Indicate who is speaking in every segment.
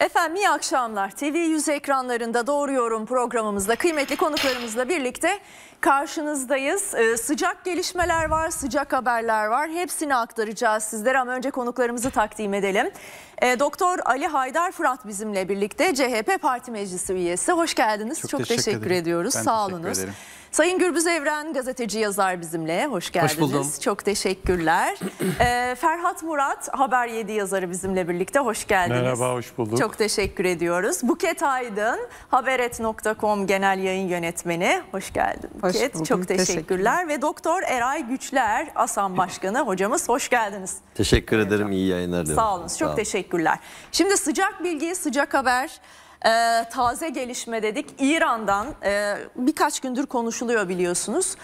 Speaker 1: Efendim iyi akşamlar. TV 100 ekranlarında doğruyorum programımızda kıymetli konuklarımızla birlikte karşınızdayız. Ee, sıcak gelişmeler var, sıcak haberler var. Hepsini aktaracağız sizlere ama önce konuklarımızı takdim edelim. Ee, Doktor Ali Haydar Fırat bizimle birlikte CHP Parti Meclisi üyesi. Hoş geldiniz. Çok, Çok teşekkür, teşekkür ediyoruz. Ben Sağ teşekkür olunuz. Ederim. Sayın Gürbüz Evren gazeteci yazar bizimle. Hoş geldiniz. Hoş Çok teşekkürler. ee, Ferhat Murat Haber 7 yazarı bizimle birlikte. Hoş geldiniz. Merhaba, hoş bulduk. Çok teşekkür ediyoruz. Buket Aydın haberet.com genel yayın yönetmeni. Hoş geldin Buket. Buldum. Çok teşekkürler. Teşekkür. Ve Doktor Eray Güçler Asan Başkanı hocamız hoş geldiniz.
Speaker 2: Teşekkür ederim. İyi yayınlar dilerim. Sağ olun. Çok Sağ olun.
Speaker 1: teşekkürler. Şimdi sıcak bilgi, sıcak haber e, taze gelişme dedik. İran'dan e, birkaç gündür konuşuluyor biliyorsunuz.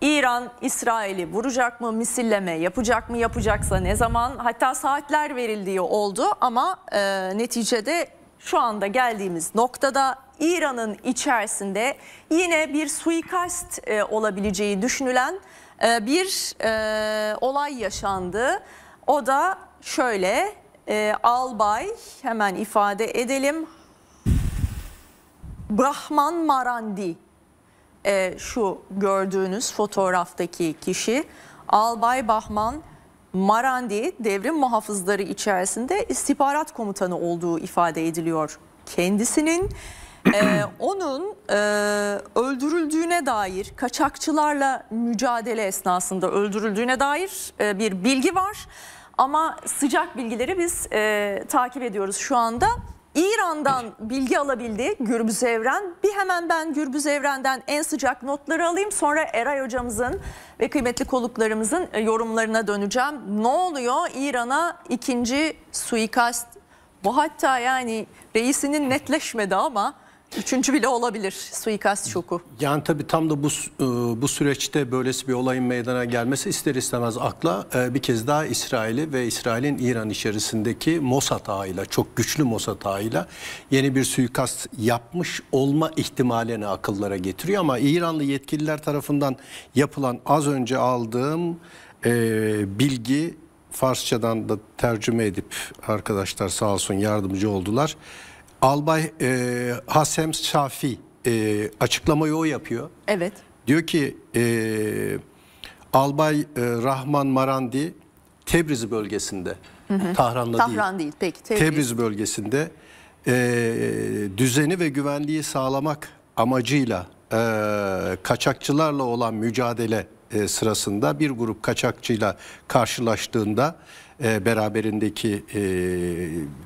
Speaker 1: İran İsrail'i vuracak mı misilleme yapacak mı yapacaksa ne zaman hatta saatler verildiği oldu ama e, neticede şu anda geldiğimiz noktada İran'ın içerisinde yine bir suikast e, olabileceği düşünülen e, bir e, olay yaşandı. O da şöyle e, albay hemen ifade edelim Brahman Marandi e, şu gördüğünüz fotoğraftaki kişi Albay Bahman Marandi devrim muhafızları içerisinde istihbarat komutanı olduğu ifade ediliyor kendisinin. Ee, onun e, öldürüldüğüne dair kaçakçılarla mücadele esnasında öldürüldüğüne dair e, bir bilgi var. Ama sıcak bilgileri biz e, takip ediyoruz şu anda. İran'dan bilgi alabildi Gürbüz Evren. Bir hemen ben Gürbüz Evren'den en sıcak notları alayım. Sonra Eray hocamızın ve kıymetli konuklarımızın e, yorumlarına döneceğim. Ne oluyor İran'a ikinci suikast? Bu hatta yani reisinin netleşmedi ama Üçüncü bile olabilir suikast şoku.
Speaker 3: Yani tabii tam da bu e, bu süreçte böylesi bir olayın meydana gelmesi ister istemez akla e, bir kez daha İsrail'i ve İsrail'in İran içerisindeki Mossad ağıyla, çok güçlü Mossad ağıyla yeni bir suikast yapmış olma ihtimalini akıllara getiriyor. Ama İranlı yetkililer tarafından yapılan az önce aldığım e, bilgi Farsçadan da tercüme edip arkadaşlar sağ olsun yardımcı oldular. Albay e, Hasem Safi e, açıklamayı o yapıyor. Evet. Diyor ki e, Albay e, Rahman Marandi Tebriz bölgesinde
Speaker 1: hı hı. Tahran'da Tahran değil. Tahran değil peki. Tebriz, Tebriz
Speaker 3: bölgesinde e, düzeni ve güvenliği sağlamak amacıyla e, kaçakçılarla olan mücadele e, sırasında bir grup kaçakçıyla karşılaştığında e, beraberindeki e,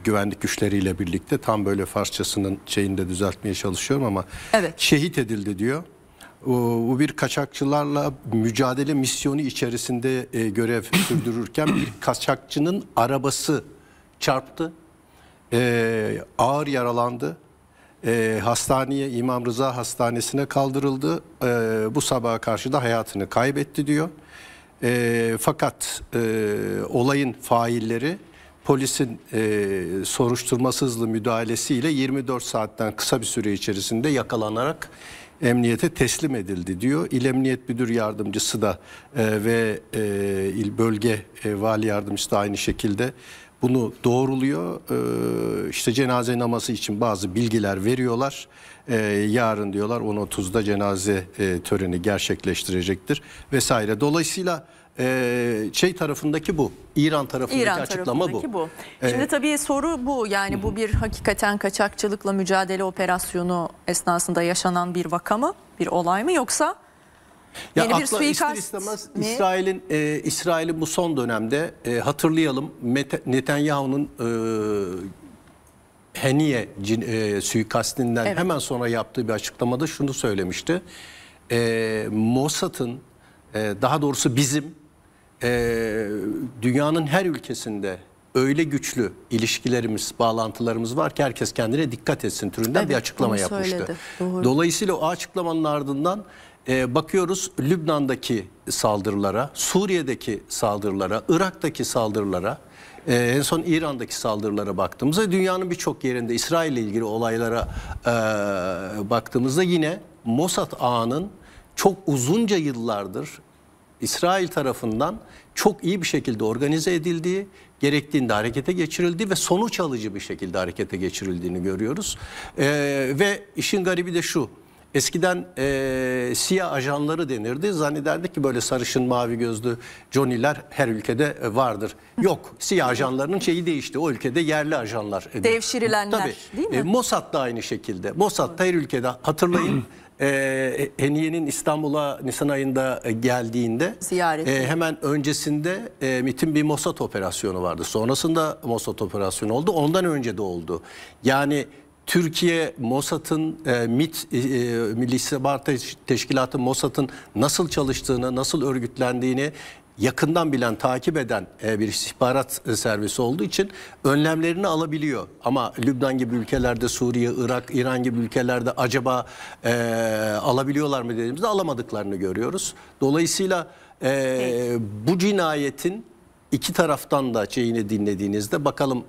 Speaker 3: güvenlik güçleriyle birlikte tam böyle Farsçasının şeyini düzeltmeye çalışıyorum ama evet. şehit edildi diyor. Bu bir kaçakçılarla mücadele misyonu içerisinde e, görev sürdürürken bir kaçakçının arabası çarptı. E, ağır yaralandı e, hastaneye İmam Rıza Hastanesi'ne kaldırıldı. E, bu sabaha karşı da hayatını kaybetti diyor. E, fakat e, olayın failleri polisin e, soruşturması hızlı müdahalesiyle 24 saatten kısa bir süre içerisinde yakalanarak emniyete teslim edildi diyor. İl Emniyet Müdür Yardımcısı da e, ve e, il bölge e, vali yardımcısı da aynı şekilde bunu doğruluyor. E, işte cenaze namazı için bazı bilgiler veriyorlar e, yarın diyorlar 10.30'da cenaze e, töreni gerçekleştirecektir vesaire. Dolayısıyla ee, şey tarafındaki bu. İran tarafındaki İran açıklama tarafındaki bu. bu. E, Şimdi ee,
Speaker 1: tabii soru bu. Yani bu bir hakikaten kaçakçılıkla mücadele operasyonu esnasında yaşanan bir vaka mı? Bir olay mı yoksa ya yeni akla, bir ister istemez İsrail'in
Speaker 3: e, İsrail'in bu son dönemde e, hatırlayalım Netanyahu'nun e, Heniye e, suikastinden evet. hemen sonra yaptığı bir açıklamada şunu söylemişti. E, Mossad'ın e, daha doğrusu bizim e, dünyanın her ülkesinde öyle güçlü ilişkilerimiz, bağlantılarımız var ki herkes kendine dikkat etsin türünden evet, bir açıklama yapmıştı. doğru. Dolayısıyla o açıklamanın ardından e, bakıyoruz Lübnan'daki saldırılara, Suriye'deki saldırılara, Irak'taki saldırılara ee, en son İran'daki saldırılara baktığımızda dünyanın birçok yerinde İsrail ile ilgili olaylara e, baktığımızda yine Mossad ağının çok uzunca yıllardır İsrail tarafından çok iyi bir şekilde organize edildiği, gerektiğinde harekete geçirildiği ve sonuç alıcı bir şekilde harekete geçirildiğini görüyoruz. Ee, ve işin garibi de şu, Eskiden e, siyah ajanları denirdi. Zannederdik ki böyle sarışın mavi gözlü Johnny'ler her ülkede e, vardır. Yok siyah ajanlarının şeyi değişti. O ülkede yerli ajanlar. E,
Speaker 1: Devşirilenler Tabii. değil mi? E,
Speaker 3: Mossad da aynı şekilde. Mossad da her ülkede hatırlayın. e, Heniye'nin İstanbul'a Nisan ayında e, geldiğinde e, hemen öncesinde e, MIT'in bir Mossad operasyonu vardı. Sonrasında Mossad operasyonu oldu. Ondan önce de oldu. Yani Türkiye Mossad'ın e, MIT e, e Milli İstihbarat Teşkilatı Mossad'ın nasıl çalıştığını, nasıl örgütlendiğini yakından bilen, takip eden e, bir istihbarat e, servisi olduğu için önlemlerini alabiliyor. Ama Lübnan gibi ülkelerde, Suriye, Irak, İran gibi ülkelerde acaba e, alabiliyorlar mı dediğimizde alamadıklarını görüyoruz. Dolayısıyla e, bu cinayetin iki taraftan da şeyini dinlediğinizde bakalım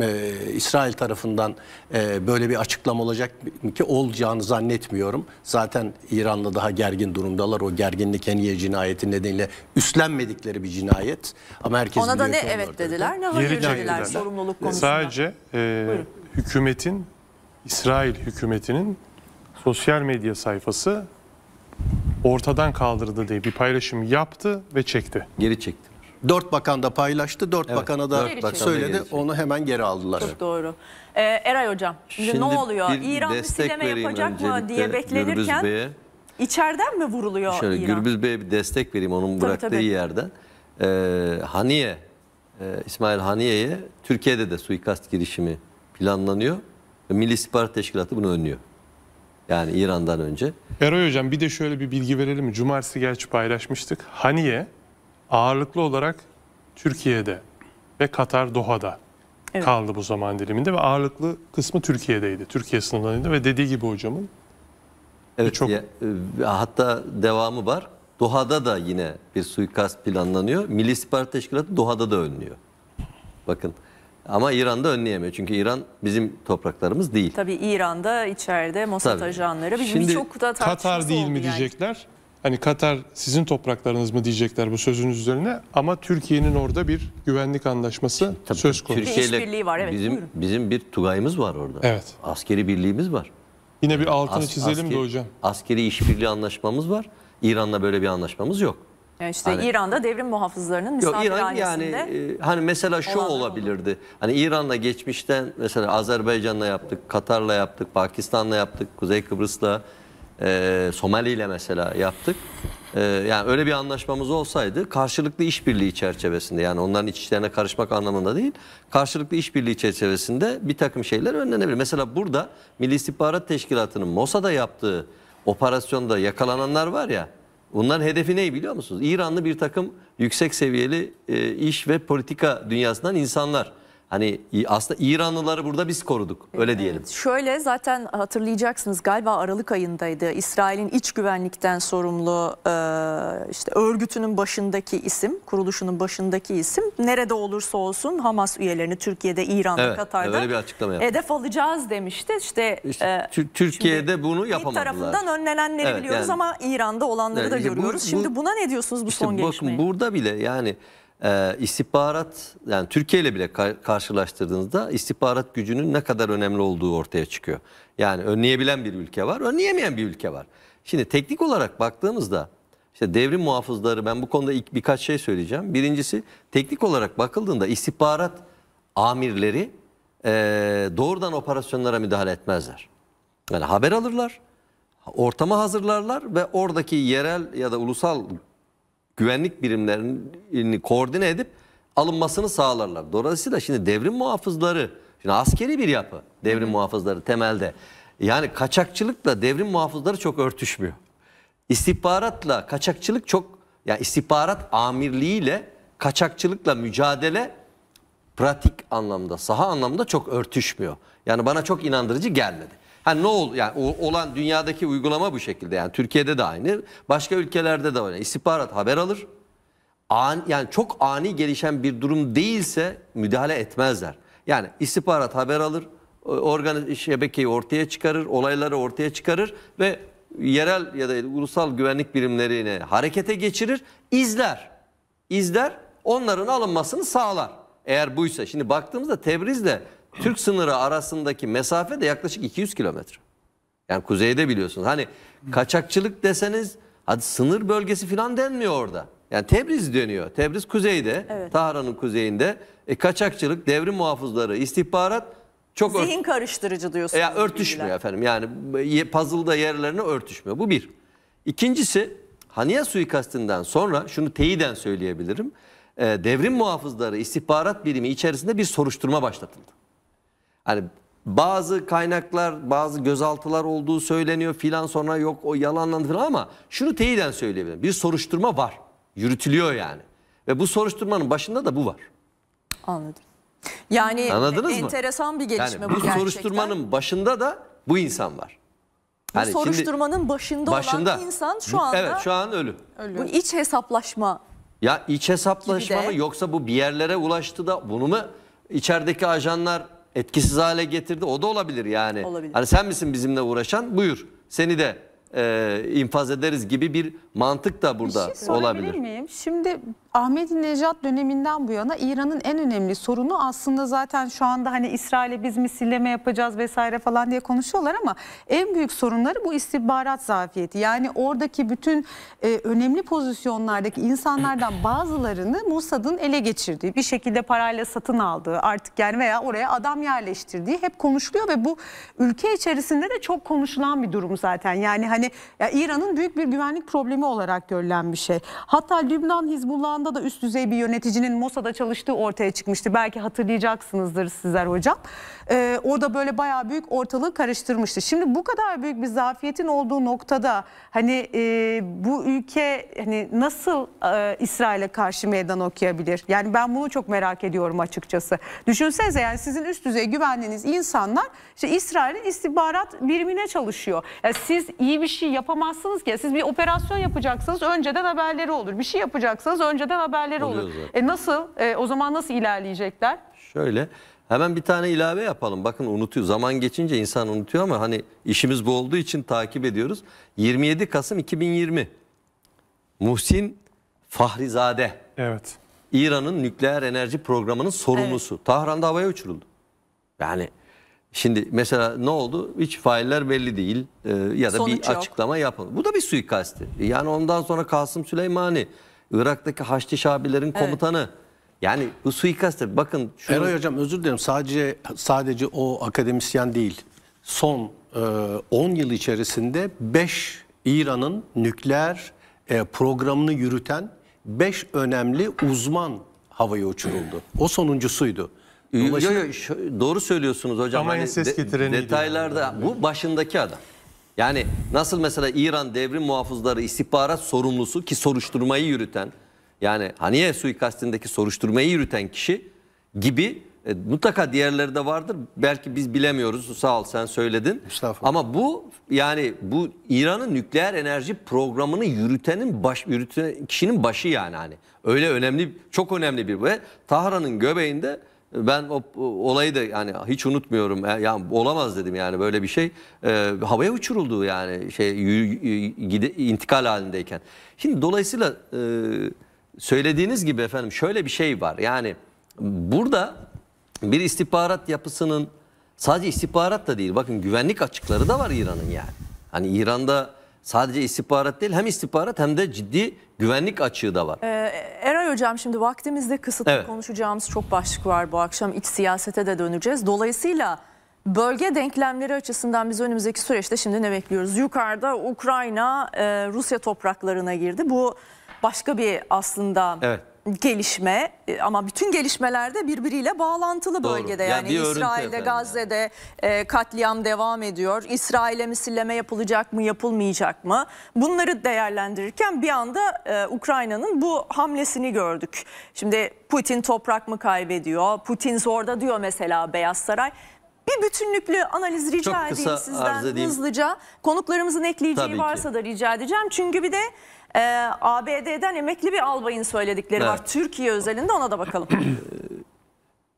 Speaker 3: e, İsrail tarafından e, böyle bir açıklama olacak ki olacağını zannetmiyorum. Zaten İran'la daha gergin durumdalar. O gerginlik Heniye cinayeti nedeniyle üstlenmedikleri bir cinayet. Ama herkes Ona da ne evet
Speaker 1: dediler ne hayır dediler, dediler sorumluluk konusunda. Sadece
Speaker 3: e, hükümetin, İsrail
Speaker 4: hükümetinin sosyal medya sayfası ortadan kaldırdı diye
Speaker 3: bir paylaşım yaptı ve çekti. Geri çekti. Dört bakan da paylaştı. Dört evet, bakana da dört bakan söyledi. Da onu hemen geri aldılar. Çok
Speaker 1: doğru. Ee, Eray Hocam şimdi, ne oluyor? İran müsileme yapacak mı diye beklenirken içeriden mi vuruluyor Şöyle, İran? Gürbüz
Speaker 2: Bey'e bir destek vereyim onun tabii, bıraktığı tabii. yerden. Ee, Haniye, e, İsmail Haniye'ye Türkiye'de de suikast girişimi planlanıyor. Milli İstihbarat Teşkilatı bunu önlüyor. Yani İran'dan önce.
Speaker 4: Eray Hocam bir de şöyle bir bilgi verelim Cumartesi gerçi paylaşmıştık. Haniye ağırlıklı olarak Türkiye'de ve Katar Doha'da evet. kaldı bu zaman diliminde ve ağırlıklı kısmı Türkiye'deydi. Türkiye sınırlarıydı ve dediği gibi hocamın
Speaker 2: Evet çok ya, e, hatta devamı var. Doha'da da yine bir suikast planlanıyor. Milli İstihbarat Teşkilatı Doha'da da önlüyor. Bakın ama İran'da önleyemiyor. Çünkü İran bizim topraklarımız değil.
Speaker 1: Tabii İran'da içeride Mossad Tabii. ajanları bizim birçok da Katar değil mi yani. diyecekler
Speaker 2: hani Katar sizin
Speaker 4: topraklarınız mı diyecekler bu sözün üzerine ama Türkiye'nin orada bir güvenlik anlaşması
Speaker 2: Tabii, söz konusu. Türkiye ile var, evet, bizim, bizim bir tugayımız var orada. Evet. Askeri birliğimiz var. Yine bir altını As, çizelim asker, de hocam. Askeri işbirliği anlaşmamız var. İran'la böyle bir anlaşmamız yok.
Speaker 1: Yani işte hani, İran'da devrim muhafızlarının misafir yani e,
Speaker 2: hani mesela şu olabilirdi. Oldu. Hani İran'la geçmişten mesela Azerbaycan'la yaptık, Katar'la yaptık, Pakistan'la yaptık, Kuzey Kıbrıs'la e, Somali ile mesela yaptık. E, yani öyle bir anlaşmamız olsaydı karşılıklı işbirliği çerçevesinde yani onların iç işlerine karışmak anlamında değil karşılıklı işbirliği çerçevesinde bir takım şeyler önlenebilir. Mesela burada Milli İstihbarat Teşkilatı'nın Mosada yaptığı operasyonda yakalananlar var ya Bunların hedefi ne biliyor musunuz? İranlı bir takım yüksek seviyeli e, iş ve politika dünyasından insanlar. Hani aslında İranlıları burada biz koruduk öyle evet, diyelim.
Speaker 1: Şöyle zaten hatırlayacaksınız galiba Aralık ayındaydı. İsrail'in iç güvenlikten sorumlu e, işte örgütünün başındaki isim, kuruluşunun başındaki isim nerede olursa olsun Hamas üyelerini Türkiye'de, İran'da, evet, Katar'da bir açıklama hedef alacağız demişti. İşte, işte e,
Speaker 2: Türkiye'de bunu yapamadılar. Bir tarafından
Speaker 1: önlenenleri evet, biliyoruz yani, ama İran'da olanları evet, da işte görüyoruz. Bu, Şimdi buna ne diyorsunuz bu işte son
Speaker 2: gelişmeye? burada bile yani e, istihbarat yani Türkiye ile bile karşılaştırdığınızda istihbarat gücünün ne kadar önemli olduğu ortaya çıkıyor. Yani önleyebilen bir ülke var, önleyemeyen bir ülke var. Şimdi teknik olarak baktığımızda işte devrim muhafızları ben bu konuda ilk birkaç şey söyleyeceğim. Birincisi teknik olarak bakıldığında istihbarat amirleri e, doğrudan operasyonlara müdahale etmezler. Yani haber alırlar, ortama hazırlarlar ve oradaki yerel ya da ulusal güvenlik birimlerini koordine edip alınmasını sağlarlar. Dolayısıyla şimdi devrim muhafızları, şimdi askeri bir yapı devrim muhafızları temelde. Yani kaçakçılıkla devrim muhafızları çok örtüşmüyor. İstihbaratla kaçakçılık çok, yani istihbarat amirliğiyle kaçakçılıkla mücadele pratik anlamda, saha anlamda çok örtüşmüyor. Yani bana çok inandırıcı gelmedi. Ha ne ol yani o, olan dünyadaki uygulama bu şekilde yani Türkiye'de de aynı, başka ülkelerde de aynı. İstihbarat haber alır. An, yani çok ani gelişen bir durum değilse müdahale etmezler. Yani istihbarat haber alır, organ şebekeyi ortaya çıkarır, olayları ortaya çıkarır ve yerel ya da ulusal güvenlik birimlerini harekete geçirir, izler. izler, onların alınmasını sağlar. Eğer buysa. Şimdi baktığımızda Tebriz'de Türk sınırı arasındaki mesafe de yaklaşık 200 kilometre. Yani kuzeyde biliyorsunuz. Hani kaçakçılık deseniz hadi sınır bölgesi falan denmiyor orada. Yani Tebriz dönüyor. Tebriz kuzeyde, evet. Tahran'ın kuzeyinde. E, kaçakçılık, devrim muhafızları, istihbarat çok zihin
Speaker 1: karıştırıcı diyorsunuz. Ya e, örtüşmüyor
Speaker 2: bilgiler. efendim. Yani puzzle'da yerlerine örtüşmüyor. Bu bir. İkincisi Haniye suikastinden sonra şunu teyiden söyleyebilirim. E, devrim muhafızları istihbarat birimi içerisinde bir soruşturma başlatıldı. Hani bazı kaynaklar, bazı gözaltılar olduğu söyleniyor filan sonra yok o yalanlandı filan ama şunu teyiden söyleyebilirim. Bir soruşturma var. Yürütülüyor yani. Ve bu soruşturmanın başında da bu var.
Speaker 1: Anladım. Yani Anladınız enteresan mı? bir gelişme yani bu, bu soruşturmanın
Speaker 2: başında da bu insan var.
Speaker 1: Bu hani soruşturmanın şimdi, başında, başında olan insan şu anda Evet, şu
Speaker 2: an ölü. ölü. Bu iç
Speaker 1: hesaplaşma.
Speaker 2: Ya iç hesaplaşma mı yoksa bu bir yerlere ulaştı da bunu mu içerideki ajanlar etkisiz hale getirdi. O da olabilir yani. Olabilir. Hani sen misin bizimle uğraşan? Buyur. Seni de e, infaz ederiz gibi bir mantık da burada bir şey olabilir.
Speaker 5: miyim? Şimdi Ahmet Necat döneminden bu yana İran'ın en önemli sorunu aslında zaten şu anda hani İsrail'e biz misilleme yapacağız vesaire falan diye konuşuyorlar ama en büyük sorunları bu istihbarat zafiyeti. Yani oradaki bütün e, önemli pozisyonlardaki insanlardan bazılarını Musadın ele geçirdiği, bir şekilde parayla satın aldığı artık yani veya oraya adam yerleştirdiği hep konuşuluyor ve bu ülke içerisinde de çok konuşulan bir durum zaten. Yani hani ya İran'ın büyük bir güvenlik problemi olarak görülen bir şey. Hatta Lübnan Hizbullah'ın Hindistan'da da üst düzey bir yöneticinin Mossad'a çalıştığı ortaya çıkmıştı. Belki hatırlayacaksınızdır sizler hocam e, orada böyle bayağı büyük ortalığı karıştırmıştı. Şimdi bu kadar büyük bir zafiyetin olduğu noktada hani e, bu ülke hani nasıl e, İsrail'e karşı meydan okuyabilir? Yani ben bunu çok merak ediyorum açıkçası. Düşünsenize yani sizin üst düzey güvenliğiniz insanlar işte İsrail'in istihbarat birimine çalışıyor. Yani siz iyi bir şey yapamazsınız ki. Siz bir operasyon yapacaksınız önceden haberleri olur. Bir şey yapacaksınız önceden haberleri Oluyor olur. E nasıl? E, o zaman nasıl ilerleyecekler?
Speaker 2: Şöyle Hemen bir tane ilave yapalım. Bakın unutuyor. Zaman geçince insan unutuyor ama hani işimiz bu olduğu için takip ediyoruz. 27 Kasım 2020. Muhsin Fahrizade. Evet. İran'ın nükleer enerji programının sorumlusu. Evet. Tahran'da havaya uçuruldu. Yani şimdi mesela ne oldu? Hiç failler belli değil. Ee, ya da Sonuç bir yok. açıklama yapın. Bu da bir suikastti. Yani ondan sonra Kasım Süleymani, Irak'taki Haçlı Şabilerin evet. komutanı yani bu suikast bakın. Şunu... Eray
Speaker 3: Hocam özür dilerim sadece sadece o akademisyen değil. Son 10 e, yıl içerisinde 5 İran'ın nükleer e, programını yürüten 5 önemli uzman havaya uçuruldu. O sonuncusuydu.
Speaker 2: Dolayısıyla... Yo, yo, doğru söylüyorsunuz hocam. hani ses de, detaylarda yani. bu başındaki adam. Yani nasıl mesela İran devrim muhafızları istihbarat sorumlusu ki soruşturmayı yürüten yani Haniye suikastindeki soruşturmayı yürüten kişi gibi e, mutlaka diğerleri de vardır. Belki biz bilemiyoruz. Sağ ol sen söyledin. Ama bu yani bu İran'ın nükleer enerji programını yürütenin baş yürüten kişinin başı yani hani. Öyle önemli çok önemli bir ve Tahran'ın göbeğinde ben o, o olayı da yani hiç unutmuyorum. E, ya, yani olamaz dedim yani böyle bir şey. E, havaya uçuruldu yani şey y, y, y, intikal halindeyken. Şimdi dolayısıyla e, söylediğiniz gibi efendim şöyle bir şey var. Yani burada bir istihbarat yapısının sadece istihbarat da değil bakın güvenlik açıkları da var İran'ın yani. Hani İran'da sadece istihbarat değil hem istihbarat hem de ciddi güvenlik açığı da var. Ee,
Speaker 1: Eray Hocam şimdi vaktimizde kısıtlı evet. konuşacağımız çok başlık var bu akşam. iç siyasete de döneceğiz. Dolayısıyla bölge denklemleri açısından biz önümüzdeki süreçte şimdi ne bekliyoruz? Yukarıda Ukrayna e, Rusya topraklarına girdi. Bu başka bir aslında evet. gelişme e, ama bütün gelişmelerde birbiriyle bağlantılı Doğru. bölgede. Yani, yani İsrail'de, Gazze'de e, katliam devam ediyor. İsrail'e misilleme yapılacak mı, yapılmayacak mı? Bunları değerlendirirken bir anda e, Ukrayna'nın bu hamlesini gördük. Şimdi Putin toprak mı kaybediyor? Putin zorda diyor mesela Beyaz Saray. Bir bütünlüklü analiz rica Çok edeyim sizden hızlıca. Konuklarımızın ekleyeceği Tabii varsa ki. da rica edeceğim. Çünkü bir de e, ee, ABD'den emekli bir albayın söyledikleri evet. var. Türkiye özelinde ona da bakalım.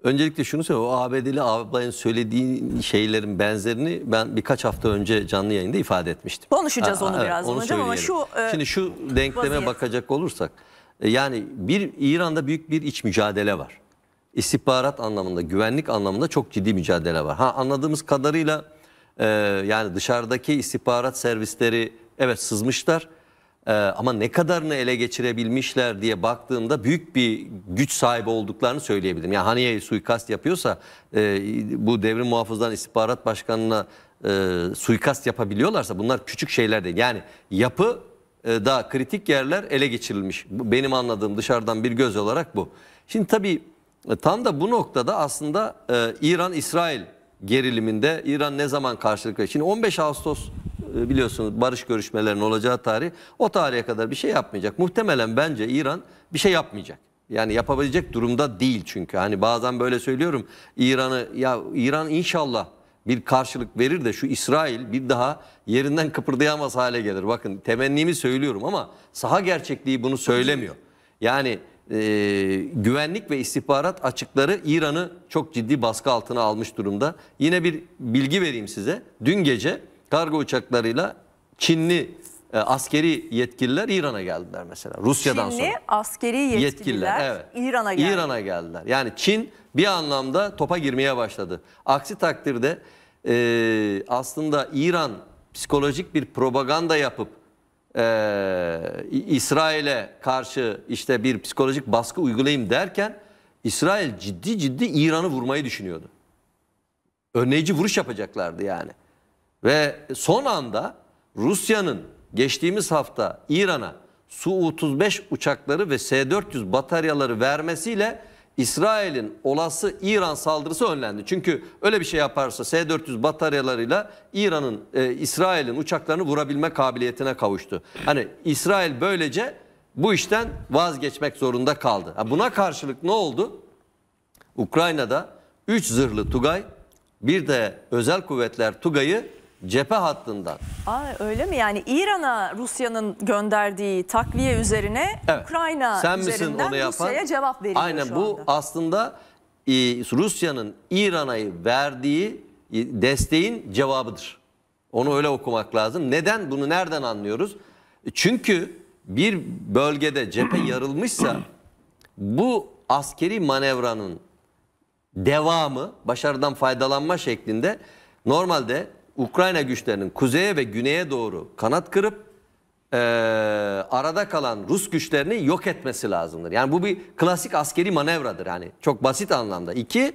Speaker 2: Öncelikle şunu söyleyeyim. O ABD'li albayın söylediği şeylerin benzerini ben birkaç hafta önce canlı yayında ifade etmiştim. Konuşacağız ha, onu evet, birazdan onu hocam ama şu... E, Şimdi şu denkleme vaziyet. bakacak olursak. E, yani bir İran'da büyük bir iç mücadele var. İstihbarat anlamında, güvenlik anlamında çok ciddi mücadele var. Ha anladığımız kadarıyla e, yani dışarıdaki istihbarat servisleri evet sızmışlar ee, ama ne kadarını ele geçirebilmişler diye baktığımda büyük bir güç sahibi olduklarını söyleyebilirim. Yani Haniye suikast yapıyorsa e, bu devrim muhafızdan istihbarat başkanına e, suikast yapabiliyorlarsa bunlar küçük şeyler değil. Yani yapı e, daha kritik yerler ele geçirilmiş. Benim anladığım dışarıdan bir göz olarak bu. Şimdi tabii e, tam da bu noktada aslında e, İran-İsrail geriliminde İran ne zaman karşılık verir? Şimdi 15 Ağustos e, biliyorsunuz barış görüşmelerinin olacağı tarih o tarihe kadar bir şey yapmayacak. Muhtemelen bence İran bir şey yapmayacak. Yani yapabilecek durumda değil çünkü. Hani bazen böyle söylüyorum İran'ı ya İran inşallah bir karşılık verir de şu İsrail bir daha yerinden kıpırdayamaz hale gelir. Bakın temennimi söylüyorum ama saha gerçekliği bunu söylemiyor. Yani e, güvenlik ve istihbarat açıkları İran'ı çok ciddi baskı altına almış durumda. Yine bir bilgi vereyim size. Dün gece kargo uçaklarıyla Çinli e, askeri yetkililer İran'a geldiler mesela. Rusya'dan Çinli sonra. Çinli
Speaker 1: askeri yetkililer, yetkililer evet. İran'a geldi.
Speaker 2: İran'a geldiler. Yani Çin bir anlamda topa girmeye başladı. Aksi takdirde e, aslında İran psikolojik bir propaganda yapıp e, İsrail'e karşı işte bir psikolojik baskı uygulayayım derken İsrail ciddi ciddi İran'ı vurmayı düşünüyordu. Önleyici vuruş yapacaklardı yani. Ve son anda Rusya'nın geçtiğimiz hafta İran'a Su-35 uçakları ve S-400 bataryaları vermesiyle İsrail'in olası İran saldırısı önlendi. Çünkü öyle bir şey yaparsa S-400 bataryalarıyla İran'ın, e, İsrail'in uçaklarını vurabilme kabiliyetine kavuştu. Hani İsrail böylece bu işten vazgeçmek zorunda kaldı. Buna karşılık ne oldu? Ukrayna'da 3 zırhlı Tugay, bir de özel kuvvetler Tugay'ı cephe hattından.
Speaker 1: Aa, öyle mi? Yani İran'a Rusya'nın gönderdiği takviye üzerine evet. Ukrayna Sen üzerinden Rusya'ya cevap veriyor Aynen bu anda.
Speaker 2: aslında e, Rusya'nın İran'a verdiği e, desteğin cevabıdır. Onu öyle okumak lazım. Neden? Bunu nereden anlıyoruz? Çünkü bir bölgede cephe yarılmışsa bu askeri manevranın devamı başarıdan faydalanma şeklinde normalde Ukrayna güçlerinin kuzeye ve güneye doğru kanat kırıp e, arada kalan Rus güçlerini yok etmesi lazımdır. Yani bu bir klasik askeri manevradır yani çok basit anlamda. İki,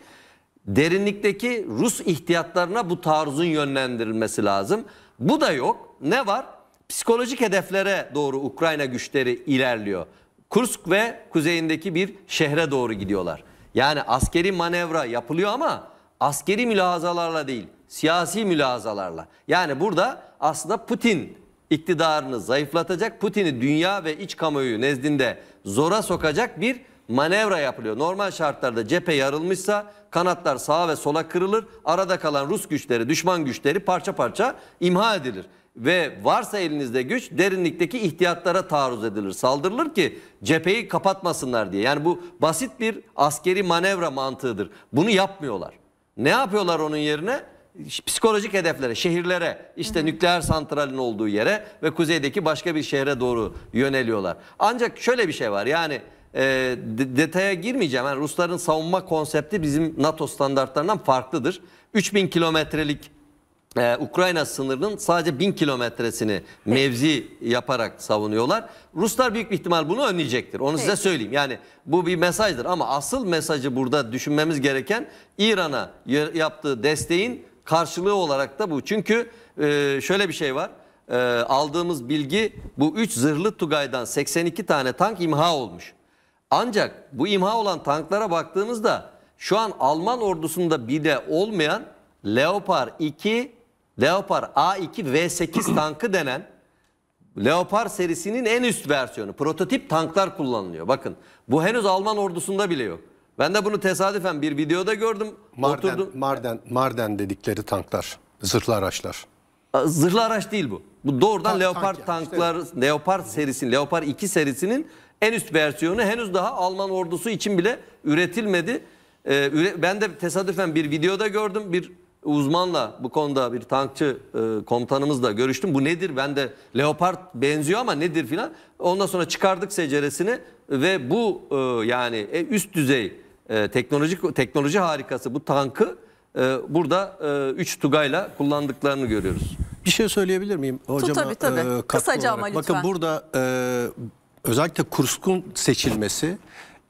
Speaker 2: derinlikteki Rus ihtiyatlarına bu taarruzun yönlendirilmesi lazım. Bu da yok. Ne var? Psikolojik hedeflere doğru Ukrayna güçleri ilerliyor. Kursk ve kuzeyindeki bir şehre doğru gidiyorlar. Yani askeri manevra yapılıyor ama askeri mülahazalarla değil siyasi mülazalarla. Yani burada aslında Putin iktidarını zayıflatacak, Putin'i dünya ve iç kamuoyu nezdinde zora sokacak bir manevra yapılıyor. Normal şartlarda cephe yarılmışsa kanatlar sağa ve sola kırılır. Arada kalan Rus güçleri, düşman güçleri parça parça imha edilir. Ve varsa elinizde güç derinlikteki ihtiyatlara taarruz edilir, saldırılır ki cepheyi kapatmasınlar diye. Yani bu basit bir askeri manevra mantığıdır. Bunu yapmıyorlar. Ne yapıyorlar onun yerine? psikolojik hedeflere, şehirlere, işte hı hı. nükleer santralin olduğu yere ve kuzeydeki başka bir şehre doğru yöneliyorlar. Ancak şöyle bir şey var yani e, detaya girmeyeceğim. Yani Rusların savunma konsepti bizim NATO standartlarından farklıdır. 3000 kilometrelik ee, Ukrayna sınırının sadece 1000 kilometresini mevzi yaparak savunuyorlar. Ruslar büyük bir ihtimal bunu önleyecektir. Onu Peki. size söyleyeyim. Yani bu bir mesajdır ama asıl mesajı burada düşünmemiz gereken İran'a yaptığı desteğin Karşılığı olarak da bu. Çünkü e, şöyle bir şey var. E, aldığımız bilgi bu 3 zırhlı Tugay'dan 82 tane tank imha olmuş. Ancak bu imha olan tanklara baktığımızda şu an Alman ordusunda bir de olmayan Leopard 2, Leopard A2 V8 tankı denen Leopard serisinin en üst versiyonu. Prototip tanklar kullanılıyor. Bakın bu henüz Alman ordusunda bile yok. Ben de bunu tesadüfen bir videoda gördüm. Marden, oturdum.
Speaker 3: Marden, Marden dedikleri tanklar, zırhlı araçlar. Zırhlı
Speaker 2: araç değil bu. Bu doğrudan tank, Leopard tank tanklar, işte. Leopard serisi, Leopard 2 serisinin en üst versiyonu henüz daha Alman ordusu için bile üretilmedi. Ee, ben de tesadüfen bir videoda gördüm. Bir uzmanla bu konuda bir tankçı e, komutanımızla görüştüm. Bu nedir? Ben de leopard benziyor ama nedir filan. Ondan sonra çıkardık seceresini ve bu e, yani e, üst düzey e, teknolojik teknoloji harikası bu tankı e, burada 3 e, Tugay'la kullandıklarını görüyoruz. Bir şey
Speaker 3: söyleyebilir miyim hocam? Tabii tabii. E, Kısaca ama lütfen. Bakın burada e, özellikle Kursk'un seçilmesi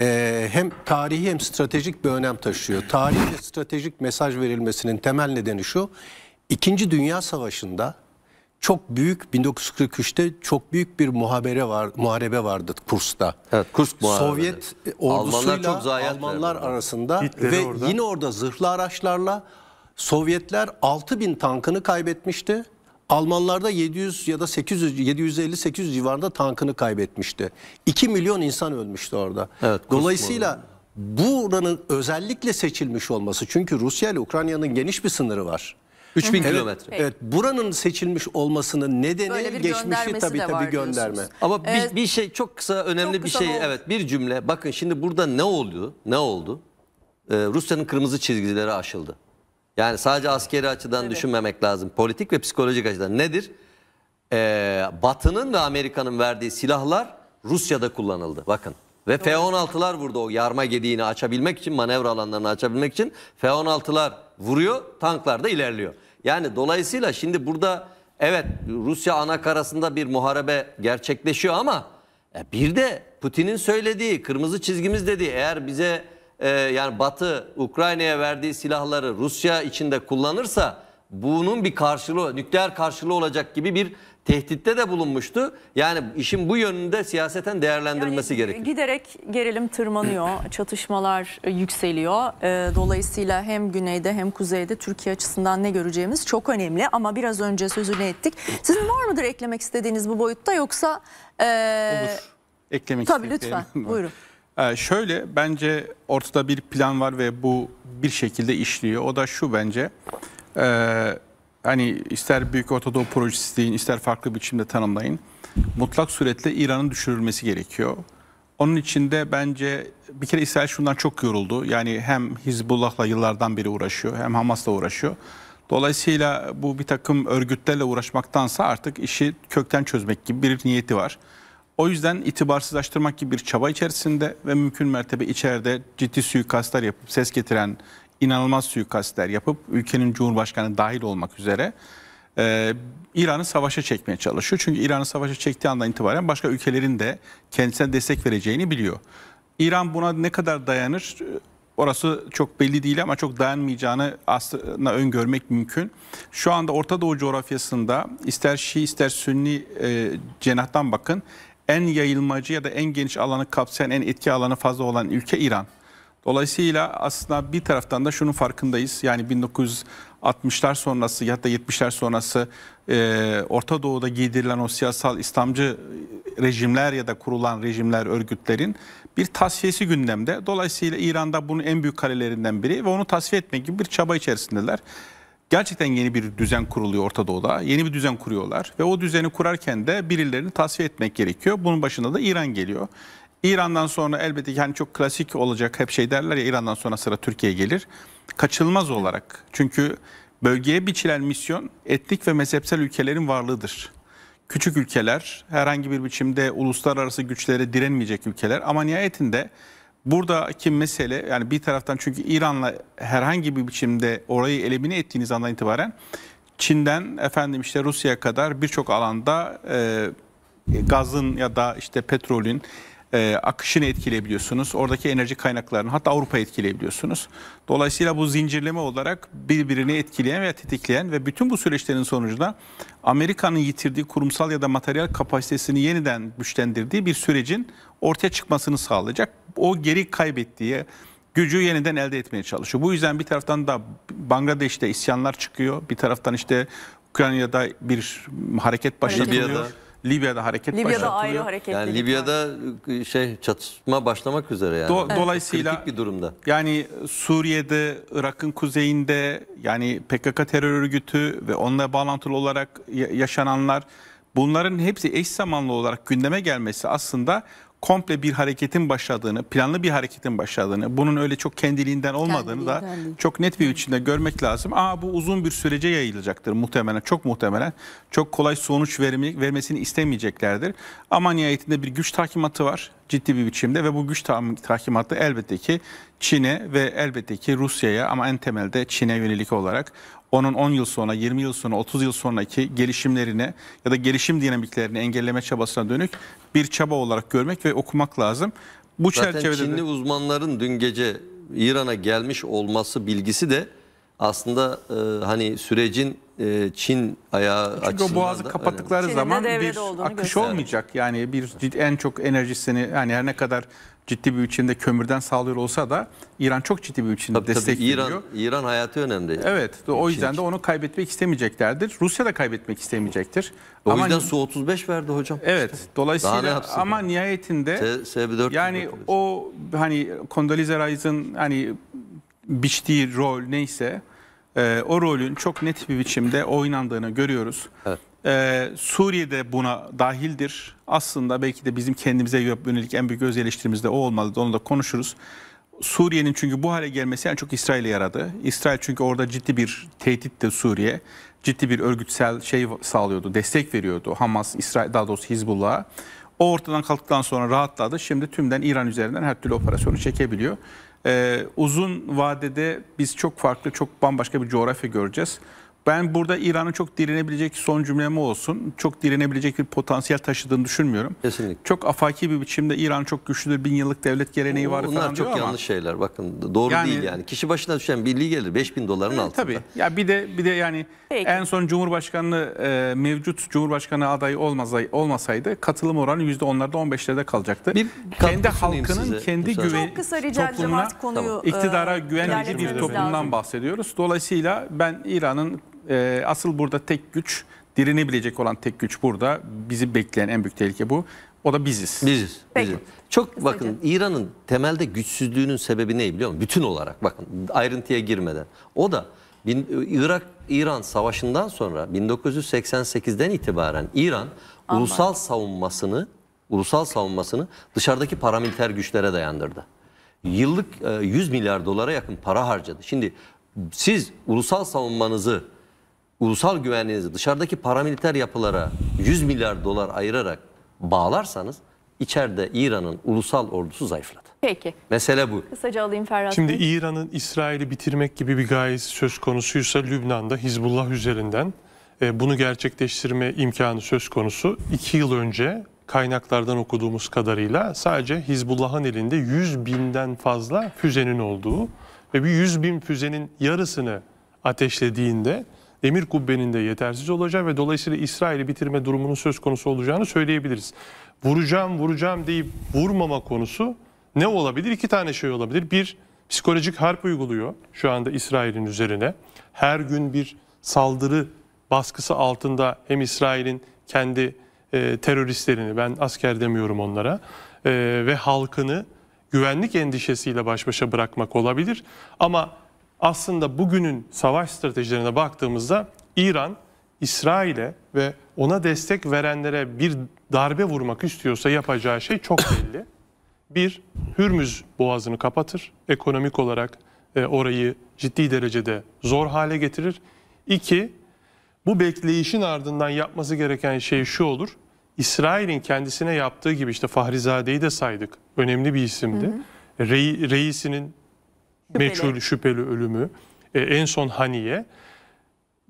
Speaker 3: ee, hem tarihi hem stratejik bir önem taşıyor. Tarihi ve stratejik mesaj verilmesinin temel nedeni şu. İkinci Dünya Savaşı'nda çok büyük 1943'te çok büyük bir muhabere var muharebe vardı Kurs'ta.
Speaker 2: Evet, Kursk muharebe. Sovyet ordusuyla Almanlar, çok Almanlar
Speaker 3: arasında Hitleri ve orada. yine orada zırhlı araçlarla Sovyetler 6000 tankını kaybetmişti. Almanlarda 700 ya da 800 750 800 civarında tankını kaybetmişti. 2 milyon insan ölmüştü orada. Evet, Dolayısıyla buranın özellikle seçilmiş olması çünkü Rusya ile Ukrayna'nın geniş bir sınırı var. 3000 evet, kilometre. Evet, buranın seçilmiş olmasının nedeni geçmişi tabii tabii gönderme. Diyorsunuz. Ama bir,
Speaker 2: bir şey çok kısa önemli çok bir kısa şey oldu. evet bir cümle. Bakın şimdi burada ne oldu? Ne oldu? Ee, Rusya'nın kırmızı çizgileri aşıldı. Yani sadece askeri açıdan evet. düşünmemek lazım. Politik ve psikolojik açıdan nedir? Ee, Batı'nın ve Amerika'nın verdiği silahlar Rusya'da kullanıldı. Bakın. Ve F-16'lar vurdu o yarma gediğini açabilmek için, manevra alanlarını açabilmek için. F-16'lar vuruyor, tanklar da ilerliyor. Yani dolayısıyla şimdi burada evet Rusya ana karasında bir muharebe gerçekleşiyor ama e, bir de Putin'in söylediği, kırmızı çizgimiz dediği eğer bize ee, yani Batı Ukrayna'ya verdiği silahları Rusya içinde kullanırsa bunun bir karşılığı, nükleer karşılığı olacak gibi bir tehditte de bulunmuştu. Yani işin bu yönünde siyaseten değerlendirilmesi yani, gerekiyor.
Speaker 1: Giderek gerilim tırmanıyor, çatışmalar e, yükseliyor. Ee, dolayısıyla hem güneyde hem kuzeyde Türkiye açısından ne göreceğimiz çok önemli. Ama biraz önce sözünü ettik. Sizin var mıdır eklemek istediğiniz bu boyutta yoksa... E... Olur.
Speaker 6: Eklemek Tabii lütfen buyurun. Ee, şöyle bence ortada bir plan var ve bu bir şekilde işliyor. O da şu bence. Ee, hani ister Büyük Ortadoğu projesi deyin, ister farklı biçimde tanımlayın. Mutlak suretle İran'ın düşürülmesi gerekiyor. Onun için de bence bir kere İsrail şundan çok yoruldu. Yani hem Hizbullah'la yıllardan beri uğraşıyor hem Hamas'la uğraşıyor. Dolayısıyla bu bir takım örgütlerle uğraşmaktansa artık işi kökten çözmek gibi bir niyeti var. O yüzden itibarsızlaştırmak gibi bir çaba içerisinde ve mümkün mertebe içeride ciddi suikastlar yapıp ses getiren inanılmaz suikastler yapıp ülkenin cumhurbaşkanı dahil olmak üzere e, İran'ı savaşa çekmeye çalışıyor. Çünkü İran'ı savaşa çektiği andan itibaren başka ülkelerin de kendisine destek vereceğini biliyor. İran buna ne kadar dayanır e, orası çok belli değil ama çok dayanmayacağını aslında öngörmek mümkün. Şu anda Orta Doğu coğrafyasında ister Şii ister Sünni e, cenahtan bakın en yayılmacı ya da en geniş alanı kapsayan, en etki alanı fazla olan ülke İran. Dolayısıyla aslında bir taraftan da şunun farkındayız. Yani 1960'lar sonrası ya da 70'ler sonrası e, Orta Doğu'da giydirilen o siyasal İslamcı rejimler ya da kurulan rejimler, örgütlerin bir tasfiyesi gündemde. Dolayısıyla İran'da bunun en büyük kalelerinden biri ve onu tasfiye etmek gibi bir çaba içerisindeler gerçekten yeni bir düzen kuruluyor Orta Doğu'da. Yeni bir düzen kuruyorlar ve o düzeni kurarken de birilerini tasfiye etmek gerekiyor. Bunun başında da İran geliyor. İran'dan sonra elbette ki hani çok klasik olacak hep şey derler ya İran'dan sonra sıra Türkiye gelir. Kaçılmaz olarak çünkü bölgeye biçilen misyon etnik ve mezhepsel ülkelerin varlığıdır. Küçük ülkeler herhangi bir biçimde uluslararası güçlere direnmeyecek ülkeler ama nihayetinde buradaki mesele yani bir taraftan çünkü İran'la herhangi bir biçimde orayı elemine ettiğiniz andan itibaren Çin'den efendim işte Rusya'ya kadar birçok alanda e, gazın ya da işte petrolün e, akışını etkileyebiliyorsunuz. Oradaki enerji kaynaklarını hatta Avrupa'yı etkileyebiliyorsunuz. Dolayısıyla bu zincirleme olarak birbirini etkileyen veya tetikleyen ve bütün bu süreçlerin sonucunda Amerika'nın yitirdiği kurumsal ya da materyal kapasitesini yeniden güçlendirdiği bir sürecin ortaya çıkmasını sağlayacak. O geri kaybettiği gücü yeniden elde etmeye çalışıyor. Bu yüzden bir taraftan da Bangladeş'te isyanlar çıkıyor. Bir taraftan işte Ukrayna'da bir hareket
Speaker 1: başlatılıyor. Libya'da.
Speaker 6: Libya'da hareket
Speaker 1: Libya'da başlatılıyor. ayrı hareketlilik Yani
Speaker 6: Libya'da e,
Speaker 2: şey çatışma başlamak üzere yani. Do- Dolayısıyla Kritik bir durumda.
Speaker 6: Yani Suriye'de, Irak'ın kuzeyinde yani PKK terör örgütü ve onunla bağlantılı olarak yaşananlar bunların hepsi eş zamanlı olarak gündeme gelmesi aslında komple bir hareketin başladığını, planlı bir hareketin başladığını, bunun öyle çok kendiliğinden olmadığını kendiliğinden. da çok net bir biçimde görmek lazım. Aa bu uzun bir sürece yayılacaktır muhtemelen, çok muhtemelen. Çok kolay sonuç vermek, vermesini istemeyeceklerdir. Ama nihayetinde bir güç takimatı var ciddi bir biçimde ve bu güç takimatı elbette ki Çin'e ve elbette ki Rusya'ya ama en temelde Çin'e yönelik olarak onun 10 yıl sonra, 20 yıl sonra, 30 yıl sonraki gelişimlerine ya da gelişim dinamiklerini engelleme çabasına dönük bir çaba olarak görmek ve okumak lazım. Bu Zaten çerçevede Çinli de...
Speaker 2: uzmanların dün gece İran'a gelmiş olması bilgisi de aslında e, hani sürecin e, Çin ayağı Çünkü açısından Çünkü boğazı kapattıkları zaman bir akış
Speaker 6: olmayacak. Yani bir en çok enerjisini yani her ne kadar ciddi bir biçimde kömürden sağlıyor olsa da İran çok ciddi bir biçimde destekliyor. İran, veriyor. İran hayatı önemli. Evet o Çin yüzden de onu kaybetmek istemeyeceklerdir. Rusya da kaybetmek istemeyecektir. O ama, yüzden Su 35 verdi hocam. Evet işte. dolayısıyla ama yani. nihayetinde Se, yani o hani Condoleezza Rice'ın hani biçtiği rol neyse e, o rolün çok net bir biçimde oynandığını görüyoruz. Evet. Ee, de buna dahildir. Aslında belki de bizim kendimize yönelik en büyük öz eleştirimiz de o olmalı. Onu da konuşuruz. Suriye'nin çünkü bu hale gelmesi en çok İsrail'e yaradı. İsrail çünkü orada ciddi bir tehdit de Suriye. Ciddi bir örgütsel şey sağlıyordu, destek veriyordu Hamas, İsrail, daha doğrusu Hizbullah'a. O ortadan kalktıktan sonra rahatladı. Şimdi tümden İran üzerinden her türlü operasyonu çekebiliyor. Ee, uzun vadede biz çok farklı, çok bambaşka bir coğrafya göreceğiz. Ben burada İran'ın çok direnebilecek son cümlem olsun. Çok direnebilecek bir potansiyel taşıdığını düşünmüyorum. Kesinlikle. Çok afaki bir biçimde İran çok güçlüdür. Bin yıllık devlet geleneği o, var Bunlar falan çok yanlış ama,
Speaker 2: şeyler. Bakın doğru yani, değil yani.
Speaker 6: Kişi başına düşen birliği gelir 5000 doların e, altında. Tabii. Ya bir de bir de yani Peki. en son Cumhurbaşkanlığı e, mevcut Cumhurbaşkanı adayı olmazay, olmasaydı katılım oranı %10'larda 15'lerde kalacaktı. Bir kendi halkının size, kendi e, güven çok toplumuna, konuyu, iktidara güvenli bir toplumdan lazım. bahsediyoruz. Dolayısıyla ben İran'ın e, asıl burada tek güç, dirinebilecek olan tek güç burada. Bizi bekleyen en büyük tehlike bu. O da biziz. Biziz. Peki.
Speaker 2: Çok Kısaca. bakın İran'ın temelde güçsüzlüğünün sebebi ne biliyor musun? Bütün olarak bakın ayrıntıya girmeden. O da bin, Irak İran savaşından sonra 1988'den itibaren İran Aman. ulusal savunmasını ulusal savunmasını dışarıdaki paramiliter güçlere dayandırdı. Yıllık 100 e, milyar dolara yakın para harcadı. Şimdi siz ulusal savunmanızı ulusal güvenliğinizi dışarıdaki paramiliter yapılara 100 milyar dolar ayırarak bağlarsanız içeride İran'ın ulusal ordusu zayıfladı. Peki. Mesele bu.
Speaker 1: Kısaca alayım Ferhat Şimdi
Speaker 2: İran'ın İsrail'i bitirmek
Speaker 4: gibi bir gayesi söz konusuysa Lübnan'da Hizbullah üzerinden e, bunu gerçekleştirme imkanı söz konusu. İki yıl önce kaynaklardan okuduğumuz kadarıyla sadece Hizbullah'ın elinde 100 binden fazla füzenin olduğu ve bir 100 bin füzenin yarısını ateşlediğinde emir kubbenin de yetersiz olacağı ve dolayısıyla İsrail'i bitirme durumunun söz konusu olacağını söyleyebiliriz. Vuracağım vuracağım deyip vurmama konusu ne olabilir? İki tane şey olabilir. Bir, psikolojik harp uyguluyor şu anda İsrail'in üzerine. Her gün bir saldırı baskısı altında hem İsrail'in kendi e, teröristlerini, ben asker demiyorum onlara, e, ve halkını güvenlik endişesiyle baş başa bırakmak olabilir. Ama aslında bugünün savaş stratejilerine baktığımızda İran İsrail'e ve ona destek verenlere bir darbe vurmak istiyorsa yapacağı şey çok belli. Bir, Hürmüz boğazını kapatır. Ekonomik olarak e, orayı ciddi derecede zor hale getirir. İki, bu bekleyişin ardından yapması gereken şey şu olur. İsrail'in kendisine yaptığı gibi işte Fahrizade'yi de saydık. Önemli bir isimdi. Hı hı. Re, reisinin şüpheli. meçhul şüpheli ölümü e, en son Haniye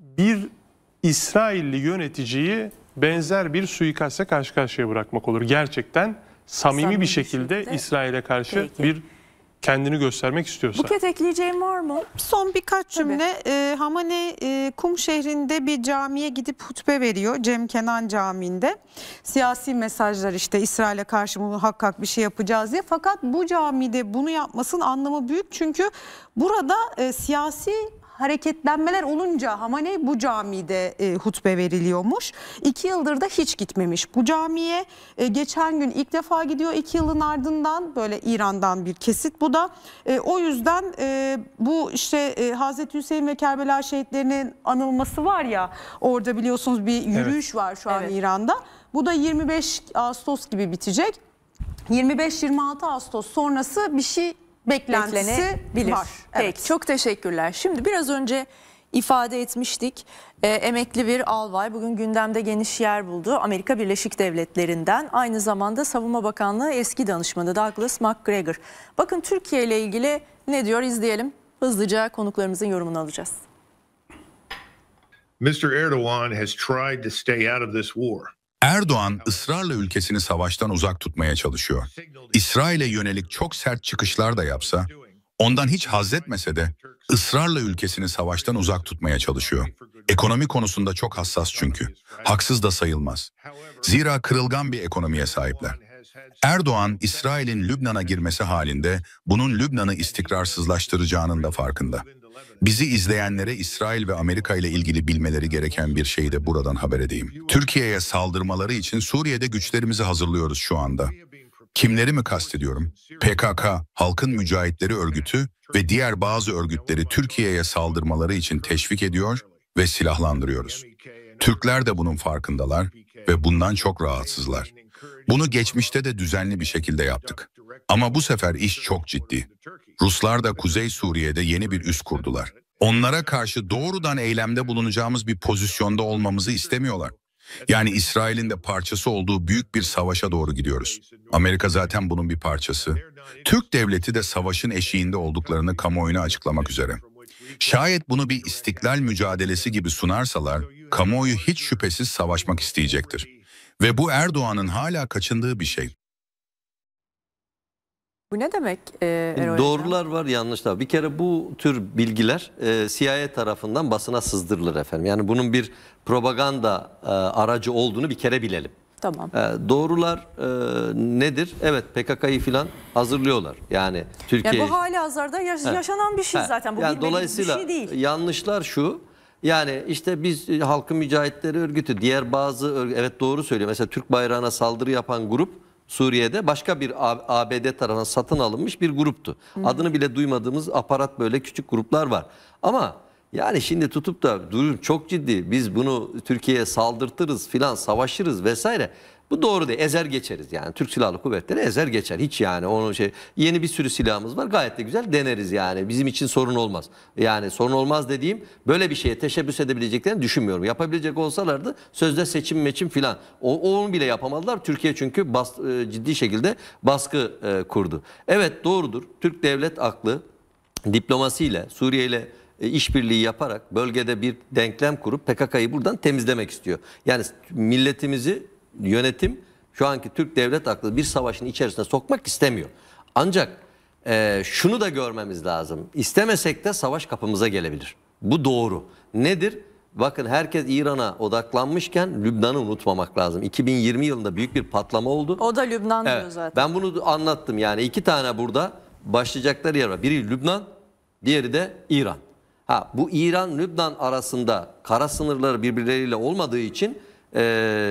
Speaker 4: bir İsrailli yöneticiyi benzer bir suikaste karşı karşıya bırakmak olur. Gerçekten samimi, samimi bir şekilde, şekilde İsrail'e karşı Peki. bir kendini göstermek istiyorsa.
Speaker 1: Buket ekleyeceğim var mı? Son
Speaker 5: birkaç cümle. E, Hamane e, Kum şehrinde bir camiye gidip hutbe veriyor. Cem Kenan Camii'nde. Siyasi mesajlar işte İsrail'e karşı muhakkak bir şey yapacağız diye. Fakat bu camide bunu yapmasın anlamı büyük. Çünkü burada e, siyasi hareketlenmeler olunca Hamaney bu camide e, hutbe veriliyormuş. İki yıldır da hiç gitmemiş bu camiye. E, geçen gün ilk defa gidiyor iki yılın ardından böyle İran'dan bir kesit bu da. E, o yüzden e, bu işte e, Hazreti Hüseyin ve Kerbela şehitlerinin anılması var ya orada biliyorsunuz bir yürüyüş evet. var şu an evet. İran'da. Bu da 25 Ağustos gibi bitecek. 25-26
Speaker 1: Ağustos sonrası bir şey beklentisi bilir. var. Evet. Peki, çok teşekkürler. Şimdi biraz önce ifade etmiştik. E, emekli bir albay bugün gündemde geniş yer buldu. Amerika Birleşik Devletleri'nden aynı zamanda Savunma Bakanlığı eski danışmanı Douglas McGregor. Bakın Türkiye ile ilgili ne diyor izleyelim. Hızlıca konuklarımızın yorumunu alacağız.
Speaker 7: Mr. Erdogan has tried to stay out of this war. Erdoğan ısrarla ülkesini savaştan uzak tutmaya çalışıyor. İsrail'e yönelik çok sert çıkışlar da yapsa, ondan hiç haz etmese de ısrarla ülkesini savaştan uzak tutmaya çalışıyor. Ekonomi konusunda çok hassas çünkü. Haksız da sayılmaz. Zira kırılgan bir ekonomiye sahipler. Erdoğan, İsrail'in Lübnan'a girmesi halinde bunun Lübnan'ı istikrarsızlaştıracağının da farkında. Bizi izleyenlere İsrail ve Amerika ile ilgili bilmeleri gereken bir şeyi de buradan haber edeyim. Türkiye'ye saldırmaları için Suriye'de güçlerimizi hazırlıyoruz şu anda. Kimleri mi kastediyorum? PKK, Halkın Mücahitleri Örgütü ve diğer bazı örgütleri Türkiye'ye saldırmaları için teşvik ediyor ve silahlandırıyoruz. Türkler de bunun farkındalar ve bundan çok rahatsızlar. Bunu geçmişte de düzenli bir şekilde yaptık. Ama bu sefer iş çok ciddi. Ruslar da Kuzey Suriye'de yeni bir üs kurdular. Onlara karşı doğrudan eylemde bulunacağımız bir pozisyonda olmamızı istemiyorlar. Yani İsrail'in de parçası olduğu büyük bir savaşa doğru gidiyoruz. Amerika zaten bunun bir parçası. Türk devleti de savaşın eşiğinde olduklarını kamuoyuna açıklamak üzere. Şayet bunu bir istiklal mücadelesi gibi sunarsalar, kamuoyu hiç şüphesiz savaşmak isteyecektir. Ve bu Erdoğan'ın hala kaçındığı bir şey.
Speaker 1: Bu ne demek e, Doğrular
Speaker 7: var yanlışlar. Bir kere bu tür bilgiler
Speaker 2: e, CIA tarafından basına sızdırılır efendim. Yani bunun bir propaganda e, aracı olduğunu bir kere bilelim. Tamam. E, doğrular e, nedir? Evet PKK'yı filan hazırlıyorlar. Yani Türkiye... Yani bu
Speaker 1: hali hazırda yaş yaşanan bir şey He. zaten. Bu yani dolayısıyla bir şey
Speaker 2: değil. yanlışlar şu. Yani işte biz e, halkın mücahitleri örgütü diğer bazı örgü, evet doğru söylüyor. Mesela Türk bayrağına saldırı yapan grup Suriye'de başka bir ABD tarafından satın alınmış bir gruptu. Hmm. Adını bile duymadığımız aparat böyle küçük gruplar var. Ama yani şimdi tutup da durum çok ciddi biz bunu Türkiye'ye saldırtırız filan savaşırız vesaire. Bu doğru değil. Ezer geçeriz yani. Türk Silahlı Kuvvetleri ezer geçer. Hiç yani onun şey yeni bir sürü silahımız var. Gayet de güzel deneriz yani. Bizim için sorun olmaz. Yani sorun olmaz dediğim böyle bir şeye teşebbüs edebileceklerini düşünmüyorum. Yapabilecek olsalardı sözde seçim meçim filan. O, onu bile yapamadılar. Türkiye çünkü bas, e, ciddi şekilde baskı e, kurdu. Evet doğrudur. Türk devlet aklı diplomasiyle Suriye ile e, işbirliği yaparak bölgede bir denklem kurup PKK'yı buradan temizlemek istiyor. Yani milletimizi yönetim şu anki Türk devlet aklı bir savaşın içerisine sokmak istemiyor. Ancak e, şunu da görmemiz lazım. İstemesek de savaş kapımıza gelebilir. Bu doğru. Nedir? Bakın herkes İran'a odaklanmışken Lübnan'ı unutmamak lazım. 2020 yılında büyük bir patlama oldu. O da
Speaker 1: Lübnan evet, zaten.
Speaker 2: Ben bunu anlattım yani iki tane burada başlayacakları yer var. Biri Lübnan, diğeri de İran. Ha bu İran-Lübnan arasında kara sınırları birbirleriyle olmadığı için e,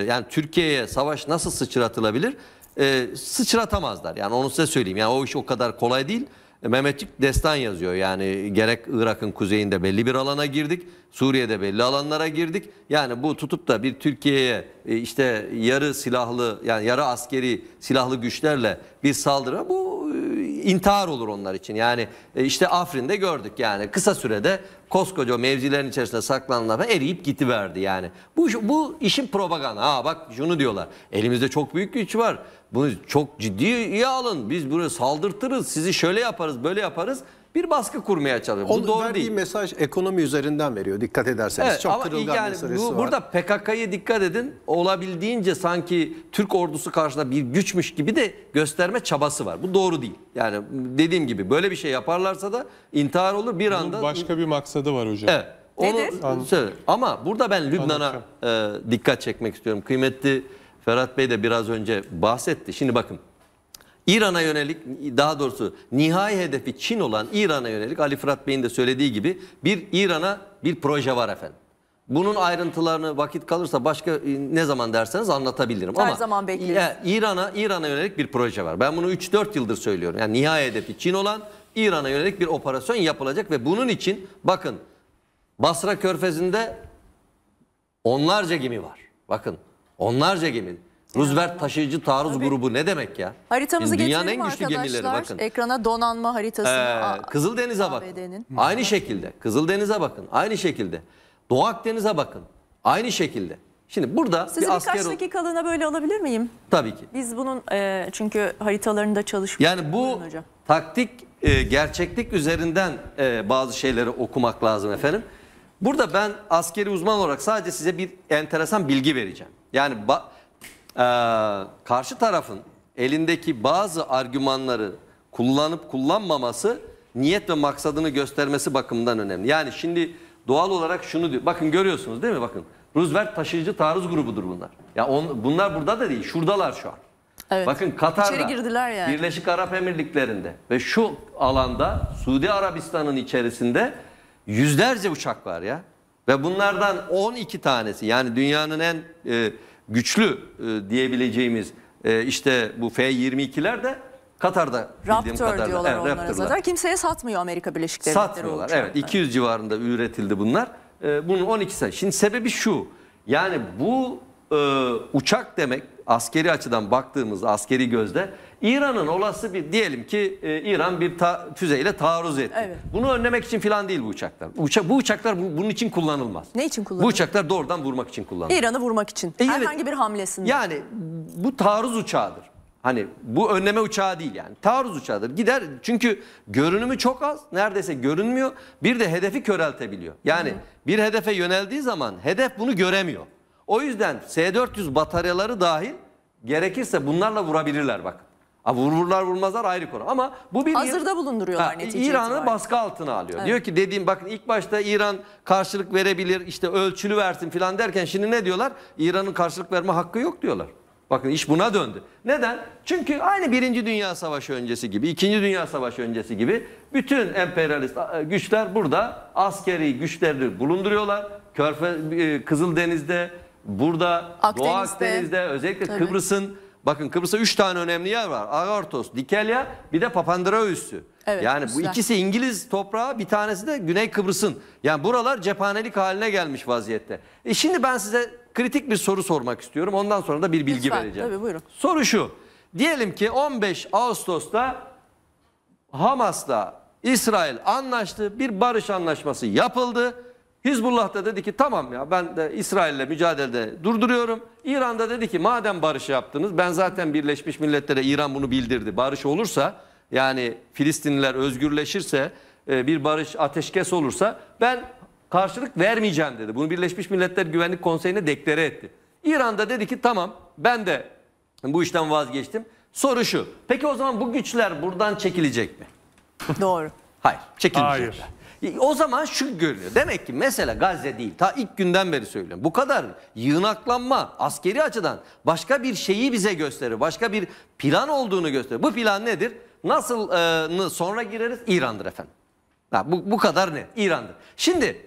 Speaker 2: yani Türkiye'ye savaş nasıl sıçratılabilir? E, sıçratamazlar. Yani onu size söyleyeyim. Yani o iş o kadar kolay değil. Mehmetçik destan yazıyor. Yani gerek Irak'ın kuzeyinde belli bir alana girdik, Suriye'de belli alanlara girdik. Yani bu tutup da bir Türkiye'ye e, işte yarı silahlı yani yarı askeri silahlı güçlerle bir saldırı bu e, intihar olur onlar için. Yani e, işte Afrin'de gördük yani kısa sürede koskoca mevzilerin içerisinde saklananlar eriyip gitiverdi yani. Bu, bu işin propaganda. Ha bak şunu diyorlar. Elimizde çok büyük güç var. Bunu çok ciddiye alın. Biz bunu saldırtırız. Sizi şöyle yaparız, böyle yaparız. Bir baskı kurmaya çalışıyor. Bu Onun doğru verdiği değil.
Speaker 3: mesaj ekonomi üzerinden veriyor. Dikkat ederseniz evet, çok kırılgan yani meselesi bu, var. Burada
Speaker 2: PKK'ya dikkat edin. Olabildiğince sanki Türk ordusu karşısında bir güçmüş gibi de gösterme çabası var. Bu doğru değil. Yani dediğim gibi böyle bir şey yaparlarsa da intihar olur bir Bunun anda. başka bir maksadı var hocam. Evet. Onu Nedir? Söyle. Ama burada ben Lübnan'a e, dikkat çekmek istiyorum. Kıymetli Ferhat Bey de biraz önce bahsetti. Şimdi bakın İran'a yönelik daha doğrusu nihai hedefi Çin olan İran'a yönelik Ali Fırat Bey'in de söylediği gibi bir İran'a bir proje var efendim. Bunun ayrıntılarını vakit kalırsa başka e, ne zaman derseniz anlatabilirim. Her Ama zaman bekleriz. E, İran'a İran'a yönelik bir proje var. Ben bunu 3-4 yıldır söylüyorum. Yani nihai hedefi Çin olan İran'a yönelik bir operasyon yapılacak ve bunun için bakın Basra Körfezi'nde onlarca gemi var. Bakın Onlarca gemi. Roosevelt taşıyıcı taarruz grubu ne demek ya?
Speaker 1: Haritamızı yani dünyanın en güçlü gemileri bakın. Ekrana donanma haritasını. Ee,
Speaker 2: Kızıldeniz'e bakın. Aynı şekilde. Kızıldeniz'e bakın. Aynı şekilde. Doğu Akdeniz'e bakın. Aynı şekilde. Şimdi burada Sizi bir asker... birkaç
Speaker 1: dakikalığına böyle alabilir miyim? Tabii ki. Biz bunun e, çünkü haritalarında çalışmış. Yani
Speaker 2: bu taktik e, gerçeklik üzerinden e, bazı şeyleri okumak lazım efendim. Burada ben askeri uzman olarak sadece size bir enteresan bilgi vereceğim. Yani ba, e, karşı tarafın elindeki bazı argümanları kullanıp kullanmaması niyet ve maksadını göstermesi bakımından önemli. Yani şimdi doğal olarak şunu diyor. Bakın görüyorsunuz değil mi? Bakın Roosevelt taşıyıcı taarruz grubudur bunlar. Ya on, bunlar burada da değil. Şuradalar şu an.
Speaker 1: Evet. Bakın Katar'da, girdiler yani.
Speaker 2: Birleşik Arap Emirlikleri'nde ve şu alanda Suudi Arabistan'ın içerisinde yüzlerce uçak var ya. Ve bunlardan 12 tanesi yani dünyanın en e, güçlü e, diyebileceğimiz e, işte bu F-22'ler de Katar'da Raptor kadarıyla. diyorlar evet, onlara zaten.
Speaker 1: Kimseye satmıyor Amerika Birleşik Devletleri. Satmıyorlar evet
Speaker 2: 200 civarında üretildi bunlar. E, bunun tanesi. Şimdi sebebi şu yani bu e, uçak demek askeri açıdan baktığımız askeri gözde İran'ın olası bir diyelim ki e, İran bir ta, füzeyle taarruz etti. Evet. Bunu önlemek için falan değil bu uçaklar. Uça, bu uçaklar bu, bunun için kullanılmaz. Ne için kullanılır? Bu uçaklar doğrudan vurmak için kullanılır. İran'ı
Speaker 1: vurmak için. E, Herhangi evet. bir hamlesinde. Yani
Speaker 2: bu taarruz uçağıdır. Hani bu önleme uçağı değil yani. Taarruz uçağıdır. Gider çünkü görünümü çok az. Neredeyse görünmüyor. Bir de hedefi köreltebiliyor. Yani Hı. bir hedefe yöneldiği zaman hedef bunu göremiyor. O yüzden S-400 bataryaları dahil gerekirse bunlarla vurabilirler bak. Ha, vururlar vurmazlar ayrı konu ama
Speaker 1: bu bir hazırda bulunduruyorlar netice İran'ı
Speaker 2: baskı altına alıyor. Evet. Diyor ki dediğim bakın ilk başta İran karşılık verebilir işte ölçülü versin filan derken şimdi ne diyorlar? İran'ın karşılık verme hakkı yok diyorlar. Bakın iş buna döndü. Neden? Çünkü aynı Birinci Dünya Savaşı öncesi gibi, İkinci Dünya Savaşı öncesi gibi bütün emperyalist güçler burada askeri güçlerini bulunduruyorlar. Körfe, e, Kızıldeniz'de, burada Akdeniz'de. Doğu Akdeniz'de özellikle Kıbrıs'ın Bakın Kıbrıs'ta üç tane önemli yer var. Agartos, Dikelya bir de Papandreou üssü. Evet, yani üstler. bu ikisi İngiliz toprağı bir tanesi de Güney Kıbrıs'ın. Yani buralar cephanelik haline gelmiş vaziyette. E şimdi ben size kritik bir soru sormak istiyorum. Ondan sonra da bir bilgi Lütfen, vereceğim. Tabii buyurun. Soru şu. Diyelim ki 15 Ağustos'ta Hamas'la İsrail anlaştı. Bir barış anlaşması yapıldı. Hizbullah da dedi ki tamam ya ben de İsrail'le mücadelede durduruyorum. İran da dedi ki madem barış yaptınız ben zaten Birleşmiş Milletler'e İran bunu bildirdi. Barış olursa yani Filistinliler özgürleşirse e, bir barış ateşkes olursa ben karşılık vermeyeceğim dedi. Bunu Birleşmiş Milletler Güvenlik Konseyi'ne deklare etti. İran da dedi ki tamam ben de bu işten vazgeçtim. Soru şu peki o zaman bu güçler buradan çekilecek mi? Doğru. Hayır çekilmeyecekler. Hayır. O zaman şu görünüyor. Demek ki mesela Gazze değil. Ta ilk günden beri söylüyorum. Bu kadar yığınaklanma askeri açıdan başka bir şeyi bize gösterir. Başka bir plan olduğunu gösterir. Bu plan nedir? Nasıl e, sonra gireriz? İran'dır efendim. Ha, bu, bu kadar ne? İran'dır. Şimdi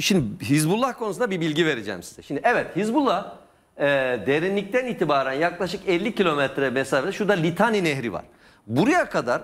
Speaker 2: şimdi Hizbullah konusunda bir bilgi vereceğim size. Şimdi evet Hizbullah e, derinlikten itibaren yaklaşık 50 kilometre mesafede şurada Litani Nehri var. Buraya kadar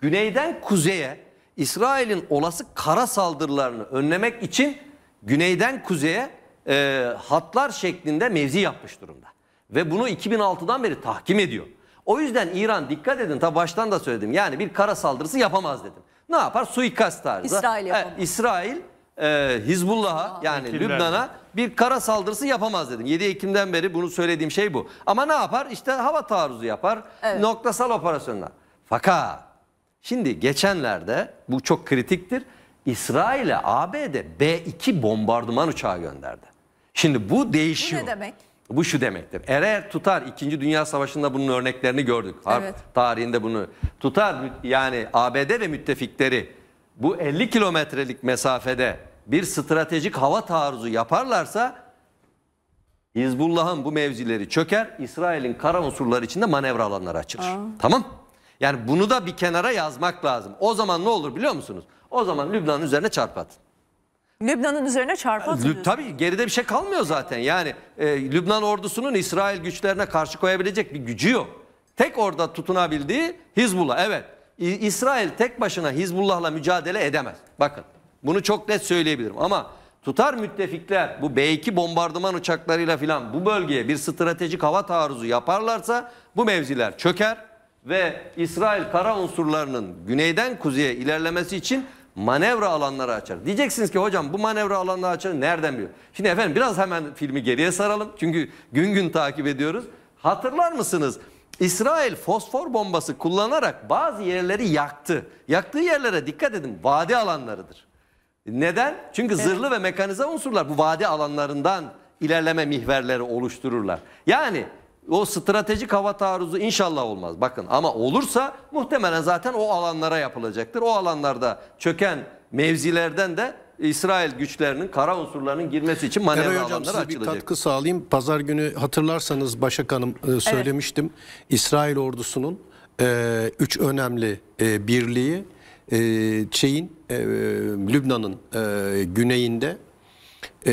Speaker 2: güneyden kuzeye İsrail'in olası kara saldırılarını önlemek için güneyden kuzeye e, hatlar şeklinde mevzi yapmış durumda. Ve bunu 2006'dan beri tahkim ediyor. O yüzden İran dikkat edin ta baştan da söyledim yani bir kara saldırısı yapamaz dedim. Ne yapar? Suikast tarzı. İsrail E, İsrail e, Hizbullah'a yani Lübnan'a bir kara saldırısı yapamaz dedim. 7 Ekim'den beri bunu söylediğim şey bu. Ama ne yapar? İşte hava taarruzu yapar. Evet. Noktasal operasyonlar. Fakat Şimdi geçenlerde bu çok kritiktir. İsrail'e ABD B2 bombardıman uçağı gönderdi. Şimdi bu değişiyor. Bu ne demek? Bu şu demektir. Eğer tutar 2. Dünya Savaşı'nda bunun örneklerini gördük. Harp evet. tarihinde bunu tutar yani ABD ve müttefikleri bu 50 kilometrelik mesafede bir stratejik hava taarruzu yaparlarsa Hizbullah'ın bu mevzileri çöker, İsrail'in kara unsurları içinde manevra alanları açılır. Aa. Tamam? Yani bunu da bir kenara yazmak lazım. O zaman ne olur biliyor musunuz? O zaman Lübnan'ın üzerine çarpatın.
Speaker 1: Lübnan'ın üzerine çarpatın. atılıyor.
Speaker 2: Tabii geride bir şey kalmıyor zaten. Yani e, Lübnan ordusunun İsrail güçlerine karşı koyabilecek bir gücü yok. Tek orada tutunabildiği Hizbullah. Evet. İsrail tek başına Hizbullah'la mücadele edemez. Bakın bunu çok net söyleyebilirim ama tutar müttefikler bu B2 bombardıman uçaklarıyla filan bu bölgeye bir stratejik hava taarruzu yaparlarsa bu mevziler çöker ve İsrail kara unsurlarının güneyden kuzeye ilerlemesi için manevra alanları açar. Diyeceksiniz ki hocam bu manevra alanları açar nereden biliyor? Şimdi efendim biraz hemen filmi geriye saralım. Çünkü gün gün takip ediyoruz. Hatırlar mısınız? İsrail fosfor bombası kullanarak bazı yerleri yaktı. Yaktığı yerlere dikkat edin vadi alanlarıdır. Neden? Çünkü evet. zırhlı ve mekanize unsurlar bu vadi alanlarından ilerleme mihverleri oluştururlar. Yani o stratejik hava taarruzu inşallah olmaz. Bakın ama olursa muhtemelen zaten o alanlara yapılacaktır. O alanlarda çöken mevzilerden de İsrail güçlerinin kara unsurlarının girmesi için manevra alanları hocam, açılacak. bir katkı
Speaker 3: sağlayayım. Pazar günü hatırlarsanız Başak Hanım e, söylemiştim. Evet. İsrail ordusunun e, üç önemli e, birliği e, şeyin e, Lübnan'ın e, güneyinde e,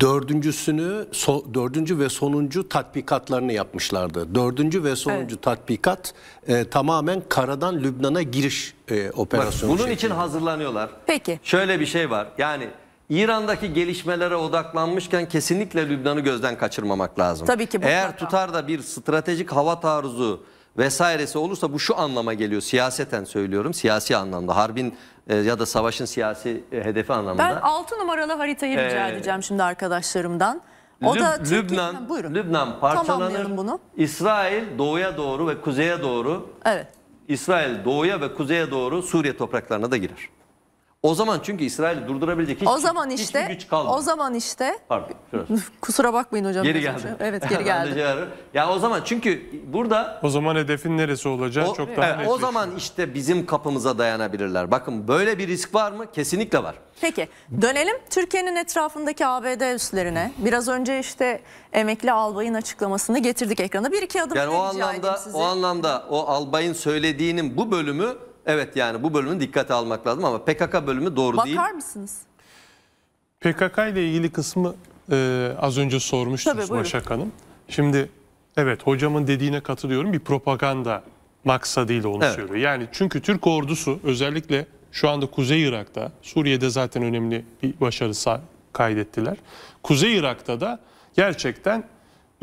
Speaker 3: dördüncüsünü so, dördüncü ve sonuncu tatbikatlarını yapmışlardı. Dördüncü ve sonuncu evet. tatbikat e, tamamen karadan Lübnan'a giriş e, operasyonu. Bak, bunun şeklinde.
Speaker 2: için hazırlanıyorlar. Peki. Şöyle bir şey var yani İran'daki gelişmelere odaklanmışken kesinlikle Lübnan'ı gözden kaçırmamak lazım. Tabii ki. Mutlaka. Eğer tutar da bir stratejik hava taarruzu vesairesi olursa bu şu anlama geliyor siyaseten söylüyorum siyasi anlamda harbin e, ya da savaşın siyasi e, hedefi anlamında. Ben
Speaker 1: 6 numaralı haritayı rica ee, edeceğim şimdi arkadaşlarımdan. O Lüb- da
Speaker 2: Lübnan, Ha, buyurun. Lübnan parçalanır. bunu. İsrail doğuya doğru ve kuzeye doğru, Evet. İsrail doğuya ve kuzeye doğru Suriye topraklarına da girer. O zaman çünkü İsrail'i durdurabilecek hiç, o zaman
Speaker 1: işte, hiçbir güç kalmadı. O zaman işte.
Speaker 2: Pardon. Şurası.
Speaker 1: Kusura bakmayın hocam. Geri geldi. Hocam. Evet geri geldi.
Speaker 2: ya o zaman çünkü burada. O zaman hedefin neresi olacak o, çok daha evet, net. O zaman işte bizim kapımıza dayanabilirler. Bakın böyle bir risk var mı? Kesinlikle var.
Speaker 1: Peki dönelim Türkiye'nin etrafındaki ABD üslerine. Biraz önce işte emekli albayın açıklamasını getirdik ekrana. Bir iki adım yani o anlamda, o
Speaker 2: anlamda o albayın söylediğinin bu bölümü Evet yani bu bölümü dikkate almak lazım ama PKK bölümü doğru
Speaker 4: Bakar değil. Bakar mısınız? PKK ile ilgili kısmı e, az önce sormuştunuz Tabii, Başak Hanım. Şimdi evet hocamın dediğine katılıyorum bir propaganda maksadıyla onu evet. söylüyor. Yani çünkü Türk ordusu özellikle şu anda Kuzey Irak'ta, Suriye'de zaten önemli bir başarı kaydettiler. Kuzey Irak'ta da gerçekten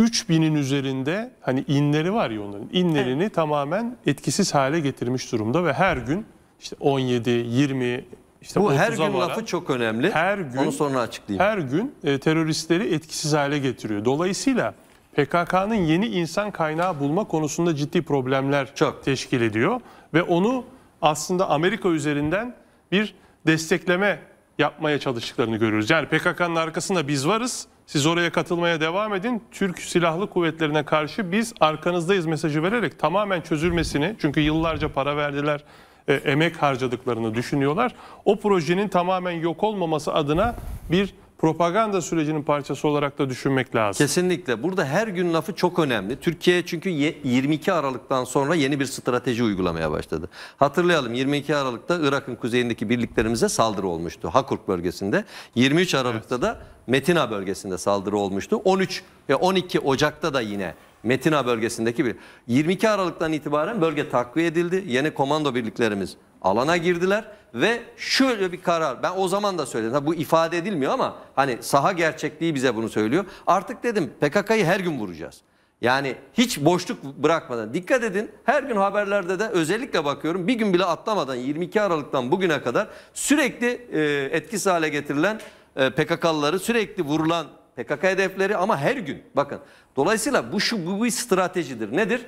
Speaker 4: 3000'in üzerinde hani inleri var ya onların inlerini evet. tamamen etkisiz hale getirmiş durumda ve her gün işte 17, 20 işte bu her gün varan, lafı
Speaker 8: çok
Speaker 2: önemli. Her gün
Speaker 8: onu sonra açıklayayım.
Speaker 4: Her gün e, teröristleri etkisiz hale getiriyor. Dolayısıyla PKK'nın yeni insan kaynağı bulma konusunda ciddi problemler çok. teşkil ediyor ve onu aslında Amerika üzerinden bir destekleme yapmaya çalıştıklarını görüyoruz. Yani PKK'nın arkasında biz varız. Siz oraya katılmaya devam edin. Türk Silahlı Kuvvetlerine karşı biz arkanızdayız mesajı vererek tamamen çözülmesini çünkü yıllarca para verdiler, e, emek harcadıklarını düşünüyorlar. O projenin tamamen yok olmaması adına bir propaganda sürecinin parçası olarak da düşünmek lazım.
Speaker 2: Kesinlikle. Burada her gün lafı çok önemli. Türkiye çünkü 22 Aralık'tan sonra yeni bir strateji uygulamaya başladı. Hatırlayalım 22 Aralık'ta Irak'ın kuzeyindeki birliklerimize saldırı olmuştu. Hakurk bölgesinde. 23 Aralık'ta evet. da Metina bölgesinde saldırı olmuştu. 13 ve 12 Ocak'ta da yine Metina bölgesindeki bir 22 Aralık'tan itibaren bölge takviye edildi. Yeni komando birliklerimiz alana girdiler ve şöyle bir karar ben o zaman da söyledim ha, bu ifade edilmiyor ama hani saha gerçekliği bize bunu söylüyor artık dedim PKK'yı her gün vuracağız. Yani hiç boşluk bırakmadan dikkat edin her gün haberlerde de özellikle bakıyorum bir gün bile atlamadan 22 Aralık'tan bugüne kadar sürekli e, etkisiz hale getirilen e, PKK'lıları sürekli vurulan PKK hedefleri ama her gün bakın. Dolayısıyla bu şu bu bir stratejidir. Nedir?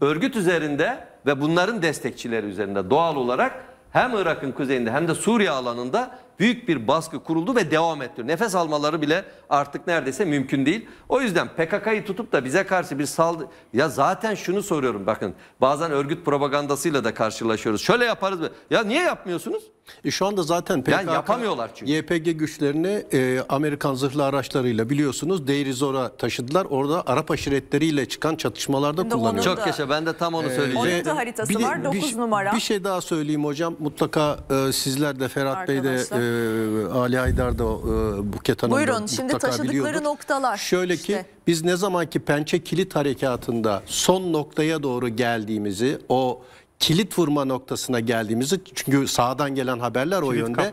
Speaker 2: Örgüt üzerinde ve bunların destekçileri üzerinde doğal olarak hem Irak'ın kuzeyinde hem de Suriye alanında büyük bir baskı kuruldu ve devam etti. Nefes almaları bile artık neredeyse mümkün değil. O yüzden PKK'yı tutup da bize karşı bir saldı. Ya zaten şunu soruyorum bakın bazen örgüt propagandasıyla da karşılaşıyoruz. Şöyle yaparız. Ya niye yapmıyorsunuz? E şu anda zaten PKK, yani yapamıyorlar
Speaker 3: çünkü. YPG güçlerini e, Amerikan zırhlı araçlarıyla biliyorsunuz Deir Zor'a taşıdılar. Orada Arap aşiretleriyle çıkan çatışmalarda Şimdi kullanıyor. Çok yaşa ben de tam onu e, söyleyeceğim. Ee, onun da haritası bir, var 9 numara. Bir şey daha söyleyeyim hocam. Mutlaka e, sizler de Ferhat Arkadaşlar. Bey de e, Ali Haydar da e, Buket Hanım Buyurun da şimdi taşıdıkları biliyordur. noktalar. Şöyle işte. ki biz ne zamanki pençe kilit harekatında son noktaya doğru geldiğimizi o kilit vurma noktasına geldiğimizi çünkü sağdan gelen haberler kilit o yönde.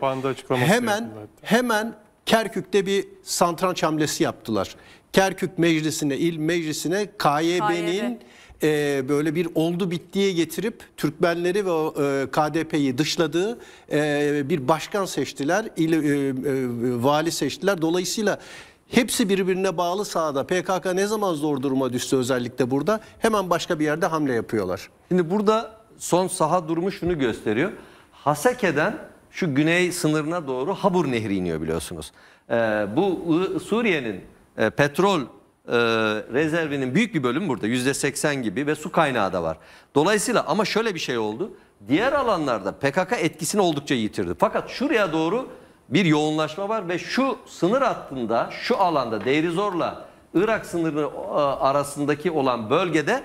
Speaker 3: Hemen hemen Kerkük'te bir santranç hamlesi yaptılar. Kerkük Meclisi'ne, il meclisine KYB'nin e, böyle bir oldu bittiye getirip Türkmenleri ve e, KDP'yi dışladığı e, bir başkan seçtiler, il, e, e, vali seçtiler. Dolayısıyla Hepsi birbirine bağlı sahada. PKK ne zaman zor duruma düştü özellikle burada hemen başka bir yerde hamle yapıyorlar.
Speaker 2: Şimdi burada son saha durumu şunu gösteriyor. Haseke'den şu güney sınırına doğru Habur Nehri iniyor biliyorsunuz. E, bu Suriye'nin e, petrol e, rezervinin büyük bir bölümü burada yüzde %80 gibi ve su kaynağı da var. Dolayısıyla ama şöyle bir şey oldu. Diğer alanlarda PKK etkisini oldukça yitirdi. Fakat şuraya doğru bir yoğunlaşma var ve şu sınır hattında şu alanda Deirizor'la Irak sınırı e, arasındaki olan bölgede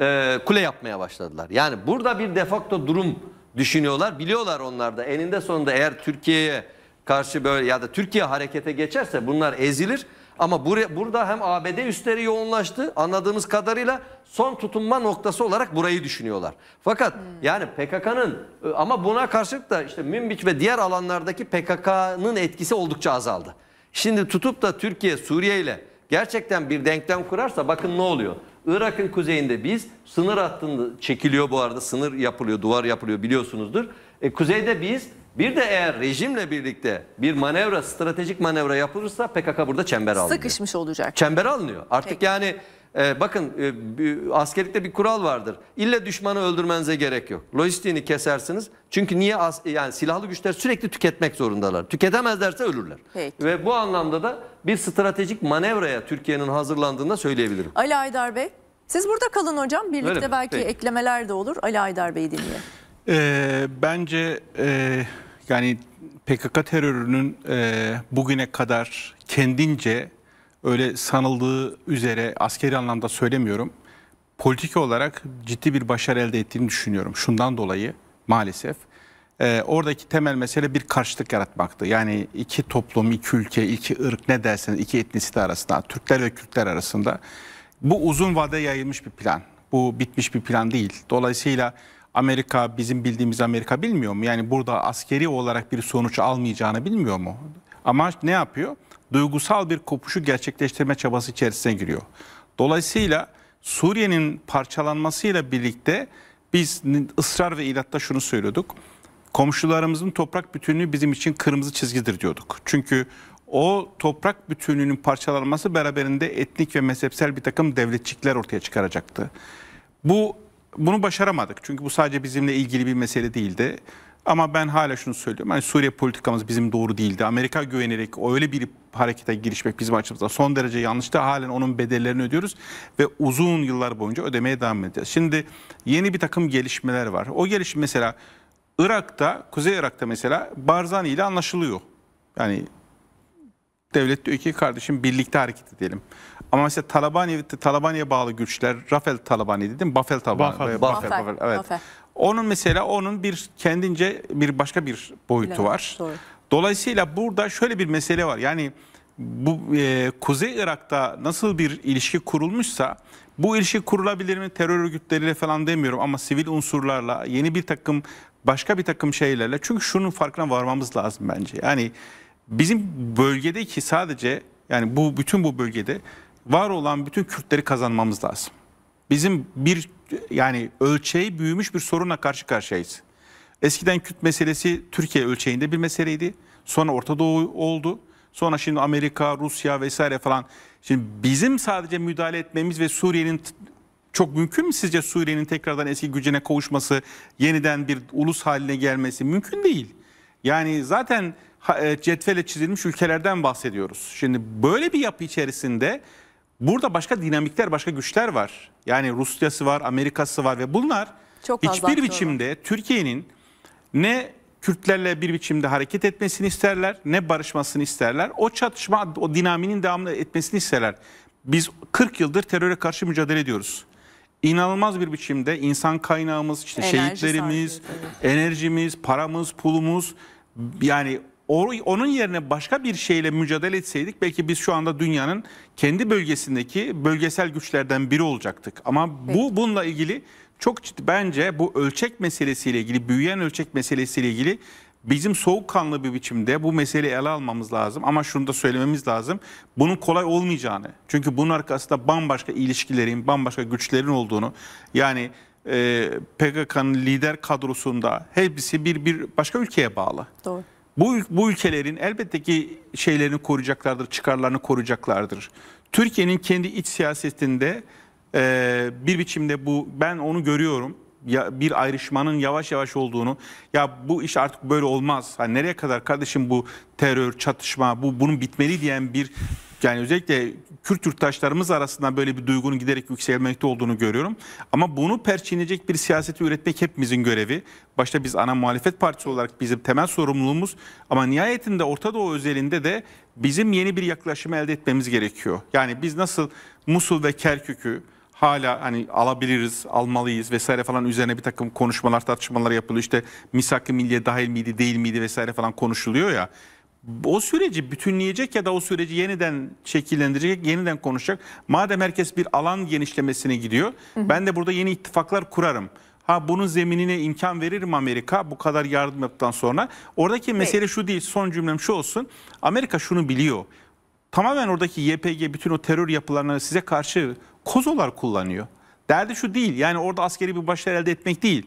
Speaker 2: e, kule yapmaya başladılar. Yani burada bir defakto durum düşünüyorlar. Biliyorlar onlar da eninde sonunda eğer Türkiye'ye karşı böyle ya da Türkiye harekete geçerse bunlar ezilir. Ama buraya, burada hem ABD üstleri yoğunlaştı anladığımız kadarıyla son tutunma noktası olarak burayı düşünüyorlar. Fakat hmm. yani PKK'nın e, ama buna karşılık da işte Münbiç ve diğer alanlardaki PKK'nın etkisi oldukça azaldı. Şimdi tutup da Türkiye Suriye ile gerçekten bir denklem kurarsa bakın ne oluyor. Irak'ın kuzeyinde biz sınır hattında çekiliyor bu arada sınır yapılıyor, duvar yapılıyor biliyorsunuzdur. E, kuzeyde biz bir de eğer rejimle birlikte bir manevra, stratejik manevra yapılırsa PKK burada çember alınıyor.
Speaker 1: Sıkışmış olacak.
Speaker 2: Çember alınıyor. Artık Peki. yani e, bakın e, askerlikte bir kural vardır. İlle düşmanı öldürmenize gerek yok. Lojistiğini kesersiniz. Çünkü niye as yani silahlı güçler sürekli tüketmek zorundalar. Tüketemezlerse ölürler. Peki. Ve bu anlamda da bir stratejik manevraya Türkiye'nin
Speaker 6: hazırlandığını söyleyebilirim.
Speaker 1: Ali Aydar Bey siz burada kalın hocam. Birlikte belki Peki. eklemeler de olur. Ali Aydar Bey dinleyelim.
Speaker 6: E, bence e, yani PKK terörünün e, bugüne kadar kendince öyle sanıldığı üzere askeri anlamda söylemiyorum. Politik olarak ciddi bir başarı elde ettiğini düşünüyorum. Şundan dolayı maalesef. E, oradaki temel mesele bir karşılık yaratmaktı. Yani iki toplum, iki ülke, iki ırk ne derseniz iki etnisite arasında, Türkler ve Kürtler arasında. Bu uzun vade yayılmış bir plan. Bu bitmiş bir plan değil. Dolayısıyla Amerika bizim bildiğimiz Amerika bilmiyor mu? Yani burada askeri olarak bir sonuç almayacağını bilmiyor mu? Ama ne yapıyor? duygusal bir kopuşu gerçekleştirme çabası içerisine giriyor. Dolayısıyla Suriye'nin parçalanmasıyla birlikte biz ısrar ve ilatta şunu söylüyorduk. Komşularımızın toprak bütünlüğü bizim için kırmızı çizgidir diyorduk. Çünkü o toprak bütünlüğünün parçalanması beraberinde etnik ve mezhepsel bir takım devletçikler ortaya çıkaracaktı. Bu bunu başaramadık. Çünkü bu sadece bizimle ilgili bir mesele değildi. Ama ben hala şunu söylüyorum. Hani Suriye politikamız bizim doğru değildi. Amerika güvenerek öyle bir harekete girişmek bizim açımızda son derece yanlıştı. Halen onun bedellerini ödüyoruz ve uzun yıllar boyunca ödemeye devam edeceğiz. Şimdi yeni bir takım gelişmeler var. O gelişim mesela Irak'ta, Kuzey Irak'ta mesela Barzani ile anlaşılıyor. Yani devlet diyor ki kardeşim birlikte hareket edelim. Ama mesela Talabaniye, Talabaniye bağlı güçler, Rafael Talabani dedim, Bafel Talabani. Bafel, Bafel, Bafel, Bafel, evet. Bafel. Onun mesela onun bir kendince bir başka bir boyutu Bilmiyorum, var. Doğru. Dolayısıyla burada şöyle bir mesele var. Yani bu e, Kuzey Irak'ta nasıl bir ilişki kurulmuşsa bu ilişki kurulabilir mi terör örgütleriyle falan demiyorum ama sivil unsurlarla yeni bir takım başka bir takım şeylerle çünkü şunun farkına varmamız lazım bence. Yani bizim bölgedeki sadece yani bu bütün bu bölgede var olan bütün Kürtleri kazanmamız lazım. Bizim bir yani ölçeği büyümüş bir sorunla karşı karşıyayız. Eskiden Kürt meselesi Türkiye ölçeğinde bir meseleydi. Sonra Orta Doğu oldu. Sonra şimdi Amerika, Rusya vesaire falan. Şimdi bizim sadece müdahale etmemiz ve Suriye'nin çok mümkün mü sizce Suriye'nin tekrardan eski gücüne kavuşması, yeniden bir ulus haline gelmesi mümkün değil. Yani zaten e, cetvele çizilmiş ülkelerden bahsediyoruz. Şimdi böyle bir yapı içerisinde burada başka dinamikler, başka güçler var. Yani Rusya'sı var, Amerika'sı var ve bunlar Çok hiçbir biçimde Türkiye'nin ne Kürtlerle bir biçimde hareket etmesini isterler, ne barışmasını isterler. O çatışma, o dinaminin devamlı etmesini isterler. Biz 40 yıldır teröre karşı mücadele ediyoruz. İnanılmaz bir biçimde insan kaynağımız, işte Enerji şehitlerimiz, sahibi, evet. enerjimiz, paramız, pulumuz yani onun yerine başka bir şeyle mücadele etseydik belki biz şu anda dünyanın kendi bölgesindeki bölgesel güçlerden biri olacaktık. Ama evet. bu bununla ilgili çok ciddi bence bu ölçek meselesiyle ilgili büyüyen ölçek meselesiyle ilgili bizim soğukkanlı bir biçimde bu meseleyi ele almamız lazım. Ama şunu da söylememiz lazım. Bunun kolay olmayacağını. Çünkü bunun arkasında bambaşka ilişkilerin, bambaşka güçlerin olduğunu. Yani PKK'nın lider kadrosunda hepsi bir, bir başka ülkeye bağlı. Doğru. Bu, bu ülkelerin elbette ki şeylerini koruyacaklardır, çıkarlarını koruyacaklardır. Türkiye'nin kendi iç siyasetinde e, bir biçimde bu ben onu görüyorum ya bir ayrışmanın yavaş yavaş olduğunu ya bu iş artık böyle olmaz. Hani nereye kadar kardeşim bu terör, çatışma bu bunun bitmeli diyen bir yani özellikle Kürt yurttaşlarımız arasında böyle bir duygunun giderek yükselmekte olduğunu görüyorum. Ama bunu perçinleyecek bir siyaseti üretmek hepimizin görevi. Başta biz ana muhalefet partisi olarak bizim temel sorumluluğumuz ama nihayetinde Orta Doğu özelinde de bizim yeni bir yaklaşımı elde etmemiz gerekiyor. Yani biz nasıl Musul ve Kerkük'ü hala hani alabiliriz, almalıyız vesaire falan üzerine bir takım konuşmalar, tartışmalar yapılıyor. İşte misak-ı milliye dahil miydi, değil miydi vesaire falan konuşuluyor ya o süreci bütünleyecek ya da o süreci yeniden şekillendirecek, yeniden konuşacak. Madem herkes bir alan genişlemesine gidiyor, hı hı. ben de burada yeni ittifaklar kurarım. Ha bunun zeminine imkan verir mi Amerika bu kadar yardım yaptıktan sonra. Oradaki Peki. mesele şu değil, son cümlem şu olsun. Amerika şunu biliyor. Tamamen oradaki YPG bütün o terör yapılarına size karşı kozolar kullanıyor. Derdi şu değil, yani orada askeri bir başarı elde etmek değil.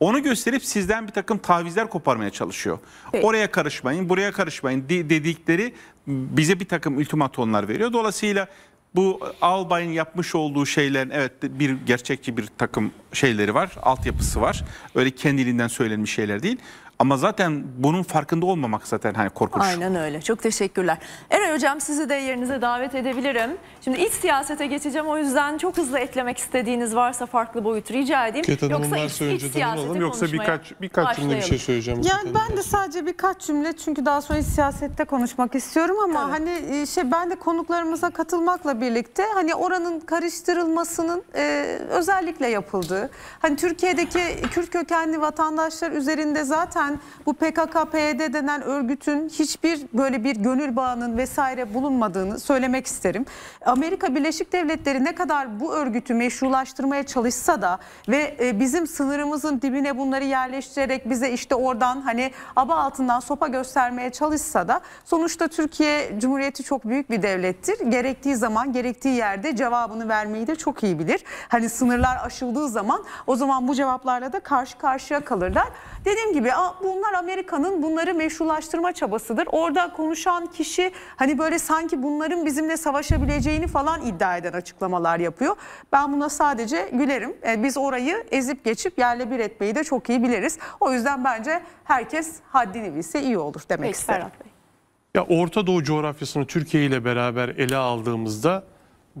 Speaker 6: Onu gösterip sizden bir takım tavizler koparmaya çalışıyor. Peki. Oraya karışmayın, buraya karışmayın dedikleri bize bir takım ultimatonlar veriyor. Dolayısıyla bu Albay'ın yapmış olduğu şeylerin evet bir gerçekçi bir takım şeyleri var, altyapısı var. Öyle kendiliğinden söylenmiş şeyler değil. Ama zaten bunun farkında olmamak zaten hani korkunç.
Speaker 1: Aynen öyle. Çok teşekkürler. Eray Hocam sizi de yerinize davet edebilirim. Şimdi iç siyasete geçeceğim. O yüzden çok hızlı eklemek istediğiniz varsa farklı boyut rica edeyim. yoksa varsa iç, iç siyasete Yoksa birkaç, birkaç başlayalım. cümle bir şey söyleyeceğim. Yani ben de sadece birkaç cümle çünkü daha sonra
Speaker 5: iç siyasette konuşmak istiyorum ama evet. hani e, şey ben de konuklarımıza katılmakla birlikte hani oranın karıştırılmasının e, özellikle yapıldığı. Hani Türkiye'deki Kürt kökenli vatandaşlar üzerinde zaten zaten bu PKK-PYD denen örgütün hiçbir böyle bir gönül bağının vesaire bulunmadığını söylemek isterim. Amerika Birleşik Devletleri ne kadar bu örgütü meşrulaştırmaya çalışsa da ve e, bizim sınırımızın dibine bunları yerleştirerek bize işte oradan hani aba altından sopa göstermeye çalışsa da sonuçta Türkiye Cumhuriyeti çok büyük bir devlettir. Gerektiği zaman gerektiği yerde cevabını vermeyi de çok iyi bilir. Hani sınırlar aşıldığı zaman o zaman bu cevaplarla da karşı karşıya kalırlar. Dediğim gibi bunlar Amerika'nın bunları meşrulaştırma çabasıdır. Orada konuşan kişi hani böyle sanki bunların bizimle savaşabileceğini falan iddia eden açıklamalar yapıyor. Ben buna sadece gülerim. E, biz orayı ezip geçip yerle bir etmeyi de çok iyi biliriz. O yüzden bence herkes haddini bilse iyi olur demek Peki, isterim.
Speaker 4: Ya Orta Doğu coğrafyasını Türkiye ile beraber ele aldığımızda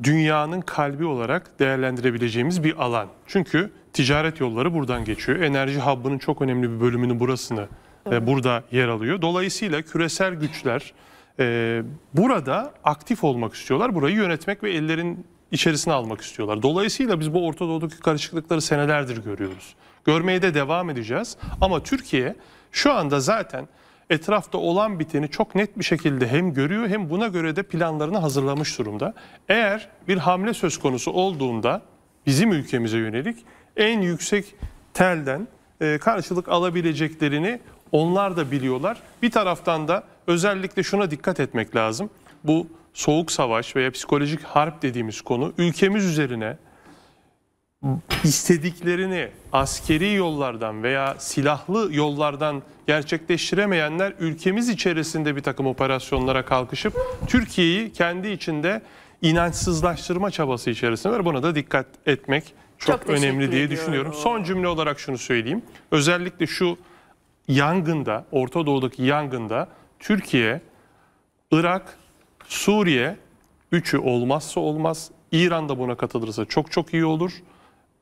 Speaker 4: dünyanın kalbi olarak değerlendirebileceğimiz bir alan. Çünkü ticaret yolları buradan geçiyor. Enerji hub'ının çok önemli bir bölümünü burasını evet. burada yer alıyor. Dolayısıyla küresel güçler e, burada aktif olmak istiyorlar. Burayı yönetmek ve ellerin içerisine almak istiyorlar. Dolayısıyla biz bu Orta Doğu'daki karışıklıkları senelerdir görüyoruz. Görmeye de devam edeceğiz. Ama Türkiye şu anda zaten etrafta olan biteni çok net bir şekilde hem görüyor hem buna göre de planlarını hazırlamış durumda. Eğer bir hamle söz konusu olduğunda bizim ülkemize yönelik en yüksek telden e, karşılık alabileceklerini onlar da biliyorlar. Bir taraftan da özellikle şuna dikkat etmek lazım. Bu soğuk savaş veya psikolojik harp dediğimiz konu ülkemiz üzerine istediklerini askeri yollardan veya silahlı yollardan gerçekleştiremeyenler ülkemiz içerisinde bir takım operasyonlara kalkışıp Türkiye'yi kendi içinde inançsızlaştırma çabası içerisinde var Buna da dikkat etmek çok, çok önemli diye ediyorum. düşünüyorum. Son cümle olarak şunu söyleyeyim. Özellikle şu yangında, Orta Doğu'daki yangında Türkiye, Irak, Suriye üçü olmazsa olmaz. İran da buna katılırsa çok çok iyi olur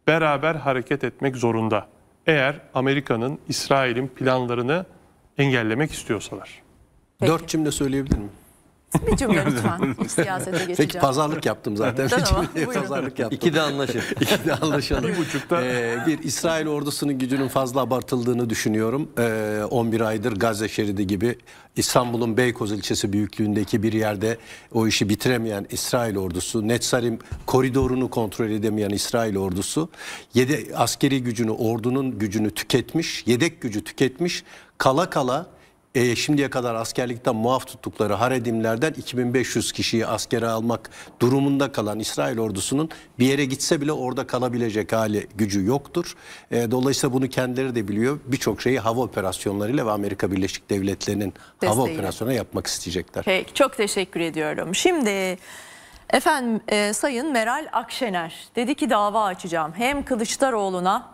Speaker 4: beraber hareket etmek zorunda. Eğer Amerika'nın, İsrail'in planlarını engellemek istiyorsalar.
Speaker 3: Peki. Dört cümle söyleyebilir miyim?
Speaker 1: Bir cümle lütfen siyasete geçeceğim. Peki pazarlık
Speaker 3: yaptım zaten. Tamam, pazarlık yaptım. İki de
Speaker 2: anlaşın. İki
Speaker 3: de anlaşalım. bir buçukta. Ee, bir İsrail ordusunun gücünün fazla abartıldığını düşünüyorum. Ee, 11 aydır Gazze şeridi gibi İstanbul'un Beykoz ilçesi büyüklüğündeki bir yerde o işi bitiremeyen İsrail ordusu, Netzarim koridorunu kontrol edemeyen İsrail ordusu, yedek askeri gücünü, ordunun gücünü tüketmiş, yedek gücü tüketmiş, kala kala e, şimdiye kadar askerlikten muaf tuttukları haredimlerden 2500 kişiyi askere almak durumunda kalan İsrail ordusunun bir yere gitse bile orada kalabilecek hali gücü yoktur. E, dolayısıyla bunu kendileri de biliyor. Birçok şeyi hava operasyonlarıyla ve Amerika Birleşik Devletleri'nin hava operasyonu yapmak isteyecekler.
Speaker 1: Peki çok teşekkür ediyorum. Şimdi efendim e, Sayın Meral Akşener dedi ki dava açacağım. Hem Kılıçdaroğlu'na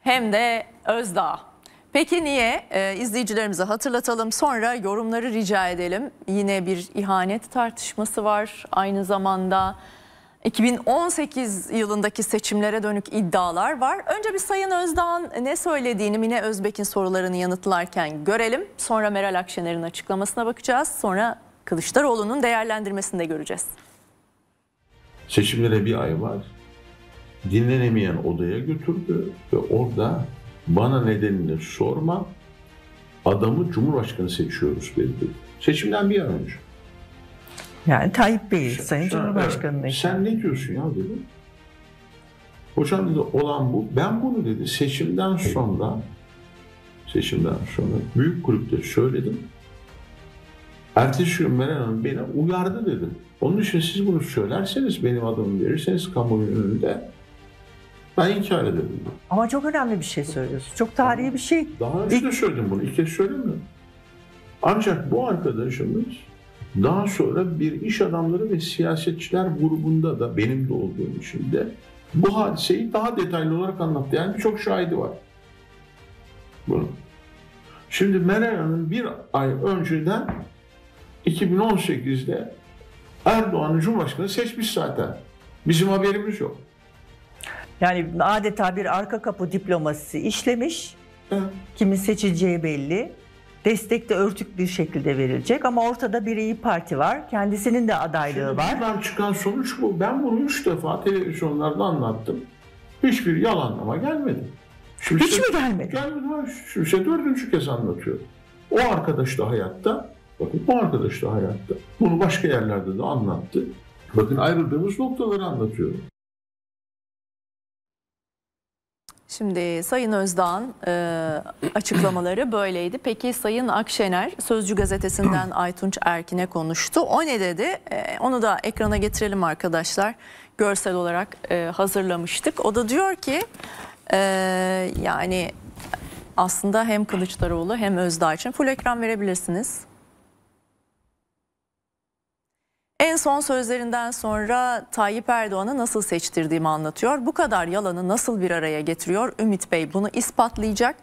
Speaker 1: hem de Özdağ'a. Peki niye? Ee, izleyicilerimize hatırlatalım sonra yorumları rica edelim. Yine bir ihanet tartışması var aynı zamanda. 2018 yılındaki seçimlere dönük iddialar var. Önce bir Sayın Özdağ'ın ne söylediğini Mine Özbek'in sorularını yanıtlarken görelim. Sonra Meral Akşener'in açıklamasına bakacağız. Sonra Kılıçdaroğlu'nun değerlendirmesini de göreceğiz.
Speaker 9: Seçimlere bir ay var. Dinlenemeyen odaya götürdü ve orada bana nedenini sorma. Adamı Cumhurbaşkanı seçiyoruz dedi. Seçimden bir an önce. Yani Tayyip Bey, sen, Sayın Cumhurbaşkanı. Evet, sen ne diyorsun ya dedi. Hocam dedi olan bu. Ben bunu dedi seçimden sonra seçimden sonra büyük kulüpte söyledim. Ertesi gün Meral Hanım beni uyardı dedim. Onun için siz bunu söylerseniz benim adımı verirseniz kamuoyu önünde ben inkar ederim bunu.
Speaker 1: Ama çok önemli bir şey söylüyorsun.
Speaker 7: Çok tarihi bir şey.
Speaker 9: Daha önce de söyledim bunu. İlk kez söylemiyorum. Ancak bu arkadaşımız daha sonra bir iş adamları ve siyasetçiler grubunda da benim de olduğum için de bu hadiseyi daha detaylı olarak anlattı. Yani birçok şahidi var. Bunu. Şimdi Meral Hanım bir ay önceden 2018'de Erdoğan'ı Cumhurbaşkanı seçmiş zaten.
Speaker 1: Bizim haberimiz yok. Yani adeta bir arka kapı diplomasisi işlemiş. Hı. Kimin seçileceği belli. Destek de örtük bir şekilde verilecek ama ortada bir iyi Parti var. Kendisinin de adaylığı Şimdi var. Buradan çıkan sonuç bu. Ben bunu üç
Speaker 9: defa televizyonlarda anlattım. Hiçbir yalanlama gelmedi. Şimdi Hiç mi gelmedi? Gelmedi. Şimdi dördüncü kez anlatıyorum. O arkadaş da hayatta. Bakın bu arkadaş da hayatta. Bunu başka yerlerde de anlattı. Bakın ayrıldığımız noktaları anlatıyorum.
Speaker 1: Şimdi Sayın Özdağ'ın e, açıklamaları böyleydi. Peki Sayın Akşener Sözcü gazetesinden Aytunç Erkin'e konuştu. O ne dedi? E, onu da ekrana getirelim arkadaşlar. Görsel olarak e, hazırlamıştık. O da diyor ki e, yani aslında hem Kılıçdaroğlu hem Özdağ için full ekran verebilirsiniz. En son sözlerinden sonra Tayyip Erdoğan'ı nasıl seçtirdiğimi anlatıyor. Bu kadar yalanı nasıl bir araya getiriyor? Ümit Bey bunu ispatlayacak.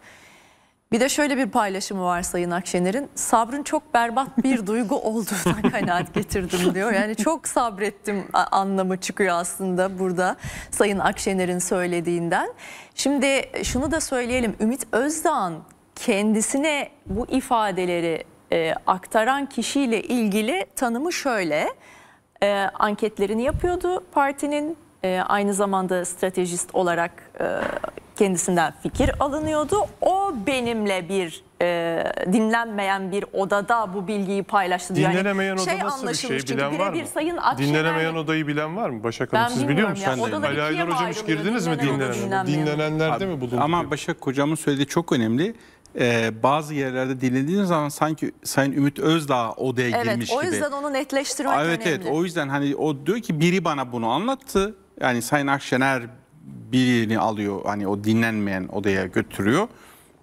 Speaker 1: Bir de şöyle bir paylaşımı var Sayın Akşener'in. Sabrın çok berbat bir duygu olduğuna kanaat getirdim diyor. Yani çok sabrettim anlamı çıkıyor aslında burada Sayın Akşener'in söylediğinden. Şimdi şunu da söyleyelim. Ümit Özdağ'ın kendisine bu ifadeleri e, aktaran kişiyle ilgili tanımı şöyle. E, anketlerini yapıyordu partinin. E, aynı zamanda stratejist olarak e, kendisinden fikir alınıyordu. O benimle bir e, dinlenmeyen bir odada bu bilgiyi paylaştı. Hani dinlenemeyen yani, oda şey nasıl bir şey bilen var mı? sayın Akşener... Dinlenemeyen
Speaker 4: odayı bilen var mı? Başak Hanım siz biliyor musunuz? Hani Ali Aydar Hocam girdiniz mi dinlenen?
Speaker 6: Dinlenenlerde mi bulundu? Ama Başak Hocam'ın söylediği çok önemli e, bazı yerlerde dinlediğiniz zaman sanki Sayın Ümit Özdağ odaya evet, girmiş gibi. Evet o yüzden gibi.
Speaker 1: onu netleştirmek evet, önemli. Evet evet
Speaker 6: o yüzden hani o diyor ki biri bana bunu anlattı. Yani Sayın Akşener birini alıyor hani o dinlenmeyen odaya götürüyor.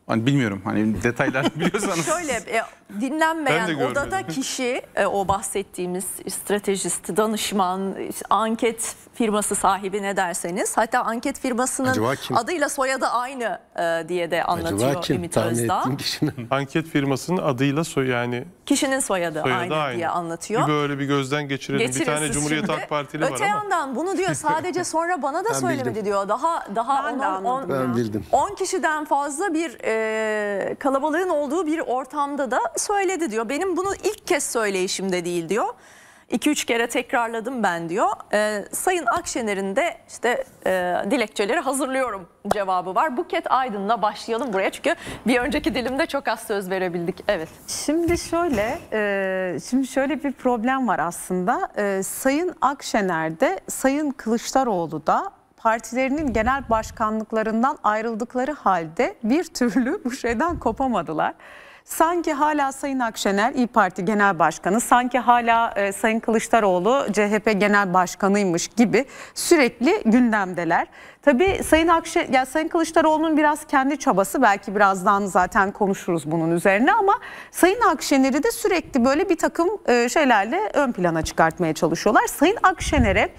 Speaker 6: Hani bilmiyorum hani detaylar biliyorsanız.
Speaker 1: Şöyle e, dinlenmeyen odada kişi e, o bahsettiğimiz stratejist, danışman, anket firması sahibi ne derseniz. Hatta anket firmasının adıyla soyadı aynı e, diye de anlatıyor Acaba kim? Ümit Özdağ.
Speaker 4: Anket firmasının adıyla soy yani
Speaker 1: kişinin soyadı, soyadı aynı, aynı diye anlatıyor. Bir böyle
Speaker 4: bir gözden geçirelim. Geçirin bir tane Cumhuriyet şimdi. Partili var ama. Öte
Speaker 1: yandan bunu diyor sadece sonra bana da ben söylemedi diyor. Daha daha ben onun, on, ben bildim. 10 kişiden fazla bir e, kalabalığın olduğu bir ortamda da söyledi diyor. Benim bunu ilk kez söyleyişimde değil diyor. 2-3 kere tekrarladım ben diyor. Ee, Sayın Akşener'in de işte e, dilekçeleri hazırlıyorum cevabı var. Buket Aydın'la başlayalım buraya çünkü bir önceki dilimde çok az söz verebildik. Evet. Şimdi şöyle, e,
Speaker 5: şimdi şöyle bir problem var aslında. E, Sayın Akşener'de, Sayın Kılıçdaroğlu da partilerinin genel başkanlıklarından ayrıldıkları halde bir türlü bu şeyden kopamadılar. Sanki hala Sayın Akşener İyi Parti Genel Başkanı, sanki hala e, Sayın Kılıçdaroğlu CHP Genel Başkanıymış gibi sürekli gündemdeler. Tabii Sayın Akşe ya Sayın Kılıçdaroğlu'nun biraz kendi çabası belki birazdan zaten konuşuruz bunun üzerine ama Sayın Akşener'i de sürekli böyle bir takım e, şeylerle ön plana çıkartmaya çalışıyorlar. Sayın Akşener'e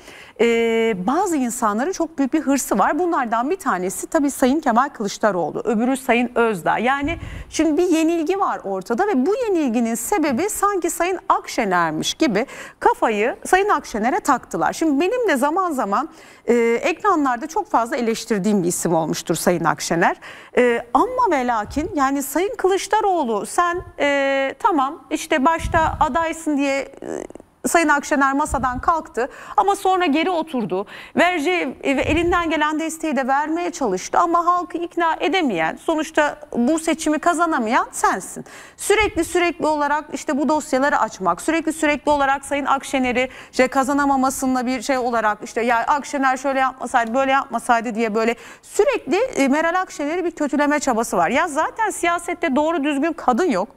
Speaker 5: e, bazı insanların çok büyük bir hırsı var. Bunlardan bir tanesi tabii Sayın Kemal Kılıçdaroğlu, öbürü Sayın Özdağ. Yani şimdi bir yenilgi var ortada ve bu yenilginin sebebi sanki Sayın Akşener'miş gibi kafayı Sayın Akşener'e taktılar. Şimdi benim de zaman zaman e, ekranlarda çok fazla eleştirdiğim bir isim olmuştur Sayın Akşener. E, ama ve lakin yani Sayın Kılıçdaroğlu sen e, tamam işte başta adaysın diye... E, Sayın Akşener masadan kalktı ama sonra geri oturdu. E, Vereceği elinden gelen desteği de vermeye çalıştı ama halkı ikna edemeyen, sonuçta bu seçimi kazanamayan sensin. Sürekli sürekli olarak işte bu dosyaları açmak, sürekli sürekli olarak Sayın Akşener'i işte kazanamamasında bir şey olarak işte ya Akşener şöyle yapmasaydı, böyle yapmasaydı diye böyle sürekli e, Meral Akşener'i bir kötüleme çabası var. Ya zaten siyasette doğru düzgün kadın yok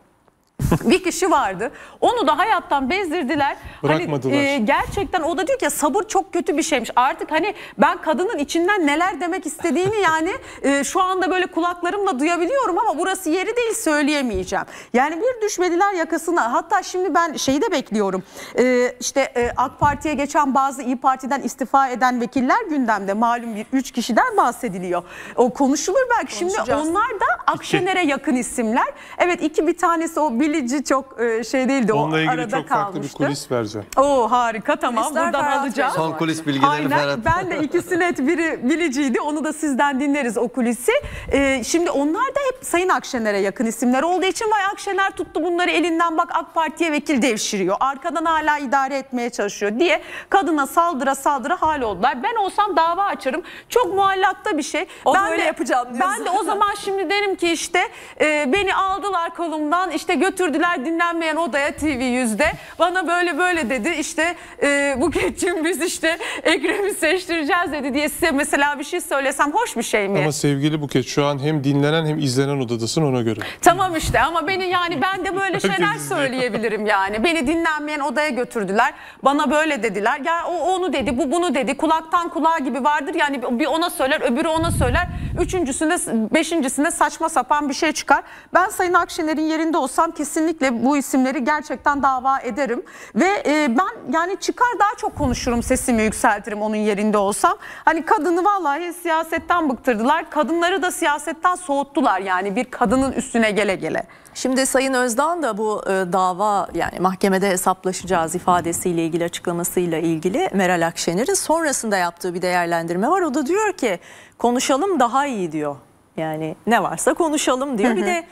Speaker 5: bir kişi vardı. Onu da hayattan bezdirdiler. Hani, Bırakmadılar. Hani, e, gerçekten o da diyor ki sabır çok kötü bir şeymiş. Artık hani ben kadının içinden neler demek istediğini yani e, şu anda böyle kulaklarımla duyabiliyorum ama burası yeri değil söyleyemeyeceğim. Yani bir düşmediler yakasına. Hatta şimdi ben şeyi de bekliyorum. E, işte e, AK Parti'ye geçen bazı İyi Parti'den istifa eden vekiller gündemde malum bir üç kişiden bahsediliyor. O konuşulur belki. Şimdi onlar da Akşener'e yakın isimler. Evet iki bir tanesi o bir Bilici çok e, şey değildi. Onunla ilgili arada çok kalmıştı. bir kulis vereceğim. Oo harika tamam Kulisler buradan alacağım. Son kulis bilgilerini Aynen. Ferhat. Ben de ikisi net biri Bilici'ydi. Onu da sizden dinleriz o kulisi. E, şimdi onlar da hep Sayın Akşener'e yakın isimler olduğu için vay Akşener tuttu bunları elinden bak AK Parti'ye vekil devşiriyor. Arkadan hala idare etmeye çalışıyor diye kadına saldıra saldıra hal oldular. Ben olsam dava açarım. Çok muallakta bir şey. O ben böyle de, yapacağım diyorsun. Ben de o zaman şimdi derim ki işte e, beni aldılar kolumdan işte götürdüler götürdüler dinlenmeyen odaya TV yüzde. Bana böyle böyle dedi işte e, Buket'cim biz işte Ekrem'i seçtireceğiz dedi diye size mesela bir şey söylesem hoş bir şey mi? Ama
Speaker 4: sevgili Buket şu an hem dinlenen hem izlenen odadasın ona göre.
Speaker 5: Tamam işte ama beni yani ben de böyle şeyler söyleyebilirim yani. Beni dinlenmeyen odaya götürdüler. Bana böyle dediler. Ya o onu dedi, bu bunu dedi. Kulaktan kulağa gibi vardır. Yani bir ona söyler, öbürü ona söyler. Üçüncüsünde, beşincisinde saçma sapan bir şey çıkar. Ben Sayın Akşener'in yerinde olsam ki kesinlikle bu isimleri gerçekten dava ederim. Ve e, ben yani çıkar daha çok konuşurum sesimi yükseltirim onun yerinde olsam. Hani kadını vallahi siyasetten bıktırdılar. Kadınları da siyasetten soğuttular yani bir kadının üstüne gele gele.
Speaker 1: Şimdi Sayın Özdan da bu e, dava yani mahkemede hesaplaşacağız ifadesiyle ilgili açıklamasıyla ilgili Meral Akşener'in sonrasında yaptığı bir değerlendirme var. O da diyor ki konuşalım daha iyi diyor. Yani ne varsa konuşalım diyor. Bir de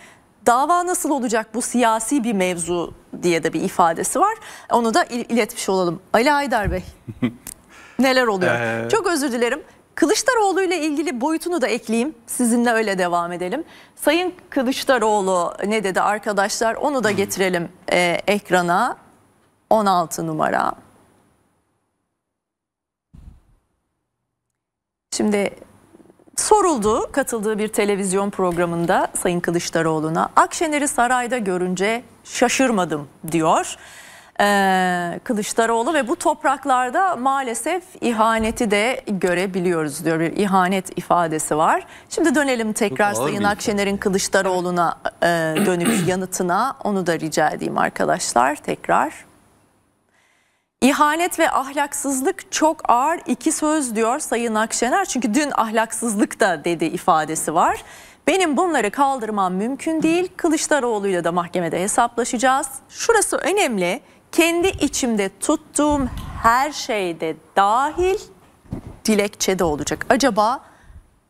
Speaker 1: Dava nasıl olacak bu siyasi bir mevzu diye de bir ifadesi var. Onu da iletmiş olalım. Ali Aydar Bey neler oluyor? Ee... Çok özür dilerim. Kılıçdaroğlu ile ilgili boyutunu da ekleyeyim. Sizinle öyle devam edelim. Sayın Kılıçdaroğlu ne dedi arkadaşlar? Onu da getirelim e, ekrana. 16 numara. Şimdi Soruldu katıldığı bir televizyon programında Sayın Kılıçdaroğlu'na Akşener'i sarayda görünce şaşırmadım diyor. Ee, Kılıçdaroğlu ve bu topraklarda maalesef ihaneti de görebiliyoruz diyor. Bir ihanet ifadesi var. Şimdi dönelim tekrar Sayın Akşener'in Kılıçdaroğlu'na e, dönük yanıtına. Onu da rica edeyim arkadaşlar tekrar. İhanet ve ahlaksızlık çok ağır iki söz diyor Sayın Akşener. Çünkü dün ahlaksızlık da dedi ifadesi var. Benim bunları kaldırmam mümkün değil. Kılıçdaroğlu'yla da mahkemede hesaplaşacağız. Şurası önemli. Kendi içimde tuttuğum her şeyde dahil dilekçede olacak. Acaba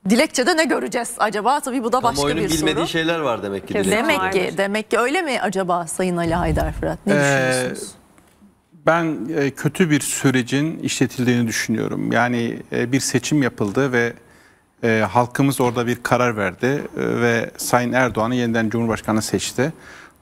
Speaker 1: dilekçede ne göreceğiz acaba? Tabii bu da başka Kamuoyunun bir soru. bilmediği şeyler
Speaker 6: var
Speaker 2: demek ki. Demek ki,
Speaker 1: demek ki öyle mi acaba Sayın Ali Haydar Fırat? Ne ee, düşünüyorsunuz?
Speaker 6: ben e, kötü bir sürecin işletildiğini düşünüyorum. Yani e, bir seçim yapıldı ve e, halkımız orada bir karar verdi ve Sayın Erdoğan'ı yeniden Cumhurbaşkanı seçti.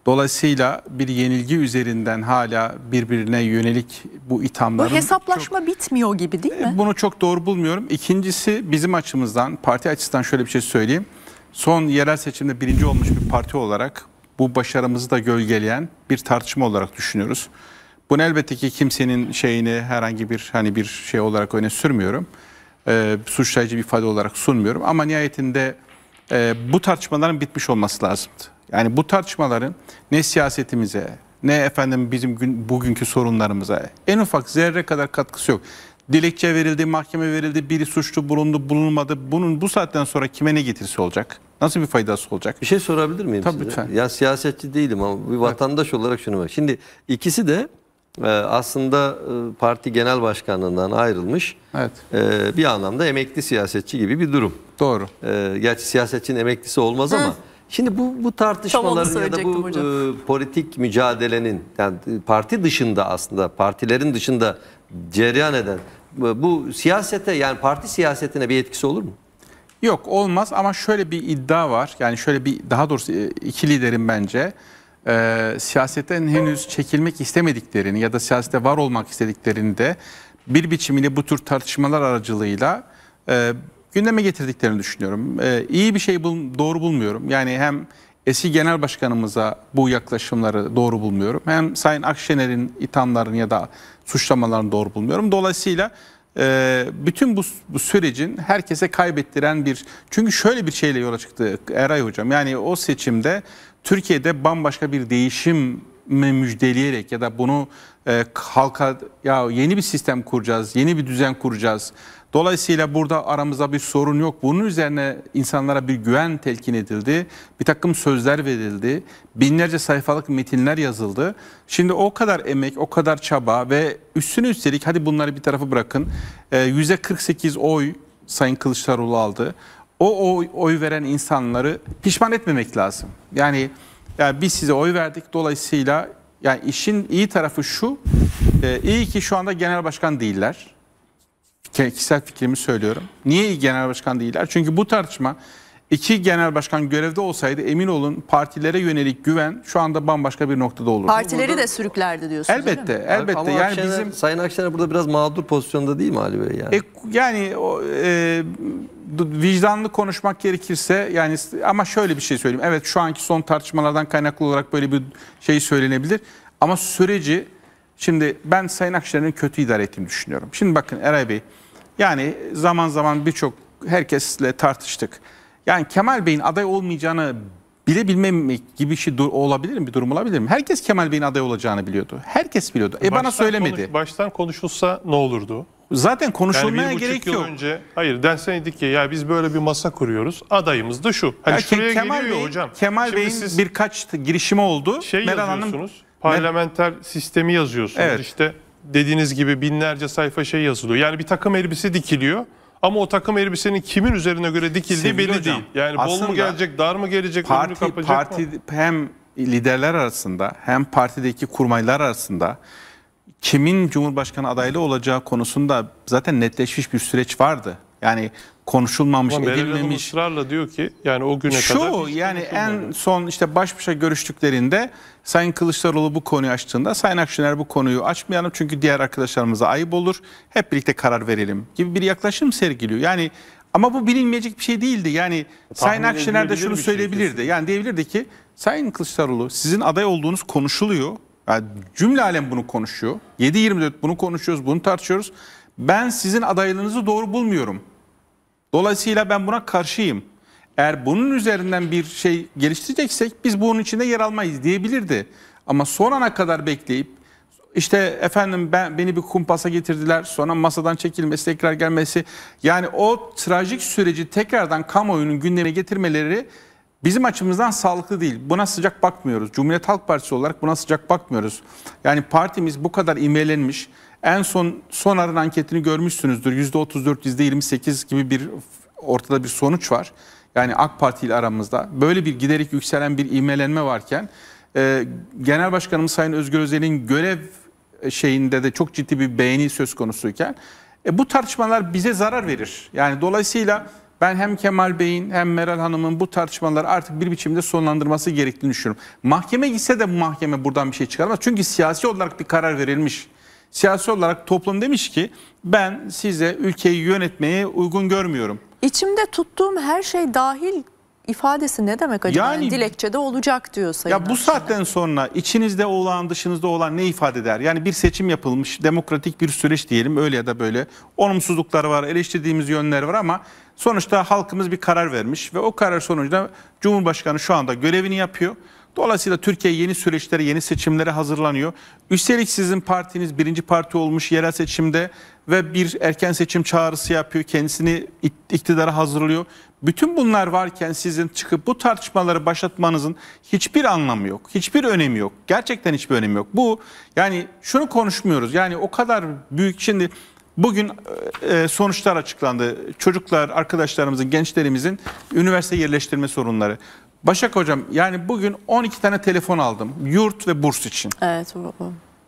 Speaker 6: Dolayısıyla bir yenilgi üzerinden hala birbirine yönelik bu ithamların... Bu
Speaker 1: hesaplaşma çok, bitmiyor gibi değil mi?
Speaker 6: Bunu çok doğru bulmuyorum. İkincisi bizim açımızdan, parti açısından şöyle bir şey söyleyeyim. Son yerel seçimde birinci olmuş bir parti olarak bu başarımızı da gölgeleyen bir tartışma olarak düşünüyoruz. Bu elbette ki kimsenin şeyini herhangi bir hani bir şey olarak öne sürmüyorum. E, suçlayıcı bir ifade olarak sunmuyorum. Ama nihayetinde e, bu tartışmaların bitmiş olması lazımdı. Yani bu tartışmaların ne siyasetimize ne efendim bizim gün, bugünkü sorunlarımıza en ufak zerre kadar katkısı yok. Dilekçe verildi, mahkeme verildi, biri suçlu bulundu, bulunmadı. Bunun bu saatten sonra kime ne getirisi olacak? Nasıl bir faydası olacak? Bir şey sorabilir miyim Tabii size? lütfen. Ya siyasetçi değilim ama bir vatandaş evet. olarak şunu var. Şimdi ikisi
Speaker 2: de ee, aslında e, parti genel başkanlığından ayrılmış evet. Ee, bir anlamda emekli siyasetçi gibi bir durum. Doğru. Ee, gerçi siyasetçinin emeklisi olmaz Hı. ama şimdi bu, bu tartışmaların ya da bu hocam. E, politik mücadelenin yani e, parti dışında aslında partilerin dışında cereyan eden bu siyasete
Speaker 6: yani parti siyasetine bir etkisi olur mu? Yok olmaz ama şöyle bir iddia var yani şöyle bir daha doğrusu iki liderin bence e, ee, siyasetten henüz çekilmek istemediklerini ya da siyasete var olmak istediklerini de bir biçimini bu tür tartışmalar aracılığıyla e, gündeme getirdiklerini düşünüyorum. E, iyi bir şey bul, doğru bulmuyorum. Yani hem eski genel başkanımıza bu yaklaşımları doğru bulmuyorum. Hem Sayın Akşener'in ithamlarını ya da suçlamalarını doğru bulmuyorum. Dolayısıyla e, bütün bu, bu sürecin herkese kaybettiren bir... Çünkü şöyle bir şeyle yola çıktı Eray Hocam. Yani o seçimde Türkiye'de bambaşka bir değişim müjdeleyerek ya da bunu e, halka ya yeni bir sistem kuracağız, yeni bir düzen kuracağız. Dolayısıyla burada aramızda bir sorun yok. Bunun üzerine insanlara bir güven telkin edildi. Bir takım sözler verildi. Binlerce sayfalık metinler yazıldı. Şimdi o kadar emek, o kadar çaba ve üstüne üstelik hadi bunları bir tarafa bırakın. E, %48 oy Sayın Kılıçdaroğlu aldı o oy, oy veren insanları pişman etmemek lazım. Yani, yani biz size oy verdik dolayısıyla yani işin iyi tarafı şu e, iyi ki şu anda genel başkan değiller. Kişisel fikrimi söylüyorum. Niye iyi genel başkan değiller? Çünkü bu tartışma iki genel başkan görevde olsaydı emin olun partilere yönelik güven şu anda bambaşka bir noktada olurdu. Partileri burada, de
Speaker 1: sürüklerdi diyorsunuz Elbette, elbette. Ama yani Akşener, bizim
Speaker 6: Sayın Akşener burada biraz mağdur pozisyonda değil mi Ali Bey yani? E, yani o e, vicdanlı konuşmak gerekirse yani ama şöyle bir şey söyleyeyim. Evet şu anki son tartışmalardan kaynaklı olarak böyle bir şey söylenebilir. Ama süreci şimdi ben Sayın Akşener'in kötü idare ettiğini düşünüyorum. Şimdi bakın Eray Bey yani zaman zaman birçok herkesle tartıştık. Yani Kemal Bey'in aday olmayacağını bilebilmemek gibi bir şey olabilir mi? Bir durum olabilir mi? Herkes Kemal Bey'in aday olacağını biliyordu. Herkes biliyordu. E baştan bana söylemedi. Konuş,
Speaker 4: baştan konuşulsa ne olurdu? Zaten konuşulmaya yani gerek yok. önce hayır denseydik ki ya biz böyle bir masa kuruyoruz. Adayımız da şu. Hani ya şuraya Kemal geliyor Bey, hocam.
Speaker 6: Kemal Bey'in birkaç girişimi oldu. Şey Meral yazıyorsunuz. Hanım,
Speaker 4: parlamenter Mer sistemi yazıyorsunuz. Evet. İşte dediğiniz gibi binlerce sayfa şey yazılıyor. Yani bir takım elbise dikiliyor. Ama o takım elbisenin kimin üzerine göre dikildiği Sevgili belli hocam, değil. Yani bol mu gelecek, dar mı gelecek, parti, kapacak parti, mı?
Speaker 6: Hem liderler arasında hem partideki kurmaylar arasında kimin Cumhurbaşkanı adaylı olacağı konusunda zaten netleşmiş bir süreç vardı. Yani konuşulmamış, Ama edilmemiş.
Speaker 4: ısrarla diyor ki yani o güne Şu, kadar. Şu
Speaker 6: yani en son işte baş başa görüştüklerinde Sayın Kılıçdaroğlu bu konuyu açtığında Sayın Akşener bu konuyu açmayalım çünkü diğer arkadaşlarımıza ayıp olur. Hep birlikte karar verelim gibi bir yaklaşım sergiliyor. Yani ama bu bilinmeyecek bir şey değildi. Yani Tahmin Sayın Akşener de şunu şey söyleyebilirdi. Şey yani diyebilirdi ki Sayın Kılıçdaroğlu sizin aday olduğunuz konuşuluyor. Yani cümle alem bunu konuşuyor. 7-24 bunu konuşuyoruz, bunu tartışıyoruz. Ben sizin adaylığınızı doğru bulmuyorum. Dolayısıyla ben buna karşıyım. Eğer bunun üzerinden bir şey geliştireceksek biz bunun içinde yer almayız diyebilirdi. Ama son ana kadar bekleyip işte efendim ben beni bir kumpasa getirdiler. Sonra masadan çekilmesi, tekrar gelmesi. Yani o trajik süreci tekrardan kamuoyunun gündemine getirmeleri bizim açımızdan sağlıklı değil. Buna sıcak bakmıyoruz. Cumhuriyet Halk Partisi olarak buna sıcak bakmıyoruz. Yani partimiz bu kadar imelenmiş. En son son Sonar'ın anketini görmüşsünüzdür. %34, %28 gibi bir ortada bir sonuç var. Yani AK Parti ile aramızda. Böyle bir giderek yükselen bir ivmelenme varken e, Genel Başkanımız Sayın Özgür Özel'in görev e, şeyinde de çok ciddi bir beğeni söz konusuyken e, bu tartışmalar bize zarar verir. Yani dolayısıyla ben hem Kemal Bey'in hem Meral Hanım'ın bu tartışmaları artık bir biçimde sonlandırması gerektiğini düşünüyorum. Mahkeme gitse de bu mahkeme buradan bir şey çıkarmaz. Çünkü siyasi olarak bir karar verilmiş siyasi olarak toplum demiş ki ben size ülkeyi yönetmeye uygun görmüyorum.
Speaker 1: İçimde tuttuğum her şey dahil ifadesi ne demek acaba? Yani, yani dilekçede olacak diyor Sayın Ya
Speaker 6: bu Erşen. saatten sonra içinizde olan dışınızda olan ne ifade eder? Yani bir seçim yapılmış demokratik bir süreç diyelim öyle ya da böyle olumsuzluklar var eleştirdiğimiz yönler var ama sonuçta halkımız bir karar vermiş ve o karar sonucunda Cumhurbaşkanı şu anda görevini yapıyor. Dolayısıyla Türkiye yeni süreçlere, yeni seçimlere hazırlanıyor. Üstelik sizin partiniz birinci parti olmuş yerel seçimde ve bir erken seçim çağrısı yapıyor. Kendisini iktidara hazırlıyor. Bütün bunlar varken sizin çıkıp bu tartışmaları başlatmanızın hiçbir anlamı yok. Hiçbir önemi yok. Gerçekten hiçbir önemi yok. Bu yani şunu konuşmuyoruz. Yani o kadar büyük şimdi Bugün e, e, sonuçlar açıklandı. Çocuklar, arkadaşlarımızın, gençlerimizin üniversite yerleştirme sorunları. Başak Hocam yani bugün 12 tane telefon aldım yurt ve burs için. Evet.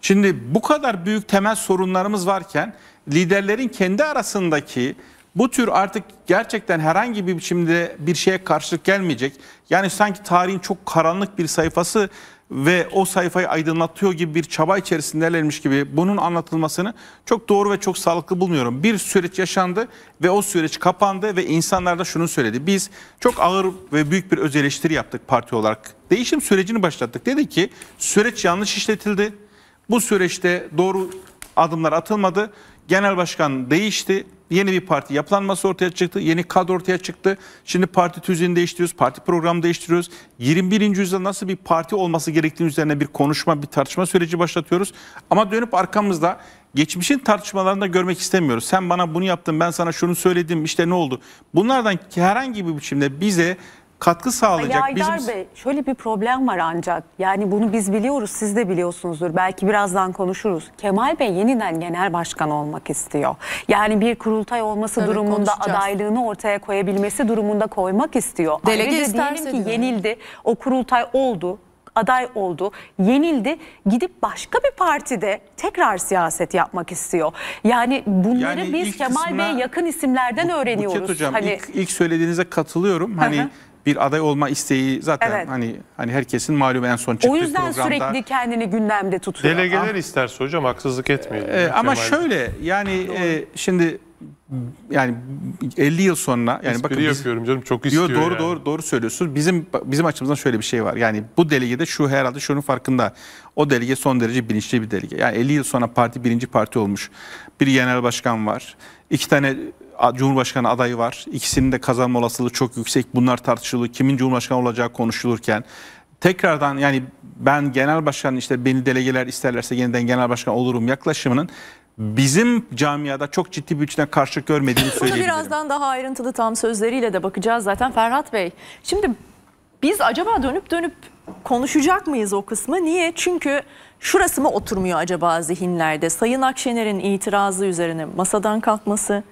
Speaker 6: Şimdi bu kadar büyük temel sorunlarımız varken liderlerin kendi arasındaki bu tür artık gerçekten herhangi bir biçimde bir şeye karşılık gelmeyecek. Yani sanki tarihin çok karanlık bir sayfası ve o sayfayı aydınlatıyor gibi bir çaba içerisindelermiş gibi bunun anlatılmasını çok doğru ve çok sağlıklı bulmuyorum. Bir süreç yaşandı ve o süreç kapandı ve insanlar da şunu söyledi. Biz çok ağır ve büyük bir öz eleştiri yaptık parti olarak. Değişim sürecini başlattık. Dedi ki süreç yanlış işletildi. Bu süreçte doğru adımlar atılmadı. Genel başkan değişti. Yeni bir parti yapılanması ortaya çıktı. Yeni kadro ortaya çıktı. Şimdi parti tüzüğünü değiştiriyoruz. Parti programı değiştiriyoruz. 21. yüzyılda nasıl bir parti olması gerektiğini üzerine bir konuşma, bir tartışma süreci başlatıyoruz. Ama dönüp arkamızda geçmişin tartışmalarını da görmek istemiyoruz. Sen bana bunu yaptın, ben sana şunu söyledim, işte ne oldu? Bunlardan herhangi bir biçimde bize katkı sağlayacak. Ali Bizim... Bey
Speaker 5: şöyle bir problem var ancak yani bunu biz biliyoruz siz de biliyorsunuzdur belki birazdan konuşuruz. Kemal Bey yeniden genel başkan olmak istiyor. Yani bir kurultay olması Tabii durumunda adaylığını ortaya koyabilmesi durumunda koymak istiyor. Delege Ayrıca diyelim ki yenildi o kurultay oldu aday oldu, yenildi, gidip başka bir partide tekrar siyaset yapmak istiyor. Yani bunları yani biz Kemal Bey yakın isimlerden bu, öğreniyoruz. Buket Hocam hani... ilk,
Speaker 6: ilk söylediğinize katılıyorum. Hani bir aday olma isteği zaten Evet. hani hani herkesin malum en son çıktığı O yüzden programda. sürekli
Speaker 5: kendini gündemde tutuyor. Delegeler
Speaker 6: isterse hocam haksızlık etmeyelim. Ee, ama şöyle yani e, şimdi yani 50 yıl sonra yani Espri bakın biz- canım çok istiyor doğru yani. doğru doğru söylüyorsun. Bizim bizim açımızdan şöyle bir şey var. Yani bu delegede şu herhalde şunun farkında. O delege son derece bilinçli bir delege. Yani 50 yıl sonra parti birinci parti olmuş. Bir genel başkan var. İki tane Cumhurbaşkanı adayı var. İkisinin de kazanma olasılığı çok yüksek. Bunlar tartışılıyor. Kimin Cumhurbaşkanı olacağı konuşulurken tekrardan yani ben genel başkan işte beni delegeler isterlerse yeniden genel başkan olurum yaklaşımının bizim camiada çok ciddi bir üçüne karşı görmediğini söyleyebilirim. Bunu
Speaker 1: birazdan daha ayrıntılı tam sözleriyle de bakacağız zaten Ferhat Bey. Şimdi biz acaba dönüp dönüp konuşacak mıyız o kısmı? Niye? Çünkü şurası mı oturmuyor acaba zihinlerde? Sayın Akşener'in itirazı üzerine masadan kalkması,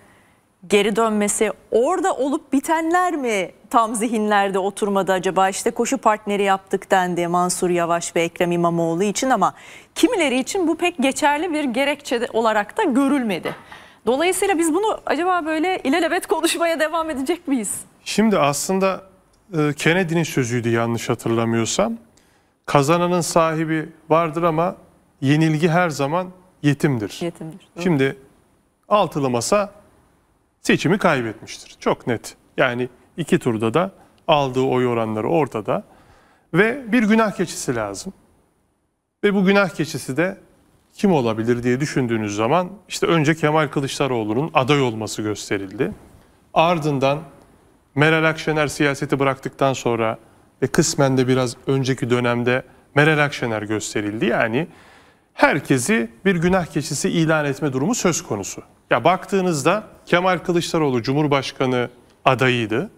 Speaker 1: geri dönmesi, orada olup bitenler mi tam zihinlerde oturmadı acaba? İşte koşu partneri yaptık dendi Mansur Yavaş ve Ekrem İmamoğlu için ama kimileri için bu pek geçerli bir gerekçe olarak da görülmedi. Dolayısıyla biz bunu acaba böyle ilelebet konuşmaya devam edecek miyiz?
Speaker 4: Şimdi aslında e, Kennedy'nin sözüydü yanlış hatırlamıyorsam. Kazananın sahibi vardır ama yenilgi her zaman yetimdir. Yetimdir. Şimdi altılı masa seçimi kaybetmiştir. Çok net. Yani iki turda da aldığı oy oranları ortada ve bir günah keçisi lazım. Ve bu günah keçisi de kim olabilir diye düşündüğünüz zaman işte önce Kemal Kılıçdaroğlu'nun aday olması gösterildi. Ardından Meral Akşener siyaseti bıraktıktan sonra ve kısmen de biraz önceki dönemde Meral Akşener gösterildi. Yani herkesi bir günah keçisi ilan etme durumu söz konusu. Ya baktığınızda Kemal Kılıçdaroğlu Cumhurbaşkanı adayıydı.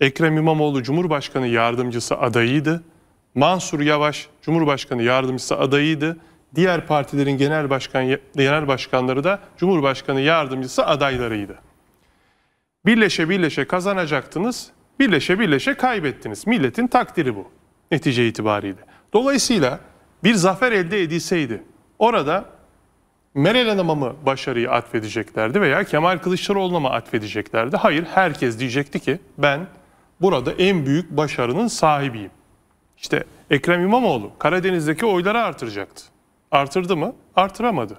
Speaker 4: Ekrem İmamoğlu Cumhurbaşkanı yardımcısı adayıydı. Mansur Yavaş Cumhurbaşkanı yardımcısı adayıydı. Diğer partilerin genel başkan genel başkanları da Cumhurbaşkanı yardımcısı adaylarıydı. Birleşe birleşe kazanacaktınız. Birleşe birleşe kaybettiniz. Milletin takdiri bu netice itibariyle. Dolayısıyla bir zafer elde edilseydi orada Meral Hanım'a mı başarıyı atfedeceklerdi veya Kemal Kılıçdaroğlu'na mı atfedeceklerdi? Hayır, herkes diyecekti ki ben burada en büyük başarının sahibiyim. İşte Ekrem İmamoğlu Karadeniz'deki oyları artıracaktı. Artırdı mı? Artıramadı.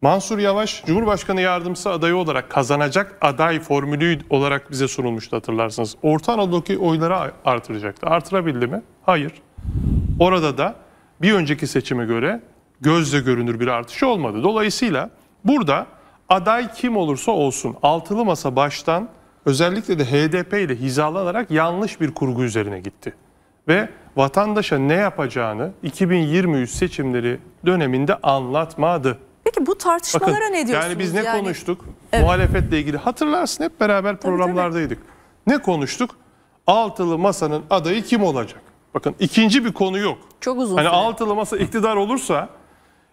Speaker 4: Mansur Yavaş Cumhurbaşkanı yardımcısı adayı olarak kazanacak aday formülü olarak bize sunulmuştu hatırlarsınız. Orta Anadolu'daki oyları artıracaktı. Artırabildi mi? Hayır. Orada da bir önceki seçime göre gözle görünür bir artış olmadı. Dolayısıyla burada aday kim olursa olsun altılı masa baştan özellikle de HDP ile hizalanarak yanlış bir kurgu üzerine gitti. Ve vatandaşa ne yapacağını 2023 seçimleri döneminde anlatmadı. Peki
Speaker 1: bu tartışmalara Bakın, ne diyorsunuz? Yani biz ne yani? konuştuk?
Speaker 4: Evet. Muhalefetle ilgili hatırlarsın hep beraber programlardaydık. Tabii, tabii. Ne konuştuk? Altılı masanın adayı kim olacak? Bakın ikinci bir konu yok. Çok uzun. Hani süre. altılı masa iktidar olursa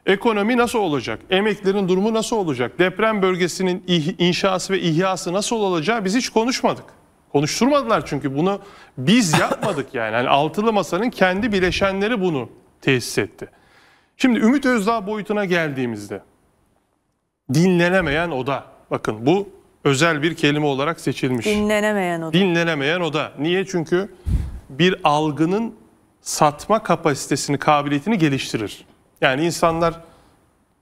Speaker 4: Ekonomi nasıl olacak? Emeklerin durumu nasıl olacak? Deprem bölgesinin inşası ve ihyası nasıl olacağı biz hiç konuşmadık. Konuşturmadılar çünkü bunu biz yapmadık yani. yani altılı masanın kendi bileşenleri bunu tesis etti. Şimdi Ümit Özdağ boyutuna geldiğimizde dinlenemeyen oda. Bakın bu özel bir kelime olarak seçilmiş.
Speaker 1: Dinlenemeyen oda.
Speaker 4: Dinlenemeyen oda. Niye? Çünkü bir algının satma kapasitesini, kabiliyetini geliştirir. Yani insanlar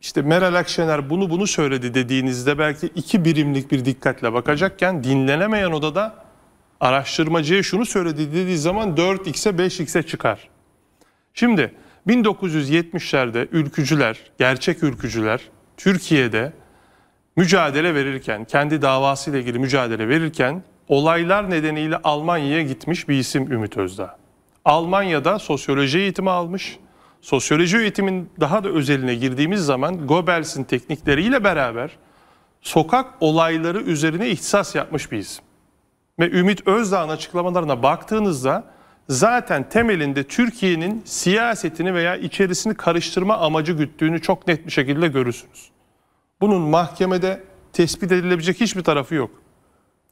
Speaker 4: işte Meral Akşener bunu bunu söyledi dediğinizde belki iki birimlik bir dikkatle bakacakken dinlenemeyen odada araştırmacıya şunu söyledi dediği zaman 4x'e 5x'e çıkar. Şimdi 1970'lerde ülkücüler, gerçek ülkücüler Türkiye'de mücadele verirken, kendi davasıyla ilgili mücadele verirken olaylar nedeniyle Almanya'ya gitmiş bir isim Ümit Özdağ. Almanya'da sosyoloji eğitimi almış sosyoloji eğitimin daha da özeline girdiğimiz zaman Goebbels'in teknikleriyle beraber sokak olayları üzerine ihtisas yapmış bir isim. Ve Ümit Özdağ'ın açıklamalarına baktığınızda zaten temelinde Türkiye'nin siyasetini veya içerisini karıştırma amacı güttüğünü çok net bir şekilde görürsünüz. Bunun mahkemede tespit edilebilecek hiçbir tarafı yok.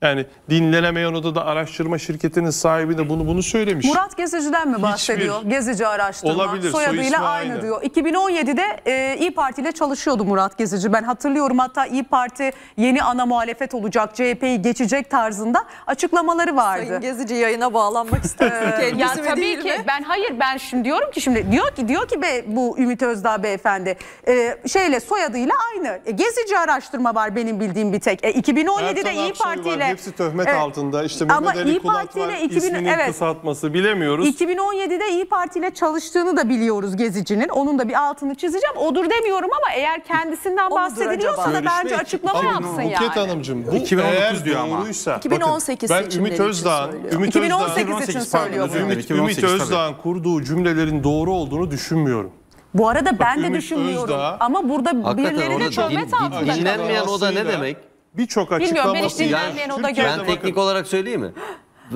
Speaker 4: Yani dinlenemeyen odada araştırma şirketinin sahibi de bunu bunu söylemiş. Murat
Speaker 5: Gezici'den mi bahsediyor? Hiçbir, Gezici araştırma. Olabilir. Soyadıyla soy aynı, diyor. 2017'de e, İyi Parti ile çalışıyordu Murat Gezici. Ben hatırlıyorum hatta İyi Parti yeni ana muhalefet olacak, CHP'yi geçecek tarzında açıklamaları vardı. Sayın
Speaker 1: Gezici yayına bağlanmak istedim. Ee, ya tabii ki mi?
Speaker 5: ben hayır ben şimdi diyorum ki şimdi diyor ki diyor ki be bu Ümit Özdağ beyefendi e, şeyle soyadıyla aynı. E, Gezici araştırma var benim bildiğim bir tek. E, 2017'de İyi Parti ile hepsi töhmet evet. altında. İşte Ama Mehmet Ali Kulat var, 2000, evet.
Speaker 4: kısaltması bilemiyoruz.
Speaker 5: 2017'de İyi Parti ile çalıştığını da biliyoruz Gezici'nin. Onun da bir altını çizeceğim. Odur demiyorum ama eğer kendisinden bahsediliyorsa da bence açıklama yapsın yani. Buket Hanımcığım
Speaker 4: bu 2019 diyor ama. Doğruysa, 2018 bakın, ben Ümit Özdağ, 2018 için söylüyor. Ümit, Ümit Özdağ'ın kurduğu cümlelerin doğru olduğunu düşünmüyorum.
Speaker 5: Bu arada ben Bak, de Ümit düşünmüyorum Özdağ, ama burada birileri de çömet altında. Dinlenmeyen o da ne demek? birçok açıklaması. Bilmiyorum ben
Speaker 1: hiç dinlenmeyen yani, oda gördüm. Ben teknik
Speaker 2: bakın. olarak söyleyeyim mi?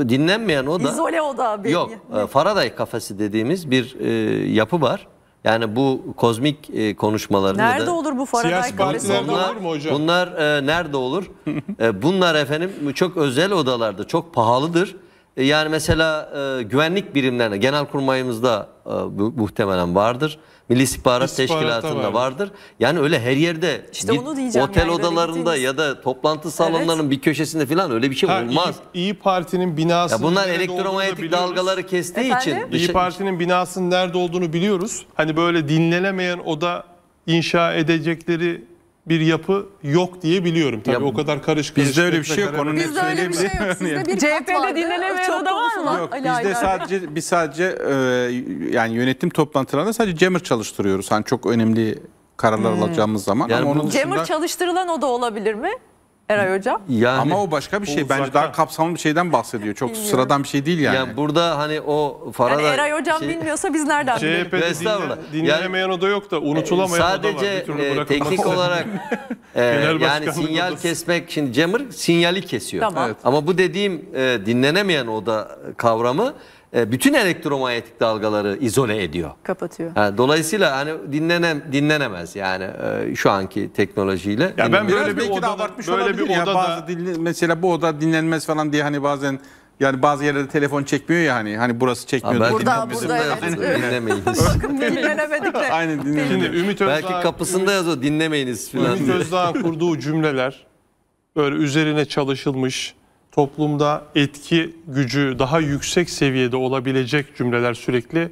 Speaker 2: Dinlenmeyen oda. İzole
Speaker 1: oda. Benim. Yok
Speaker 2: e, Faraday kafesi dediğimiz bir e, yapı var. Yani bu kozmik e, konuşmalarını nerede da, olur bu Faraday kafesi? Bunlar, olur mu hocam? bunlar e, nerede olur? e, bunlar efendim çok özel odalarda çok pahalıdır. E, yani mesela e, güvenlik birimlerine genel kurmayımızda e, muhtemelen vardır. Milli İstihbarat, İstihbarat Teşkilatı'nda var. vardır. Yani öyle her yerde işte git, otel yani, odalarında ya da toplantı salonlarının evet. bir köşesinde falan öyle bir şey ha, olmaz.
Speaker 4: İyi, İyi Parti'nin binası bunlar elektromanyetik dalgaları kestiği Efendim? için. İyi şey- Parti'nin binasının nerede olduğunu biliyoruz. Hani böyle dinlenemeyen oda inşa edecekleri bir yapı yok diye biliyorum. Tabii Ya o kadar karışık. Bizde öyle bir şey yok. Onun net Bizde öyle bir şey yok. Sizde bir
Speaker 6: CHP'de dinlenemeyen Çok adam var mı? Yok bizde Aydar. sadece biz sadece e, yani yönetim toplantılarında sadece Cemir çalıştırıyoruz. Hani çok önemli kararlar hmm. alacağımız zaman Yani ama onun dışında Cemur
Speaker 1: çalıştırılan o da olabilir mi? Eray Hocam.
Speaker 6: Yani, Ama o başka bir şey. Bence daha kapsamlı bir şeyden bahsediyor. Çok Bilmiyorum. sıradan bir şey değil yani. Yani burada hani o
Speaker 2: Farada... Yani Eray Hocam şey,
Speaker 1: bilmiyorsa biz nereden bilelim? CHP'de dinle, dinlenemeyen yani, oda yok da unutulamayan
Speaker 2: e, sadece, oda var. Sadece teknik olarak e, yani sinyal kesmek. Şimdi Cemir sinyali kesiyor. Tamam. Evet. Ama bu dediğim e, dinlenemeyen oda kavramı e, bütün elektromanyetik dalgaları izole ediyor. Kapatıyor. Yani dolayısıyla hani dinlenem dinlenemez yani e, şu anki teknolojiyle. Ya ben böyle Biraz bir belki odada, abartmış
Speaker 1: böyle bir odada bazı dinle,
Speaker 6: mesela bu oda dinlenmez falan diye hani bazen yani bazı yerlerde telefon çekmiyor ya hani hani burası çekmiyor.
Speaker 1: Burada burada burada evet.
Speaker 6: dinlemeyiniz.
Speaker 1: Bakın dinlenemedik de. Aynen dinlemeyiniz. Şimdi Ümit Özdağ, Belki
Speaker 4: kapısında
Speaker 2: yazıyor dinlemeyiniz falan. Ümit Özdağ
Speaker 4: kurduğu cümleler böyle üzerine çalışılmış toplumda etki gücü daha yüksek seviyede olabilecek cümleler sürekli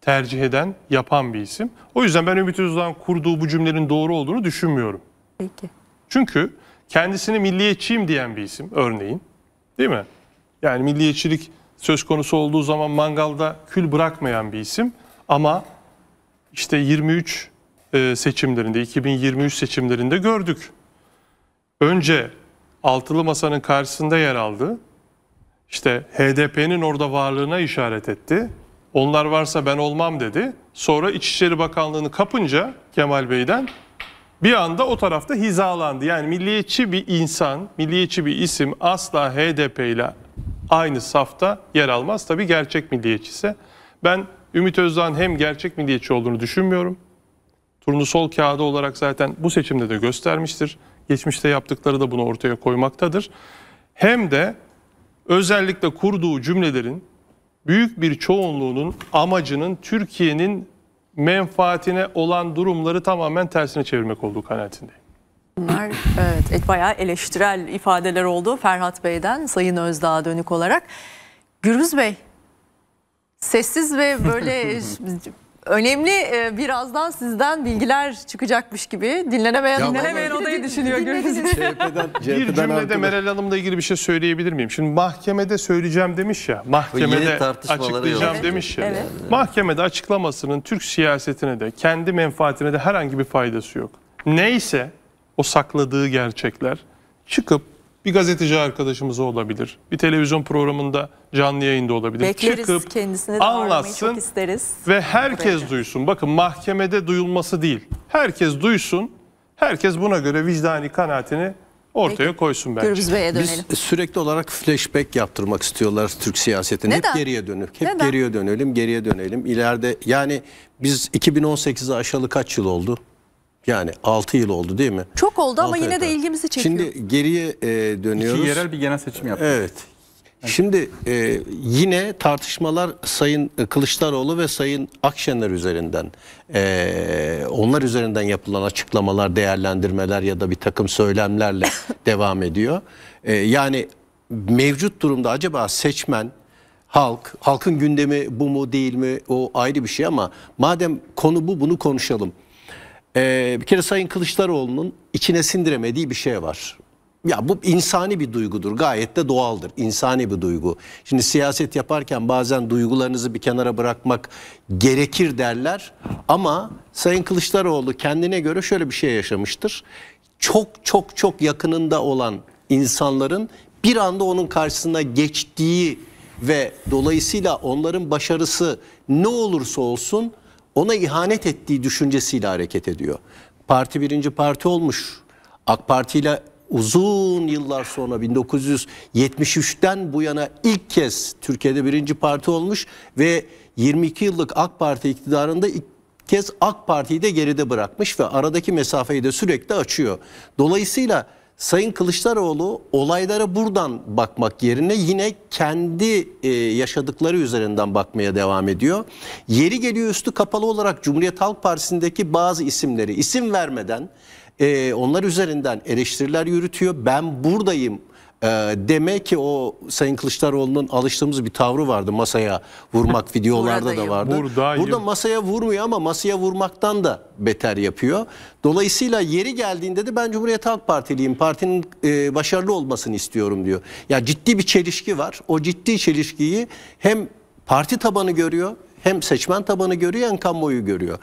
Speaker 4: tercih eden, yapan bir isim. O yüzden ben Ümit Özdağ'ın kurduğu bu cümlenin doğru olduğunu düşünmüyorum. Peki. Çünkü kendisini milliyetçiyim diyen bir isim örneğin. Değil mi? Yani milliyetçilik söz konusu olduğu zaman mangalda kül bırakmayan bir isim. Ama işte 23 e, seçimlerinde, 2023 seçimlerinde gördük. Önce altılı masanın karşısında yer aldı. İşte HDP'nin orada varlığına işaret etti. Onlar varsa ben olmam dedi. Sonra İçişleri Bakanlığı'nı kapınca Kemal Bey'den bir anda o tarafta hizalandı. Yani milliyetçi bir insan, milliyetçi bir isim asla HDP ile aynı safta yer almaz. Tabii gerçek milliyetçi ise. Ben Ümit Özdağ'ın hem gerçek milliyetçi olduğunu düşünmüyorum. Turnusol kağıdı olarak zaten bu seçimde de göstermiştir. Geçmişte yaptıkları da bunu ortaya koymaktadır. Hem de özellikle kurduğu cümlelerin büyük bir çoğunluğunun amacının Türkiye'nin menfaatine olan durumları tamamen tersine çevirmek olduğu kanaatindeyim.
Speaker 1: Bunlar evet, bayağı eleştirel ifadeler oldu Ferhat Bey'den Sayın Özdağ'a dönük olarak. Gürüz Bey, sessiz ve böyle Önemli e, birazdan sizden bilgiler çıkacakmış gibi. Dinlenemeyen, ya dinlenemeyen odayı düşünüyor Gürbüz.
Speaker 8: bir cümlede Meral
Speaker 4: Hanım'la ilgili bir şey söyleyebilir miyim? Şimdi mahkemede söyleyeceğim demiş ya. Mahkemede açıklayacağım evet, demiş ya. Evet. Yani. Mahkemede açıklamasının Türk siyasetine de kendi menfaatine de herhangi bir faydası yok. Neyse o sakladığı gerçekler çıkıp bir gazeteci arkadaşımız olabilir. Bir televizyon programında canlı yayında olabilir. Bekleriz Çıkıp
Speaker 1: kendisine de anlatsın çok isteriz. Ve herkes
Speaker 4: duysun. Bakın mahkemede duyulması değil. Herkes duysun. Herkes buna göre vicdani kanaatini
Speaker 1: ortaya Peki. koysun bence. Gürbüz
Speaker 3: Bey'e dönelim. Biz sürekli olarak flashback yaptırmak istiyorlar Türk siyasetine. Neden? Hep geriye dönük. Hep Neden? geriye dönelim, geriye dönelim. İleride yani biz 2018'i aşalı kaç yıl oldu? Yani 6 yıl oldu değil mi? Çok
Speaker 1: oldu ama yine de ilgimizi çekiyor.
Speaker 3: Şimdi geriye e, dönüyoruz. İki yerel bir genel seçim yaptık. Evet. Şimdi e, yine tartışmalar Sayın Kılıçdaroğlu ve Sayın Akşener üzerinden, e, onlar üzerinden yapılan açıklamalar, değerlendirmeler ya da bir takım söylemlerle devam ediyor. E, yani mevcut durumda acaba seçmen, halk, halkın gündemi bu mu değil mi o ayrı bir şey ama madem konu bu bunu konuşalım. Ee, bir kere Sayın Kılıçdaroğlu'nun içine sindiremediği bir şey var. Ya bu insani bir duygudur. Gayet de doğaldır. İnsani bir duygu. Şimdi siyaset yaparken bazen duygularınızı bir kenara bırakmak gerekir derler. Ama Sayın Kılıçdaroğlu kendine göre şöyle bir şey yaşamıştır. Çok çok çok yakınında olan insanların bir anda onun karşısına geçtiği ve dolayısıyla onların başarısı ne olursa olsun ona ihanet ettiği düşüncesiyle hareket ediyor. Parti birinci parti olmuş. AK Parti ile uzun yıllar sonra 1973'ten bu yana ilk kez Türkiye'de birinci parti olmuş ve 22 yıllık AK Parti iktidarında ilk kez AK Parti'yi de geride bırakmış ve aradaki mesafeyi de sürekli açıyor. Dolayısıyla Sayın Kılıçdaroğlu olaylara buradan bakmak yerine yine kendi e, yaşadıkları üzerinden bakmaya devam ediyor. Yeri geliyor üstü kapalı olarak Cumhuriyet Halk Partisi'ndeki bazı isimleri isim vermeden e, onlar üzerinden eleştiriler yürütüyor. Ben buradayım e, demek ki o Sayın Kılıçdaroğlu'nun alıştığımız bir tavrı vardı masaya vurmak videolarda da vardı. Buradayım. Burada masaya vurmuyor ama masaya vurmaktan da beter yapıyor. Dolayısıyla yeri geldiğinde de ben Cumhuriyet Halk Partiliyim. Partinin e, başarılı olmasını istiyorum diyor. Ya ciddi bir çelişki var. O ciddi çelişkiyi hem parti tabanı görüyor hem seçmen tabanı görüyor hem kamuoyu görüyor.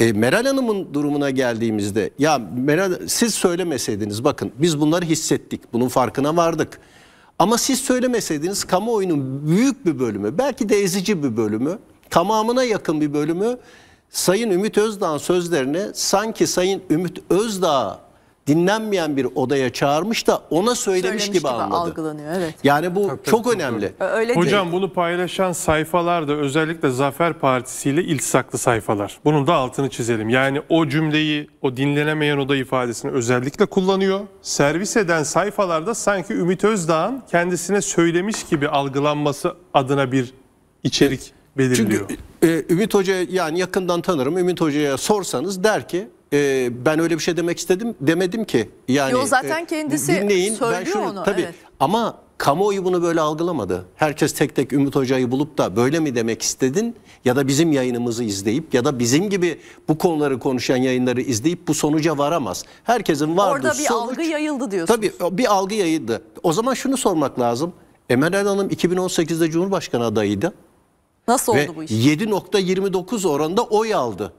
Speaker 3: E, Meral Hanım'ın durumuna geldiğimizde ya Meral siz söylemeseydiniz bakın biz bunları hissettik bunun farkına vardık. Ama siz söylemeseydiniz kamuoyunun büyük bir bölümü belki de ezici bir bölümü tamamına yakın bir bölümü Sayın Ümit Özdağ'ın sözlerine sanki Sayın Ümit Özdağ dinlenmeyen bir odaya çağırmış da ona söylemiş, söylemiş gibi, gibi anladı.
Speaker 1: algılanıyor evet. Yani bu tabii, çok tabii, önemli. Öyle Hocam
Speaker 4: değil. bunu paylaşan sayfalar da özellikle Zafer Partisi ile iltisaklı sayfalar. Bunun da altını çizelim. Yani o cümleyi o dinlenemeyen oda ifadesini özellikle kullanıyor. Servis eden sayfalarda sanki Ümit Özdağ'ın kendisine söylemiş gibi algılanması adına bir içerik
Speaker 3: belirliyor. Çünkü e, Ümit Hoca yani yakından tanırım. Ümit Hoca'ya sorsanız der ki e, ben öyle bir şey demek istedim demedim ki. Yani Yo, zaten e,
Speaker 1: kendisi e, dinleyin, söylüyor ben şunu, onu. Tabii, evet.
Speaker 3: Ama kamuoyu bunu böyle algılamadı. Herkes tek tek Ümit Hoca'yı bulup da böyle mi demek istedin ya da bizim yayınımızı izleyip ya da bizim gibi bu konuları konuşan yayınları izleyip bu sonuca varamaz. Herkesin vardı Orada bir sonuç,
Speaker 1: algı yayıldı diyorsunuz.
Speaker 3: Tabii bir algı yayıldı. O zaman şunu sormak lazım. Emel Hanım 2018'de Cumhurbaşkanı adayıydı.
Speaker 5: Nasıl
Speaker 8: oldu bu iş?
Speaker 3: 7.29 oranda oy aldı.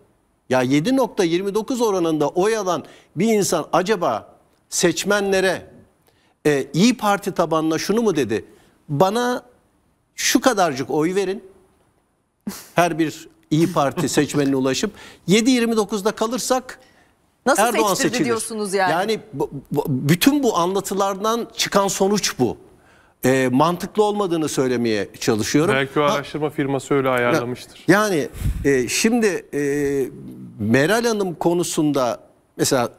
Speaker 3: Ya 7.29 oranında oy alan bir insan acaba seçmenlere e, İyi Parti tabanına şunu mu dedi? Bana şu kadarcık oy verin. Her bir İyi Parti seçmenine ulaşıp 7.29'da kalırsak Nasıl Erdoğan seçilir diyorsunuz yani? Yani bütün bu anlatılardan çıkan sonuç bu e, mantıklı olmadığını söylemeye çalışıyorum. Belki o araştırma ha, firması öyle ayarlamıştır. Yani e, şimdi e, Meral Hanım konusunda mesela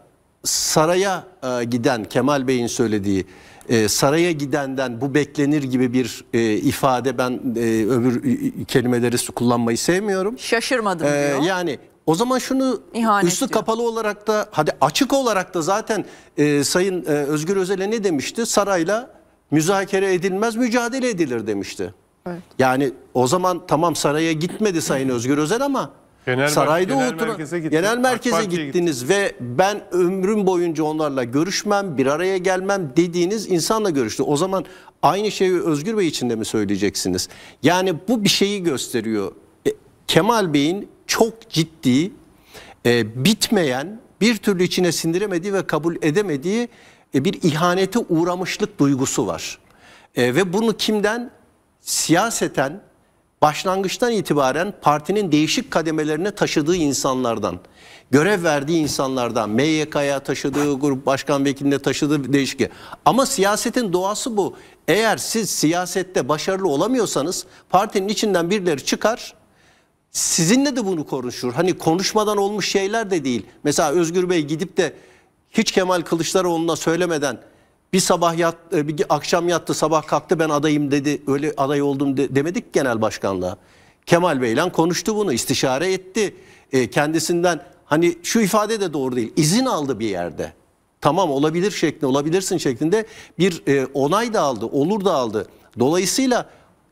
Speaker 3: saraya e, giden Kemal Bey'in söylediği e, saraya gidenden bu beklenir gibi bir e, ifade ben e, öbür e, kelimeleri kullanmayı sevmiyorum. Şaşırmadım e, diyor. Yani o zaman şunu İhanet üstü diyor. kapalı olarak da hadi açık olarak da zaten e, Sayın e, Özgür Özel'e ne demişti? Sarayla müzakere edilmez mücadele edilir demişti. Evet. Yani o zaman tamam saraya gitmedi Sayın Özgür Özel ama genel sarayda genel oturan merkeze gitti. genel merkeze gittiniz gitti. ve ben ömrüm boyunca onlarla görüşmem, bir araya gelmem dediğiniz insanla görüştü. O zaman aynı şeyi Özgür Bey için de mi söyleyeceksiniz? Yani bu bir şeyi gösteriyor. E, Kemal Bey'in çok ciddi, e, bitmeyen, bir türlü içine sindiremediği ve kabul edemediği e, bir ihanete uğramışlık duygusu var. E, ve bunu kimden? Siyaseten başlangıçtan itibaren partinin değişik kademelerine taşıdığı insanlardan, görev verdiği insanlardan, MYK'ya taşıdığı grup başkan vekiline taşıdığı değişik. Ama siyasetin doğası bu. Eğer siz siyasette başarılı olamıyorsanız partinin içinden birileri çıkar, sizinle de bunu konuşur. Hani konuşmadan olmuş şeyler de değil. Mesela Özgür Bey gidip de hiç Kemal Kılıçdaroğlu'na söylemeden bir sabah yat, e, bir akşam yattı sabah kalktı ben adayım dedi öyle aday oldum de, demedik genel başkanlığa. Kemal Bey'le konuştu bunu istişare etti e, kendisinden hani şu ifade de doğru değil izin aldı bir yerde. Tamam olabilir şeklinde olabilirsin şeklinde bir e, onay da aldı olur da aldı. Dolayısıyla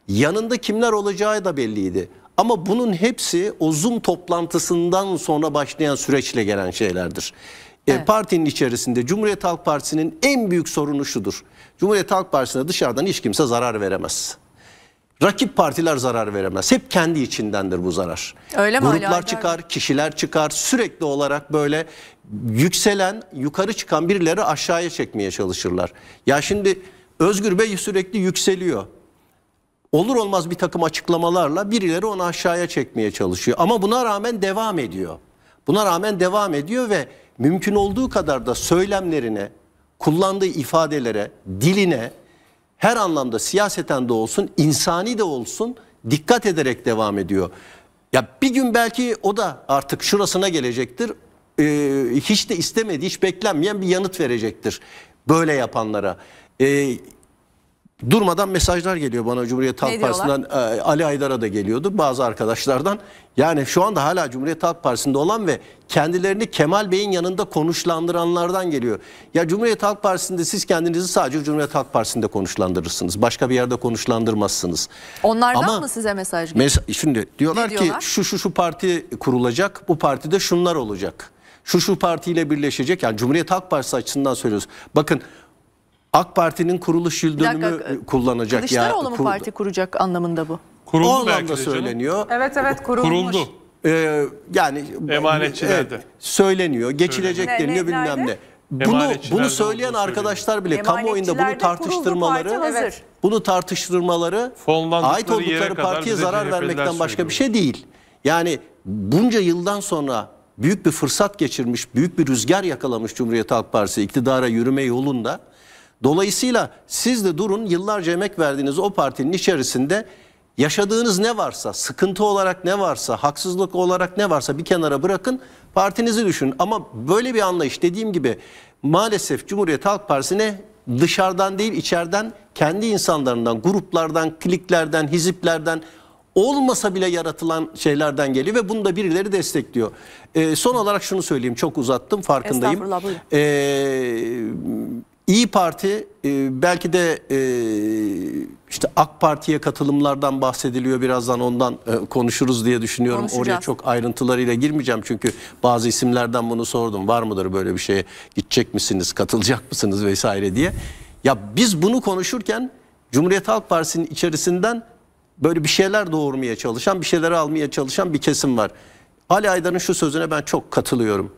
Speaker 3: yanında kimler olacağı da belliydi. Ama bunun hepsi o Zoom toplantısından sonra başlayan süreçle gelen şeylerdir. E, evet. Partinin içerisinde Cumhuriyet Halk Partisi'nin en büyük sorunu şudur. Cumhuriyet Halk Partisi'ne dışarıdan hiç kimse zarar veremez. Rakip partiler zarar veremez. Hep kendi içindendir bu zarar. Öyle mi? Gruplar Ali çıkar, abi? kişiler çıkar. Sürekli olarak böyle yükselen, yukarı çıkan birileri aşağıya çekmeye çalışırlar. Ya şimdi Özgür Bey sürekli yükseliyor. Olur olmaz bir takım açıklamalarla birileri onu aşağıya çekmeye çalışıyor. Ama buna rağmen devam ediyor. Buna rağmen devam ediyor ve mümkün olduğu kadar da söylemlerine, kullandığı ifadelere, diline her anlamda siyaseten de olsun, insani de olsun dikkat ederek devam ediyor. Ya bir gün belki o da artık şurasına gelecektir. Ee, hiç de istemedi, hiç beklenmeyen bir yanıt verecektir böyle yapanlara. Ee, Durmadan mesajlar geliyor bana Cumhuriyet Halk Partisi'nden ee, Ali Aydar'a da geliyordu bazı arkadaşlardan. Yani şu anda hala Cumhuriyet Halk Partisi'nde olan ve kendilerini Kemal Bey'in yanında konuşlandıranlardan geliyor. Ya Cumhuriyet Halk Partisi'nde siz kendinizi sadece Cumhuriyet Halk Partisi'nde konuşlandırırsınız. Başka bir yerde konuşlandırmazsınız.
Speaker 1: Onlardan Ama mı size mesaj geliyor?
Speaker 3: Mes şimdi diyorlar, diyorlar ki şu şu şu parti kurulacak, bu partide şunlar olacak. Şu şu partiyle birleşecek. Yani Cumhuriyet Halk Partisi açısından söylüyoruz. Bakın AK Parti'nin kuruluş yıl dönümü e, kullanacak. Kılıçdaroğlu ya, mu kuruldu. parti
Speaker 1: kuracak anlamında bu? Kuruldu o anlamda söyleniyor. Evet evet kurulmuş. Kuruldu.
Speaker 3: Ee, yani emanetçilerde evet, söyleniyor, geçilecek ne, deniliyor ne, bilmem ne. Bunu bunu söyleyen arkadaşlar bile kamuoyunda bunu tartıştırmaları bunu tartıştırmaları ait oldukları partiye zarar vermekten başka bir şey değil. Yani bunca yıldan sonra büyük bir fırsat geçirmiş, büyük bir rüzgar yakalamış Cumhuriyet Halk Partisi iktidara yürüme yolunda. Dolayısıyla siz de durun yıllarca emek verdiğiniz o partinin içerisinde yaşadığınız ne varsa, sıkıntı olarak ne varsa, haksızlık olarak ne varsa bir kenara bırakın, partinizi düşünün. Ama böyle bir anlayış dediğim gibi maalesef Cumhuriyet Halk Partisi'ne dışarıdan değil içeriden kendi insanlarından, gruplardan, kliklerden, hiziplerden olmasa bile yaratılan şeylerden geliyor ve bunu da birileri destekliyor. Ee, son olarak şunu söyleyeyim çok uzattım farkındayım. Estağfurullah buyurun. Ee, İyi Parti e, belki de e, işte AK Parti'ye katılımlardan bahsediliyor birazdan ondan e, konuşuruz diye düşünüyorum. Oraya çok ayrıntılarıyla girmeyeceğim çünkü bazı isimlerden bunu sordum. Var mıdır böyle bir şeye gidecek misiniz, katılacak mısınız vesaire diye. Ya biz bunu konuşurken Cumhuriyet Halk Partisi'nin içerisinden böyle bir şeyler doğurmaya çalışan, bir şeyleri almaya çalışan bir kesim var. Ali Aydar'ın şu sözüne ben çok katılıyorum.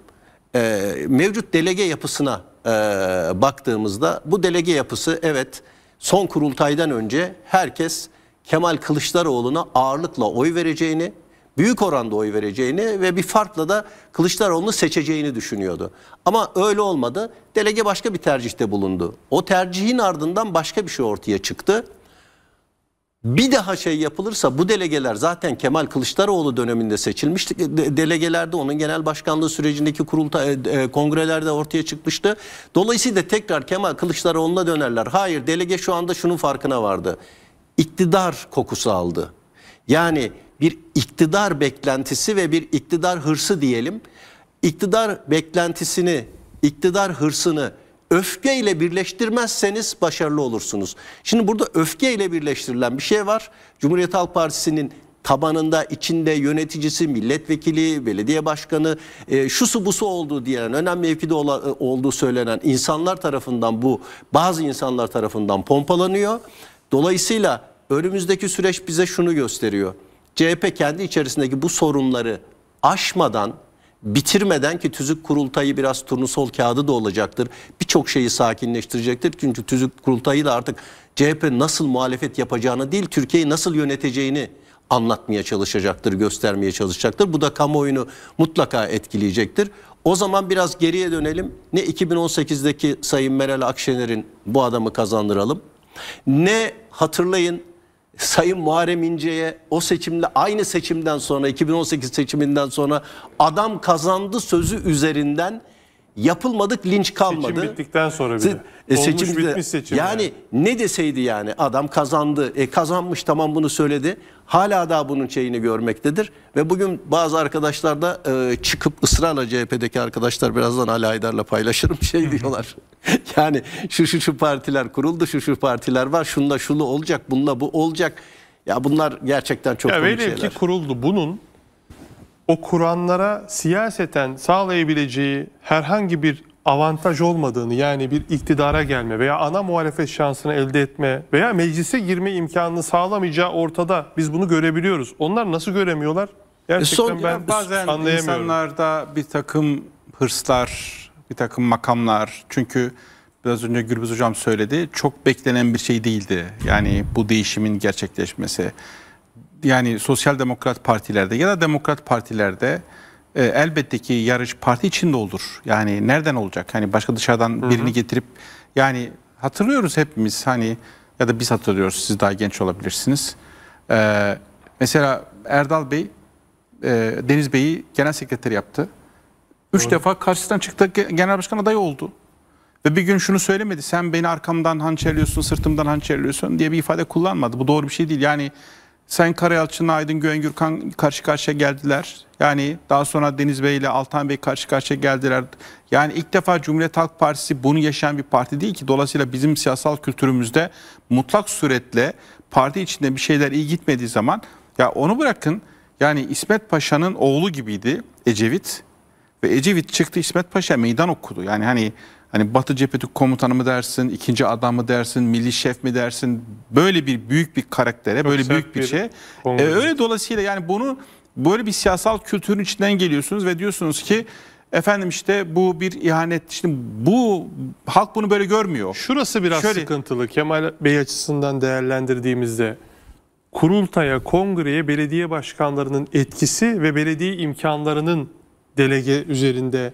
Speaker 3: E, mevcut delege yapısına e, baktığımızda bu delege yapısı evet son kurultaydan önce herkes Kemal Kılıçdaroğlu'na ağırlıkla oy vereceğini, büyük oranda oy vereceğini ve bir farkla da Kılıçdaroğlu'nu seçeceğini düşünüyordu. Ama öyle olmadı. Delege başka bir tercihte bulundu. O tercihin ardından başka bir şey ortaya çıktı bir daha şey yapılırsa bu delegeler zaten Kemal Kılıçdaroğlu döneminde seçilmişti. Delegelerde onun genel başkanlığı sürecindeki kurulta e, e, kongrelerde ortaya çıkmıştı. Dolayısıyla tekrar Kemal Kılıçdaroğlu'na dönerler. Hayır delege şu anda şunun farkına vardı. İktidar kokusu aldı. Yani bir iktidar beklentisi ve bir iktidar hırsı diyelim. İktidar beklentisini, iktidar hırsını öfke ile birleştirmezseniz başarılı olursunuz. Şimdi burada öfke ile birleştirilen bir şey var. Cumhuriyet Halk Partisi'nin tabanında, içinde yöneticisi, milletvekili, belediye başkanı, e, şusu busu olduğu diyen, önemli mevkide ola, e, olduğu söylenen insanlar tarafından bu, bazı insanlar tarafından pompalanıyor. Dolayısıyla önümüzdeki süreç bize şunu gösteriyor. CHP kendi içerisindeki bu sorunları aşmadan bitirmeden ki tüzük kurultayı biraz turnusol kağıdı da olacaktır. Birçok şeyi sakinleştirecektir. Çünkü tüzük kurultayı da artık CHP nasıl muhalefet yapacağını değil Türkiye'yi nasıl yöneteceğini anlatmaya çalışacaktır, göstermeye çalışacaktır. Bu da kamuoyunu mutlaka etkileyecektir. O zaman biraz geriye dönelim. Ne 2018'deki Sayın Meral Akşener'in bu adamı kazandıralım. Ne hatırlayın Sayın Muharrem İnce'ye o seçimle aynı seçimden sonra 2018 seçiminden sonra adam kazandı sözü üzerinden yapılmadık linç kalmadı. Seçim bittikten sonra bile. Se e, seçim bitmiş seçim. Yani, yani ne deseydi yani adam kazandı. E, kazanmış tamam bunu söyledi hala daha bunun şeyini görmektedir. Ve bugün bazı arkadaşlar da e, çıkıp ısrarla CHP'deki arkadaşlar birazdan Ali Haydar'la paylaşırım şey diyorlar. yani şu şu şu partiler kuruldu, şu şu partiler var, şunda şunu olacak, bununla bu olacak. Ya bunlar gerçekten çok ya komik şeyler. ki
Speaker 4: kuruldu. Bunun o kuranlara siyaseten sağlayabileceği herhangi bir avantaj olmadığını yani bir iktidara gelme veya ana muhalefet şansını elde etme veya meclise girme imkanını sağlamayacağı ortada. Biz bunu görebiliyoruz. Onlar nasıl göremiyorlar? Gerçekten Son, ben bazen anlayamıyorum.
Speaker 6: insanlarda bir takım hırslar, bir takım makamlar. Çünkü biraz önce Gürbüz Hocam söyledi. Çok beklenen bir şey değildi. Yani bu değişimin gerçekleşmesi. Yani sosyal demokrat partilerde ya da demokrat partilerde e, elbette ki yarış parti içinde olur. Yani nereden olacak? Hani başka dışarıdan Hı-hı. birini getirip yani hatırlıyoruz hepimiz hani ya da biz hatırlıyoruz siz daha genç olabilirsiniz. Ee, mesela Erdal Bey e, Deniz Bey'i genel sekreter yaptı. Üç Doğru. defa karşısından çıktı genel başkan adayı oldu. Ve bir gün şunu söylemedi sen beni arkamdan hançerliyorsun sırtımdan hançerliyorsun diye bir ifade kullanmadı. Bu doğru bir şey değil yani Sayın Karayalçın'la Aydın Güven Gürkan karşı karşıya geldiler. Yani daha sonra Deniz Bey ile Altan Bey karşı karşıya geldiler. Yani ilk defa Cumhuriyet Halk Partisi bunu yaşayan bir parti değil ki. Dolayısıyla bizim siyasal kültürümüzde mutlak suretle parti içinde bir şeyler iyi gitmediği zaman ya onu bırakın yani İsmet Paşa'nın oğlu gibiydi Ecevit ve Ecevit çıktı İsmet Paşa meydan okudu. Yani hani Hani Batı cepheti komutanı mı dersin, ikinci adam mı dersin, milli şef mi dersin? Böyle bir büyük bir karaktere, Çok böyle büyük bir, bir şey. Ee, öyle dolayısıyla yani bunu böyle bir siyasal kültürün içinden geliyorsunuz ve diyorsunuz ki efendim işte bu bir ihanet. Şimdi bu halk bunu böyle görmüyor. Şurası biraz Şöyle,
Speaker 4: sıkıntılı Kemal Bey açısından değerlendirdiğimizde kurultaya, kongreye belediye başkanlarının etkisi ve belediye imkanlarının delege üzerinde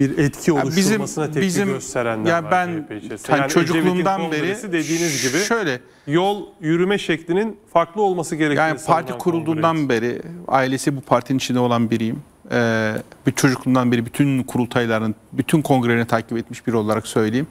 Speaker 4: bir etki oluşturmasına yani bizim, tepki gösterenler yani var ben, CHP hani Yani çocukluğumdan beri dediğiniz gibi şöyle yol yürüme şeklinin farklı olması gerekiyor. Yani parti kurulduğundan beri
Speaker 6: ailesi bu partinin içinde olan biriyim. Ee, bir çocukluğundan beri bütün kurultayların, bütün kongrelerini takip etmiş biri olarak söyleyeyim.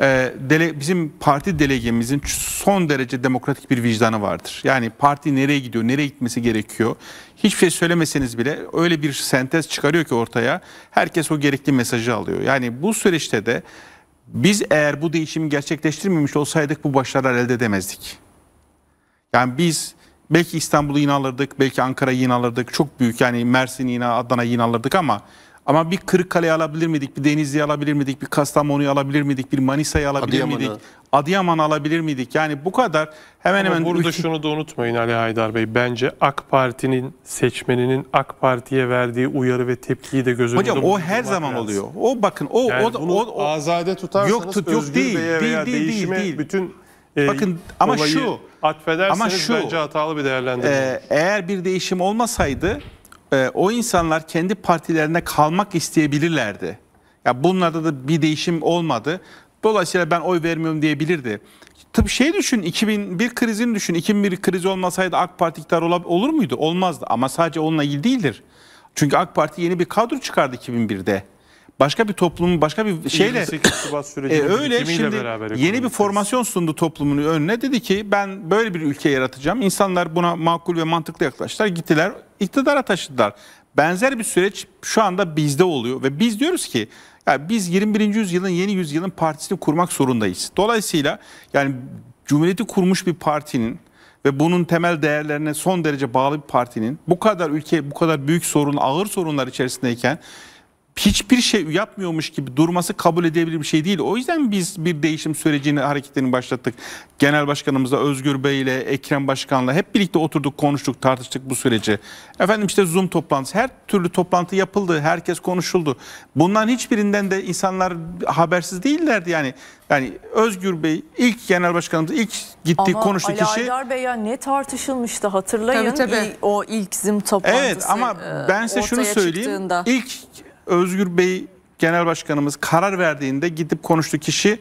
Speaker 6: Ee, dele, bizim parti delegemizin son derece demokratik bir vicdanı vardır. Yani parti nereye gidiyor, nereye gitmesi gerekiyor. Hiçbir şey söylemeseniz bile öyle bir sentez çıkarıyor ki ortaya herkes o gerekli mesajı alıyor. Yani bu süreçte de biz eğer bu değişimi gerçekleştirmemiş olsaydık bu başarılar elde edemezdik. Yani biz belki İstanbul'u yine alırdık, belki Ankara'yı yine alırdık, çok büyük yani Mersin'i yine Adana yine alırdık ama ama bir Kırıkkale'yi alabilir miydik, bir Denizli'yi alabilir miydik, bir Kastamonu'yu alabilir miydik, bir Manisa'yı alabilir Adıyaman'ı. miydik, Adıyaman'ı alabilir miydik? Yani bu kadar hemen Ama hemen... Burada
Speaker 4: şunu da unutmayın Ali Haydar Bey. Bence AK Parti'nin seçmeninin AK Parti'ye verdiği uyarı ve tepkiyi de göz önünde Hocam o her zaman lazım. oluyor. O bakın o... Yani o, o, o azade tutarsanız yok, tut, yok, Özgür değil, Bey'e değil, değil, değil, değil. bütün
Speaker 6: e, Bakın ama şu
Speaker 4: atfederseniz ama şu, bence hatalı bir değerlendirme. E,
Speaker 6: eğer bir değişim olmasaydı e, o insanlar kendi partilerine kalmak isteyebilirlerdi. Ya bunlarda da bir değişim olmadı. Dolayısıyla ben oy vermiyorum diyebilirdi. Tabii şey düşün 2001 krizini düşün. 2001 krizi olmasaydı AK Parti iktidar olur muydu? Olmazdı ama sadece onunla ilgili değildir. Çünkü AK Parti yeni bir kadro çıkardı 2001'de başka bir toplumun başka bir şeyle
Speaker 4: e, öyle şimdi
Speaker 6: yeni bir formasyon sundu toplumun önüne dedi ki ben böyle bir ülke yaratacağım. İnsanlar buna makul ve mantıklı yaklaştılar. Gittiler iktidara taşıdılar. Benzer bir süreç şu anda bizde oluyor ve biz diyoruz ki yani biz 21. yüzyılın yeni yüzyılın partisini kurmak zorundayız. Dolayısıyla yani Cumhuriyeti kurmuş bir partinin ve bunun temel değerlerine son derece bağlı bir partinin bu kadar ülke bu kadar büyük sorun ağır sorunlar içerisindeyken hiçbir şey yapmıyormuş gibi durması kabul edilebilir bir şey değil. O yüzden biz bir değişim sürecini hareketlerini başlattık. Genel Başkanımızla Özgür Bey ile Ekrem Başkan'la hep birlikte oturduk, konuştuk, tartıştık bu süreci. Efendim işte Zoom toplantısı, her türlü toplantı yapıldı, herkes konuşuldu. Bundan hiçbirinden de insanlar habersiz değillerdi yani. Yani Özgür Bey ilk genel başkanımız ilk gitti ama konuştu Ali kişi.
Speaker 1: Ama Bey ne tartışılmıştı hatırlayın tabii, tabii. o ilk zim toplantısı. Evet ama e, ben size şunu söyleyeyim. Çıktığında. İlk
Speaker 6: Özgür Bey Genel Başkanımız karar verdiğinde gidip konuştu kişi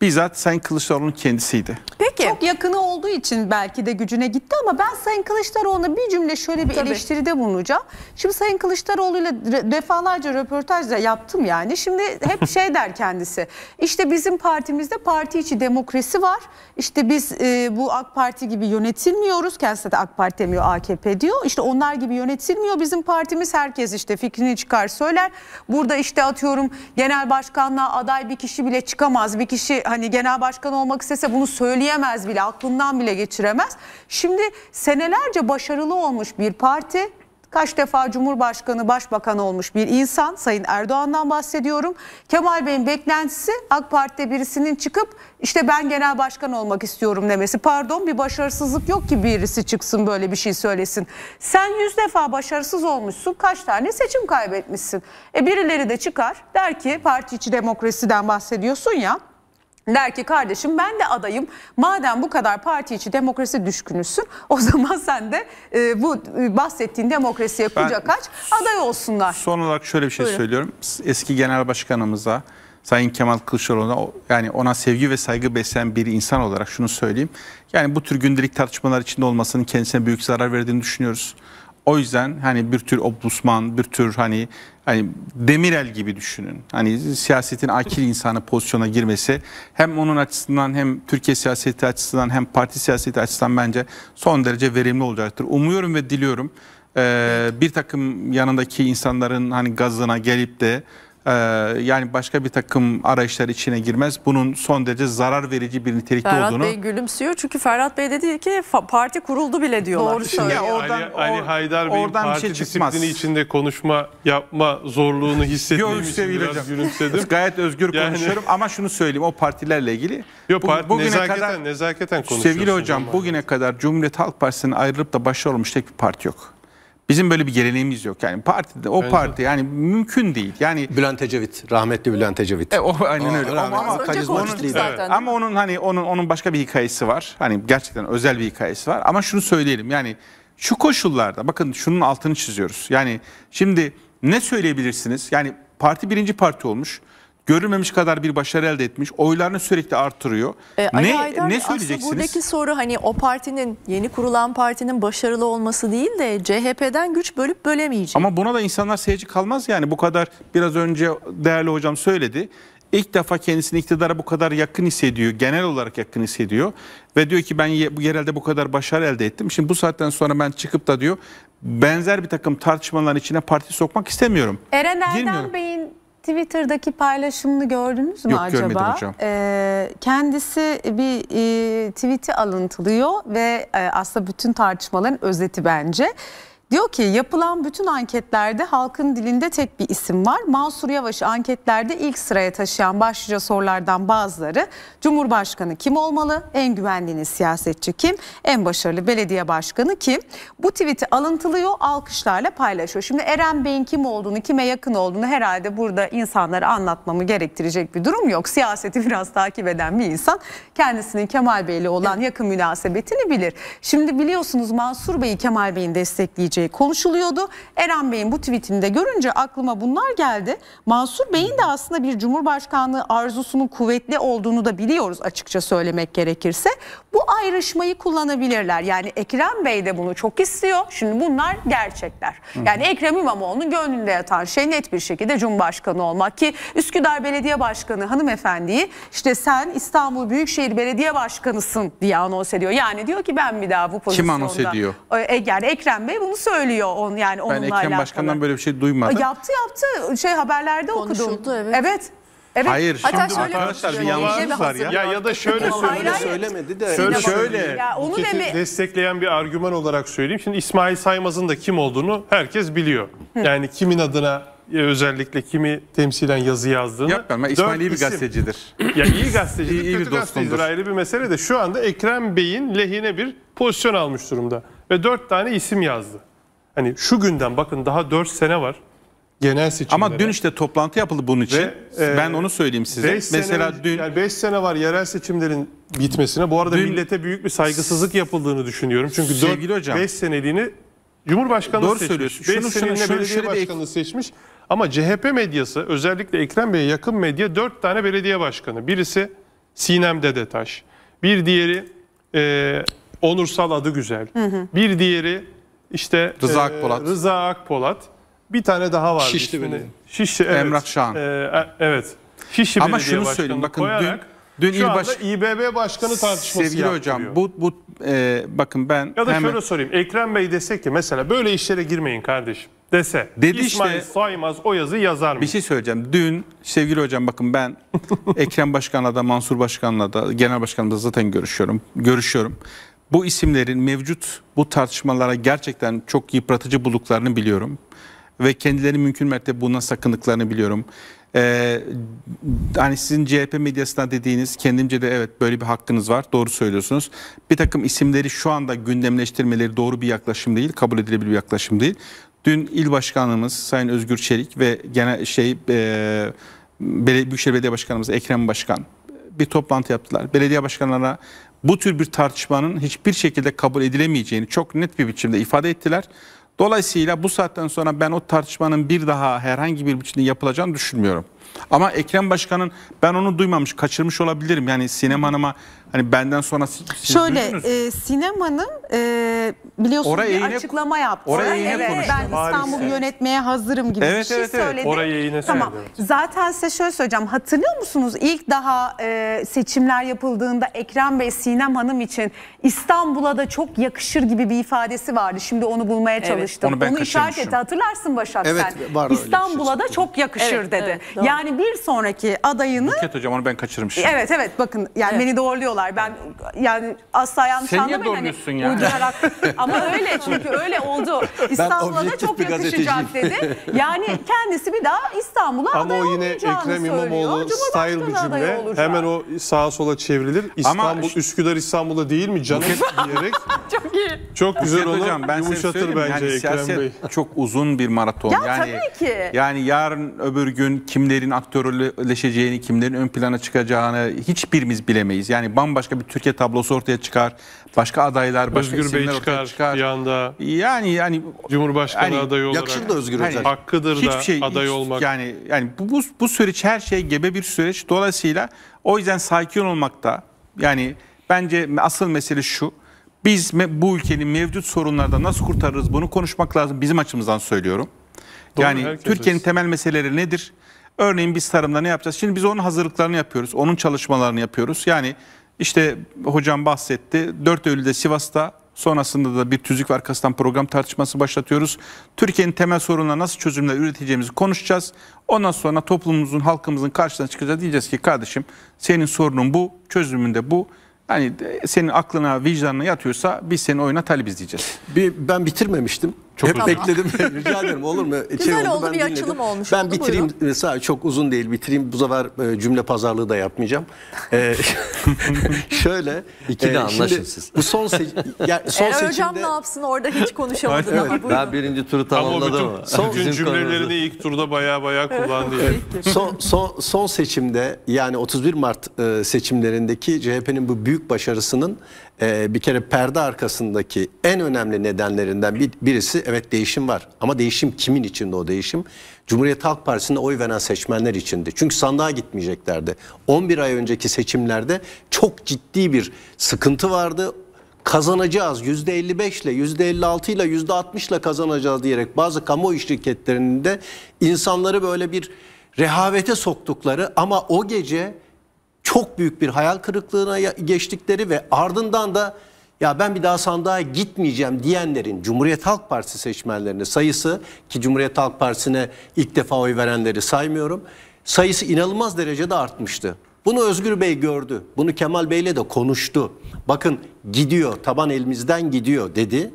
Speaker 6: bizzat Sayın Kılıçdaroğlu'nun kendisiydi.
Speaker 5: Peki. Çok yakını olduğu için belki de gücüne gitti ama ben Sayın Kılıçdaroğlu'na bir cümle şöyle bir Tabii. eleştiride bulunacağım. Şimdi Sayın Kılıçdaroğlu'yla defalarca röportaj da yaptım yani. Şimdi hep şey der kendisi. İşte bizim partimizde parti içi demokrasi var. İşte biz e, bu AK Parti gibi yönetilmiyoruz. Kendisi de AK Parti demiyor AKP diyor. İşte onlar gibi yönetilmiyor bizim partimiz. Herkes işte fikrini çıkar söyler. Burada işte atıyorum genel başkanlığa aday bir kişi bile çıkamaz. Bir kişi hani genel başkan olmak istese bunu söyleyemez bile, aklından bile geçiremez. Şimdi senelerce başarılı olmuş bir parti kaç defa Cumhurbaşkanı, Başbakan olmuş bir insan, Sayın Erdoğan'dan bahsediyorum. Kemal Bey'in beklentisi AK Parti'de birisinin çıkıp işte ben genel başkan olmak istiyorum demesi. Pardon bir başarısızlık yok ki birisi çıksın böyle bir şey söylesin. Sen yüz defa başarısız olmuşsun, kaç tane seçim kaybetmişsin. E birileri de çıkar der ki parti içi demokrasiden bahsediyorsun ya. Der ki kardeşim ben de adayım. Madem bu kadar parti içi demokrasi düşkünüsün o zaman sen de e, bu e, bahsettiğin demokrasiye kucak aç aday olsunlar.
Speaker 6: Son olarak şöyle bir şey Buyurun. söylüyorum. Eski genel başkanımıza Sayın Kemal Kılıçdaroğlu'na yani ona sevgi ve saygı besleyen bir insan olarak şunu söyleyeyim. Yani bu tür gündelik tartışmalar içinde olmasının kendisine büyük zarar verdiğini düşünüyoruz. O yüzden hani bir tür obusman, bir tür hani hani Demirel gibi düşünün. Hani siyasetin akil insanı pozisyona girmesi hem onun açısından hem Türkiye siyaseti açısından hem parti siyaseti açısından bence son derece verimli olacaktır. Umuyorum ve diliyorum ee, bir takım yanındaki insanların hani gazına gelip de ee, yani başka bir takım arayışlar içine girmez. Bunun son derece zarar verici bir nitelikte Ferhat olduğunu. Ferhat
Speaker 1: Bey gülümsüyor çünkü Ferhat Bey dedi ki parti kuruldu bile diyorlar. Doğru söylüyor. oradan, Ali,
Speaker 4: Ali Haydar Bey'in parti şey disiplini içinde konuşma yapma zorluğunu hissettiğim için biraz hocam. gülümsedim. Gayet özgür yani... konuşuyorum
Speaker 6: ama şunu söyleyeyim o partilerle ilgili. Yok, part, bugüne nezaketen, kadar, nezaketen konuşuyorsunuz. Sevgili hocam bugüne kadar Cumhuriyet Halk Partisi'nin ayrılıp da başarılı olmuş tek bir parti yok. Bizim böyle bir geleneğimiz yok. Yani partide o Öyle parti yani mümkün değil. Yani Bülent Ecevit, rahmetli Bülent Ecevit. E, o aynen öyle. Ama, ama, onun, evet. ama onun hani onun onun başka bir hikayesi var. Hani gerçekten özel bir hikayesi var. Ama şunu söyleyelim. Yani şu koşullarda bakın şunun altını çiziyoruz. Yani şimdi ne söyleyebilirsiniz? Yani parti birinci parti olmuş görülmemiş kadar bir başarı elde etmiş. Oylarını sürekli artırıyor. E, ne Aydar, ne söyleyeceksiniz? Buradaki
Speaker 1: soru hani o partinin yeni kurulan partinin başarılı olması değil de CHP'den güç bölüp
Speaker 6: bölemeyecek. Ama buna da insanlar seyirci kalmaz yani bu kadar biraz önce değerli hocam söyledi. İlk defa kendisini iktidara bu kadar yakın hissediyor. Genel olarak yakın hissediyor. Ve diyor ki ben yerelde bu kadar başarı elde ettim. Şimdi bu saatten sonra ben çıkıp da diyor benzer bir takım tartışmaların içine parti sokmak istemiyorum.
Speaker 5: Eren Erdem Bey'in Twitter'daki paylaşımını gördünüz mü Yok, acaba? Yok görmedim hocam. Ee, kendisi bir e, tweet'i alıntılıyor ve e, aslında bütün tartışmaların özeti bence. Diyor ki yapılan bütün anketlerde halkın dilinde tek bir isim var. Mansur Yavaş'ı anketlerde ilk sıraya taşıyan başlıca sorulardan bazıları Cumhurbaşkanı kim olmalı? En güvendiğiniz siyasetçi kim? En başarılı belediye başkanı kim? Bu tweet'i alıntılıyor alkışlarla paylaşıyor. Şimdi Eren Bey'in kim olduğunu kime yakın olduğunu herhalde burada insanlara anlatmamı gerektirecek bir durum yok. Siyaseti biraz takip eden bir insan kendisinin Kemal Bey'le olan yakın münasebetini bilir. Şimdi biliyorsunuz Mansur Bey'i Kemal Bey'in destekleyeceği edileceği konuşuluyordu. Eren Bey'in bu tweetini de görünce aklıma bunlar geldi. Mansur Bey'in de aslında bir cumhurbaşkanlığı arzusunun kuvvetli olduğunu da biliyoruz açıkça söylemek gerekirse. Bu ayrışmayı kullanabilirler. Yani Ekrem Bey de bunu çok istiyor. Şimdi bunlar gerçekler. Yani Ekrem İmamoğlu'nun gönlünde yatan şey net bir şekilde cumhurbaşkanı olmak ki Üsküdar Belediye Başkanı hanımefendiyi işte sen İstanbul Büyükşehir Belediye Başkanısın diye anons ediyor. Yani diyor ki ben bir daha bu pozisyonda. Kim anons ediyor? E, e, yani Ekrem Bey bunu söylüyor on yani onunla alakalı. Ben Ekrem alakalı. Başkan'dan böyle bir şey duymadım. E, yaptı yaptı şey haberlerde Konuşuldu, okudum. evet. Evet. Evet. Hayır. Hatta şimdi arkadaşlar bir şey yanlış var ya. Ya ya da
Speaker 3: şöyle söyle. söylemedi
Speaker 4: de. Şöyle şöyle. onu deme... destekleyen bir argüman olarak söyleyeyim. Şimdi İsmail Saymaz'ın da kim olduğunu herkes biliyor. Hı. Yani kimin adına e, özellikle kimi temsilen yazı yazdığını. Yapmıyorum ben İsmail iyi bir gazetecidir. ya iyi gazetecidir, iyi, iyi bir dostumdur. ayrı bir mesele de şu anda Ekrem Bey'in lehine bir pozisyon almış durumda. Ve dört tane isim yazdı. Hani şu günden bakın daha 4 sene var genel seçimlere. Ama dün işte toplantı yapıldı bunun için. Ve, e, ben onu söyleyeyim size. Beş Mesela sene, dün yani sene var yerel seçimlerin bitmesine. Bu arada dün, millete büyük bir saygısızlık yapıldığını düşünüyorum. Çünkü 4 5 seneliğini Cumhurbaşkanı Doğru seçmiş. söylüyorsun. Beş şunu, seneliğine şunu, belediye başkanı seçmiş. Ama CHP medyası özellikle Ekrem Bey'e yakın medya 4 tane belediye başkanı. Birisi Sinem Dedetaş. Bir diğeri e, Onursal Adı Güzel. Hı hı. Bir diğeri işte Rıza e, Akpolat. Rıza Akpolat. Bir tane daha var. Şişli ismini. Şişli evet. Emrah Şahan. E, e evet. Şişli Ama şunu söyleyeyim bakın dün dün şu il anda İBB Başkanı tartışması sevgili hocam bu bu e, bakın ben Ya da hemen şöyle sorayım. Ekrem Bey dese ki mesela böyle işlere girmeyin kardeşim dese. Dedi İsmail işte- Saymaz o yazı yazar mı?
Speaker 6: bir şey söyleyeceğim. Dün sevgili hocam bakın ben Ekrem Başkan'la da Mansur Başkan'la da Genel Başkan'la da zaten görüşüyorum. Görüşüyorum bu isimlerin mevcut bu tartışmalara gerçekten çok yıpratıcı bulduklarını biliyorum. Ve kendileri mümkün mertebe bundan sakındıklarını biliyorum. Ee, hani sizin CHP medyasına dediğiniz kendimce de evet böyle bir hakkınız var doğru söylüyorsunuz. Bir takım isimleri şu anda gündemleştirmeleri doğru bir yaklaşım değil kabul edilebilir bir yaklaşım değil. Dün il başkanımız Sayın Özgür Çelik ve genel şey e, Büyükşehir Belediye Başkanımız Ekrem Başkan bir toplantı yaptılar. Belediye başkanlarına bu tür bir tartışmanın hiçbir şekilde kabul edilemeyeceğini çok net bir biçimde ifade ettiler. Dolayısıyla bu saatten sonra ben o tartışmanın bir daha herhangi bir biçimde yapılacağını düşünmüyorum. Ama Ekrem Başkan'ın ben onu duymamış, kaçırmış olabilirim. Yani Sinem Hanım'a Hani benden sonra siz
Speaker 5: Şöyle e, sinemanın e, biliyorsunuz bir yayına- açıklama yaptı. oraya yine evet, konuştu. ben İstanbul'u yönetmeye hazırım gibi bir şey evet, evet. söyledi. Oraya yayına tamam. söyledi, Zaten size şöyle söyleyeceğim. Hatırlıyor musunuz ilk daha e, seçimler yapıldığında Ekrem Bey Sinem Hanım için İstanbul'a da çok yakışır gibi bir ifadesi vardı. Şimdi onu bulmaya çalıştım. Onu ben işaret etti. Hatırlarsın Başak Evet, sen. var şey İstanbul'a da çok yakışır Evet, dedi. evet, yani bir sonraki adayını Buket
Speaker 6: hocam onu ben kaçırmışım. Evet
Speaker 5: evet bakın yani beni doğruluyorlar bunlar. Ben yani asla yanlış Sen niye hani doğruyorsun ya? Uydurarak. Ama öyle çünkü öyle oldu. İstanbul'a da çok bir yakışacak dedi. Yani kendisi bir daha İstanbul'a Ama aday o yine Ekrem İmamoğlu söylüyor. style bir cümle.
Speaker 4: Hemen o sağa sola çevrilir. İstanbul, işte- Üsküdar
Speaker 6: İstanbul'da değil mi canım
Speaker 8: diyerek Çok iyi. çok güzel Fikret olur. Hocam ben Yumuşatır bence yani Ekrem Bey.
Speaker 6: çok uzun bir maraton. Ya yani, tabii ki. Yani yarın öbür gün kimlerin aktörleşeceğini, kimlerin ön plana çıkacağını hiçbirimiz bilemeyiz. Yani bambaşka bir Türkiye tablosu ortaya çıkar. Başka adaylar, başka Özgür Bey çıkar, çıkar. Bir anda yani yani Cumhurbaşkanı yani, adayı olarak yakışır da Özgür hani, olarak. hakkıdır hiçbir da şey, aday hiç, olmak. Yani yani bu, bu bu süreç her şey gebe bir süreç. Dolayısıyla o yüzden sakin olmakta yani bence asıl mesele şu. Biz bu ülkenin mevcut sorunlardan nasıl kurtarırız bunu konuşmak lazım bizim açımızdan söylüyorum. Doğru, yani Türkiye'nin temel meseleleri nedir? Örneğin biz tarımda ne yapacağız? Şimdi biz onun hazırlıklarını yapıyoruz. Onun çalışmalarını yapıyoruz. Yani işte hocam bahsetti. 4 Eylül'de Sivas'ta sonrasında da bir tüzük ve arkasından program tartışması başlatıyoruz. Türkiye'nin temel sorununa nasıl çözümler üreteceğimizi konuşacağız. Ondan sonra toplumumuzun, halkımızın karşısına çıkacağız. Diyeceğiz ki kardeşim senin sorunun bu, çözümün de bu. Hani senin aklına, vicdanına yatıyorsa biz senin oyuna talibiz diyeceğiz. Bir, ben bitirmemiştim. Çok Hep
Speaker 1: bekledim.
Speaker 3: Rica ederim olur mu? E, şey Güzel şey oldu, oldu ben bir dinledim. açılım olmuş Ben oldu, bitireyim.
Speaker 6: E, sadece çok uzun değil bitireyim.
Speaker 3: Bu sefer e, cümle pazarlığı da yapmayacağım. şöyle. İki de e, anlaşın siz. Bu son, se yani son e, seçimde. Hocam
Speaker 1: ne yapsın orada hiç konuşamadım evet. ama buyurun. Ben
Speaker 3: birinci
Speaker 4: turu tamamladım. Ama son, bütün cümlelerini konumuzda. ilk turda baya baya kullandı.
Speaker 3: son, son, son seçimde yani 31 Mart seçimlerindeki CHP'nin bu büyük başarısının e, bir kere perde arkasındaki en önemli nedenlerinden bir, birisi evet değişim var. Ama değişim kimin içinde o değişim? Cumhuriyet Halk Partisi'ne oy veren seçmenler içindi. Çünkü sandığa gitmeyeceklerdi. 11 ay önceki seçimlerde çok ciddi bir sıkıntı vardı kazanacağız %55 ile %56 ile %60 ile kazanacağız diyerek bazı kamuoyu şirketlerinde insanları böyle bir rehavete soktukları ama o gece çok büyük bir hayal kırıklığına geçtikleri ve ardından da ya ben bir daha sandığa gitmeyeceğim diyenlerin Cumhuriyet Halk Partisi seçmenlerinin sayısı ki Cumhuriyet Halk Partisi'ne ilk defa oy verenleri saymıyorum. Sayısı inanılmaz derecede artmıştı. Bunu Özgür Bey gördü. Bunu Kemal Bey'le de konuştu. Bakın gidiyor, taban elimizden gidiyor dedi.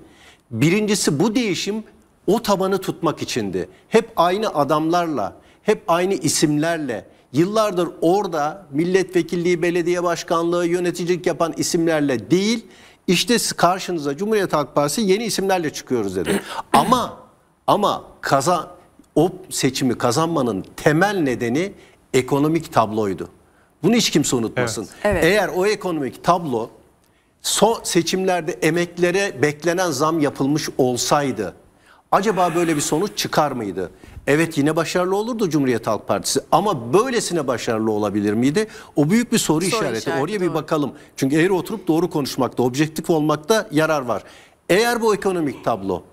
Speaker 3: Birincisi bu değişim o tabanı tutmak içindi. Hep aynı adamlarla, hep aynı isimlerle, yıllardır orada milletvekilliği, belediye başkanlığı, yöneticilik yapan isimlerle değil, işte karşınıza Cumhuriyet Halk Partisi yeni isimlerle çıkıyoruz dedi. ama ama kazan o seçimi kazanmanın temel nedeni ekonomik tabloydu. Bunu hiç kimse unutmasın. Evet. Evet. Eğer o ekonomik tablo son seçimlerde emeklere beklenen zam yapılmış olsaydı acaba böyle bir sonuç çıkar mıydı? Evet yine başarılı olurdu Cumhuriyet Halk Partisi ama böylesine başarılı olabilir miydi? O büyük bir soru, soru işareti. işareti. Oraya doğru. bir bakalım. Çünkü eğri oturup doğru konuşmakta, objektif olmakta yarar var. Eğer bu ekonomik tablo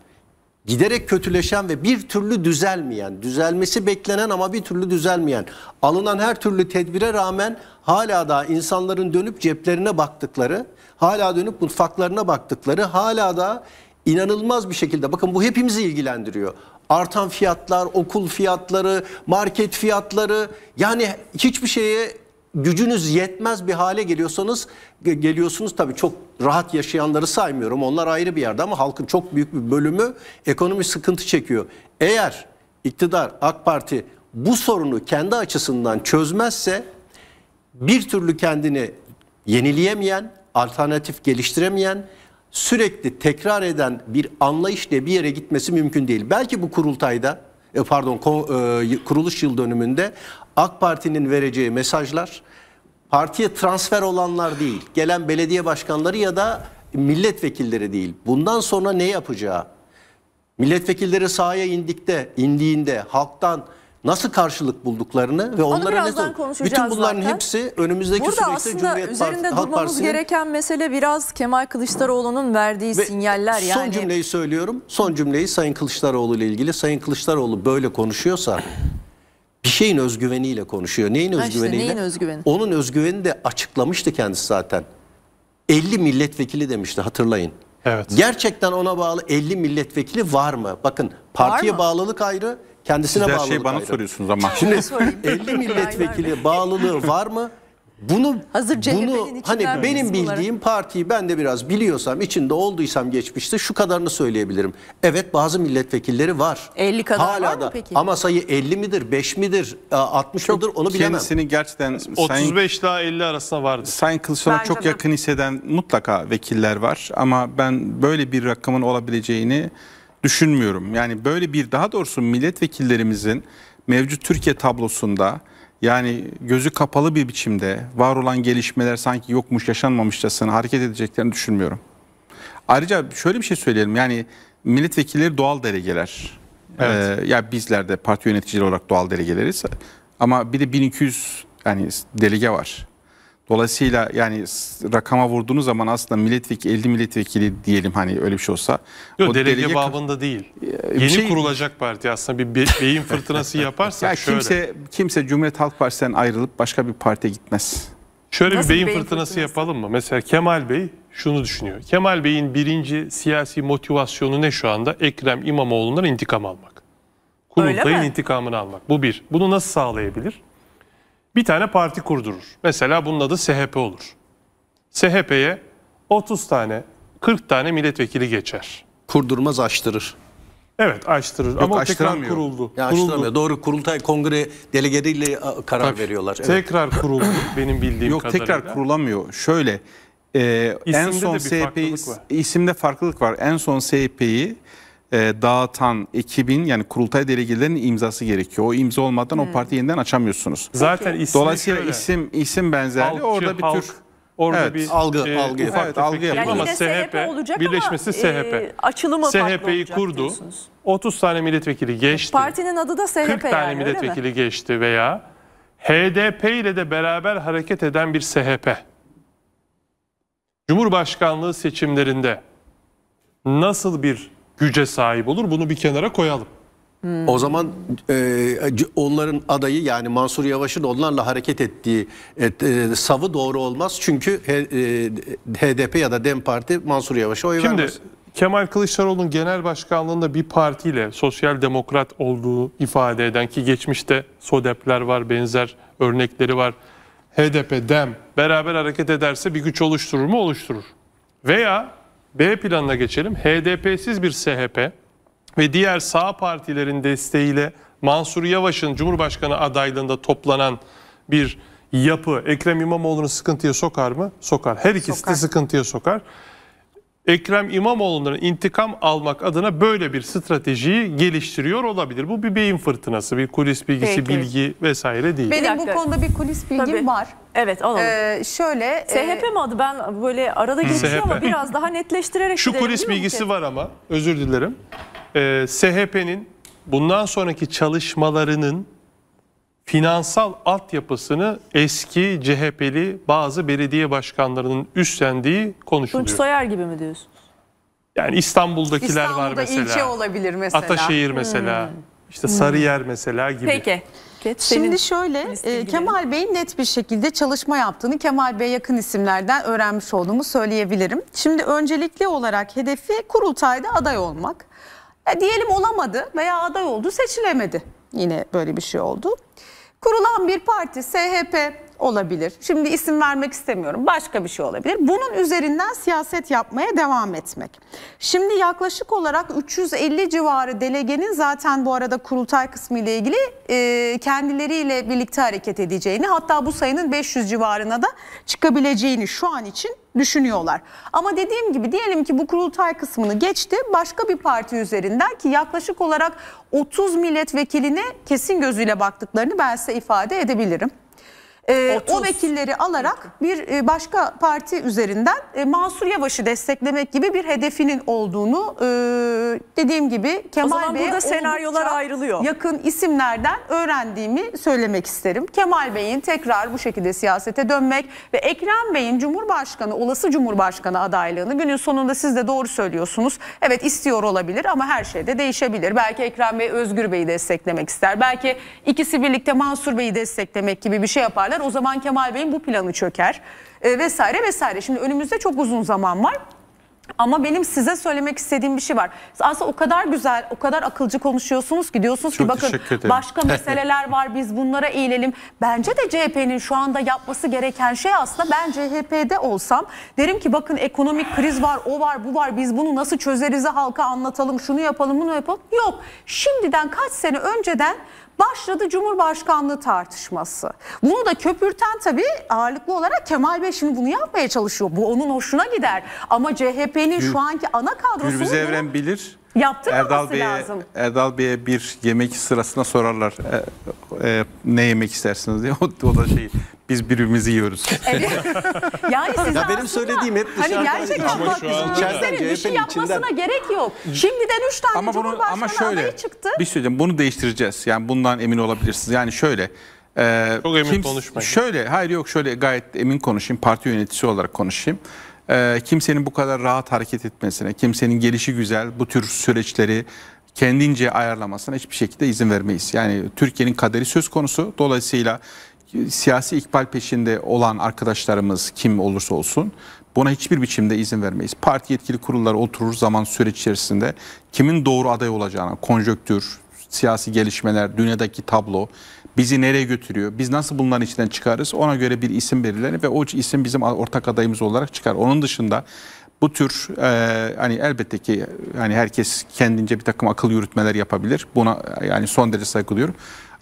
Speaker 3: giderek kötüleşen ve bir türlü düzelmeyen, düzelmesi beklenen ama bir türlü düzelmeyen, alınan her türlü tedbire rağmen hala da insanların dönüp ceplerine baktıkları, hala dönüp mutfaklarına baktıkları, hala da inanılmaz bir şekilde bakın bu hepimizi ilgilendiriyor. Artan fiyatlar, okul fiyatları, market fiyatları yani hiçbir şeye gücünüz yetmez bir hale geliyorsanız geliyorsunuz tabii çok rahat yaşayanları saymıyorum. Onlar ayrı bir yerde ama halkın çok büyük bir bölümü ekonomi sıkıntı çekiyor. Eğer iktidar AK Parti bu sorunu kendi açısından çözmezse bir türlü kendini yenileyemeyen, alternatif geliştiremeyen sürekli tekrar eden bir anlayışla bir yere gitmesi mümkün değil. Belki bu kurultayda e, pardon e, kuruluş yıl dönümünde AK Parti'nin vereceği mesajlar partiye transfer olanlar değil. Gelen belediye başkanları ya da milletvekilleri değil. Bundan sonra ne yapacağı? Milletvekilleri sahaya indikte, indiğinde halktan nasıl karşılık bulduklarını ve Onu onlara ne Bütün bunların zaten. hepsi önümüzdeki Burada süreçte Cumhuriyet Parti Halk Partisi'nin... Burada üzerinde durmamız gereken
Speaker 1: mesele biraz Kemal Kılıçdaroğlu'nun verdiği ve sinyaller. Son yani... cümleyi
Speaker 3: söylüyorum. Son cümleyi Sayın Kılıçdaroğlu ile ilgili. Sayın Kılıçdaroğlu böyle konuşuyorsa bir şeyin özgüveniyle konuşuyor. Neyin özgüveniyle? İşte neyin özgüveni? Onun özgüveni de açıklamıştı kendisi zaten. 50 milletvekili demişti hatırlayın. Evet. Gerçekten ona bağlı 50 milletvekili var mı? Bakın partiye mı? bağlılık ayrı, Kendisine Siz her bağlılık şeyi bana ayrı. soruyorsunuz ama. Şimdi 50 milletvekili bağlılığı var mı? Bunu Hazır bunu hani benim bildiğim olarak. partiyi ben de biraz biliyorsam, içinde olduysam geçmişte şu kadarını söyleyebilirim. Evet bazı milletvekilleri var.
Speaker 5: 50 kadar Hala var da. peki?
Speaker 3: Ama sayı 50 midir, 5 midir, 60 çok mıdır onu bilemem. Kendisini
Speaker 6: gerçekten 35 Sayın, daha 50 arasında vardı. Sayın Kılıçdaroğlu'na çok yakın hisseden mutlaka vekiller var ama ben böyle bir rakamın olabileceğini düşünmüyorum. Yani böyle bir daha doğrusu milletvekillerimizin mevcut Türkiye tablosunda yani gözü kapalı bir biçimde var olan gelişmeler sanki yokmuş yaşanmamışçasına hareket edeceklerini düşünmüyorum. Ayrıca şöyle bir şey söyleyelim yani milletvekilleri doğal delegeler. Evet. Ee, ya bizler de parti yöneticileri olarak doğal delegeleriz ama bir de 1200 yani delege var. Dolayısıyla yani rakama vurduğunuz zaman aslında milletvekili 50 milletvekili diyelim hani öyle bir şey olsa. Yok derece, derece
Speaker 4: babında değil. Yeni şey, kurulacak parti aslında bir be beyin fırtınası yaparsa ya şöyle. Kimse,
Speaker 6: kimse Cumhuriyet Halk Partisi'nden ayrılıp başka bir partiye gitmez. Şöyle Nasıl bir beyin, beyin fırtınası,
Speaker 4: fırtınası yapalım mı? Mesela Kemal Bey şunu düşünüyor. Kemal Bey'in birinci siyasi motivasyonu ne şu anda? Ekrem İmamoğlu'ndan intikam almak. Kurultayın intikamını almak. Bu bir. Bunu nasıl sağlayabilir? bir tane parti kurdurur. Mesela bunun adı SHP olur. SHP'ye 30 tane,
Speaker 3: 40 tane milletvekili geçer. Kurdurmaz açtırır.
Speaker 4: Evet
Speaker 6: açtırır Yok, ama tekrar kuruldu. Ya kuruldu. açtıramıyor. Doğru kurultay kongre delegeleriyle e, karar Tabii, veriyorlar. Evet. Tekrar kuruldu benim bildiğim Yok, kadarıyla. Yok tekrar kurulamıyor. Şöyle e, en son SHP'yi isimde farklılık var. En son SHP'yi e, dağıtan ekibin yani kurultay delegelerinin imzası gerekiyor. O imza olmadan hmm. o parti yeniden açamıyorsunuz. Zaten isim dolayısıyla şöyle. isim isim benzerliği halk, orada bir halk. tür Orada evet, bir algı e, algı ufak evet, algı
Speaker 4: yani ama SHP birleşmesi ama, SHP. E, açılımı SHP'yi kurdu. Diyorsunuz. 30 tane milletvekili geçti.
Speaker 1: Partinin adı da SHP 40 tane yani, milletvekili
Speaker 4: geçti veya HDP ile de beraber hareket eden bir SHP. Cumhurbaşkanlığı seçimlerinde nasıl bir güce sahip olur. Bunu bir kenara
Speaker 3: koyalım. O zaman e, onların adayı yani Mansur Yavaş'ın onlarla hareket ettiği et, e, savı doğru olmaz. Çünkü H, e, HDP ya da DEM Parti Mansur Yavaş'a oy Şimdi, vermez. Şimdi Kemal Kılıçdaroğlu'nun genel başkanlığında bir partiyle
Speaker 4: sosyal demokrat olduğu ifade eden ki geçmişte SODEP'ler var benzer örnekleri var. HDP, DEM beraber hareket ederse bir güç oluşturur mu? Oluşturur. Veya B planına geçelim. HDP'siz bir SHP ve diğer sağ partilerin desteğiyle Mansur Yavaş'ın Cumhurbaşkanı adaylığında toplanan bir yapı Ekrem İmamoğlu'nu sıkıntıya sokar mı? Sokar. Her ikisi sokar. de sıkıntıya sokar. Ekrem İmamoğlu'nun intikam almak adına böyle bir stratejiyi geliştiriyor olabilir. Bu bir beyin fırtınası, bir kulis bilgisi, Peki. bilgi vesaire değil. Benim bu konuda
Speaker 1: bir kulis bilgim Tabii. var. Evet alalım. Ee, şöyle. SHP e... mi adı? Ben böyle arada hmm. geçiyor ama biraz daha netleştirerek Şu gidelim, kulis bilgisi
Speaker 4: var ama özür dilerim. Ee, SHP'nin bundan sonraki çalışmalarının finansal altyapısını eski CHP'li bazı belediye başkanlarının üstlendiği konuşuluyor. Tunç Soyer
Speaker 1: gibi mi diyorsunuz?
Speaker 4: Yani İstanbul'dakiler İstanbul'da var mesela. İstanbul'da ilçe
Speaker 1: olabilir mesela. Ataşehir mesela. Hmm.
Speaker 4: İşte Sarıyer hmm. mesela gibi. Peki.
Speaker 1: Şimdi şöyle e,
Speaker 5: Kemal Bey'in net bir şekilde çalışma yaptığını Kemal Bey yakın isimlerden öğrenmiş olduğumu söyleyebilirim. Şimdi öncelikli olarak hedefi kurultayda aday olmak. Ya e, diyelim olamadı veya aday oldu seçilemedi. Yine böyle bir şey oldu. Kurulan bir parti SHP olabilir. Şimdi isim vermek istemiyorum. Başka bir şey olabilir. Bunun üzerinden siyaset yapmaya devam etmek. Şimdi yaklaşık olarak 350 civarı delegenin zaten bu arada kurultay kısmı ile ilgili e, kendileriyle birlikte hareket edeceğini hatta bu sayının 500 civarına da çıkabileceğini şu an için düşünüyorlar. Ama dediğim gibi diyelim ki bu kurultay kısmını geçti başka bir parti üzerinden ki yaklaşık olarak 30 milletvekiline kesin gözüyle baktıklarını ben size ifade edebilirim e, o vekilleri alarak bir e, başka parti üzerinden e, Mansur Yavaş'ı desteklemek gibi bir hedefinin olduğunu e, dediğim gibi Kemal Bey burada senaryolar ayrılıyor. Yakın isimlerden öğrendiğimi söylemek isterim. Kemal Bey'in tekrar bu şekilde siyasete dönmek ve Ekrem Bey'in Cumhurbaşkanı olası Cumhurbaşkanı adaylığını günün sonunda siz de doğru söylüyorsunuz. Evet istiyor olabilir ama her şey de değişebilir. Belki Ekrem Bey Özgür Bey'i desteklemek ister. Belki ikisi birlikte Mansur Bey'i desteklemek gibi bir şey yaparlar eder. O zaman Kemal Bey'in bu planı çöker e, vesaire vesaire. Şimdi önümüzde çok uzun zaman var. Ama benim size söylemek istediğim bir şey var. aslında o kadar güzel, o kadar akılcı konuşuyorsunuz ki diyorsunuz Çok ki bakın başka meseleler var biz bunlara eğilelim. Bence de CHP'nin şu anda yapması gereken şey aslında ben CHP'de olsam derim ki bakın ekonomik kriz var, o var, bu var. Biz bunu nasıl çözeriz halka anlatalım, şunu yapalım, bunu yapalım. Yok. Şimdiden kaç sene önceden başladı Cumhurbaşkanlığı tartışması. Bunu da köpürten tabii ağırlıklı olarak Kemal Bey şimdi bunu yapmaya çalışıyor. Bu onun hoşuna gider. Ama CHP'nin şu anki ana kadrosunu... Gürbüz Evren bilir. Yaptırmaması Erdal Bey'e, lazım.
Speaker 6: Erdal Bey'e bir yemek sırasına sorarlar. E, e, ne yemek istersiniz diye. O, o da şey biz birbirimizi yiyoruz. Evet.
Speaker 5: yani siz ya benim söylediğim hep hani dışarıdan. Hani gerçekten bak bizlerin bir şey yapmasına gerek yok. Şimdiden üç tane ama bunu, ama şöyle, adayı çıktı.
Speaker 6: Bir şey söyleyeceğim bunu değiştireceğiz. Yani bundan emin olabilirsiniz. Yani şöyle. E, Çok emin kim, konuşmayın. Şöyle hayır yok şöyle gayet emin konuşayım. Parti yöneticisi olarak konuşayım e, kimsenin bu kadar rahat hareket etmesine, kimsenin gelişi güzel bu tür süreçleri kendince ayarlamasına hiçbir şekilde izin vermeyiz. Yani Türkiye'nin kaderi söz konusu. Dolayısıyla siyasi ikbal peşinde olan arkadaşlarımız kim olursa olsun buna hiçbir biçimde izin vermeyiz. Parti yetkili kurullar oturur zaman süreç içerisinde kimin doğru aday olacağına, konjöktür, siyasi gelişmeler, dünyadaki tablo bizi nereye götürüyor, biz nasıl bunların içinden çıkarız ona göre bir isim belirlenir ve o isim bizim ortak adayımız olarak çıkar. Onun dışında bu tür e, hani elbette ki hani herkes kendince bir takım akıl yürütmeler yapabilir. Buna yani son derece saygı duyuyorum.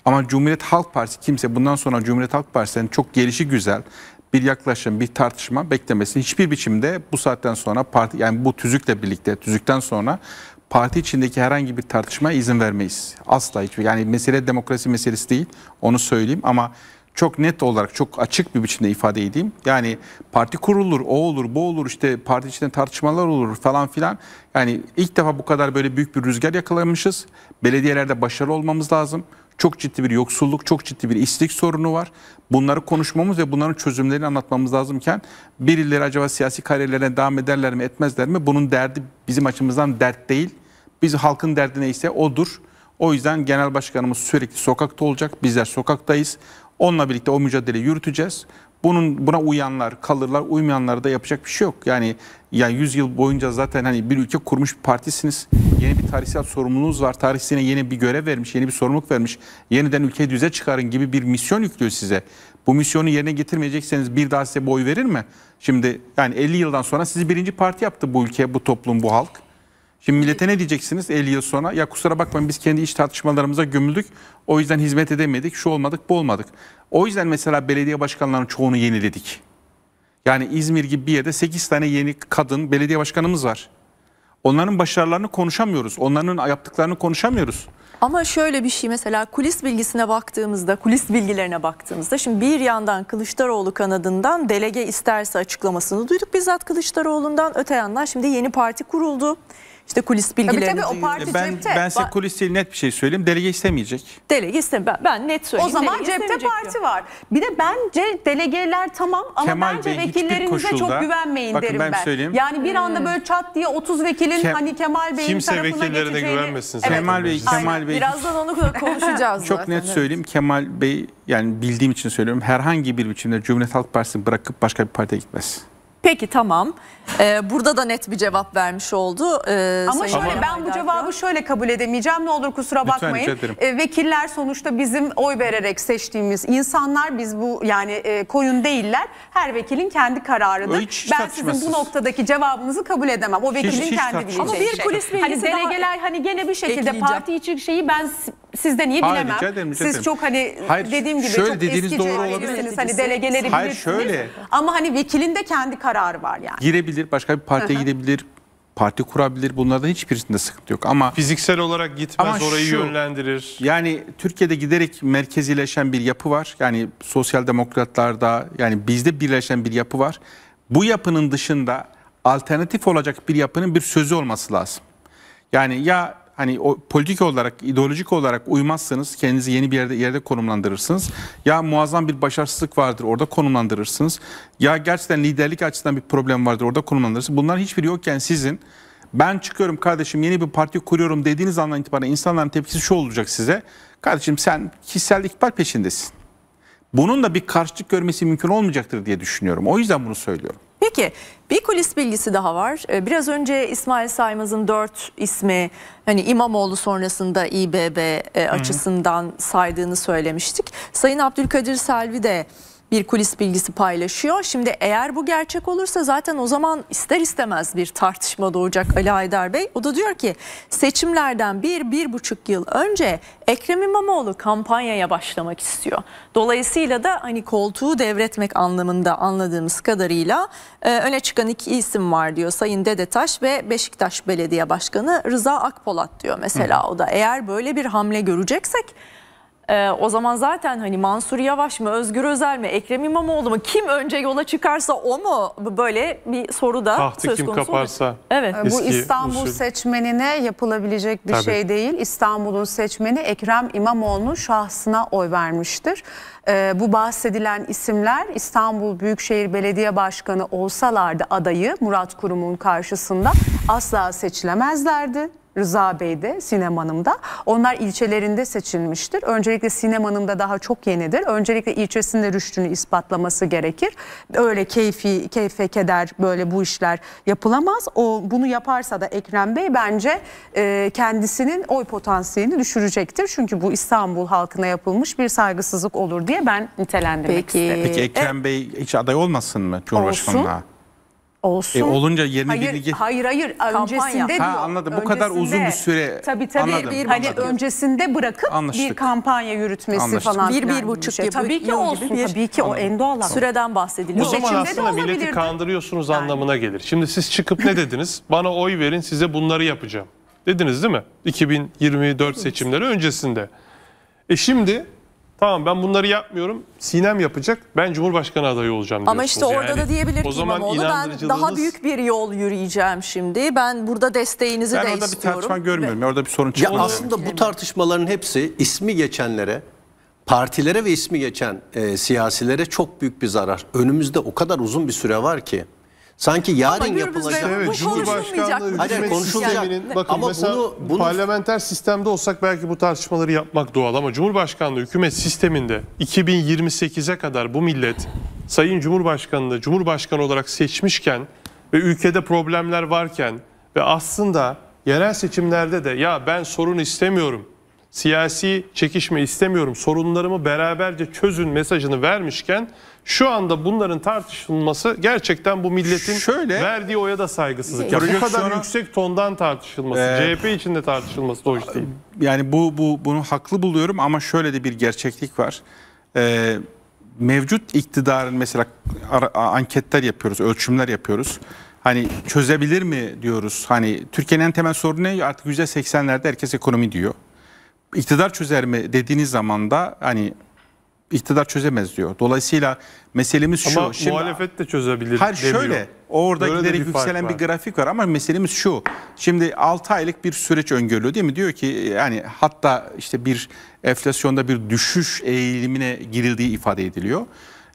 Speaker 6: Ama Cumhuriyet Halk Partisi kimse bundan sonra Cumhuriyet Halk Partisi'nin çok gelişi güzel bir yaklaşım, bir tartışma beklemesin. hiçbir biçimde bu saatten sonra parti yani bu tüzükle birlikte tüzükten sonra parti içindeki herhangi bir tartışma izin vermeyiz. Asla hiçbir. Yani mesele demokrasi meselesi değil. Onu söyleyeyim ama çok net olarak çok açık bir biçimde ifade edeyim. Yani parti kurulur, o olur, bu olur işte parti içinde tartışmalar olur falan filan. Yani ilk defa bu kadar böyle büyük bir rüzgar yakalamışız. Belediyelerde başarılı olmamız lazım. Çok ciddi bir yoksulluk, çok ciddi bir işsizlik sorunu var. Bunları konuşmamız ve bunların çözümlerini anlatmamız lazımken birileri acaba siyasi kariyerlerine devam ederler mi etmezler mi? Bunun derdi bizim açımızdan dert değil. Biz halkın derdi neyse odur. O yüzden genel başkanımız sürekli sokakta olacak. Bizler sokaktayız. Onunla birlikte o mücadeleyi yürüteceğiz. Bunun buna uyanlar kalırlar, uymayanlara da yapacak bir şey yok. Yani ya yani 100 yıl boyunca zaten hani bir ülke kurmuş bir partisiniz. Yeni bir tarihsel sorumluluğunuz var. tarihsine yeni bir görev vermiş, yeni bir sorumluluk vermiş. Yeniden ülkeyi düze çıkarın gibi bir misyon yüklüyor size. Bu misyonu yerine getirmeyecekseniz bir daha size boy verir mi? Şimdi yani 50 yıldan sonra sizi birinci parti yaptı bu ülke, bu toplum, bu halk. Şimdi millete ne diyeceksiniz 50 yıl sonra? Ya kusura bakmayın biz kendi iş tartışmalarımıza gömüldük. O yüzden hizmet edemedik, şu olmadık, bu olmadık. O yüzden mesela belediye başkanlarının çoğunu yeniledik. Yani İzmir gibi bir yerde 8 tane yeni kadın belediye başkanımız var. Onların başarılarını konuşamıyoruz. Onların yaptıklarını konuşamıyoruz.
Speaker 1: Ama şöyle bir şey mesela kulis bilgisine baktığımızda, kulis bilgilerine baktığımızda şimdi bir yandan Kılıçdaroğlu kanadından delege isterse açıklamasını duyduk bizzat Kılıçdaroğlu'ndan. Öte yandan şimdi yeni parti kuruldu. İşte kulis bilgilerini tabii, tabii, o parti e ben, cepte. Ben size
Speaker 6: kulisiyle net bir şey söyleyeyim. Delege istemeyecek.
Speaker 1: Delege istemiyor. Ben, ben net söyleyeyim. O zaman delege cepte parti diyor.
Speaker 5: var. Bir de bence delegeler tamam ama Kemal bence Bey, vekillerinize koşulda, çok güvenmeyin bakın derim ben. Söyleyeyim. Yani bir anda hmm. böyle çat diye 30 vekilin Kem, hani Kemal Bey'in tarafına geçeceğini. Kimse vekillerine güvenmesin. Evet, Kemal Bey,
Speaker 6: Kemal Bey. Birazdan
Speaker 1: onu konuşacağız Çok zaten, net evet. söyleyeyim.
Speaker 6: Kemal Bey yani bildiğim için söylüyorum. Herhangi bir biçimde Cumhuriyet Halk Partisi'ni bırakıp başka bir partiye gitmez.
Speaker 1: Peki tamam. Ee, burada da net bir cevap vermiş oldu. Ee, Ama şöyle ama... ben bu cevabı şöyle kabul edemeyeceğim. Ne olur
Speaker 5: kusura bakmayın. Lütfen, e, ee, vekiller sonuçta bizim oy vererek seçtiğimiz insanlar. Biz bu yani e, koyun değiller. Her vekilin kendi kararıdır. Hiç ben sizin bu noktadaki cevabınızı kabul edemem. O vekilin hiç, hiç kendi bileceği Ama bir şey. kulis bilgisi hani daha... delegeler hani gene bir şekilde parti için şeyi ben Sizden iyi bilemem. rica ederim, rica ederim. Siz çok hani Hayır, dediğim gibi şöyle çok dediğiniz eskici doğru olabilir. hani delegeleri Hayır, bilirsiniz. şöyle. Ama hani vekilin de kendi kararı var yani.
Speaker 6: Girebilir, başka bir partiye gidebilir, parti kurabilir. Bunlardan hiçbirisinde sıkıntı yok ama Fiziksel olarak gitmez Ama orayı şu- yönlendirir. yani Türkiye'de giderek merkezileşen bir yapı var. Yani sosyal demokratlarda yani bizde birleşen bir yapı var. Bu yapının dışında alternatif olacak bir yapının bir sözü olması lazım. Yani ya hani o politik olarak, ideolojik olarak uymazsanız kendinizi yeni bir yerde yerde konumlandırırsınız. Ya muazzam bir başarısızlık vardır orada konumlandırırsınız. Ya gerçekten liderlik açısından bir problem vardır orada konumlandırırsınız. Bunların hiçbiri yokken sizin ben çıkıyorum kardeşim yeni bir parti kuruyorum dediğiniz andan itibaren insanların tepkisi şu olacak size. Kardeşim sen kişisel ikbal peşindesin. Bunun da bir karşılık görmesi mümkün olmayacaktır diye düşünüyorum. O yüzden bunu söylüyorum.
Speaker 1: Peki bir kulis bilgisi daha var. Ee, biraz önce İsmail Saymaz'ın dört ismi hani İmamoğlu sonrasında İBB e, açısından saydığını söylemiştik. Sayın Abdülkadir Selvi de bir kulis bilgisi paylaşıyor. Şimdi eğer bu gerçek olursa zaten o zaman ister istemez bir tartışma doğacak Ali Aydar Bey. O da diyor ki seçimlerden bir, bir buçuk yıl önce Ekrem İmamoğlu kampanyaya başlamak istiyor. Dolayısıyla da hani koltuğu devretmek anlamında anladığımız kadarıyla e, öne çıkan iki isim var diyor. Sayın Dedetaş ve Beşiktaş Belediye Başkanı Rıza Akpolat diyor mesela Hı. o da. Eğer böyle bir hamle göreceksek ee, o zaman zaten hani Mansur Yavaş mı, Özgür Özel mi, Ekrem İmamoğlu mu kim önce yola çıkarsa o mu? Böyle bir soru
Speaker 8: da Tahtı söz
Speaker 5: konusu. kim kaparsa. Olur. Evet. Ee, bu İstanbul usul. seçmenine yapılabilecek bir Tabii. şey değil. İstanbul'un seçmeni Ekrem İmamoğlu şahsına oy vermiştir. Ee, bu bahsedilen isimler İstanbul Büyükşehir Belediye Başkanı olsalardı adayı Murat Kurum'un karşısında asla seçilemezlerdi. Rıza Bey'de Sinem Hanım'da. Onlar ilçelerinde seçilmiştir. Öncelikle Sinem Hanım'da daha çok yenidir. Öncelikle ilçesinde rüştünü ispatlaması gerekir. Öyle keyfi, keyfe keder böyle bu işler yapılamaz. O Bunu yaparsa da Ekrem Bey bence e, kendisinin oy potansiyelini düşürecektir. Çünkü bu İstanbul halkına yapılmış bir saygısızlık olur diye ben nitelendirmek Peki. istedim. Peki Ekrem
Speaker 6: e, Bey hiç aday olmasın mı Cumhurbaşkanlığa? Olsun.
Speaker 5: Olsun. E, olunca 20 hayır, binlik... Hayır hayır Kampanya. öncesinde Ha, anladım bu öncesinde, kadar uzun bir süre. Tabii tabii anladım, bir, hani anladım. öncesinde bırakıp Anlaştık. bir kampanya yürütmesi Anlaştık. falan. Bir, bir buçuk şey. Tabii, tabii ki olsun bir, tabii ki anladım.
Speaker 1: o en doğal süreden bahsediliyor. Bu zaman aslında milleti
Speaker 4: kandırıyorsunuz yani. anlamına gelir. Şimdi siz çıkıp ne dediniz? Bana oy verin size bunları yapacağım. Dediniz değil mi? 2024 seçimleri öncesinde. E şimdi Tamam ben bunları yapmıyorum. Sinem yapacak. Ben Cumhurbaşkanı adayı olacağım diyorsunuz. Ama işte orada yani, da diyebilir ki İmamoğlu ben daha büyük
Speaker 1: bir yol yürüyeceğim şimdi. Ben burada desteğinizi ben de istiyorum. Ben orada bir tartışma
Speaker 3: görmüyorum. Ve... Orada bir sorun çıkmıyor. Aslında bu tartışmaların hepsi ismi geçenlere partilere ve ismi geçen e, siyasilere çok büyük bir zarar. Önümüzde o kadar uzun bir süre var ki Sanki yarın yapılacak. Evet, bu Cumhurbaşkanlığı hükümet Hayır, konuşulacak. sisteminin, bakın ama mesela bunu, bunu...
Speaker 4: parlamenter sistemde olsak belki bu tartışmaları yapmak doğal ama Cumhurbaşkanlığı hükümet sisteminde 2028'e kadar bu millet Sayın Cumhurbaşkanı'nı Cumhurbaşkanı olarak seçmişken ve ülkede problemler varken ve aslında yerel seçimlerde de ya ben sorun istemiyorum siyasi çekişme istemiyorum, sorunlarımı beraberce çözün mesajını vermişken şu anda bunların tartışılması gerçekten bu milletin Şöyle, verdiği oya da saygısızlık. Ya bu kadar yüksek tondan tartışılması, ee, CHP içinde tartışılması da hoş
Speaker 6: değil. Yani bu, bu bunu haklı buluyorum ama şöyle de bir gerçeklik var. Ee, mevcut iktidarın mesela anketler yapıyoruz, ölçümler yapıyoruz. Hani çözebilir mi diyoruz. Hani Türkiye'nin en temel sorunu ne? Artık %80'lerde herkes ekonomi diyor iktidar çözer mi dediğiniz zaman da hani iktidar çözemez diyor. Dolayısıyla meselemiz şu. Ama şimdi,
Speaker 4: muhalefet de çözebilir hayır, demiyor. Şöyle orada Böyle giderek bir yükselen var. bir
Speaker 6: grafik var ama meselemiz şu. Şimdi 6 aylık bir süreç öngörülüyor değil mi? Diyor ki yani hatta işte bir enflasyonda bir düşüş eğilimine girildiği ifade ediliyor.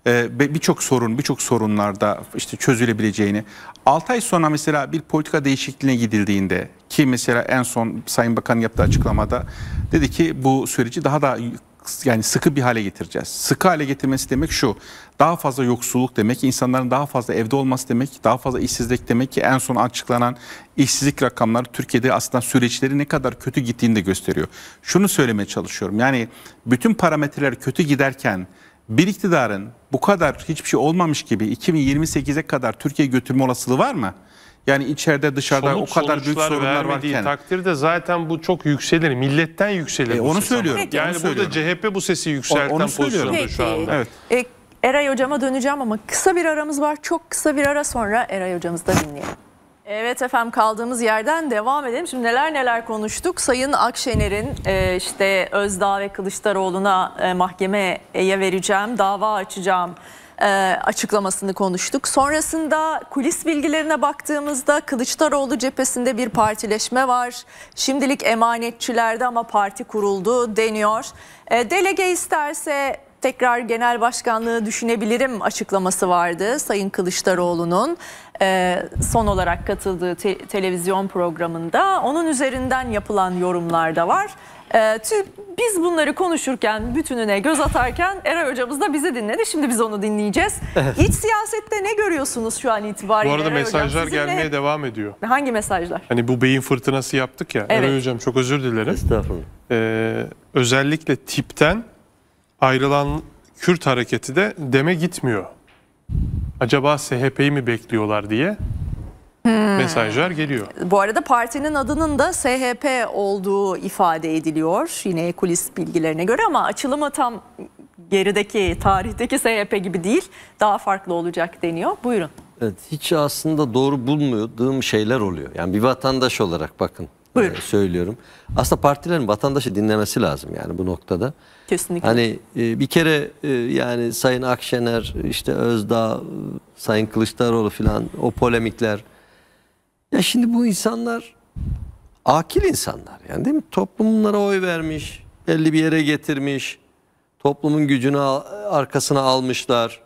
Speaker 6: Ee, birçok sorun, birçok sorunlarda işte çözülebileceğini. 6 ay sonra mesela bir politika değişikliğine gidildiğinde ki mesela en son Sayın Bakan yaptığı açıklamada dedi ki bu süreci daha da yani sıkı bir hale getireceğiz. Sıkı hale getirmesi demek şu. Daha fazla yoksulluk demek, insanların daha fazla evde olması demek, daha fazla işsizlik demek ki en son açıklanan işsizlik rakamları Türkiye'de aslında süreçleri ne kadar kötü gittiğini de gösteriyor. Şunu söylemeye çalışıyorum. Yani bütün parametreler kötü giderken bir iktidarın bu kadar hiçbir şey olmamış gibi 2028'e kadar Türkiye götürme olasılığı var mı? Yani içeride dışarıda Somut o kadar büyük sorunlar varken. takdirde
Speaker 4: zaten bu çok yükselir. Milletten yükselir. E, onu söylüyorum. Peki, yani onu burada söylüyorum. CHP bu sesi yükselten onu pozisyonda Peki. şu anda. Evet.
Speaker 1: E, Eray hocama döneceğim ama kısa bir aramız var. Çok kısa bir ara sonra Eray hocamızı da dinleyelim. Evet efendim kaldığımız yerden devam edelim. Şimdi neler neler konuştuk. Sayın Akşener'in e, işte Özdağ ve Kılıçdaroğlu'na e, mahkemeye vereceğim, dava açacağım e, açıklamasını konuştuk. Sonrasında kulis bilgilerine baktığımızda Kılıçdaroğlu cephesinde bir partileşme var. Şimdilik emanetçilerde ama parti kuruldu deniyor. E, delege isterse tekrar genel başkanlığı düşünebilirim açıklaması vardı Sayın Kılıçdaroğlu'nun. E, son olarak katıldığı te televizyon programında. Onun üzerinden yapılan yorumlar da var. E, biz bunları konuşurken, bütününe göz atarken Eray hocamız da bizi dinledi. Şimdi biz onu dinleyeceğiz. Evet. İç siyasette ne görüyorsunuz şu an itibariyle? Bu arada Eray mesajlar hocam, gelmeye ne?
Speaker 4: devam ediyor.
Speaker 1: Hangi mesajlar?
Speaker 4: Hani bu beyin fırtınası yaptık ya. Evet. Eray hocam çok özür dilerim. Estağfurullah. Ee, özellikle tipten ayrılan Kürt hareketi de deme gitmiyor acaba SHP'yi mi bekliyorlar diye
Speaker 1: Hmm. Mesajlar geliyor. Bu arada partinin adının da SHP olduğu ifade ediliyor. Yine kulis bilgilerine göre ama açılımı tam gerideki tarihteki SHP gibi değil. Daha farklı olacak deniyor. Buyurun.
Speaker 2: Evet, hiç aslında doğru bulmadığım şeyler oluyor. Yani bir vatandaş olarak bakın Buyurun. E, söylüyorum. Aslında partilerin vatandaşı dinlemesi lazım yani bu noktada.
Speaker 1: Kesinlikle. Hani
Speaker 2: e, bir kere e, yani Sayın Akşener, işte Özdağ, e, Sayın Kılıçdaroğlu filan o polemikler. Ya şimdi bu insanlar akil insanlar yani değil mi? Toplumlara oy vermiş, belli bir yere getirmiş, toplumun gücünü arkasına almışlar.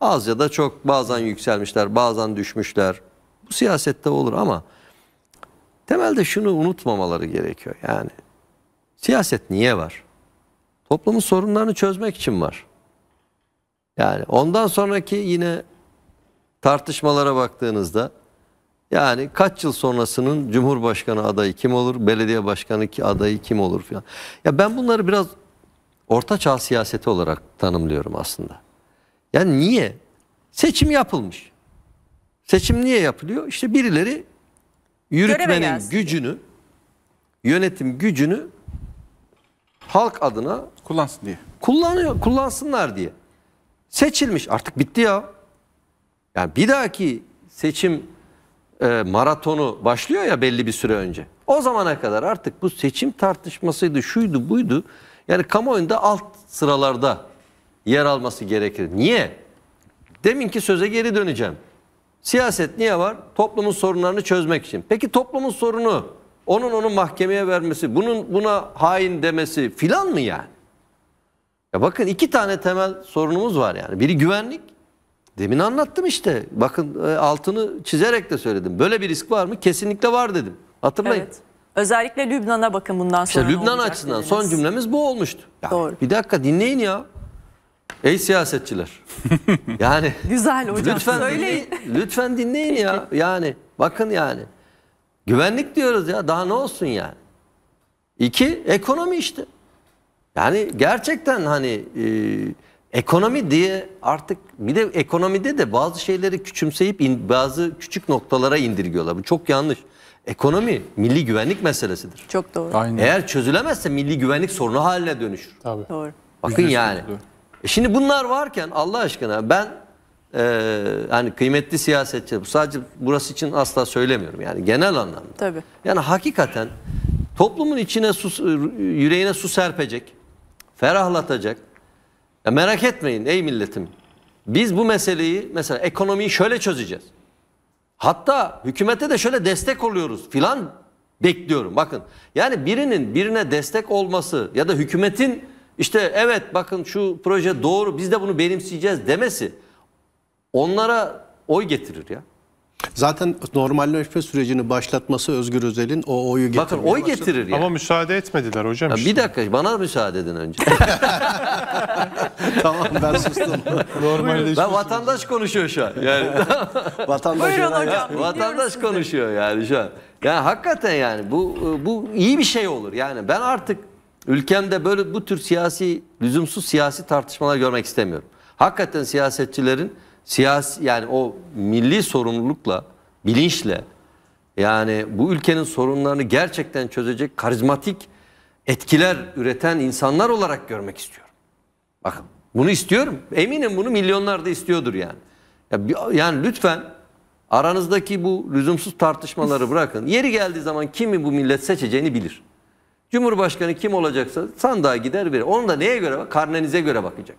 Speaker 2: Az ya da çok bazen yükselmişler, bazen düşmüşler. Bu siyasette olur ama... Temelde şunu unutmamaları gerekiyor yani. Siyaset niye var? Toplumun sorunlarını çözmek için var. Yani ondan sonraki yine tartışmalara baktığınızda yani kaç yıl sonrasının Cumhurbaşkanı adayı kim olur, belediye başkanı adayı kim olur falan. Ya ben bunları biraz orta çağ siyaseti olarak tanımlıyorum aslında. Yani niye? Seçim yapılmış. Seçim niye yapılıyor? İşte birileri yürütmenin gücünü, yönetim gücünü halk adına kullansın diye. Kullanıyor, kullansınlar diye. Seçilmiş artık bitti ya. Yani bir dahaki seçim e, maratonu başlıyor ya belli bir süre önce. O zamana kadar artık bu seçim tartışmasıydı, şuydu, buydu. Yani kamuoyunda alt sıralarda yer alması gerekir. Niye? Deminki söze geri döneceğim. Siyaset niye var? Toplumun sorunlarını çözmek için. Peki toplumun sorunu onun onu mahkemeye vermesi, bunun buna hain demesi filan mı yani? Ya bakın iki tane temel sorunumuz var yani. Biri güvenlik. Demin anlattım işte. Bakın e, altını çizerek de söyledim. Böyle bir risk var mı? Kesinlikle var dedim. Hatırlayın. Evet.
Speaker 1: Özellikle Lübnan'a bakın bundan sonra. İşte Lübnan açısından dediniz. son
Speaker 2: cümlemiz bu olmuştu. Yani Doğru. Bir dakika dinleyin ya. Ey siyasetçiler. yani güzel hocam. Lütfen söyleyin. Lütfen dinleyin ya. Yani bakın yani. Güvenlik diyoruz ya. Daha ne olsun yani? İki ekonomi işte. Yani gerçekten hani e, ekonomi diye artık bir de ekonomide de bazı şeyleri küçümseyip in, bazı küçük noktalara indirgiyorlar. Bu çok yanlış. Ekonomi milli güvenlik meselesidir.
Speaker 1: Çok doğru. Aynen. Eğer
Speaker 2: çözülemezse milli güvenlik sorunu haline dönüşür. Tabii. Doğru. Bakın Yüzde yani. Doğru. E şimdi bunlar varken Allah aşkına ben e, hani kıymetli siyasetçi sadece burası için asla söylemiyorum yani genel anlamda. Tabii. Yani hakikaten toplumun içine su, e, yüreğine su serpecek, ferahlatacak. Ya merak etmeyin ey milletim. Biz bu meseleyi mesela ekonomiyi şöyle çözeceğiz. Hatta hükümete de şöyle destek oluyoruz filan bekliyorum. Bakın yani birinin birine destek olması ya da hükümetin işte evet bakın şu proje doğru biz de bunu benimseyeceğiz demesi onlara oy getirir ya.
Speaker 3: Zaten normalleşme sürecini başlatması Özgür Özel'in o oyu getirir. Bakın oy getirir ya. Yani. Ama
Speaker 4: müsaade etmediler hocam. Ya işte. bir
Speaker 2: dakika bana müsaade edin önce. tamam ben sustum. Normalleşme ben vatandaş süreci. konuşuyor şu an. Yani,
Speaker 8: vatandaş Buyurun hocam. Ya,
Speaker 2: vatandaş konuşuyor yani şu an. Yani hakikaten yani bu bu iyi bir şey olur. Yani ben artık Ülkemde böyle bu tür siyasi, lüzumsuz siyasi tartışmalar görmek istemiyorum. Hakikaten siyasetçilerin siyasi yani o milli sorumlulukla, bilinçle yani bu ülkenin sorunlarını gerçekten çözecek karizmatik etkiler üreten insanlar olarak görmek istiyorum. Bakın bunu istiyorum. Eminim bunu milyonlar da istiyordur yani. Ya, yani lütfen aranızdaki bu lüzumsuz tartışmaları bırakın. Yeri geldiği zaman kimi bu millet seçeceğini bilir. Cumhurbaşkanı kim olacaksa sandığa gider verir. Onu da neye göre bak? Karnenize göre bakacak.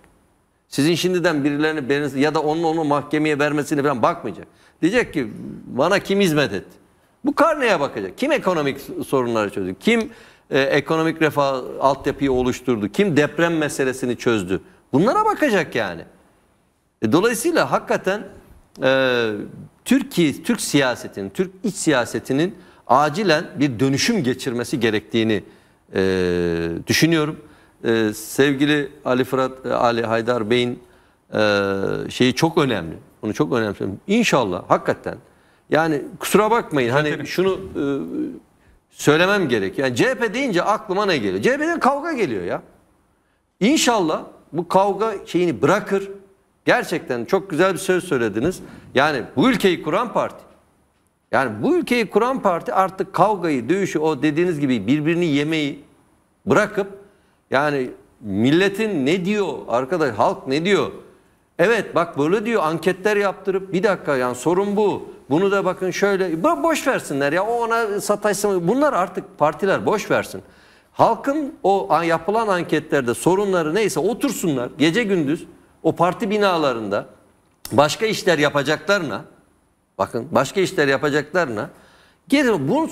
Speaker 2: Sizin şimdiden birilerini beğenirse ya da onun onu mahkemeye vermesine falan bakmayacak. Diyecek ki bana kim hizmet etti? Bu karneye bakacak. Kim ekonomik sorunları çözdü? Kim e, ekonomik refah altyapıyı oluşturdu? Kim deprem meselesini çözdü? Bunlara bakacak yani. E, dolayısıyla hakikaten e, Türkiye, Türk siyasetinin, Türk iç siyasetinin acilen bir dönüşüm geçirmesi gerektiğini e, düşünüyorum. E, sevgili Ali Fırat e, Ali Haydar Bey'in e, şeyi çok önemli. Onu çok önemsiyorum. İnşallah hakikaten. Yani kusura bakmayın hani şunu e, söylemem gerek. Yani CHP deyince aklıma ne geliyor? CHP'den kavga geliyor ya. İnşallah bu kavga şeyini bırakır. Gerçekten çok güzel bir söz söylediniz. Yani bu ülkeyi kuran parti yani bu ülkeyi kuran parti artık kavgayı, dövüşü o dediğiniz gibi birbirini yemeyi bırakıp yani milletin ne diyor arkadaş halk ne diyor? Evet bak böyle diyor anketler yaptırıp bir dakika yani sorun bu. Bunu da bakın şöyle boş versinler ya o ona sataşsın. Bunlar artık partiler boş versin. Halkın o yapılan anketlerde sorunları neyse otursunlar gece gündüz o parti binalarında başka işler yapacaklarına Bakın başka işler yapacaklarına gelin bu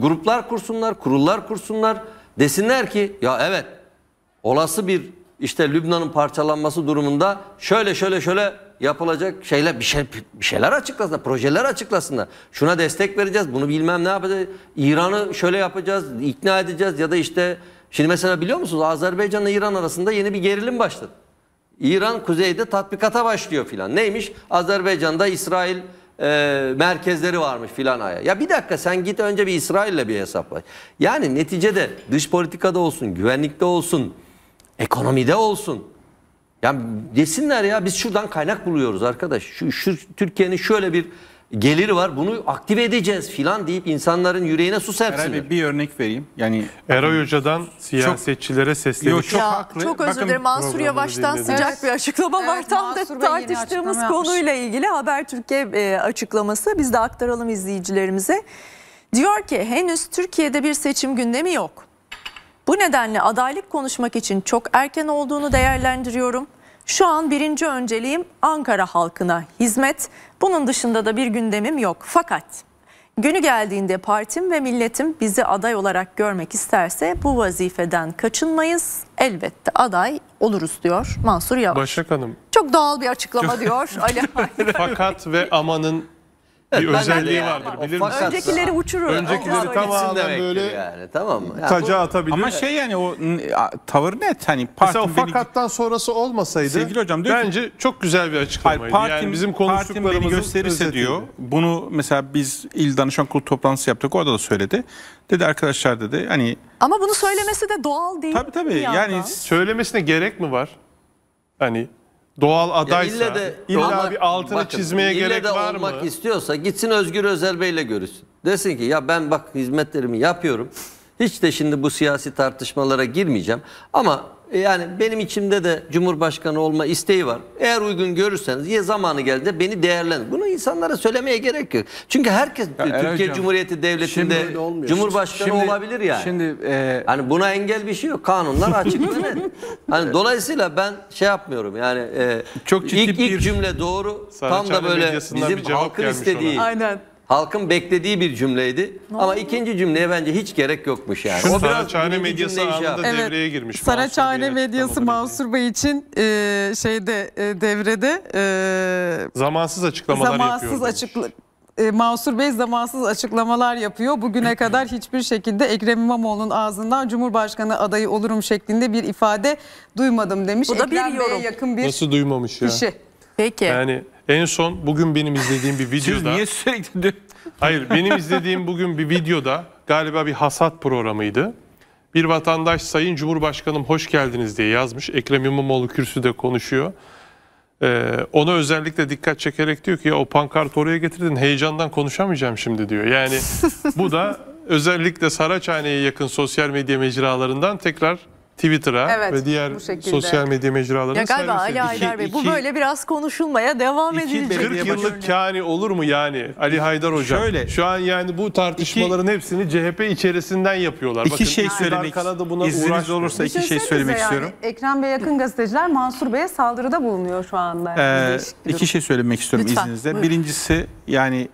Speaker 2: gruplar kursunlar, kurullar kursunlar desinler ki ya evet olası bir işte Lübnan'ın parçalanması durumunda şöyle şöyle şöyle yapılacak şeyler bir, şey, bir şeyler açıklasınlar, projeler açıklasınlar. Şuna destek vereceğiz, bunu bilmem ne yapacağız. İran'ı şöyle yapacağız, ikna edeceğiz ya da işte şimdi mesela biliyor musunuz Azerbaycan ile İran arasında yeni bir gerilim başladı. İran kuzeyde tatbikata başlıyor filan. Neymiş? Azerbaycan'da İsrail e, merkezleri varmış filan aya. Ya bir dakika sen git önce bir İsrail'le bir hesapla Yani neticede dış politikada olsun, güvenlikte olsun, ekonomide olsun. Yani desinler ya biz şuradan kaynak buluyoruz arkadaş. Şu, şu Türkiye'nin şöyle bir geliri var. Bunu aktive edeceğiz filan deyip insanların yüreğine su serpsinler. Eray
Speaker 6: bir örnek vereyim. Yani Eray Hoca'dan
Speaker 4: siyasetçilere sesleniyor. Çok, çok haklı. Çok özür
Speaker 8: dilerim. Mansur Yavaş'tan sıcak bir açıklama evet, var. Tam
Speaker 1: Mansur da tartıştığımız konuyla yapmış. ilgili Habertürk'e e, açıklaması. Biz de aktaralım izleyicilerimize. Diyor ki henüz Türkiye'de bir seçim gündemi yok. Bu nedenle adaylık konuşmak için çok erken olduğunu değerlendiriyorum. Şu an birinci önceliğim Ankara halkına hizmet. Bunun dışında da bir gündemim yok. Fakat günü geldiğinde partim ve milletim bizi aday olarak görmek isterse bu vazifeden kaçınmayız. Elbette aday oluruz diyor Mansur Yavaş. Başak Hanım. Çok doğal bir açıklama diyor Ali
Speaker 4: Fakat ve amanın bir özelliği vardır. Bilir
Speaker 1: misin? Öncekileri uçurur. Öncekileri tamamen böyle
Speaker 2: yani, tamam mı? Ya, taca atabilir. Ama
Speaker 6: şey yani o tavır net hani partim Mesela beni... fakattan sonrası olmasaydı Sevgili hocam, diyor bence ki, çok güzel bir açıklamaydı. Hayır, partim, yani bizim konuştuklarımızın beni gösterirse özetiydi. diyor. Bunu mesela biz il danışan kurulu toplantısı yaptık orada da söyledi. Dedi arkadaşlar dedi hani
Speaker 1: ama bunu söylemesi de doğal değil. Tabii tabii. Yani
Speaker 6: söylemesine gerek mi var? Hani Doğal adaysa ille de illa ama bir altını bakın, çizmeye ille gerek de var mı?
Speaker 4: olmak
Speaker 2: istiyorsa gitsin Özgür Özel Bey'le görüşsün. Desin ki ya ben bak hizmetlerimi yapıyorum. Hiç de şimdi bu siyasi tartışmalara girmeyeceğim. Ama e, yani benim içimde de Cumhurbaşkanı olma isteği var. Eğer uygun görürseniz ya zamanı geldi beni değerlendir. Bunu insanlara söylemeye gerek yok. Çünkü herkes ya Türkiye Hocam, Cumhuriyeti Devleti'nde de Cumhurbaşkanı şimdi, olabilir yani. Şimdi e... hani buna engel bir şey yok. Kanunlar açık net. Hani evet. dolayısıyla ben şey yapmıyorum yani e, çok ciddi ilk, bir ilk cümle doğru. Sarı tam da böyle bizim halkın istediği. Ona. Aynen halkın beklediği bir cümleydi. Ne Ama oldu? ikinci cümleye bence hiç gerek yokmuş yani. Şu o Saraçhane medyası anında evet, devreye girmiş.
Speaker 5: Saraçhane medyası Mansur Bey için e, şeyde e, devrede e,
Speaker 4: zamansız açıklamalar zamansız yapıyor.
Speaker 5: Zamansız e, Mansur Bey zamansız açıklamalar yapıyor. Bugüne kadar hiçbir şekilde Ekrem İmamoğlu'nun ağzından Cumhurbaşkanı adayı olurum şeklinde bir ifade duymadım demiş. Bu da Ekrem bir yorum. yakın bir Nasıl
Speaker 4: duymamış ya? Kişi. Peki. Yani en son bugün benim izlediğim bir videoda... Siz niye sürekli... hayır benim izlediğim bugün bir videoda galiba bir hasat programıydı. Bir vatandaş Sayın Cumhurbaşkanım hoş geldiniz diye yazmış. Ekrem İmamoğlu kürsüde konuşuyor. Ee, ona özellikle dikkat çekerek diyor ki ya o pankart oraya getirdin heyecandan konuşamayacağım şimdi diyor. Yani bu da özellikle Saraçhane'ye yakın sosyal medya mecralarından tekrar Twitter'a evet, ve diğer sosyal medya mecralarına ya galiba Ali Haydar Bey iki, bu böyle
Speaker 1: biraz konuşulmaya devam edilecek. 40
Speaker 4: yıllık kani olur mu yani Ali Haydar Hocam? Şöyle, Şu an yani bu tartışmaların iki, hepsini CHP içerisinden yapıyorlar. İki Bakın, şey söylemek buna izniniz olursa
Speaker 6: iki şey, şey söylemek yani, istiyorum.
Speaker 5: Ekrem Bey yakın gazeteciler Mansur Bey'e saldırıda bulunuyor şu anda. Yani ee, iki
Speaker 6: şey söylemek istiyorum Lütfen, izninizle. Buyurun. Birincisi yani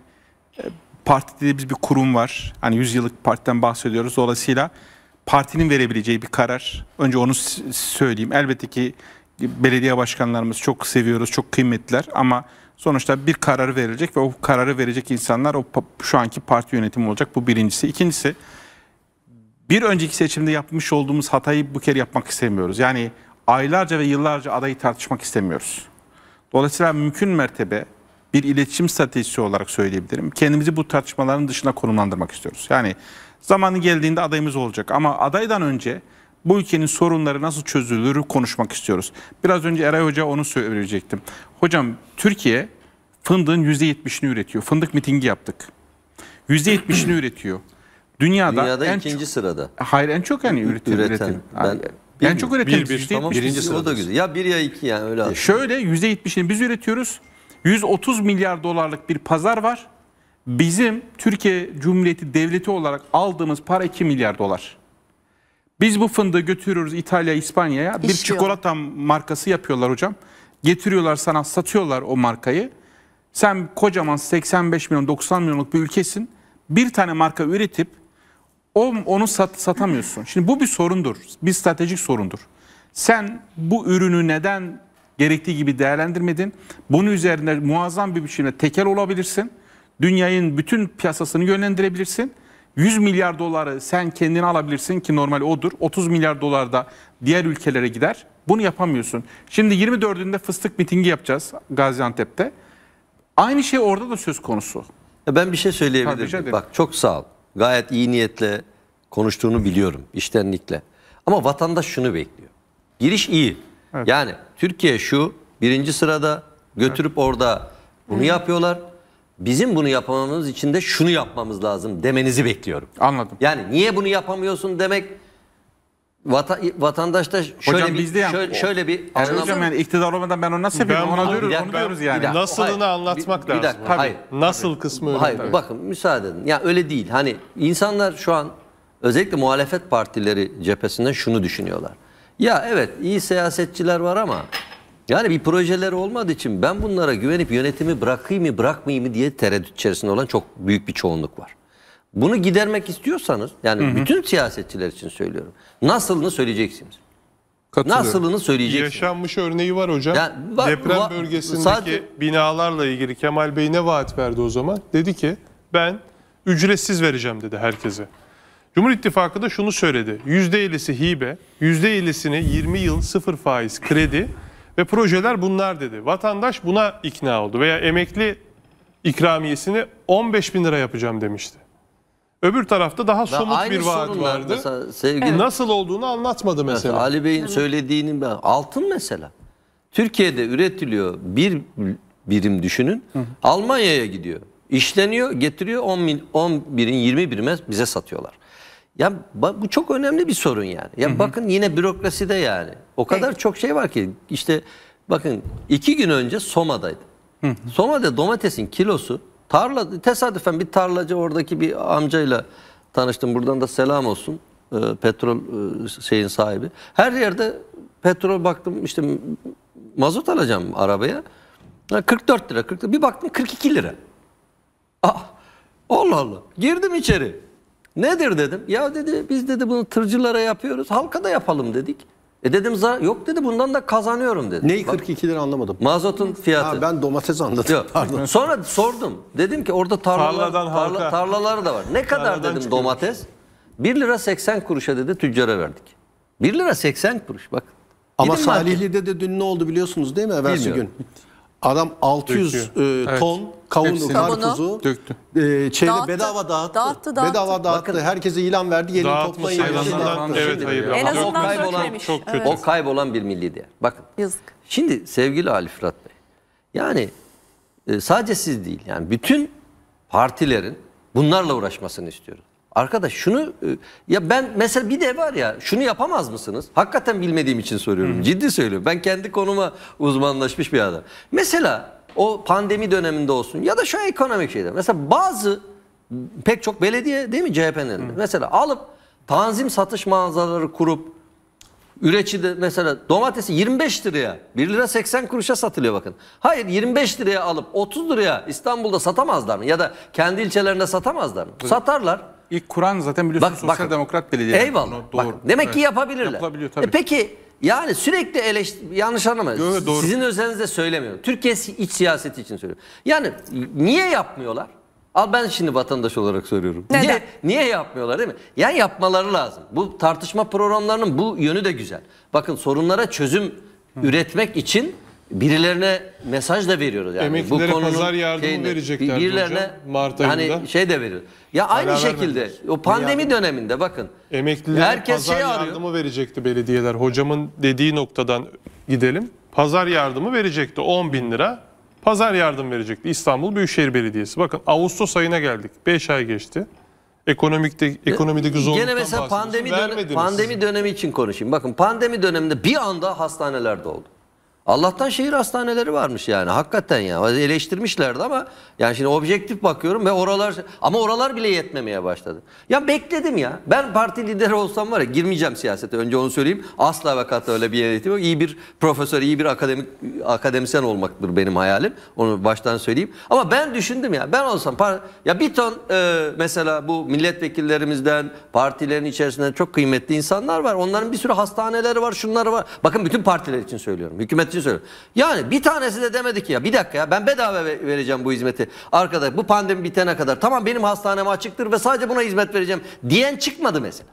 Speaker 6: e, parti dediğimiz bir kurum var. Hani 100 yıllık partiden bahsediyoruz. Dolayısıyla partinin verebileceği bir karar. Önce onu söyleyeyim. Elbette ki belediye başkanlarımız çok seviyoruz, çok kıymetliler ama sonuçta bir karar verilecek ve o kararı verecek insanlar o şu anki parti yönetimi olacak. Bu birincisi. İkincisi bir önceki seçimde yapmış olduğumuz hatayı bu kere yapmak istemiyoruz. Yani aylarca ve yıllarca adayı tartışmak istemiyoruz. Dolayısıyla mümkün mertebe bir iletişim stratejisi olarak söyleyebilirim. Kendimizi bu tartışmaların dışına konumlandırmak istiyoruz. Yani Zamanı geldiğinde adayımız olacak ama adaydan önce bu ülkenin sorunları nasıl çözülür konuşmak istiyoruz. Biraz önce Eray Hoca onu söyleyecektim. Hocam Türkiye fındığın %70'ini üretiyor. Fındık mitingi yaptık. %70'ini üretiyor. Dünyada, Dünyada en ikinci sırada. Hayır en çok yani üretim. üreten. üretim. Ben, en yani çok üreten. Bir, bir, tamam, birinci sırada. da güzel. Ya bir ya
Speaker 2: iki yani öyle.
Speaker 6: E şöyle %70'ini biz üretiyoruz. 130 milyar dolarlık bir pazar var. Bizim Türkiye Cumhuriyeti Devleti olarak aldığımız para 2 milyar dolar. Biz bu fındığı götürüyoruz İtalya, İspanya'ya. Bir çikolata markası yapıyorlar hocam. Getiriyorlar sana satıyorlar o markayı. Sen kocaman 85 milyon 90 milyonluk bir ülkesin. Bir tane marka üretip onu sat, satamıyorsun. Şimdi bu bir sorundur. Bir stratejik sorundur. Sen bu ürünü neden gerektiği gibi değerlendirmedin? Bunun üzerine muazzam bir biçimde tekel olabilirsin. Dünyanın bütün piyasasını yönlendirebilirsin. 100 milyar doları sen kendine alabilirsin ki normal odur. 30 milyar dolar da diğer ülkelere gider. Bunu yapamıyorsun. Şimdi 24'ünde fıstık mitingi yapacağız Gaziantep'te. Aynı şey orada da söz konusu. ben bir şey söyleyebilirim.
Speaker 2: Bak çok sağ ol. Gayet iyi niyetle konuştuğunu biliyorum. iştenlikle. Ama vatandaş şunu bekliyor. Giriş iyi. Evet. Yani Türkiye şu birinci sırada götürüp evet. orada bunu yapıyorlar bizim bunu yapamamız için de şunu yapmamız lazım demenizi bekliyorum. Anladım. Yani niye bunu yapamıyorsun demek vata, vatandaşta şöyle hocam, bir bizde yani, şöyle, şöyle bir yani anlam... hocam yani iktidar
Speaker 6: olmadan ben onu nasıl yapayım ona diyoruz
Speaker 2: dakika, onu diyoruz yani. Dakika, Nasılını hayır, anlatmak bir, lazım. Bir dakika, hayır. Nasıl
Speaker 4: tabii, kısmı öyle. Hayır tabii. bakın
Speaker 2: müsaade edin. Ya öyle değil. Hani insanlar şu an özellikle muhalefet partileri cephesinden şunu düşünüyorlar. Ya evet iyi siyasetçiler var ama yani bir projeler olmadığı için ben bunlara güvenip yönetimi bırakayım mı bırakmayayım mı diye tereddüt içerisinde olan çok büyük bir çoğunluk var. Bunu gidermek istiyorsanız yani hı hı. bütün siyasetçiler için söylüyorum. Nasılını söyleyeceksiniz. Nasılını söyleyeceksiniz.
Speaker 4: Yaşanmış örneği var hocam. Yani, bak, Deprem va, bölgesindeki sadece... binalarla ilgili Kemal Bey ne vaat verdi o zaman? Dedi ki ben ücretsiz vereceğim dedi herkese. Cumhur İttifakı da şunu söyledi. %50'si hibe, %50'sini 20 yıl sıfır faiz kredi ve projeler bunlar dedi. Vatandaş buna ikna oldu veya emekli ikramiyesini 15 bin lira yapacağım demişti.
Speaker 2: Öbür tarafta daha somut bir vaat vardı. sevgili, e, Nasıl olduğunu anlatmadı mesela. mesela Ali Bey'in söylediğinin ben altın mesela. Türkiye'de üretiliyor bir birim düşünün. Almanya'ya gidiyor. İşleniyor, getiriyor 10 bin, 11'in birin 20 birime bize satıyorlar. Ya bu çok önemli bir sorun yani. Ya hı hı. bakın yine bürokraside yani. O kadar evet. çok şey var ki işte bakın iki gün önce Soma'daydı. Hı hı. Soma'da domatesin kilosu tarla tesadüfen bir tarlacı oradaki bir amcayla tanıştım. Buradan da selam olsun. E, petrol e, şeyin sahibi. Her yerde petrol baktım işte mazot alacağım arabaya. 44 lira 40 Bir baktım 42 lira. Ah, Allah Allah. Girdim içeri. Nedir dedim. Ya dedi biz dedi bunu tırcılara yapıyoruz. Halka da yapalım dedik. E dedim za yok dedi bundan da kazanıyorum dedi. Neyi 42 lira anlamadım. Mazotun fiyatı. Ha, ben domates anladım. Yok. Pardon. Sonra sordum. Dedim ki orada tarlalar, Tarladan tarla, tarlaları da var. Ne kadar Tarladan dedim çıkıyormuş. domates? 1 lira 80 kuruşa dedi tüccara verdik. 1 lira 80 kuruş bak. Ama Gidin market.
Speaker 3: Salihli'de de dün ne oldu biliyorsunuz değil mi? Evvelsi gün. Adam 600 e, ton kavunu, Hepsini. karpuzu döktü. E, ee, şeyle Dağıttı. bedava dağıttı. Dağıttı, dağıttı. Bedava dağıttı. Bakın, Herkese ilan verdi. Yeni toplayın. evet hayır. En azından o kaybolan,
Speaker 2: çok kötü. Evet. O kaybolan bir milli değer. Bakın. Yazık. Şimdi sevgili Ali Fırat Bey. Yani e, sadece siz değil. Yani bütün partilerin bunlarla uğraşmasını istiyoruz. Arkadaş şunu e, ya ben mesela bir de var ya şunu yapamaz mısınız? Hakikaten bilmediğim için soruyorum. Hı. Ciddi söylüyorum. Ben kendi konuma uzmanlaşmış bir adam. Mesela o pandemi döneminde olsun ya da şu ekonomik şeyler. Mesela bazı pek çok belediye değil mi CHP'nin Mesela alıp tanzim satış mağazaları kurup üretici de mesela domatesi 25 liraya 1 lira 80 kuruşa satılıyor bakın. Hayır 25 liraya alıp 30 liraya İstanbul'da satamazlar mı? Ya da kendi ilçelerinde satamazlar mı? Satarlar. İlk kuran zaten biliyorsunuz bak, Sosyal bakın, Demokrat Belediye. Eyvallah. Doğru. Bak, demek evet. ki yapabilirler. Yapılabiliyor tabii. E peki yani sürekli eleştir... Yanlış anlamayın. Sizin özelinizde söylemiyorum. Türkiye iç siyaseti için söylüyorum. Yani niye yapmıyorlar? Al ben şimdi vatandaş olarak soruyorum. Neden? Niye, niye yapmıyorlar değil mi? yani yapmaları lazım. Bu tartışma programlarının bu yönü de güzel. Bakın sorunlara çözüm Hı. üretmek için birilerine mesaj da veriyoruz yani. Emeklilere bu konunun pazar yardımı verecekler birilerine, hocam Mart ayında. Hani şey de veriyor. Ya Karar aynı şekilde vermediler. o pandemi döneminde bakın. Emeklilere herkes şey pazar şey arıyor. yardımı verecekti
Speaker 4: belediyeler. Hocamın dediği noktadan gidelim. Pazar yardımı verecekti 10 bin lira. Pazar yardım verecekti İstanbul Büyükşehir Belediyesi. Bakın Ağustos ayına geldik. 5 ay geçti. Ekonomikte e, ekonomideki zorluktan Gene mesela pandemi dönemi, pandemi
Speaker 2: dönemi için konuşayım. Bakın pandemi döneminde bir anda hastaneler doldu. Allah'tan şehir hastaneleri varmış yani hakikaten ya eleştirmişlerdi ama yani şimdi objektif bakıyorum ve oralar ama oralar bile yetmemeye başladı. Ya bekledim ya ben parti lideri olsam var ya girmeyeceğim siyasete önce onu söyleyeyim asla ve kata öyle bir niyetim yok. İyi bir profesör iyi bir akademik akademisyen olmaktır benim hayalim onu baştan söyleyeyim ama ben düşündüm ya ben olsam ya bir ton e, mesela bu milletvekillerimizden partilerin içerisinde çok kıymetli insanlar var onların bir sürü hastaneleri var şunları var bakın bütün partiler için söylüyorum hükümet için söylüyorum. Yani bir tanesi de demedi ki ya bir dakika ya ben bedava vereceğim bu hizmeti. Arkadaş bu pandemi bitene kadar tamam benim hastanem açıktır ve sadece buna hizmet vereceğim diyen çıkmadı mesela.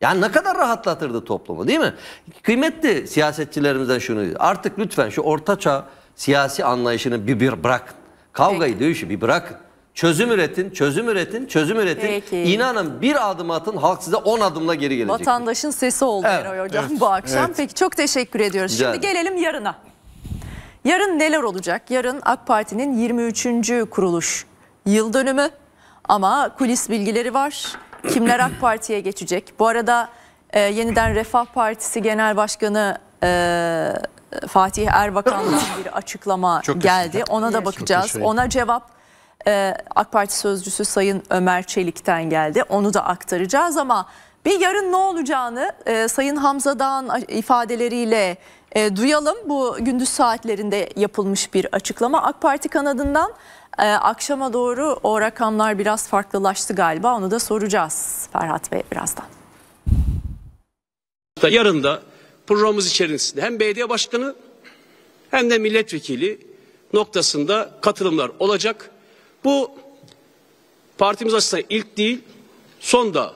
Speaker 2: Yani ne kadar rahatlatırdı toplumu değil mi? Kıymetli siyasetçilerimizden şunu artık lütfen şu ortaçağ siyasi anlayışını bir, bir bırakın. Kavgayı, Peki. dövüşü bir bırakın. Çözüm üretin, çözüm üretin, çözüm üretin. Peki. İnanın bir adım atın halk size 10 adımla geri gelecek.
Speaker 1: Vatandaşın sesi oldu evet. Eray Hocam evet. bu akşam. Evet. Peki çok teşekkür ediyoruz. Şimdi gelelim yarına. Yarın neler olacak? Yarın AK Parti'nin 23. kuruluş yıl dönümü ama kulis bilgileri var. Kimler AK Parti'ye geçecek? Bu arada e, yeniden Refah Partisi Genel Başkanı e, Fatih Erbakan'dan bir açıklama geldi. Ona da bakacağız. Ona cevap ee, AK Parti sözcüsü Sayın Ömer Çelik'ten geldi. Onu da aktaracağız ama bir yarın ne olacağını e, Sayın Hamza Dağ'ın ifadeleriyle e, duyalım. Bu gündüz saatlerinde yapılmış bir açıklama AK Parti kanadından. E, akşama doğru o rakamlar biraz farklılaştı galiba onu da soracağız Ferhat Bey birazdan.
Speaker 8: Yarın da programımız içerisinde hem belediye başkanı hem de milletvekili noktasında katılımlar olacak. Bu partimiz açısından ilk değil, son da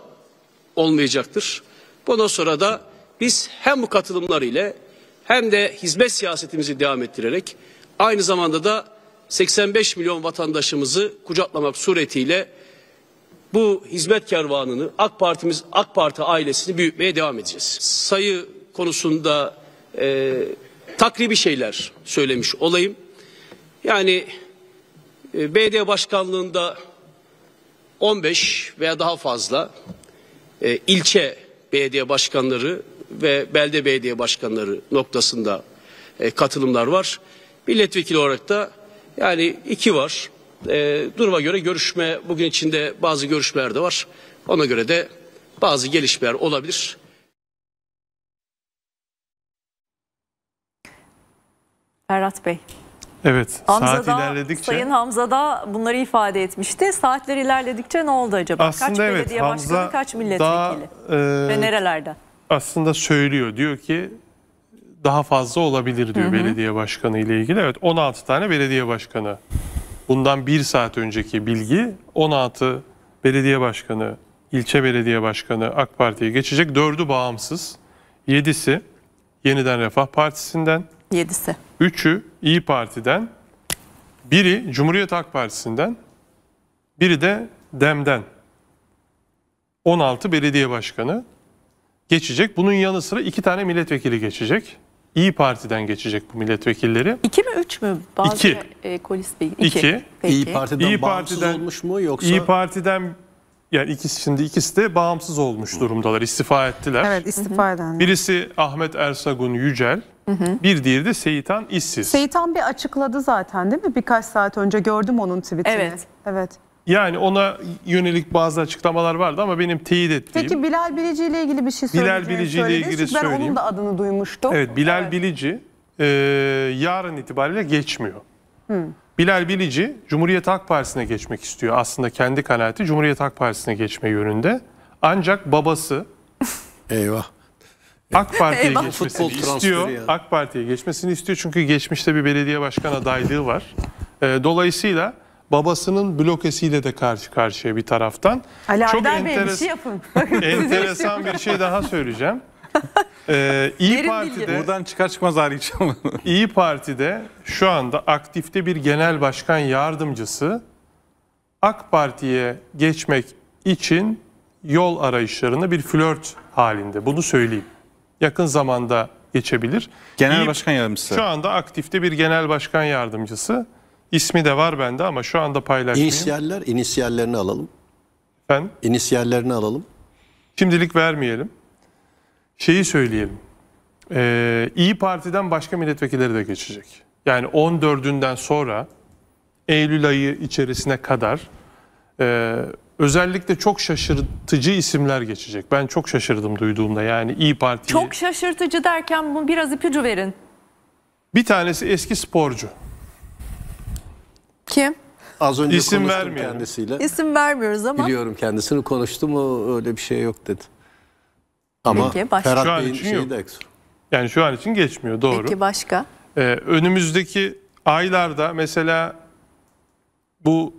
Speaker 8: olmayacaktır. Bundan sonra da biz hem bu katılımlar ile hem de hizmet siyasetimizi devam ettirerek aynı zamanda da 85 milyon vatandaşımızı kucaklamak suretiyle bu hizmet kervanını AK Partimiz AK Parti ailesini büyütmeye devam edeceğiz. Sayı konusunda e, takribi şeyler söylemiş olayım. Yani ee, BD başkanlığında 15 veya daha fazla e, ilçe belediye başkanları ve belde belediye başkanları noktasında e, katılımlar var. Milletvekili olarak da yani iki var. E, duruma göre görüşme bugün içinde bazı görüşmeler de var. Ona göre de bazı gelişmeler olabilir.
Speaker 1: Ferhat Bey.
Speaker 4: Evet. Hamza'da, saat ilerledikçe. Sayın
Speaker 1: Hamza da bunları ifade etmişti. Saatler ilerledikçe ne oldu acaba? Aslında kaç evet, belediye Hamza başkanı, kaç milletvekili daha, e, ve nerelerden?
Speaker 4: Aslında söylüyor. Diyor ki daha fazla olabilir diyor hı hı. belediye başkanı ile ilgili. Evet 16 tane belediye başkanı. Bundan bir saat önceki bilgi 16 belediye başkanı, ilçe belediye başkanı AK Parti'ye geçecek. dördü bağımsız, yedisi yeniden Refah Partisi'nden. yedisi, üçü. İyi Parti'den, biri Cumhuriyet Halk Partisi'nden, biri de DEM'den. 16 belediye başkanı geçecek. Bunun yanı sıra iki tane milletvekili geçecek. İyi Parti'den geçecek bu milletvekilleri.
Speaker 1: İki mi üç mü? Bazı iki. E, kolis bilgi. İki. iki. Peki. İyi Parti'den
Speaker 4: bağımsız Parti'den olmuş mu yoksa? İyi Parti'den yani ikisi şimdi ikisi de bağımsız olmuş durumdalar. İstifa ettiler. Evet
Speaker 5: istifa eden.
Speaker 4: Birisi Ahmet Ersagun Yücel. Hı hı. Bir diğeri de Seyitan işsiz.
Speaker 5: Seyitan bir açıkladı zaten değil mi? Birkaç saat önce gördüm onun tweetini. Evet. Evet.
Speaker 4: Yani ona yönelik bazı açıklamalar vardı ama benim teyit ettiğim... Peki
Speaker 5: Bilal Bilici ile ilgili bir şey söyleyeceğim. Bilal Bilici ile ilgili ben söyleyeyim. Ben onun da adını duymuştum.
Speaker 4: Evet Bilal evet. Bilici e, yarın itibariyle geçmiyor. Hı. Bilal Bilici Cumhuriyet Halk Partisi'ne geçmek istiyor. Aslında kendi kanaati Cumhuriyet Halk Partisi'ne geçme yönünde. Ancak babası Eyvah. AK Parti'ye geçmesini istiyor. ya. AK Parti'ye geçmesini istiyor çünkü geçmişte bir belediye başkan adaylığı var. Ee, dolayısıyla babasının blokesiyle de karşı karşıya bir taraftan.
Speaker 5: Ali Çok Aydar Bey bir şey yapın. enteresan
Speaker 4: bir şey daha söyleyeceğim. Ee, İyi Derin bilgi. Parti'de Buradan çıkar çıkmaz arayacağım. İyi Parti'de şu anda aktifte bir genel başkan yardımcısı AK Parti'ye geçmek için yol arayışlarında bir flört halinde. Bunu söyleyeyim yakın zamanda geçebilir. Genel İyi, Başkan Yardımcısı. Şu anda aktifte bir Genel Başkan Yardımcısı. İsmi de var bende ama şu anda paylaşmayayım.
Speaker 3: İnisiyaller, inisiyallerini alalım. Ben. İnisiyallerini alalım. Şimdilik vermeyelim. Şeyi söyleyelim.
Speaker 4: Ee, İyi Parti'den başka milletvekilleri de geçecek. Yani 14'ünden sonra Eylül ayı içerisine kadar e, özellikle çok şaşırtıcı isimler geçecek. Ben çok şaşırdım duyduğumda yani İyi Parti.
Speaker 1: Çok şaşırtıcı derken bu biraz ipucu verin.
Speaker 4: Bir tanesi eski sporcu.
Speaker 1: Kim?
Speaker 3: Az önce İsim konuştum vermeyelim. kendisiyle. İsim
Speaker 1: vermiyoruz ama. Biliyorum
Speaker 3: kendisini konuştu mu öyle bir şey yok dedi. Ama Peki, başka.
Speaker 1: Şu an Ferhat Bey'in şeyi
Speaker 4: de eksik. Yani şu an için geçmiyor doğru. Peki başka? Ee, önümüzdeki aylarda mesela bu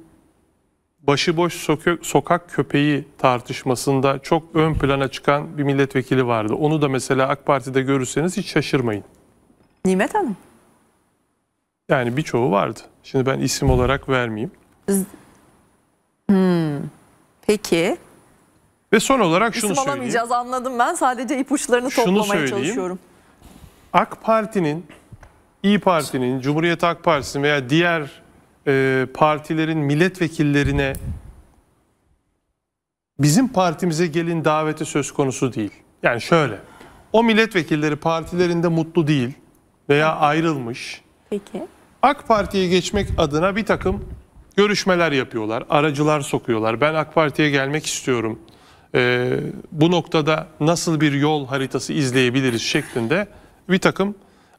Speaker 4: başıboş sokak, köpeği tartışmasında çok ön plana çıkan bir milletvekili vardı. Onu da mesela AK Parti'de görürseniz hiç şaşırmayın. Nimet Hanım. Yani birçoğu vardı. Şimdi ben isim olarak vermeyeyim.
Speaker 5: Hmm.
Speaker 1: Peki.
Speaker 4: Ve son olarak şunu İsim söyleyeyim. İsim alamayacağız
Speaker 1: anladım ben. Sadece ipuçlarını şunu toplamaya söyleyeyim. çalışıyorum.
Speaker 4: AK Parti'nin, İyi Parti'nin, Cumhuriyet AK Partisi veya diğer e, partilerin milletvekillerine bizim partimize gelin daveti söz konusu değil. Yani şöyle, o milletvekilleri partilerinde mutlu değil veya ayrılmış. Peki. AK Parti'ye geçmek adına bir takım görüşmeler yapıyorlar, aracılar sokuyorlar. Ben AK Parti'ye gelmek istiyorum. Ee, bu noktada nasıl bir yol haritası izleyebiliriz şeklinde bir takım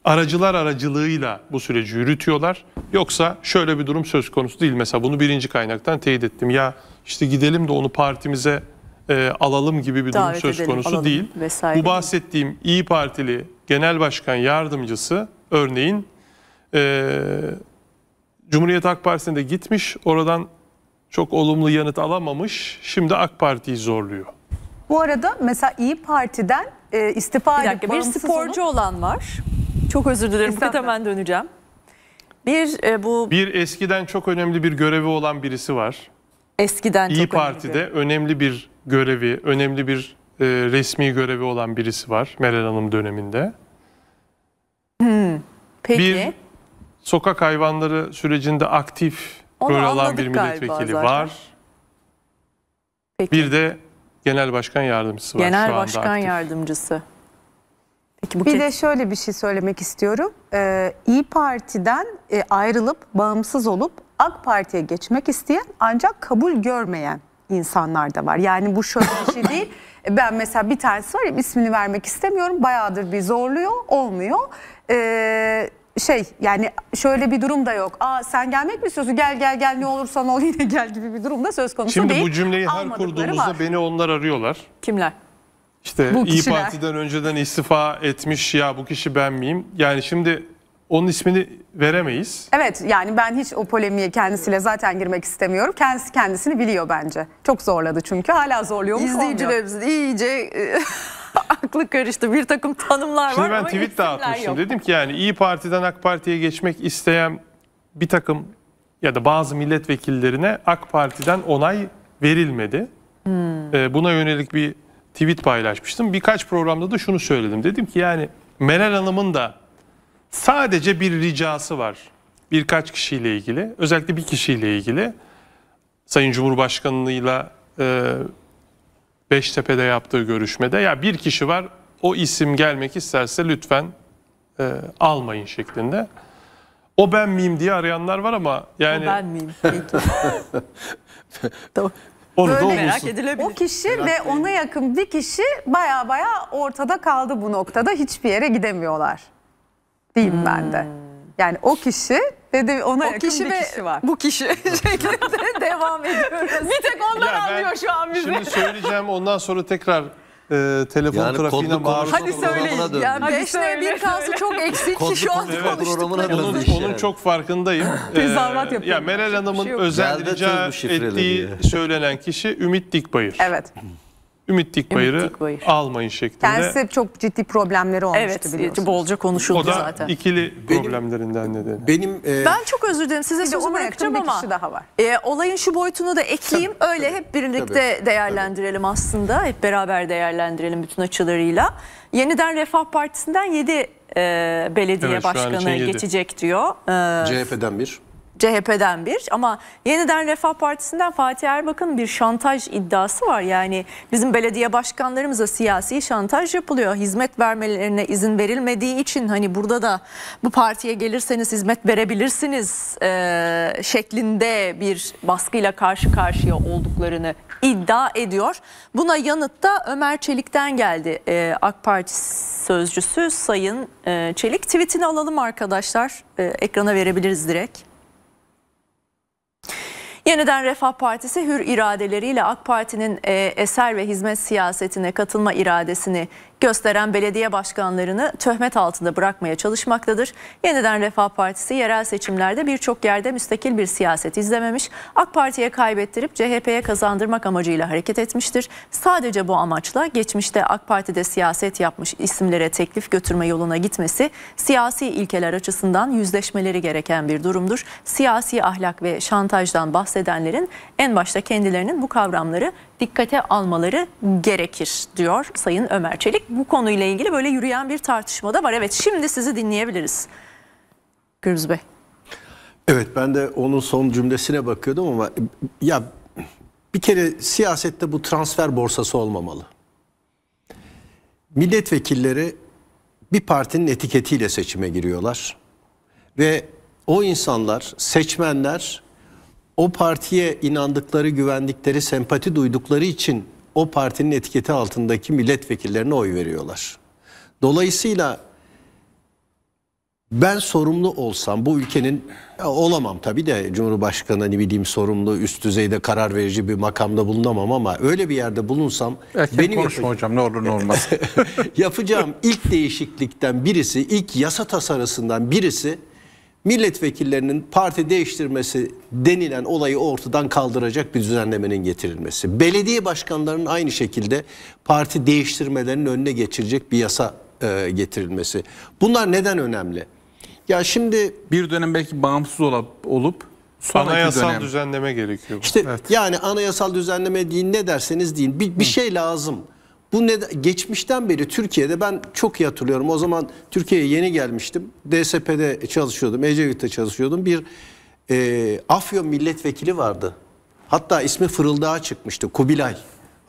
Speaker 4: aracılar aracılığıyla bu süreci yürütüyorlar. Yoksa şöyle bir durum söz konusu değil. Mesela bunu birinci kaynaktan teyit ettim. Ya işte gidelim de onu partimize e, alalım gibi bir durum söz edelim, konusu değil. Vesaire. Bu bahsettiğim İyi Partili Genel Başkan Yardımcısı örneğin e, Cumhuriyet Halk Partisi'nde gitmiş. Oradan çok olumlu yanıt alamamış. Şimdi AK Parti'yi zorluyor.
Speaker 1: Bu arada mesela İyi Parti'den e, istifa bir dakika, bir sporcu olup... olan var. Çok özür dilerim. Fakat hemen döneceğim. Bir e, bu
Speaker 4: Bir eskiden çok önemli bir görevi olan birisi var.
Speaker 1: eskiden İyi çok Parti'de
Speaker 4: önemli. önemli. bir görevi, önemli bir e, resmi görevi olan birisi var Meral Hanım döneminde.
Speaker 5: Hmm, peki. Bir
Speaker 4: sokak hayvanları sürecinde aktif Onu rol alan bir milletvekili var. Peki. Bir de genel başkan yardımcısı var Genel şu anda Başkan
Speaker 1: aktif. Yardımcısı.
Speaker 5: Peki bu bir de şöyle bir şey söylemek istiyorum. Ee, İyi Parti'den e, ayrılıp bağımsız olup AK Parti'ye geçmek isteyen ancak kabul görmeyen insanlar da var. Yani bu şöyle bir şey değil. E, ben mesela bir tanesi var ya ismini vermek istemiyorum. Bayağıdır bir zorluyor, olmuyor. Ee, şey yani şöyle bir durum da yok. Aa sen gelmek mi istiyorsun? Gel gel gel ne olursan ol yine gel gibi bir durum da söz konusu Şimdi değil. Şimdi bu cümleyi her
Speaker 4: kurduğumuzda var. beni onlar arıyorlar. Kimler? İşte bu İyi kişiler... Parti'den önceden istifa etmiş ya bu kişi ben miyim? Yani şimdi onun ismini veremeyiz.
Speaker 1: Evet
Speaker 5: yani ben hiç o polemiğe kendisiyle zaten girmek istemiyorum. Kendisi kendisini biliyor bence. Çok zorladı çünkü hala zorluyor mu? İzleyicilerimiz
Speaker 1: iyice e, aklı karıştı. Bir takım tanımlar Şimdi var ben ama tweet dağıtmıştım. Dedim
Speaker 4: ki yani İyi Parti'den AK Parti'ye geçmek isteyen bir takım ya da bazı milletvekillerine AK Parti'den onay verilmedi. Hmm. Ee, buna yönelik bir tweet paylaşmıştım. Birkaç programda da şunu söyledim. Dedim ki yani Meral Hanım'ın da sadece bir ricası var. Birkaç kişiyle ilgili, özellikle bir kişiyle ilgili. Sayın Cumhurbaşkanlığı'yla e, Beştepe'de yaptığı görüşmede ya bir kişi var o isim gelmek isterse lütfen e, almayın şeklinde. O ben miyim diye arayanlar var ama yani... O ben miyim? Onu da merak
Speaker 5: edilebilir. O kişi ve ona yakın bir kişi baya baya ortada kaldı bu noktada. Hiçbir yere gidemiyorlar. Diyeyim hmm. ben de. Yani o kişi ve de ona O yakın kişi bir kişi var.
Speaker 1: bu kişi şeklinde devam ediyoruz. bir tek onlar Ya anlıyor şu
Speaker 5: an bizi. Şimdi söyleyeceğim
Speaker 4: ondan sonra tekrar e, telefon Yani trafiğine kodlu Hadi söyleyin. programına döndü. Yani Hadi söyle, 1 kalsa çok eksik ki şu an konuşma programına konuştuk. döndü. Onun, onun çok farkındayım. Tezahürat ee, yapıyor. Ya Meral Hanım'ın şey özel rica ettiği diye. söylenen kişi Ümit Dikbayır. Evet. Ümit Dikbayır'ı Ümit Dikbayır. almayın şeklinde. Kendisi
Speaker 5: çok ciddi problemleri
Speaker 1: olmuştu evet, biliyorsunuz. E, bolca konuşuldu zaten. O da zaten.
Speaker 4: ikili benim, problemlerinden nedeni. Benim, e... Ben
Speaker 1: çok özür dilerim size sözü bırakacağım ama kişi daha var. E, olayın şu boyutunu da ekleyeyim. Tabii, Öyle tabii, hep birlikte tabii, değerlendirelim tabii. aslında. Hep beraber değerlendirelim bütün açılarıyla. Yeniden Refah Partisi'nden 7 e, belediye evet, başkanı geçecek diyor.
Speaker 3: E, CHP'den bir.
Speaker 1: CHP'den bir ama yeniden Refah Partisi'nden Fatih Erbakan'ın bir şantaj iddiası var. Yani bizim belediye başkanlarımıza siyasi şantaj yapılıyor. Hizmet vermelerine izin verilmediği için hani burada da bu partiye gelirseniz hizmet verebilirsiniz e, şeklinde bir baskıyla karşı karşıya olduklarını iddia ediyor. Buna yanıt da Ömer Çelik'ten geldi. E, AK Parti sözcüsü Sayın e, Çelik tweetini alalım arkadaşlar. E, ekrana verebiliriz direkt. Yeniden Refah Partisi hür iradeleriyle AK Parti'nin e, eser ve hizmet siyasetine katılma iradesini gösteren belediye başkanlarını töhmet altında bırakmaya çalışmaktadır. Yeniden Refah Partisi yerel seçimlerde birçok yerde müstakil bir siyaset izlememiş, AK Parti'ye kaybettirip CHP'ye kazandırmak amacıyla hareket etmiştir. Sadece bu amaçla geçmişte AK Parti'de siyaset yapmış isimlere teklif götürme yoluna gitmesi siyasi ilkeler açısından yüzleşmeleri gereken bir durumdur. Siyasi ahlak ve şantajdan bahsedenlerin en başta kendilerinin bu kavramları dikkate almaları gerekir diyor Sayın Ömer Çelik. Bu konuyla ilgili böyle yürüyen bir tartışma da var. Evet şimdi sizi dinleyebiliriz. Gürüz Bey.
Speaker 3: Evet ben de onun son cümlesine bakıyordum ama ya bir kere siyasette bu transfer borsası olmamalı. Milletvekilleri bir partinin etiketiyle seçime giriyorlar. Ve o insanlar, seçmenler o partiye inandıkları, güvendikleri, sempati duydukları için o partinin etiketi altındaki milletvekillerine oy veriyorlar. Dolayısıyla ben sorumlu olsam bu ülkenin olamam tabii de Cumhurbaşkanı ne bileyim sorumlu üst düzeyde karar verici bir makamda bulunamam ama öyle bir yerde bulunsam Erken benim konuşma yapacağım, hocam ne olur ne olmaz. yapacağım ilk değişiklikten birisi ilk yasa tasarısından birisi milletvekillerinin parti değiştirmesi denilen olayı ortadan kaldıracak bir düzenlemenin getirilmesi. Belediye başkanlarının aynı şekilde parti değiştirmelerinin önüne geçirecek bir yasa e, getirilmesi. Bunlar neden önemli? Ya şimdi
Speaker 6: bir dönem belki bağımsız olup
Speaker 3: olup sonraki anayasal dönem.
Speaker 4: düzenleme gerekiyor.
Speaker 3: İşte evet. yani anayasal düzenleme deyin ne derseniz deyin bir, bir şey lazım. Bu ne, geçmişten beri Türkiye'de ben çok iyi hatırlıyorum. O zaman Türkiye'ye yeni gelmiştim. DSP'de çalışıyordum, Ecevit'te çalışıyordum. Bir e, Afyon milletvekili vardı. Hatta ismi fırıldağa çıkmıştı Kubilay.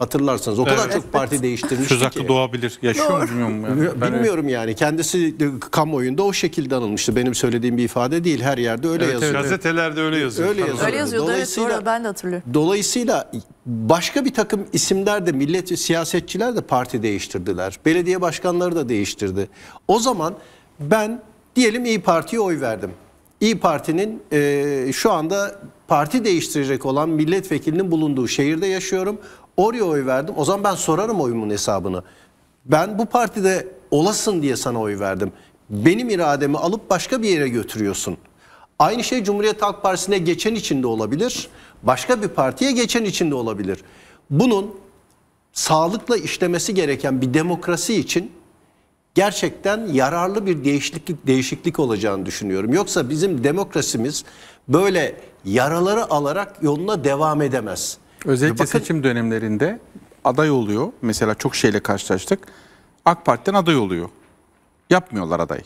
Speaker 3: Hatırlarsanız o kadar evet. çok parti değiştirmiş ki. Söz hakkı doğabilir.
Speaker 6: Yaşıyor mu bilmiyorum. Yani. Ben bilmiyorum
Speaker 3: evet. yani. Kendisi de, kamuoyunda o şekilde anılmıştı. Benim söylediğim bir ifade değil. Her yerde öyle evet, yazıyor. Gazetelerde
Speaker 4: öyle yazıyor. Öyle yazıyor. Öyle
Speaker 1: yazıyordu. Dolayısıyla, evet, ben de hatırlıyorum.
Speaker 3: Dolayısıyla başka bir takım isimler de millet siyasetçiler de parti değiştirdiler. Belediye başkanları da değiştirdi. O zaman ben diyelim İyi Parti'ye oy verdim. İyi Parti'nin e, şu anda parti değiştirecek olan milletvekilinin bulunduğu şehirde yaşıyorum oraya oy verdim. O zaman ben sorarım oyumun hesabını. Ben bu partide olasın diye sana oy verdim. Benim irademi alıp başka bir yere götürüyorsun. Aynı şey Cumhuriyet Halk Partisi'ne geçen için de olabilir. Başka bir partiye geçen için de olabilir. Bunun sağlıkla işlemesi gereken bir demokrasi için gerçekten yararlı bir değişiklik değişiklik olacağını düşünüyorum. Yoksa bizim demokrasimiz
Speaker 6: böyle yaraları alarak yoluna devam edemez. Özellikle Bakın, seçim dönemlerinde aday oluyor. Mesela çok şeyle karşılaştık. AK Parti'den aday oluyor. Yapmıyorlar aday.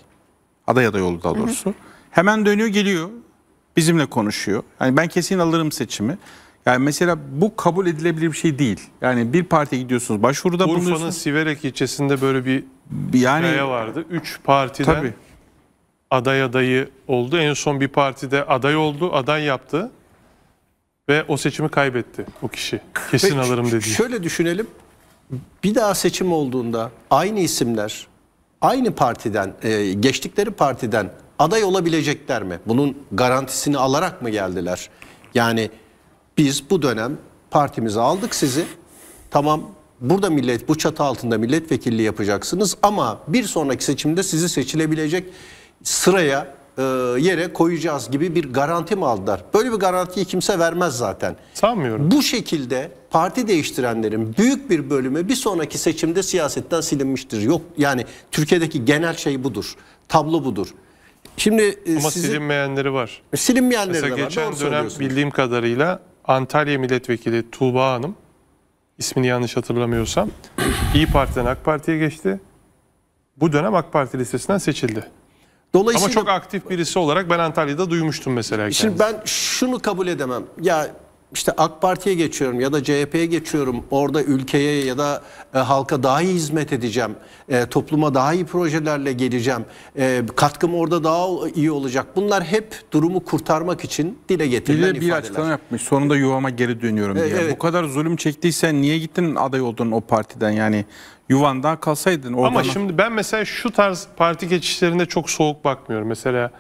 Speaker 6: Aday aday oldu daha doğrusu. Hı hı. Hemen dönüyor geliyor. Bizimle konuşuyor. Yani ben kesin alırım seçimi. Yani mesela bu kabul edilebilir bir şey değil. Yani bir partiye gidiyorsunuz başvuruda Urfa'nın bulunuyorsunuz. Urfa'nın
Speaker 4: Siverek ilçesinde böyle bir yani, vardı. Üç partiden tabii. aday adayı oldu. En son bir partide aday
Speaker 3: oldu, aday yaptı. Ve o seçimi kaybetti o kişi. Kesin Ve alırım dedi. Şöyle düşünelim. Bir daha seçim olduğunda aynı isimler aynı partiden e, geçtikleri partiden aday olabilecekler mi? Bunun garantisini alarak mı geldiler? Yani biz bu dönem partimize aldık sizi. Tamam burada millet bu çatı altında milletvekilliği yapacaksınız ama bir sonraki seçimde sizi seçilebilecek sıraya e, yere koyacağız gibi bir garanti mi aldılar? Böyle bir garantiyi kimse vermez zaten. Sanmıyorum. Bu şekilde parti değiştirenlerin büyük bir bölümü bir sonraki seçimde siyasetten silinmiştir. Yok yani Türkiye'deki genel şey budur. Tablo budur. Şimdi e, Ama sizin,
Speaker 4: silinmeyenleri var. Silinmeyenleri Mesela de var. Geçen dönem bildiğim kadarıyla Antalya Milletvekili Tuğba Hanım ismini yanlış hatırlamıyorsam İyi Parti'den AK Parti'ye geçti. Bu dönem AK Parti listesinden seçildi.
Speaker 3: Dolayısıyla, Ama çok aktif birisi olarak ben Antalya'da duymuştum mesela. Kendisi. Şimdi ben şunu kabul edemem. Ya işte AK Parti'ye geçiyorum ya da CHP'ye geçiyorum. Orada ülkeye ya da e, halka daha iyi hizmet edeceğim. E, topluma daha iyi projelerle geleceğim. E, katkım orada daha iyi olacak. Bunlar hep durumu kurtarmak
Speaker 6: için dile getirilen bir ifadeler. Bir açıklama yapmış. Sonunda yuvama geri dönüyorum e, diye. Evet. Bu kadar zulüm çektiysen niye gittin aday oldun o partiden? Yani yuvanda kalsaydın. Oradan... Ama şimdi ben mesela şu
Speaker 4: tarz parti geçişlerinde çok soğuk bakmıyorum. Mesela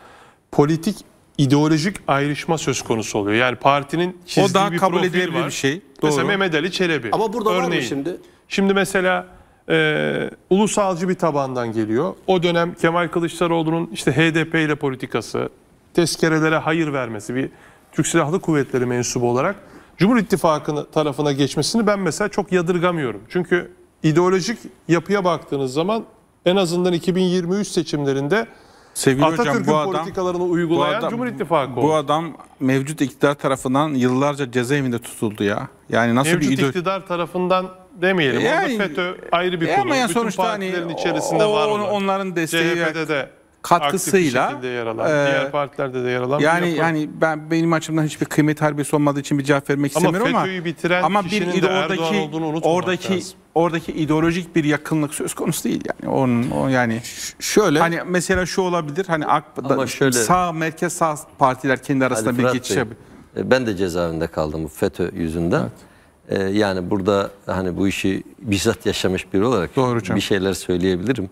Speaker 4: politik ideolojik ayrışma söz konusu oluyor. Yani partinin çizdiği o daha bir kabul edilebilir var. bir şey. Doğru. Mesela Mehmet Ali Çelebi. Ama burada Örneğin, var mı şimdi? Şimdi mesela e, ulusalcı bir tabandan geliyor. O dönem Kemal Kılıçdaroğlu'nun işte HDP ile politikası, tezkerelere hayır vermesi bir Türk Silahlı Kuvvetleri mensubu olarak Cumhur İttifakı tarafına geçmesini ben mesela çok yadırgamıyorum. Çünkü ideolojik yapıya baktığınız zaman en azından 2023 seçimlerinde
Speaker 6: Sevgili Atatürk'ün hocam, bu politikalarını
Speaker 4: adam, uygulayan bu adam, Cumhur İttifakı Bu oldu.
Speaker 6: adam mevcut iktidar tarafından yıllarca cezaevinde tutuldu ya. Yani nasıl mevcut bir idol... iktidar
Speaker 4: tarafından demeyelim. Yani, Onda FETÖ ayrı bir konu. Ama yani Bütün sonuçta hani, içerisinde o, var. Onlar. Onların desteği. CHP'de de katkısıyla aktif bir yer alan, e, diğer partilerde de yer alan yani bir yani
Speaker 6: ben benim açımdan hiçbir kıymet harbiyesi olmadığı için bir cevap vermek ama istemiyorum ama bitiren ama bir de oradaki oradaki lazım. oradaki ideolojik bir yakınlık söz konusu değil yani onun o yani şöyle hani mesela şu olabilir hani AK, da, şöyle, sağ merkez sağ partiler kendi arasında bir geçiş e,
Speaker 2: Ben de cezaevinde kaldım FETÖ yüzünden. Evet. E, yani burada hani bu işi bizzat yaşamış biri olarak Doğru bir şeyler söyleyebilirim.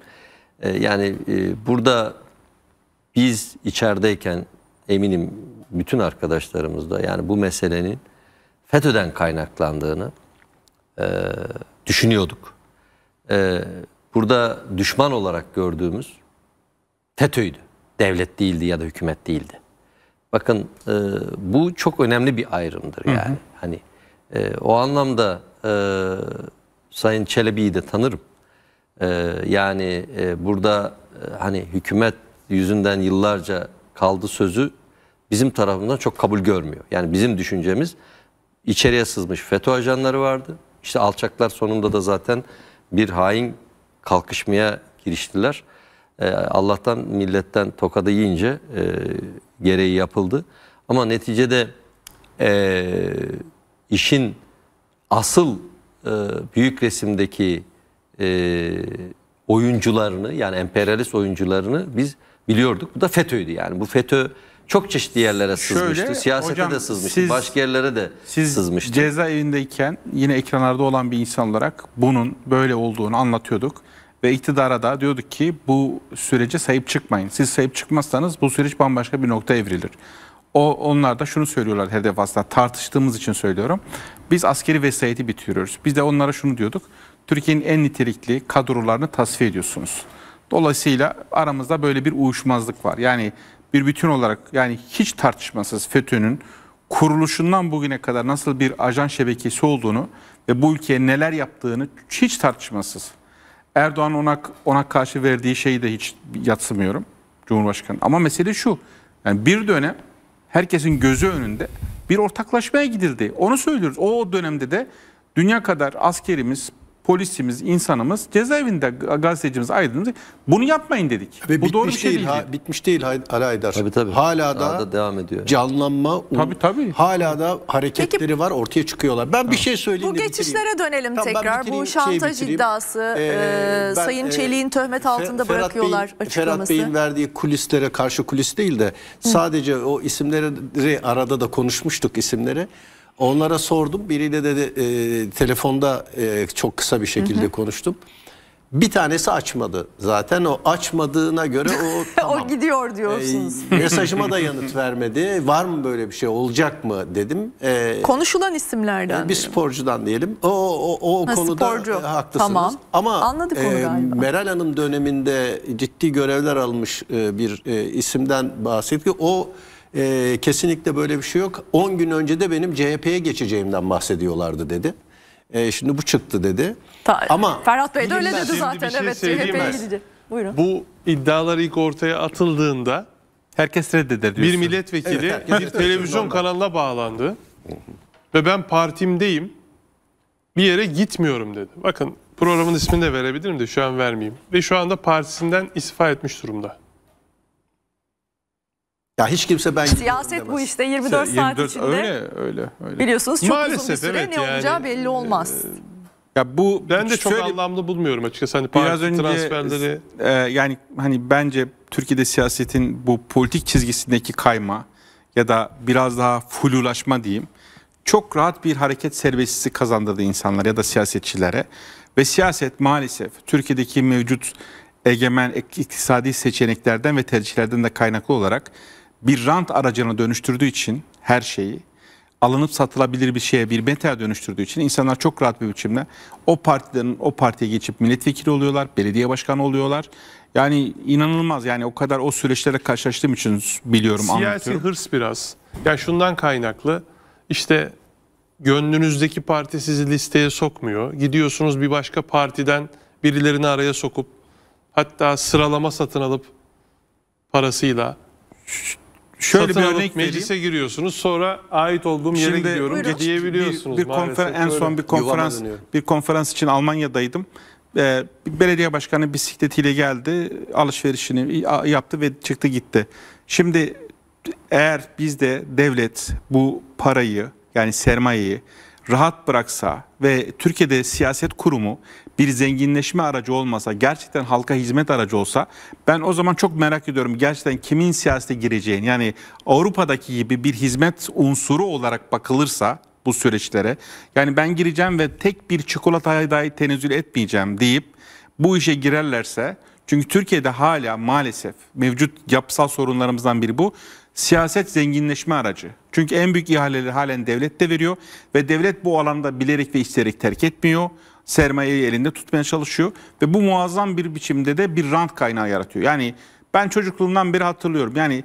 Speaker 2: E, yani burada biz içerideyken eminim bütün arkadaşlarımız da yani bu meselenin FETÖ'den kaynaklandığını e, düşünüyorduk. E, burada düşman olarak gördüğümüz FETÖ'ydü. Devlet değildi ya da hükümet değildi. Bakın e, bu çok önemli bir ayrımdır yani. Hı hı. Hani e, o anlamda e, Sayın Çelebi'yi de tanırım. E, yani e, burada e, hani hükümet yüzünden yıllarca kaldı sözü bizim tarafından çok kabul görmüyor. Yani bizim düşüncemiz içeriye sızmış FETÖ ajanları vardı. İşte alçaklar sonunda da zaten bir hain kalkışmaya giriştiler. Ee, Allah'tan milletten tokadı yiyince e, gereği yapıldı. Ama neticede e, işin asıl e, büyük resimdeki e, oyuncularını yani emperyalist oyuncularını biz biliyorduk. Bu da FETÖ'ydü yani. Bu FETÖ çok çeşitli yerlere sızmıştı. Şöyle, Siyasete hocam, de sızmıştı. Siz, başka yerlere de
Speaker 6: siz sızmıştı. cezaevindeyken yine ekranlarda olan bir insan olarak bunun böyle olduğunu anlatıyorduk. Ve iktidara da diyorduk ki bu sürece sahip çıkmayın. Siz sahip çıkmazsanız bu süreç bambaşka bir nokta evrilir. O, onlar da şunu söylüyorlar her defasında tartıştığımız için söylüyorum. Biz askeri vesayeti bitiriyoruz. Biz de onlara şunu diyorduk. Türkiye'nin en nitelikli kadrolarını tasfiye ediyorsunuz. Dolayısıyla aramızda böyle bir uyuşmazlık var. Yani bir bütün olarak yani hiç tartışmasız FETÖ'nün kuruluşundan bugüne kadar nasıl bir ajan şebekesi olduğunu ve bu ülkeye neler yaptığını hiç tartışmasız. Erdoğan ona ona karşı verdiği şeyi de hiç yatsımıyorum Cumhurbaşkanı. Ama mesele şu. Yani bir dönem herkesin gözü önünde bir ortaklaşmaya gidildi. Onu söylüyoruz. O dönemde de dünya kadar askerimiz, polisimiz, insanımız, cezaevinde gazetecimiz, aydınımız bunu yapmayın dedik. Ve
Speaker 3: Bu doğru bir şey değil. Ha, bitmiş değil Alaydar. Tabii tabii. Hala da, da devam ediyor. Canlanma, tabii, tabii. hala da hareketleri Peki, var, ortaya çıkıyorlar. Ben tamam. bir şey söyleyeyim Bu geçişlere
Speaker 1: bitireyim. dönelim tamam, tekrar. Bu şantaj şey iddiası, ee, e, ben, Sayın e, Çelik'in töhmet altında Fer bırakıyorlar Bey'in, açıklaması. Ferhat Bey'in
Speaker 3: verdiği kulislere karşı kulis değil de sadece Hı. o isimleri arada da konuşmuştuk isimleri. Onlara sordum. Biriyle de, de e, telefonda e, çok kısa bir şekilde hı hı. konuştum. Bir tanesi açmadı. Zaten o açmadığına göre o tamam. o
Speaker 1: gidiyor e, diyorsunuz. E, mesajıma da yanıt
Speaker 3: vermedi. Var mı böyle bir şey olacak mı dedim. E,
Speaker 1: Konuşulan isimlerden.
Speaker 3: E, bir sporcudan diyelim. O o, o ha, konuda sporcu. E, haklısınız. Tamam. Ama Anladık e, galiba. Meral Hanım döneminde ciddi görevler almış e, bir e, isimden bahsettik. O e, kesinlikle böyle bir şey yok. 10 gün önce de benim CHP'ye geçeceğimden bahsediyorlardı dedi. E, şimdi bu çıktı dedi. Ta, Ama Ferhat Bey de öyle dedi zaten. Şey evet CHP'ye gidecek.
Speaker 1: Buyurun. Bu
Speaker 4: iddialar ilk ortaya atıldığında herkes reddeder diyorsun. Bir milletvekili evet, bir televizyon kanalına bağlandı. Ve ben partimdeyim. Bir yere gitmiyorum dedi. Bakın programın ismini de verebilirim de şu an vermeyeyim. Ve şu anda partisinden istifa etmiş durumda. Ya hiç kimse ben
Speaker 1: Siyaset bu işte 24, 24 şey, saat içinde. Öyle
Speaker 4: öyle öyle. Biliyorsunuz çok Maalesef, uzun bir süre evet, ne yani, olacağı
Speaker 1: belli olmaz. E,
Speaker 6: ya bu ben de çok şöyle,
Speaker 4: anlamlı bulmuyorum açıkçası hani biraz önce transferleri
Speaker 6: e, yani hani bence Türkiye'de siyasetin bu politik çizgisindeki kayma ya da biraz daha fululaşma diyeyim çok rahat bir hareket serbestisi kazandırdı insanlar ya da siyasetçilere ve siyaset maalesef Türkiye'deki mevcut egemen iktisadi seçeneklerden ve tercihlerden de kaynaklı olarak bir rant aracına dönüştürdüğü için her şeyi alınıp satılabilir bir şeye bir meta dönüştürdüğü için insanlar çok rahat bir biçimde o partilerin o partiye geçip milletvekili oluyorlar, belediye başkanı oluyorlar. Yani inanılmaz yani o kadar o süreçlere karşılaştığım için biliyorum Siyasi anlatıyorum.
Speaker 4: hırs biraz. Ya şundan kaynaklı işte gönlünüzdeki parti sizi listeye sokmuyor. Gidiyorsunuz bir başka partiden birilerini araya sokup hatta sıralama satın alıp parasıyla Şöyle Satın bir örnek meclise vereyim. giriyorsunuz sonra ait olduğum yere Şimdi, gidiyorum buyurun. gidebiliyorsunuz. Bir, bir konferans en son bir konferans
Speaker 6: bir konferans için Almanya'daydım. Ee, belediye başkanı bisikletiyle geldi, alışverişini yaptı ve çıktı gitti. Şimdi eğer bizde devlet bu parayı yani sermayeyi rahat bıraksa ve Türkiye'de siyaset kurumu bir zenginleşme aracı olmasa, gerçekten halka hizmet aracı olsa ben o zaman çok merak ediyorum gerçekten kimin siyasete gireceğini. Yani Avrupa'daki gibi bir hizmet unsuru olarak bakılırsa bu süreçlere yani ben gireceğim ve tek bir çikolataya dahi tenezzül etmeyeceğim deyip bu işe girerlerse çünkü Türkiye'de hala maalesef mevcut yapısal sorunlarımızdan biri bu. Siyaset zenginleşme aracı. Çünkü en büyük ihaleleri halen devlet de veriyor ve devlet bu alanda bilerek ve isteyerek terk etmiyor sermayeyi elinde tutmaya çalışıyor ve bu muazzam bir biçimde de bir rant kaynağı yaratıyor. Yani ben çocukluğumdan beri hatırlıyorum. Yani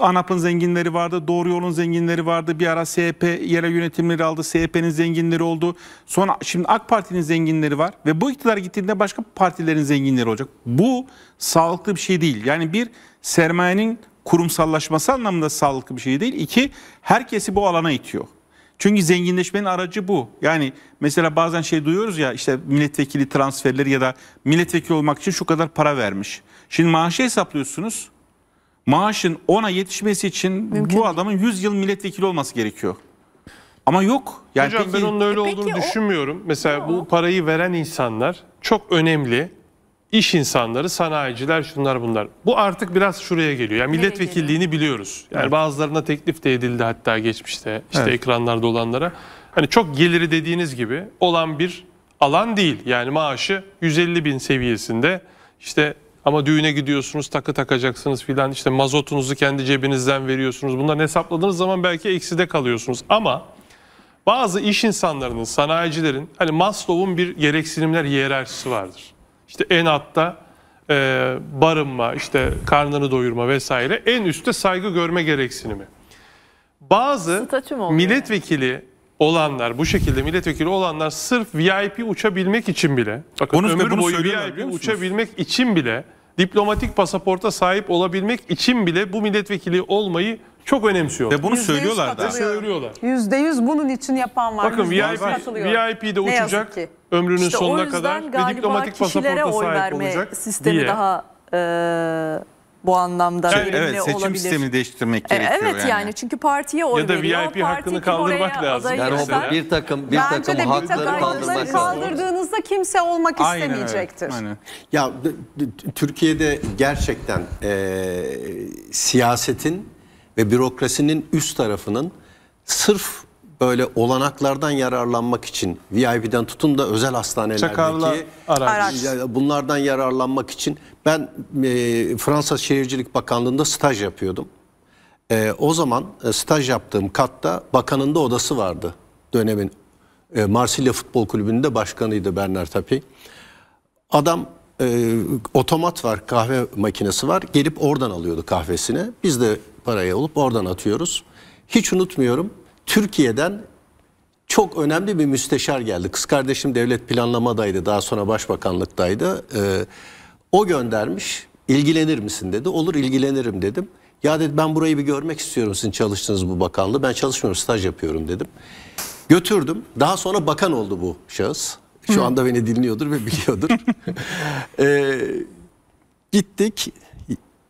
Speaker 6: ANAP'ın zenginleri vardı, Doğru Yol'un zenginleri vardı. Bir ara SHP yere yönetimleri aldı, SHP'nin zenginleri oldu. Sonra şimdi AK Parti'nin zenginleri var ve bu iktidar gittiğinde başka partilerin zenginleri olacak. Bu sağlıklı bir şey değil. Yani bir sermayenin kurumsallaşması anlamında sağlıklı bir şey değil. İki, herkesi bu alana itiyor. Çünkü zenginleşmenin aracı bu. Yani mesela bazen şey duyuyoruz ya işte milletvekili transferleri ya da milletvekili olmak için şu kadar para vermiş. Şimdi maaşı hesaplıyorsunuz. Maaşın ona yetişmesi için Mümkün bu adamın 100 yıl milletvekili olması gerekiyor. Ama yok. Yani Hocam peki, ben onun öyle e olduğunu düşünmüyorum. Mesela
Speaker 4: o. bu parayı veren insanlar çok önemli iş insanları, sanayiciler, şunlar bunlar. Bu artık biraz şuraya geliyor. Yani milletvekilliğini biliyoruz. Yani evet. bazılarına teklif de edildi hatta geçmişte işte evet. ekranlarda olanlara. Hani çok geliri dediğiniz gibi olan bir alan değil. Yani maaşı 150 bin seviyesinde işte ama düğüne gidiyorsunuz takı takacaksınız filan işte mazotunuzu kendi cebinizden veriyorsunuz. Bunları hesapladığınız zaman belki ekside kalıyorsunuz ama bazı iş insanlarının, sanayicilerin hani Maslow'un bir gereksinimler hiyerarşisi vardır. İşte en altta e, barınma, işte karnını doyurma vesaire. En üstte saygı görme gereksinimi. Bazı milletvekili olanlar, bu şekilde milletvekili olanlar sırf VIP uçabilmek için bile, bakın bunu, ömür boyu VIP uçabilmek için bile, diplomatik pasaporta sahip olabilmek için bile bu milletvekili olmayı çok önemsiyorlar. Ve bunu söylüyorlar
Speaker 5: da. Söylüyorlar. %100 bunun için yapan var. Bakın VIP, VIP'de uçacak. ki ömrünün işte sonuna kadar ve diplomatik pasaporta oy sahip verme olacak sistemi diye. daha
Speaker 1: e, bu anlamda yani, evet, seçim olabilir. sistemini değiştirmek e, gerekiyor. Evet yani. çünkü partiye oy ya da veriyor. Ya VIP hakkını kaldırmak lazım. Yani o bir takım bir Bence takım hakları kaldırmak
Speaker 5: kaldırdığınızda kimse olmak aynen, istemeyecektir. Evet, aynen.
Speaker 3: Ya Türkiye'de gerçekten e, siyasetin ve bürokrasinin üst tarafının sırf öyle olanaklardan yararlanmak için VIP'den tutun da özel hastanelerdeki araç. bunlardan yararlanmak için ben e, Fransa Şehircilik Bakanlığı'nda staj yapıyordum. E, o zaman e, staj yaptığım katta bakanın da odası vardı dönemin. E, Marsilya Futbol Kulübü'nün de başkanıydı Bernard Tapie. Adam e, otomat var, kahve makinesi var. Gelip oradan alıyordu kahvesini. Biz de parayı alıp oradan atıyoruz. Hiç unutmuyorum Türkiye'den çok önemli bir müsteşar geldi. Kız kardeşim devlet planlamadaydı, daha sonra başbakanlıktaydı. Ee, o göndermiş, ilgilenir misin dedi. Olur ilgilenirim dedim. Ya dedi ben burayı bir görmek istiyorum sizin çalıştığınız bu bakanlığı. Ben çalışmıyorum, staj yapıyorum dedim. Götürdüm. Daha sonra bakan oldu bu şahıs. Şu anda beni dinliyordur ve biliyordur. ee, gittik.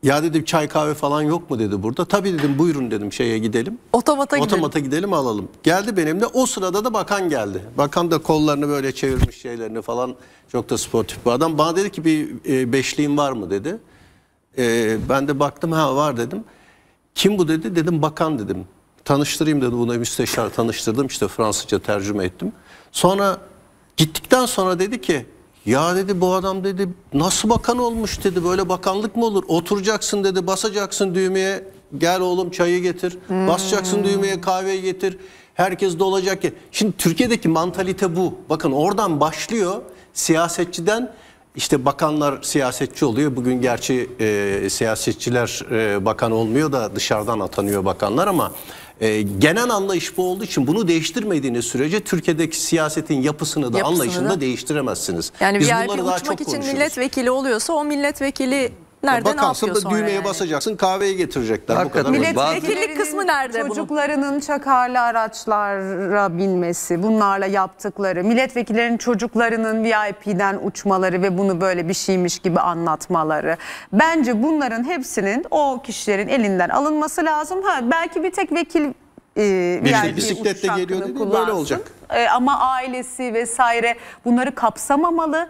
Speaker 3: Ya dedim çay kahve falan yok mu dedi burada. Tabii dedim buyurun dedim şeye gidelim.
Speaker 2: Otomata gidelim. Otomata
Speaker 3: gidelim alalım. Geldi benimle o sırada da bakan geldi. Bakan da kollarını böyle çevirmiş şeylerini falan. Çok da sportif bir adam. Bana dedi ki bir e, beşliğin var mı dedi. E, ben de baktım ha var dedim. Kim bu dedi dedim bakan dedim. Tanıştırayım dedi buna müsteşar tanıştırdım işte Fransızca tercüme ettim. Sonra gittikten sonra dedi ki ya dedi bu adam dedi nasıl bakan olmuş dedi böyle bakanlık mı olur? Oturacaksın dedi basacaksın düğmeye gel oğlum çayı getir. Hmm. Basacaksın düğmeye kahveyi getir. Herkes dolacak. Şimdi Türkiye'deki mantalite bu. Bakın oradan başlıyor siyasetçiden işte bakanlar siyasetçi oluyor. Bugün gerçi e, siyasetçiler e, bakan olmuyor da dışarıdan atanıyor bakanlar ama e, genel anlayış bu olduğu için bunu değiştirmediğiniz sürece Türkiye'deki siyasetin yapısını da yapısını anlayışını da. değiştiremezsiniz. Yani Biz bir bunları daha çok için konuşuruz.
Speaker 1: milletvekili oluyorsa o milletvekili nerede ne yapıyor sonra? düğmeye yani.
Speaker 3: basacaksın kahveye getirecekler. Hakikaten. Bu kadar Milletvekillik
Speaker 1: kısmı nerede Çocuklarının
Speaker 5: bunun? çakarlı araçlara binmesi, bunlarla yaptıkları, milletvekillerinin çocuklarının VIP'den uçmaları ve bunu böyle bir şeymiş gibi anlatmaları. Bence bunların hepsinin o kişilerin elinden alınması lazım. Ha, belki bir tek vekil e, bir yani bisikletle geliyor değil Böyle olacak. E, ama ailesi vesaire bunları kapsamamalı.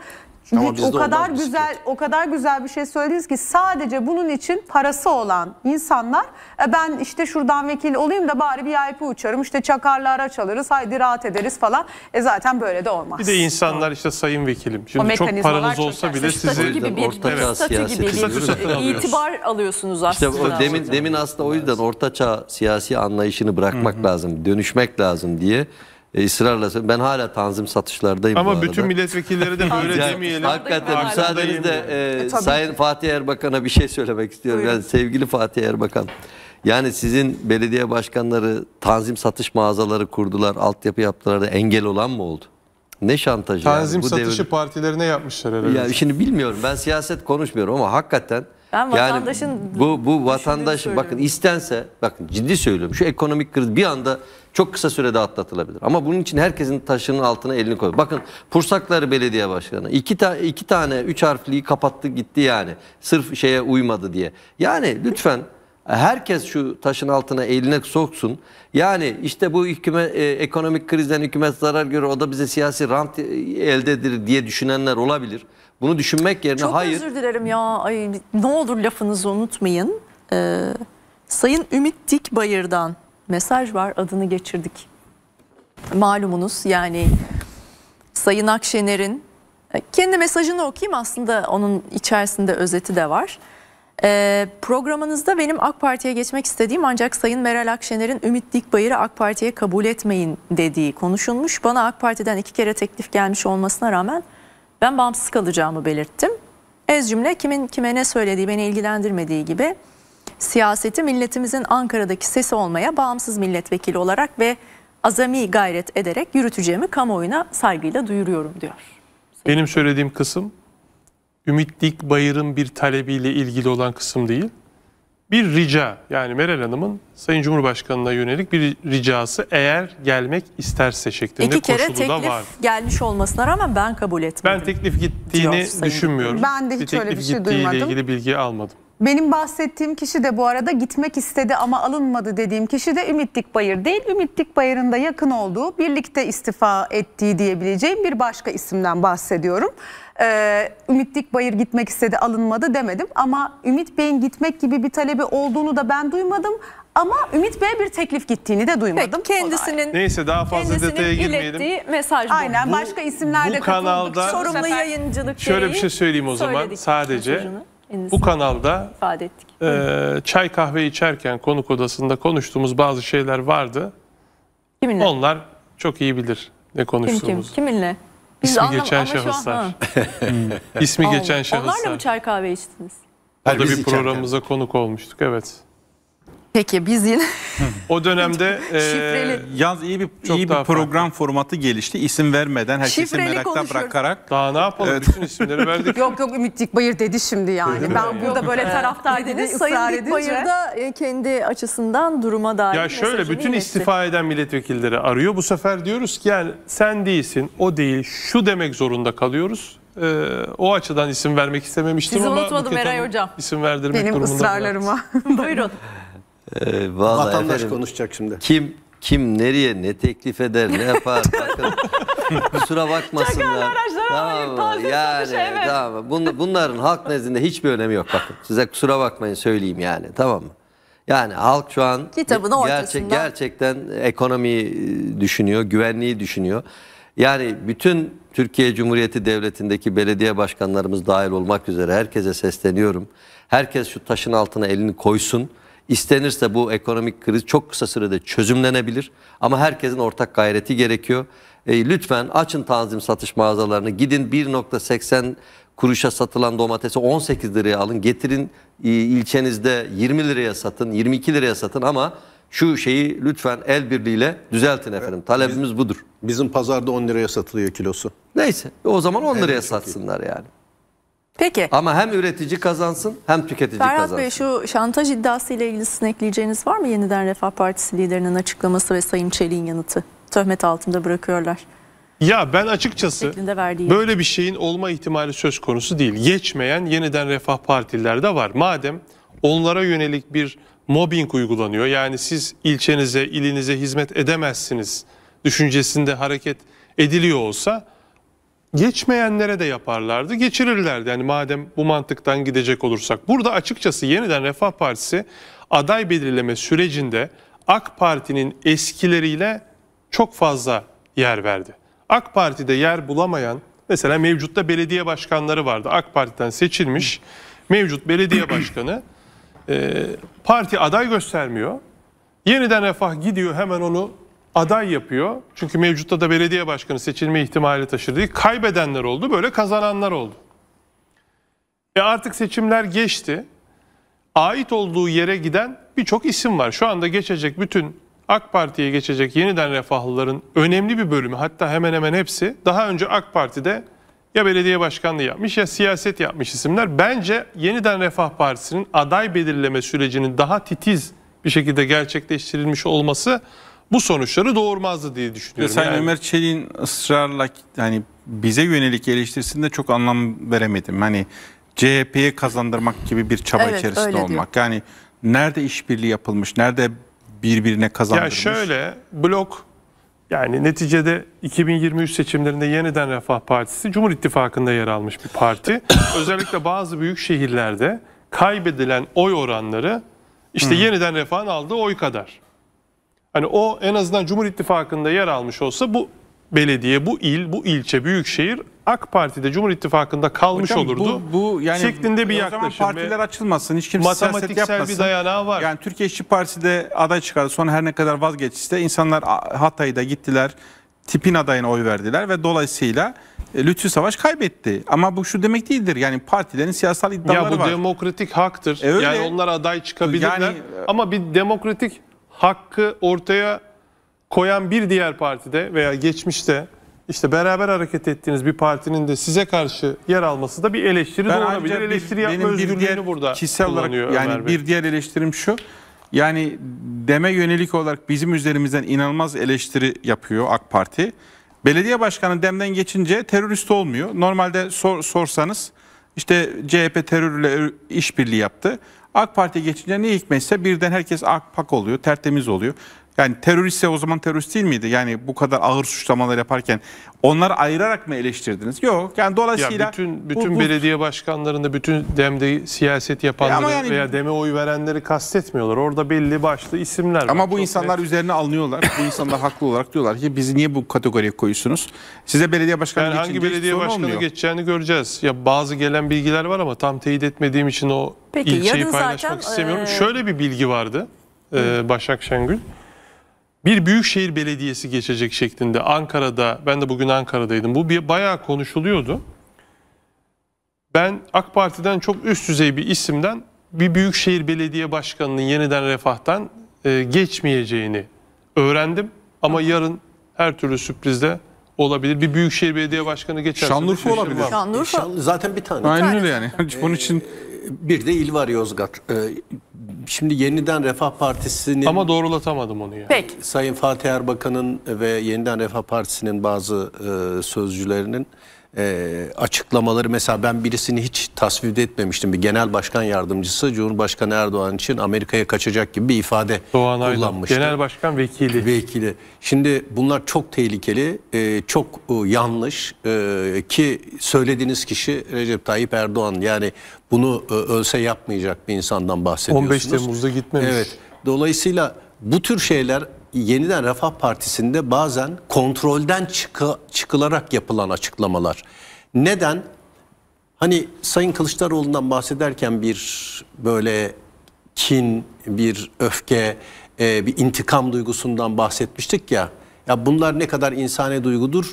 Speaker 5: Çünkü o kadar güzel bisiklet. o kadar güzel bir şey söylediniz ki sadece bunun için parası olan insanlar e, ben işte şuradan vekil olayım da bari bir VIP uçarım işte çakarlı araç alırız haydi rahat ederiz falan. E zaten böyle de olmaz. Bir de
Speaker 4: insanlar
Speaker 2: işte sayın vekilim
Speaker 5: şimdi çok paranız olsa bile sizi gibi bir orta evet. siyasi gibi
Speaker 1: itibar alıyorsunuz aslında. İşte demin
Speaker 2: demin aslında o yüzden ortaçağ siyasi anlayışını bırakmak Hı -hı. lazım, dönüşmek lazım diye e, ısrarla ben hala tanzim satışlardayım Ama bütün
Speaker 4: milletvekilleri de böyle demeyelim. Hakikaten müsaadenizle e, e, Sayın ki.
Speaker 2: Fatih Erbakan'a bir şey söylemek istiyorum. Yani sevgili Fatih Erbakan. Yani sizin belediye başkanları tanzim satış mağazaları kurdular, altyapı yaptılar da engel olan mı oldu? Ne şantajı Tanzim yani? Bu satışı devir... partilerine yapmışlar herhalde. Yani şimdi bilmiyorum ben siyaset konuşmuyorum ama hakikaten ben vatandaşın yani bu bu vatandaş bakın istense bakın ciddi söylüyorum şu ekonomik kriz bir anda çok kısa sürede atlatılabilir. Ama bunun için herkesin taşının altına elini koy. Bakın Pursakları Belediye Başkanı iki, ta iki tane üç harfliyi kapattı gitti yani. Sırf şeye uymadı diye. Yani lütfen herkes şu taşın altına eline soksun. Yani işte bu hükümet, e, ekonomik krizden hükümet zarar görür o da bize siyasi rant e, eldedir diye düşünenler olabilir. Bunu düşünmek yerine Çok hayır. Çok özür
Speaker 1: dilerim ya Ay, ne olur lafınızı unutmayın. Ee, Sayın Ümit Dikbayır'dan mesaj var adını geçirdik. Malumunuz yani Sayın Akşener'in e, kendi mesajını okuyayım aslında onun içerisinde özeti de var. E, programınızda benim AK Parti'ye geçmek istediğim ancak Sayın Meral Akşener'in Ümit Dikbayır'ı AK Parti'ye kabul etmeyin dediği konuşulmuş. Bana AK Parti'den iki kere teklif gelmiş olmasına rağmen ben bağımsız kalacağımı belirttim. Ez cümle kimin kime ne söylediği beni ilgilendirmediği gibi Siyaseti milletimizin Ankara'daki sesi olmaya bağımsız milletvekili olarak ve azami gayret ederek yürüteceğimi kamuoyuna saygıyla duyuruyorum diyor.
Speaker 4: Benim söylediğim kısım Ümit Dikbayır'ın bir talebiyle ilgili olan kısım değil. Bir rica yani Meral Hanım'ın Sayın Cumhurbaşkanı'na yönelik bir ricası eğer gelmek isterse şeklinde İki kere teklif var.
Speaker 1: gelmiş olmasına rağmen ben kabul etmedim.
Speaker 4: Ben teklif gittiğini düşünmüyorum. Ben de hiç bir öyle bir şey teklif gittiği gittiğiyle ilgili bilgi almadım.
Speaker 5: Benim bahsettiğim kişi de bu arada gitmek istedi ama alınmadı dediğim kişi de Ümit Dikbayır değil. Ümit Dikbayır'ın da yakın olduğu, birlikte istifa ettiği diyebileceğim bir başka isimden bahsediyorum. Ee, Ümit Dikbayır gitmek istedi alınmadı demedim ama Ümit Bey'in gitmek gibi bir talebi olduğunu da ben duymadım. Ama Ümit Bey'e bir teklif gittiğini de duymadım. Peki, kendisinin
Speaker 4: Neyse daha fazla kendisinin detaya girmeyelim. mesaj
Speaker 5: bu. Aynen bu, başka isimlerle bu katıldık.
Speaker 4: Kanalda, Sorumlu
Speaker 1: yayıncılık Şöyle bir şey söyleyeyim o zaman söyledik.
Speaker 4: sadece. Mesajını bu kanalda ifade ettik. E, çay kahve içerken konuk odasında konuştuğumuz bazı şeyler vardı. Kiminle? Onlar çok iyi bilir ne konuştuğumuzu. Kim kim?
Speaker 1: Kiminle? Biz İsmi geçen şahıslar.
Speaker 4: İsmi geçen Onlarla şahıslar. mı
Speaker 1: çay kahve içtiniz?
Speaker 4: Hayır, Orada biz bir içerken. programımıza
Speaker 6: konuk olmuştuk evet.
Speaker 1: Peki biz yine
Speaker 6: o dönemde e, yalnız iyi bir Çok iyi bir program farklı. formatı gelişti. İsim vermeden herkesi Şifreli merakta bırakarak. Daha ne yapalım evet. bütün isimleri verdik.
Speaker 5: yok yok Ümit Dikbayır dedi şimdi yani. ben burada böyle taraftar dedi ısrar Sayın Dikbayır da
Speaker 1: e, kendi açısından duruma dair Ya şöyle bütün iletti. istifa
Speaker 4: eden milletvekilleri arıyor. Bu sefer diyoruz ki yani sen değilsin, o değil, şu demek zorunda kalıyoruz. Ee, o açıdan isim vermek istememiştim Sizi ama unutmadım Meray Hocam. isim
Speaker 2: verdirmek Benim durumunda. Benim
Speaker 1: ısrarlarıma. Buyurun.
Speaker 2: Ee, vallahi Vatandaş efendim, konuşacak şimdi. Kim kim nereye ne teklif eder ne yapar bakın kusura bakmasınlar. tamam mı? Yani şey, evet. tamam Bun, bunların halk nezdinde hiçbir önemi yok bakın. Size kusura bakmayın söyleyeyim yani tamam mı? Yani halk şu an Kitabını gerçek, ortasında. gerçekten ekonomiyi e, düşünüyor, güvenliği düşünüyor. Yani bütün Türkiye Cumhuriyeti Devleti'ndeki belediye başkanlarımız dahil olmak üzere herkese sesleniyorum. Herkes şu taşın altına elini koysun. İstenirse bu ekonomik kriz çok kısa sürede çözümlenebilir ama herkesin ortak gayreti gerekiyor. E, lütfen açın tanzim satış mağazalarını gidin 1.80 kuruşa satılan domatesi 18 liraya alın getirin e, ilçenizde 20 liraya satın 22 liraya satın ama şu şeyi lütfen el birliğiyle düzeltin efendim. Talebimiz Biz, budur. Bizim pazarda 10 liraya satılıyor kilosu. Neyse o zaman 10 liraya evet, satsınlar yani. Peki. Ama hem üretici kazansın hem tüketici Ferhat kazansın. Bey
Speaker 1: şu şantaj iddiası ile ilgili sizin ekleyeceğiniz var mı? Yeniden Refah Partisi liderinin açıklaması ve Sayın Çelik'in yanıtı töhmet altında bırakıyorlar.
Speaker 4: Ya ben açıkçası böyle bir şeyin olma ihtimali söz konusu değil. Geçmeyen yeniden Refah partilerde var. Madem onlara yönelik bir mobbing uygulanıyor. Yani siz ilçenize, ilinize hizmet edemezsiniz düşüncesinde hareket ediliyor olsa geçmeyenlere de yaparlardı. Geçirirlerdi. Yani madem bu mantıktan gidecek olursak. Burada açıkçası yeniden Refah Partisi aday belirleme sürecinde AK Parti'nin eskileriyle çok fazla yer verdi. AK Parti'de yer bulamayan mesela mevcutta belediye başkanları vardı. AK Parti'den seçilmiş mevcut belediye başkanı e, parti aday göstermiyor. Yeniden Refah gidiyor hemen onu aday yapıyor. Çünkü mevcutta da belediye başkanı seçilme ihtimali taşırdı. Kaybedenler oldu, böyle kazananlar oldu. E artık seçimler geçti. Ait olduğu yere giden birçok isim var. Şu anda geçecek bütün AK Parti'ye geçecek yeniden refahlıların önemli bir bölümü hatta hemen hemen hepsi daha önce AK Parti'de ya belediye başkanlığı yapmış ya siyaset yapmış isimler. Bence yeniden Refah Partisi'nin aday belirleme sürecinin daha titiz bir şekilde gerçekleştirilmiş olması bu sonuçları doğurmazdı diye düşünüyorum. Sayın yani.
Speaker 6: Ömer Çelik'in ısrarla yani bize yönelik eleştirisinde çok anlam veremedim. Hani CHP'ye kazandırmak gibi bir çaba evet, içerisinde olmak. Diyor. Yani nerede işbirliği yapılmış, nerede birbirine kazandırmış? Ya
Speaker 4: şöyle blok yani neticede 2023 seçimlerinde yeniden Refah Partisi Cumhur İttifakı'nda yer almış bir parti. Özellikle bazı büyük şehirlerde kaybedilen oy oranları işte hmm. yeniden Refah'ın aldığı oy kadar. Hani o en azından Cumhur İttifakı'nda yer almış olsa bu belediye, bu il, bu ilçe, büyükşehir AK Parti'de Cumhur İttifakı'nda kalmış Hocam, olurdu. Bu, bu yani şeklinde bir yaklaşım. E, o zaman partiler
Speaker 6: açılmasın, hiç kimse siyaset yapmasın. bir dayanağı var. Yani Türkiye İşçi Partisi de aday çıkardı. Sonra her ne kadar vazgeçse insanlar Hatay'da gittiler. Tipin adayına oy verdiler ve dolayısıyla e, Lütfü Savaş kaybetti. Ama bu şu demek değildir. Yani partilerin siyasal iddiaları var. Ya bu var. demokratik haktır. E Yani onlar
Speaker 4: aday çıkabilirler. Yani, e, ama
Speaker 6: bir demokratik hakkı ortaya
Speaker 4: koyan bir diğer partide veya geçmişte işte beraber hareket ettiğiniz bir partinin de
Speaker 6: size karşı yer alması da bir eleştiri ben de olabilir. eleştiri yapma özgürlüğünü diğer, burada kişisel olarak yani Ömer Bey. bir diğer eleştirim şu. Yani deme yönelik olarak bizim üzerimizden inanılmaz eleştiri yapıyor AK Parti. Belediye başkanı demden geçince terörist olmuyor. Normalde sor, sorsanız işte CHP terörle işbirliği yaptı. AK Parti geçince ne hikmetse birden herkes AK Pak oluyor, tertemiz oluyor. Yani teröristse o zaman terörist değil miydi? Yani bu kadar ağır suçlamalar yaparken onları ayırarak mı eleştirdiniz? Yok. Yani dolayısıyla ya bütün bütün bu, bu,
Speaker 4: belediye başkanlarında bütün demde siyaset yapanları yani, veya deme oy verenleri kastetmiyorlar. Orada belli başlı isimler ama var. Ama bu insanlar net. üzerine alınıyorlar.
Speaker 6: bu insanlar haklı olarak diyorlar ki bizi niye bu kategoriye koyuyorsunuz? Size belediye başkanı yani hangi belediye başkanı olmuyor.
Speaker 4: geçeceğini göreceğiz. Ya bazı gelen bilgiler var ama tam teyit etmediğim için o Peki, ilçeyi paylaşmak zaten, istemiyorum. E... Şöyle bir bilgi vardı. Ee, Başak Şengül bir büyükşehir belediyesi geçecek şeklinde Ankara'da ben de bugün Ankara'daydım. Bu bir bayağı konuşuluyordu. Ben AK Parti'den çok üst düzey bir isimden bir büyükşehir belediye başkanının yeniden refahtan e, geçmeyeceğini öğrendim. Ama yarın her türlü sürprizde olabilir. Bir büyükşehir belediye başkanı geçer Şanlıurfa şey olabilir.
Speaker 3: Şanlıurfa. Zaten bir tane. Aynen öyle yani. Bunun için ee, bir de il var Yozgat. Ee, şimdi yeniden Refah Partisi'nin... Ama doğrulatamadım onu yani. Peki. Sayın Fatih Erbakan'ın ve yeniden Refah Partisi'nin bazı e, sözcülerinin e, açıklamaları mesela ben birisini hiç tasvip etmemiştim. Bir genel başkan yardımcısı Cumhurbaşkanı Erdoğan için Amerika'ya kaçacak gibi bir ifade Doğan kullanmıştı. Aydan, genel başkan vekili. Vekili. Şimdi bunlar çok tehlikeli, e, çok e, yanlış e, ki söylediğiniz kişi Recep Tayyip Erdoğan. Yani bunu e, ölse yapmayacak bir insandan bahsediyorsunuz. 15 Temmuz'da gitmemiş. Evet. Dolayısıyla bu tür şeyler yeniden Refah Partisi'nde bazen kontrolden çıkı, çıkılarak yapılan açıklamalar. Neden? Hani Sayın Kılıçdaroğlu'ndan bahsederken bir böyle kin, bir öfke, e, bir intikam duygusundan bahsetmiştik ya. Ya bunlar ne kadar insani duygudur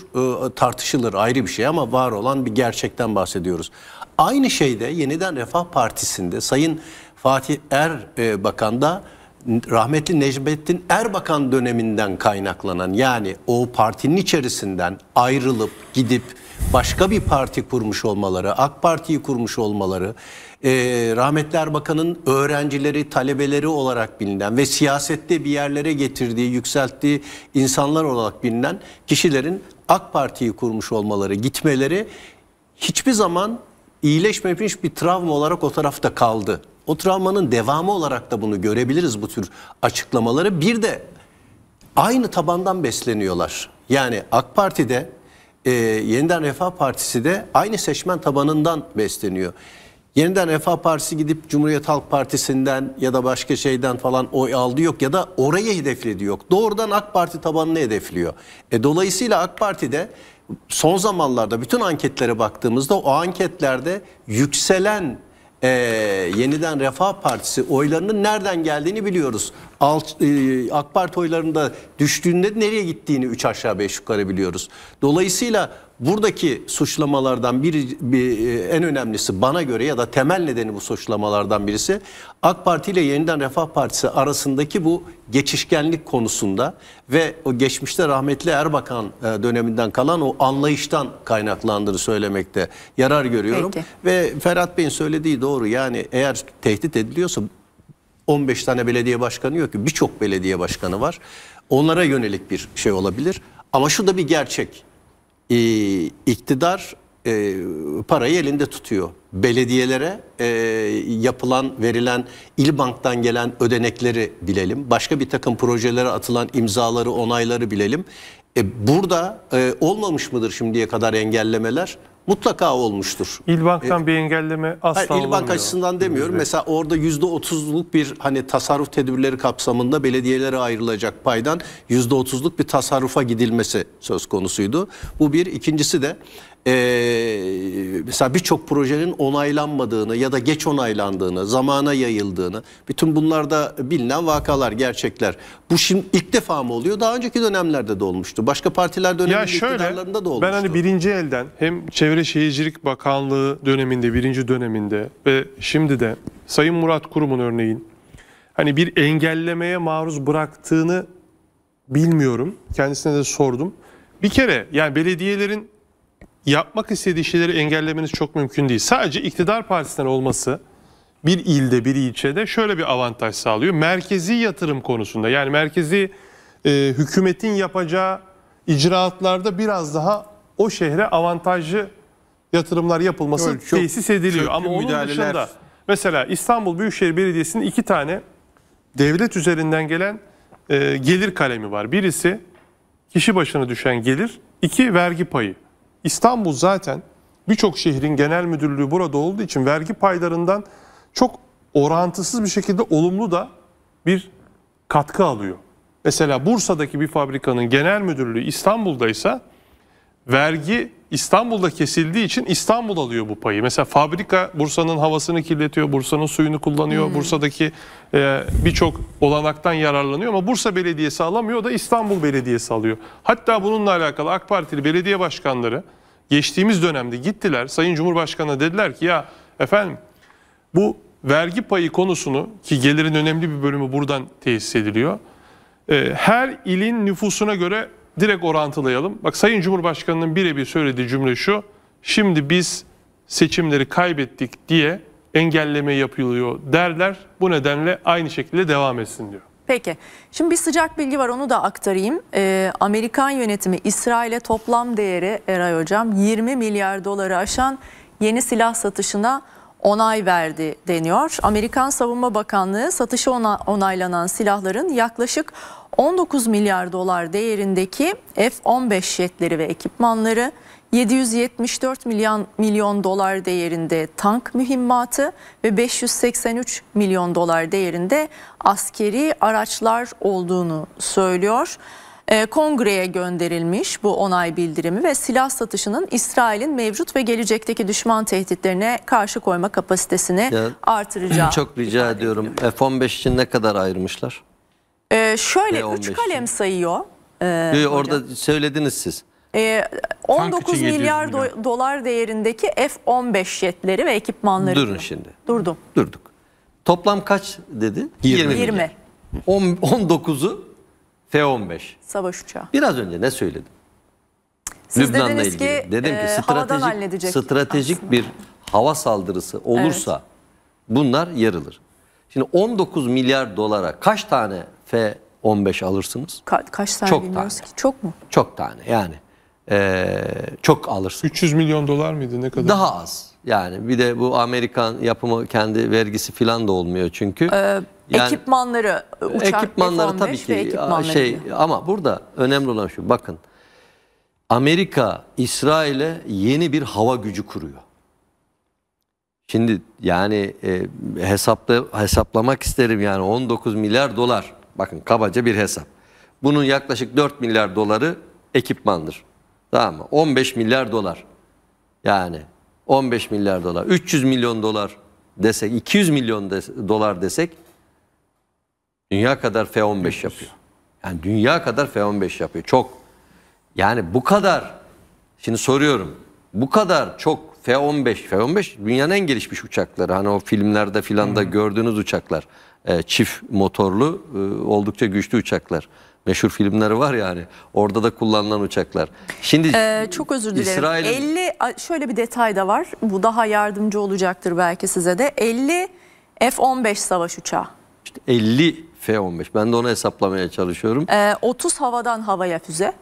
Speaker 3: e, tartışılır ayrı bir şey ama var olan bir gerçekten bahsediyoruz. Aynı şeyde yeniden Refah Partisi'nde Sayın Fatih Er e, Bakan da rahmetli Necmettin Erbakan döneminden kaynaklanan yani o partinin içerisinden ayrılıp gidip başka bir parti kurmuş olmaları, AK Parti'yi kurmuş olmaları, e, rahmetli Erbakan'ın öğrencileri, talebeleri olarak bilinen ve siyasette bir yerlere getirdiği, yükselttiği insanlar olarak bilinen kişilerin AK Parti'yi kurmuş olmaları, gitmeleri hiçbir zaman iyileşmemiş bir travma olarak o tarafta kaldı. O travmanın devamı olarak da bunu görebiliriz bu tür açıklamaları. Bir de aynı tabandan besleniyorlar. Yani AK Parti'de e, Yeniden Refah Partisi de aynı seçmen tabanından besleniyor. Yeniden Refah Partisi gidip Cumhuriyet Halk Partisi'nden ya da başka şeyden falan oy aldı yok ya da oraya hedefledi yok. Doğrudan AK Parti tabanını hedefliyor. E, dolayısıyla AK Parti'de son zamanlarda bütün anketlere baktığımızda o anketlerde yükselen e, yeniden Refah Partisi oylarının nereden geldiğini biliyoruz alt, e, AK Parti oylarında düştüğünde nereye gittiğini 3 aşağı 5 yukarı biliyoruz. Dolayısıyla buradaki suçlamalardan biri bir, e, en önemlisi bana göre ya da temel nedeni bu suçlamalardan birisi AK Parti ile yeniden Refah Partisi arasındaki bu geçişkenlik konusunda ve o geçmişte rahmetli Erbakan e, döneminden kalan o anlayıştan kaynaklandığını söylemekte yarar görüyorum. Peki. Ve Ferhat Bey'in söylediği doğru yani eğer tehdit ediliyorsa 15 tane belediye başkanı yok ki birçok belediye başkanı var. Onlara yönelik bir şey olabilir. Ama şu da bir gerçek. E, iktidar e, parayı elinde tutuyor. Belediyelere e, yapılan, verilen, il banktan gelen ödenekleri bilelim. Başka bir takım projelere atılan imzaları, onayları bilelim. E, burada e, olmamış mıdır şimdiye kadar engellemeler? mutlaka olmuştur. İlbank'tan ee, bir engelleme asla hayır, İlbank olmuyor. açısından demiyorum. Evet. Mesela orada yüzde otuzluk bir hani tasarruf tedbirleri kapsamında belediyelere ayrılacak paydan yüzde otuzluk bir tasarrufa gidilmesi söz konusuydu. Bu bir. ikincisi de e, mesela birçok projenin onaylanmadığını ya da geç onaylandığını, zamana yayıldığını bütün bunlarda bilinen vakalar, gerçekler. Bu şimdi ilk defa mı oluyor? Daha önceki dönemlerde de olmuştu. Başka partiler döneminde ya şöyle, iktidarlarında da olmuştu. Ben hani birinci elden hem
Speaker 4: Çevre Şehircilik Bakanlığı döneminde, birinci döneminde ve şimdi de Sayın Murat Kurum'un örneğin hani bir engellemeye maruz bıraktığını bilmiyorum. Kendisine de sordum. Bir kere yani belediyelerin yapmak istediği şeyleri engellemeniz çok mümkün değil. Sadece iktidar partisinden olması bir ilde bir ilçede şöyle bir avantaj sağlıyor. Merkezi yatırım konusunda yani merkezi e, hükümetin yapacağı icraatlarda biraz daha o şehre avantajlı yatırımlar yapılması Öyle, çok, tesis ediliyor. Ama onun müdahaleler... dışında mesela İstanbul Büyükşehir Belediyesi'nin iki tane devlet üzerinden gelen e, gelir kalemi var. Birisi kişi başına düşen gelir, iki vergi payı. İstanbul zaten birçok şehrin genel müdürlüğü burada olduğu için vergi paylarından çok orantısız bir şekilde olumlu da bir katkı alıyor. Mesela Bursa'daki bir fabrikanın genel müdürlüğü İstanbul'daysa vergi İstanbul'da kesildiği için İstanbul alıyor bu payı. Mesela fabrika Bursa'nın havasını kirletiyor, Bursa'nın suyunu kullanıyor, hmm. Bursa'daki e, birçok olanaktan yararlanıyor ama Bursa Belediyesi alamıyor da İstanbul Belediyesi alıyor. Hatta bununla alakalı AK Partili belediye başkanları geçtiğimiz dönemde gittiler Sayın Cumhurbaşkanı'na dediler ki ya efendim bu vergi payı konusunu ki gelirin önemli bir bölümü buradan tesis ediliyor. E, her ilin nüfusuna göre direkt orantılayalım. Bak Sayın Cumhurbaşkanı'nın birebir söylediği cümle şu. Şimdi biz seçimleri kaybettik diye engelleme yapılıyor derler. Bu nedenle aynı şekilde devam etsin diyor.
Speaker 1: Peki. Şimdi bir sıcak bilgi var onu da aktarayım. Ee, Amerikan yönetimi İsrail'e toplam değeri Eray Hocam 20 milyar doları aşan yeni silah satışına onay verdi deniyor. Amerikan Savunma Bakanlığı satışı ona, onaylanan silahların yaklaşık 19 milyar dolar değerindeki F-15 jetleri ve ekipmanları, 774 milyon, milyon dolar değerinde tank mühimmatı ve 583 milyon dolar değerinde askeri araçlar olduğunu söylüyor. E, kongreye gönderilmiş bu onay bildirimi ve silah satışının İsrail'in mevcut ve gelecekteki düşman tehditlerine karşı koyma kapasitesini ya, artıracağı.
Speaker 2: Çok rica ediyorum. F-15 için ne kadar ayırmışlar?
Speaker 1: Ee, şöyle b üç kalem sayıyor. E, ee, orada
Speaker 2: söylediniz siz.
Speaker 1: Ee, 19 milyar do dolar değerindeki F-15 jetleri ve ekipmanları. Durun şimdi. Durdum.
Speaker 2: Durduk. Toplam kaç dedi? 20. 20. 19'u F-15.
Speaker 1: Savaş uçağı.
Speaker 2: Biraz önce ne söyledim?
Speaker 1: Siz Lübnan'la ilgili. Ki, Dedim ki e, stratejik, stratejik
Speaker 2: bir hava saldırısı olursa evet. bunlar yarılır. Şimdi 19 milyar dolara kaç tane 15 alırsınız.
Speaker 1: Ka kaç tane çok bilmiyoruz tane. ki? Çok mu?
Speaker 2: Çok tane yani. Ee, çok alırsınız. 300 milyon dolar mıydı ne kadar? Daha az. Yani bir de bu Amerikan yapımı kendi vergisi filan da olmuyor çünkü. Ee, yani, ekipmanları,
Speaker 1: e, uçak ekipmanları tabii ki ekipmanları şey diyor.
Speaker 2: ama burada önemli olan şu bakın. Amerika İsrail'e yeni bir hava gücü kuruyor. Şimdi yani e, hesapla hesaplamak isterim yani 19 milyar dolar Bakın kabaca bir hesap. Bunun yaklaşık 4 milyar doları ekipmandır. Tamam mı? 15 milyar dolar. Yani 15 milyar dolar. 300 milyon dolar desek, 200 milyon de, dolar desek dünya kadar F-15 yapıyor. Yani dünya kadar F-15 yapıyor. Çok. Yani bu kadar. Şimdi soruyorum. Bu kadar çok F-15. F-15 dünyanın en gelişmiş uçakları. Hani o filmlerde filan da hmm. gördüğünüz uçaklar e, çift motorlu e, oldukça güçlü uçaklar. Meşhur filmleri var yani. Orada da kullanılan uçaklar. Şimdi ee, çok özür dilerim. İsrail...
Speaker 1: 50 şöyle bir detay da var. Bu daha yardımcı olacaktır belki size de. 50 F-15 savaş uçağı.
Speaker 2: İşte 50 F-15. Ben de onu hesaplamaya çalışıyorum.
Speaker 1: Ee, 30 havadan havaya füze.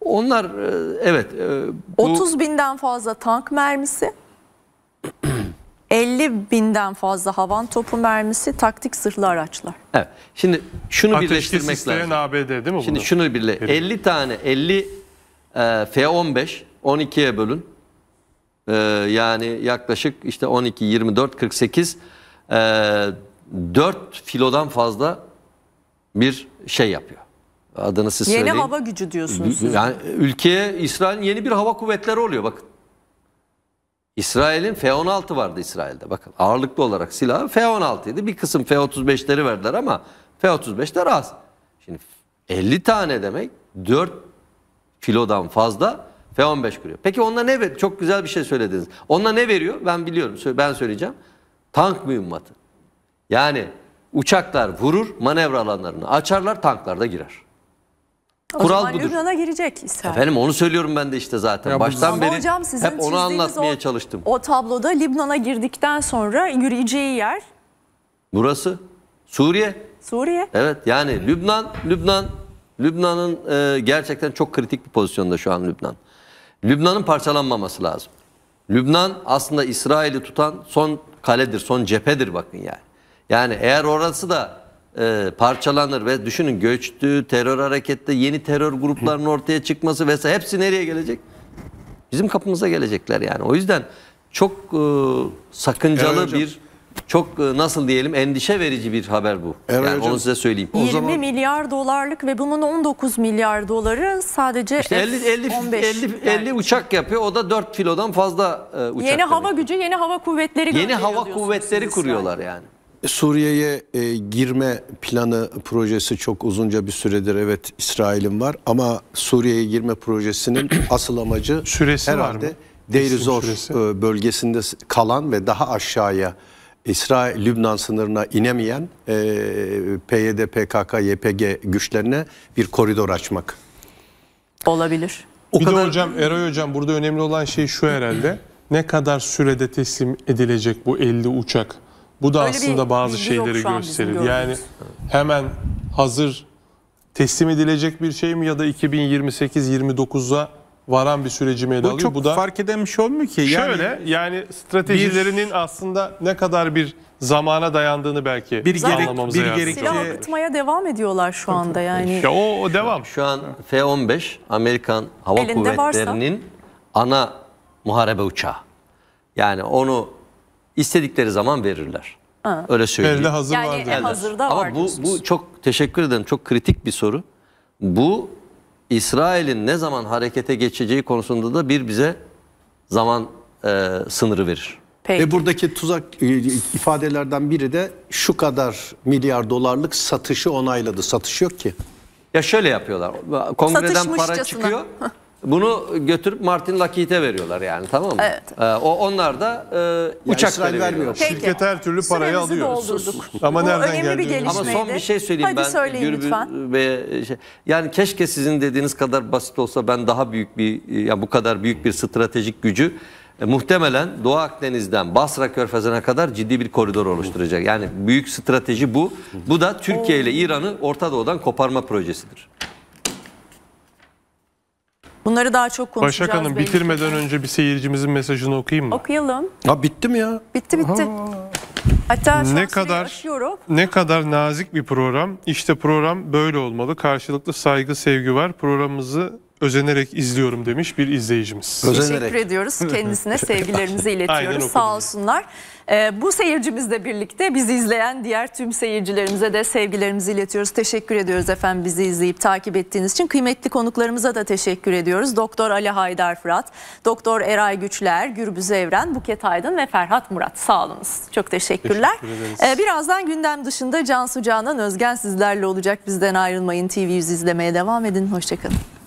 Speaker 1: Onlar
Speaker 2: e, evet. E,
Speaker 1: bu... 30 binden fazla tank mermisi. 50 binden fazla havan topu mermisi, taktik zırhlı araçlar.
Speaker 2: Evet. Şimdi şunu Ateşli birleştirmek lazım. ABD değil mi? Bunu? Şimdi şunu birle. 50 tane 50 e, F-15 12'ye bölün. E, yani yaklaşık işte 12, 24, 48 e, 4 filodan fazla bir şey yapıyor. Adını siz yeni söyleyin. Yeni hava
Speaker 1: gücü diyorsunuz Yani
Speaker 2: ülkeye İsrail'in yeni bir hava kuvvetleri oluyor bakın. İsrail'in F-16 vardı İsrail'de. Bakın ağırlıklı olarak silahı F-16 idi. Bir kısım F-35'leri verdiler ama F-35'ler az. Şimdi 50 tane demek 4 kilodan fazla F-15 kuruyor. Peki onunla ne ver? Çok güzel bir şey söylediniz. Onunla ne veriyor? Ben biliyorum. Ben söyleyeceğim. Tank mühimmatı. Yani uçaklar vurur, manevra alanlarını açarlar, tanklar da girer.
Speaker 1: O Kural zaman budur. Lübnan'a girecek İsrail. Efendim
Speaker 2: onu söylüyorum ben de işte zaten. Ya Baştan beri hocam sizin hep onu anlatmaya o, çalıştım.
Speaker 1: O tabloda Lübnan'a girdikten sonra yürüyeceği yer?
Speaker 2: Burası. Suriye. Suriye. Evet yani Lübnan, Lübnan, Lübnan'ın e, gerçekten çok kritik bir pozisyonda şu an Lübnan. Lübnan'ın parçalanmaması lazım. Lübnan aslında İsrail'i tutan son kaledir, son cephedir bakın yani. Yani eğer orası da e, parçalanır ve düşünün göçtü, terör harekette yeni terör gruplarının ortaya çıkması vesaire hepsi nereye gelecek? Bizim kapımıza gelecekler yani. O yüzden çok e, sakıncalı evet, bir çok e, nasıl diyelim endişe verici bir haber bu. Evet yani hocam. onu size söyleyeyim. 20 o zaman...
Speaker 1: milyar dolarlık ve bunun 19 milyar doları sadece işte 50, 50, 15 50, 50
Speaker 2: uçak yapıyor. O da 4 filodan fazla e, uçak. Yeni demek.
Speaker 1: hava gücü, yeni hava kuvvetleri Yeni hava
Speaker 2: kuvvetleri kuruyorlar yani. E,
Speaker 3: Suriye'ye e, girme planı projesi çok uzunca bir süredir evet İsrail'in var ama Suriye'ye girme projesinin asıl amacı süresi herhalde var mı? Deir Zor e, bölgesinde kalan ve daha aşağıya İsrail Lübnan sınırına inemeyen e, PYD, PKK, YPG güçlerine bir koridor açmak.
Speaker 1: Olabilir.
Speaker 4: O bir kadar... de hocam Eray hocam burada önemli olan şey şu herhalde. ne kadar sürede teslim edilecek bu 50 uçak? Bu da Öyle aslında bazı şeyleri gösterir. Yani hemen hazır teslim edilecek bir şey mi ya da 2028-29'a varan bir süreci mi alıyor? Bu çok Bu da fark
Speaker 6: eden bir olmuyor
Speaker 4: ki. Yani şöyle yani stratejilerinin bir, aslında ne kadar bir zamana dayandığını
Speaker 2: belki bir gerek, anlamamıza bir gerek, Silah
Speaker 1: akıtmaya devam ediyorlar şu anda yani. Ya
Speaker 2: o, o devam. Şu an F-15 Amerikan Hava Elinde Kuvvetleri'nin varsa... ana muharebe uçağı. Yani onu istedikleri zaman verirler. Ha. Öyle söyleyeyim. Elde hazır yani vardır. Elde. hazırda Ama var bu, bu çok teşekkür ederim. Çok kritik bir soru. Bu İsrail'in ne zaman harekete geçeceği konusunda da bir bize zaman e, sınırı verir.
Speaker 3: Peki. Ve buradaki tuzak e, ifadelerden biri de şu kadar milyar dolarlık satışı onayladı. Satış yok ki.
Speaker 2: Ya şöyle yapıyorlar. Kongreden para çıkıyor. Bunu götürüp Martin Lakit'e veriyorlar yani tamam mı? Evet. Ee, o onlar da e, yani vermiyor. Peki. Şirket her türlü parayı alıyor. Ama Bu nereden geldi? Ama son bir şey söyleyeyim Hadi ben. söyleyin lütfen. şey, yani keşke sizin dediğiniz kadar basit olsa ben daha büyük bir ya yani bu kadar büyük bir stratejik gücü e, muhtemelen Doğu Akdeniz'den Basra Körfezi'ne kadar ciddi bir koridor oluşturacak. Yani büyük strateji bu. Bu da Türkiye ile İran'ı Orta Doğu'dan koparma projesidir.
Speaker 1: Bunları daha çok konuşacağız. Başak Hanım belki. bitirmeden
Speaker 2: önce bir seyircimizin
Speaker 4: mesajını okuyayım mı? Okuyalım. Ha bitti mi ya?
Speaker 1: Bitti bitti. Ha. Hatta ne kadar
Speaker 4: ne kadar nazik bir program. İşte program böyle olmalı. Karşılıklı saygı, sevgi var. Programımızı özenerek izliyorum demiş bir izleyicimiz. Özenerek. Teşekkür ediyoruz. Kendisine
Speaker 1: sevgilerimizi iletiyoruz. Sağ olsunlar. Ee, bu seyircimizle birlikte bizi izleyen diğer tüm seyircilerimize de sevgilerimizi iletiyoruz. Teşekkür ediyoruz efendim bizi izleyip takip ettiğiniz için. Kıymetli konuklarımıza da teşekkür ediyoruz. Doktor Ali Haydar Fırat, Doktor Eray Güçler, Gürbüz Evren, Buket Aydın ve Ferhat Murat. Sağolunuz. Çok teşekkürler. Teşekkür ee, birazdan gündem dışında Cansu Canan Özgen sizlerle olacak. Bizden ayrılmayın. TV100 izlemeye devam edin. Hoşçakalın.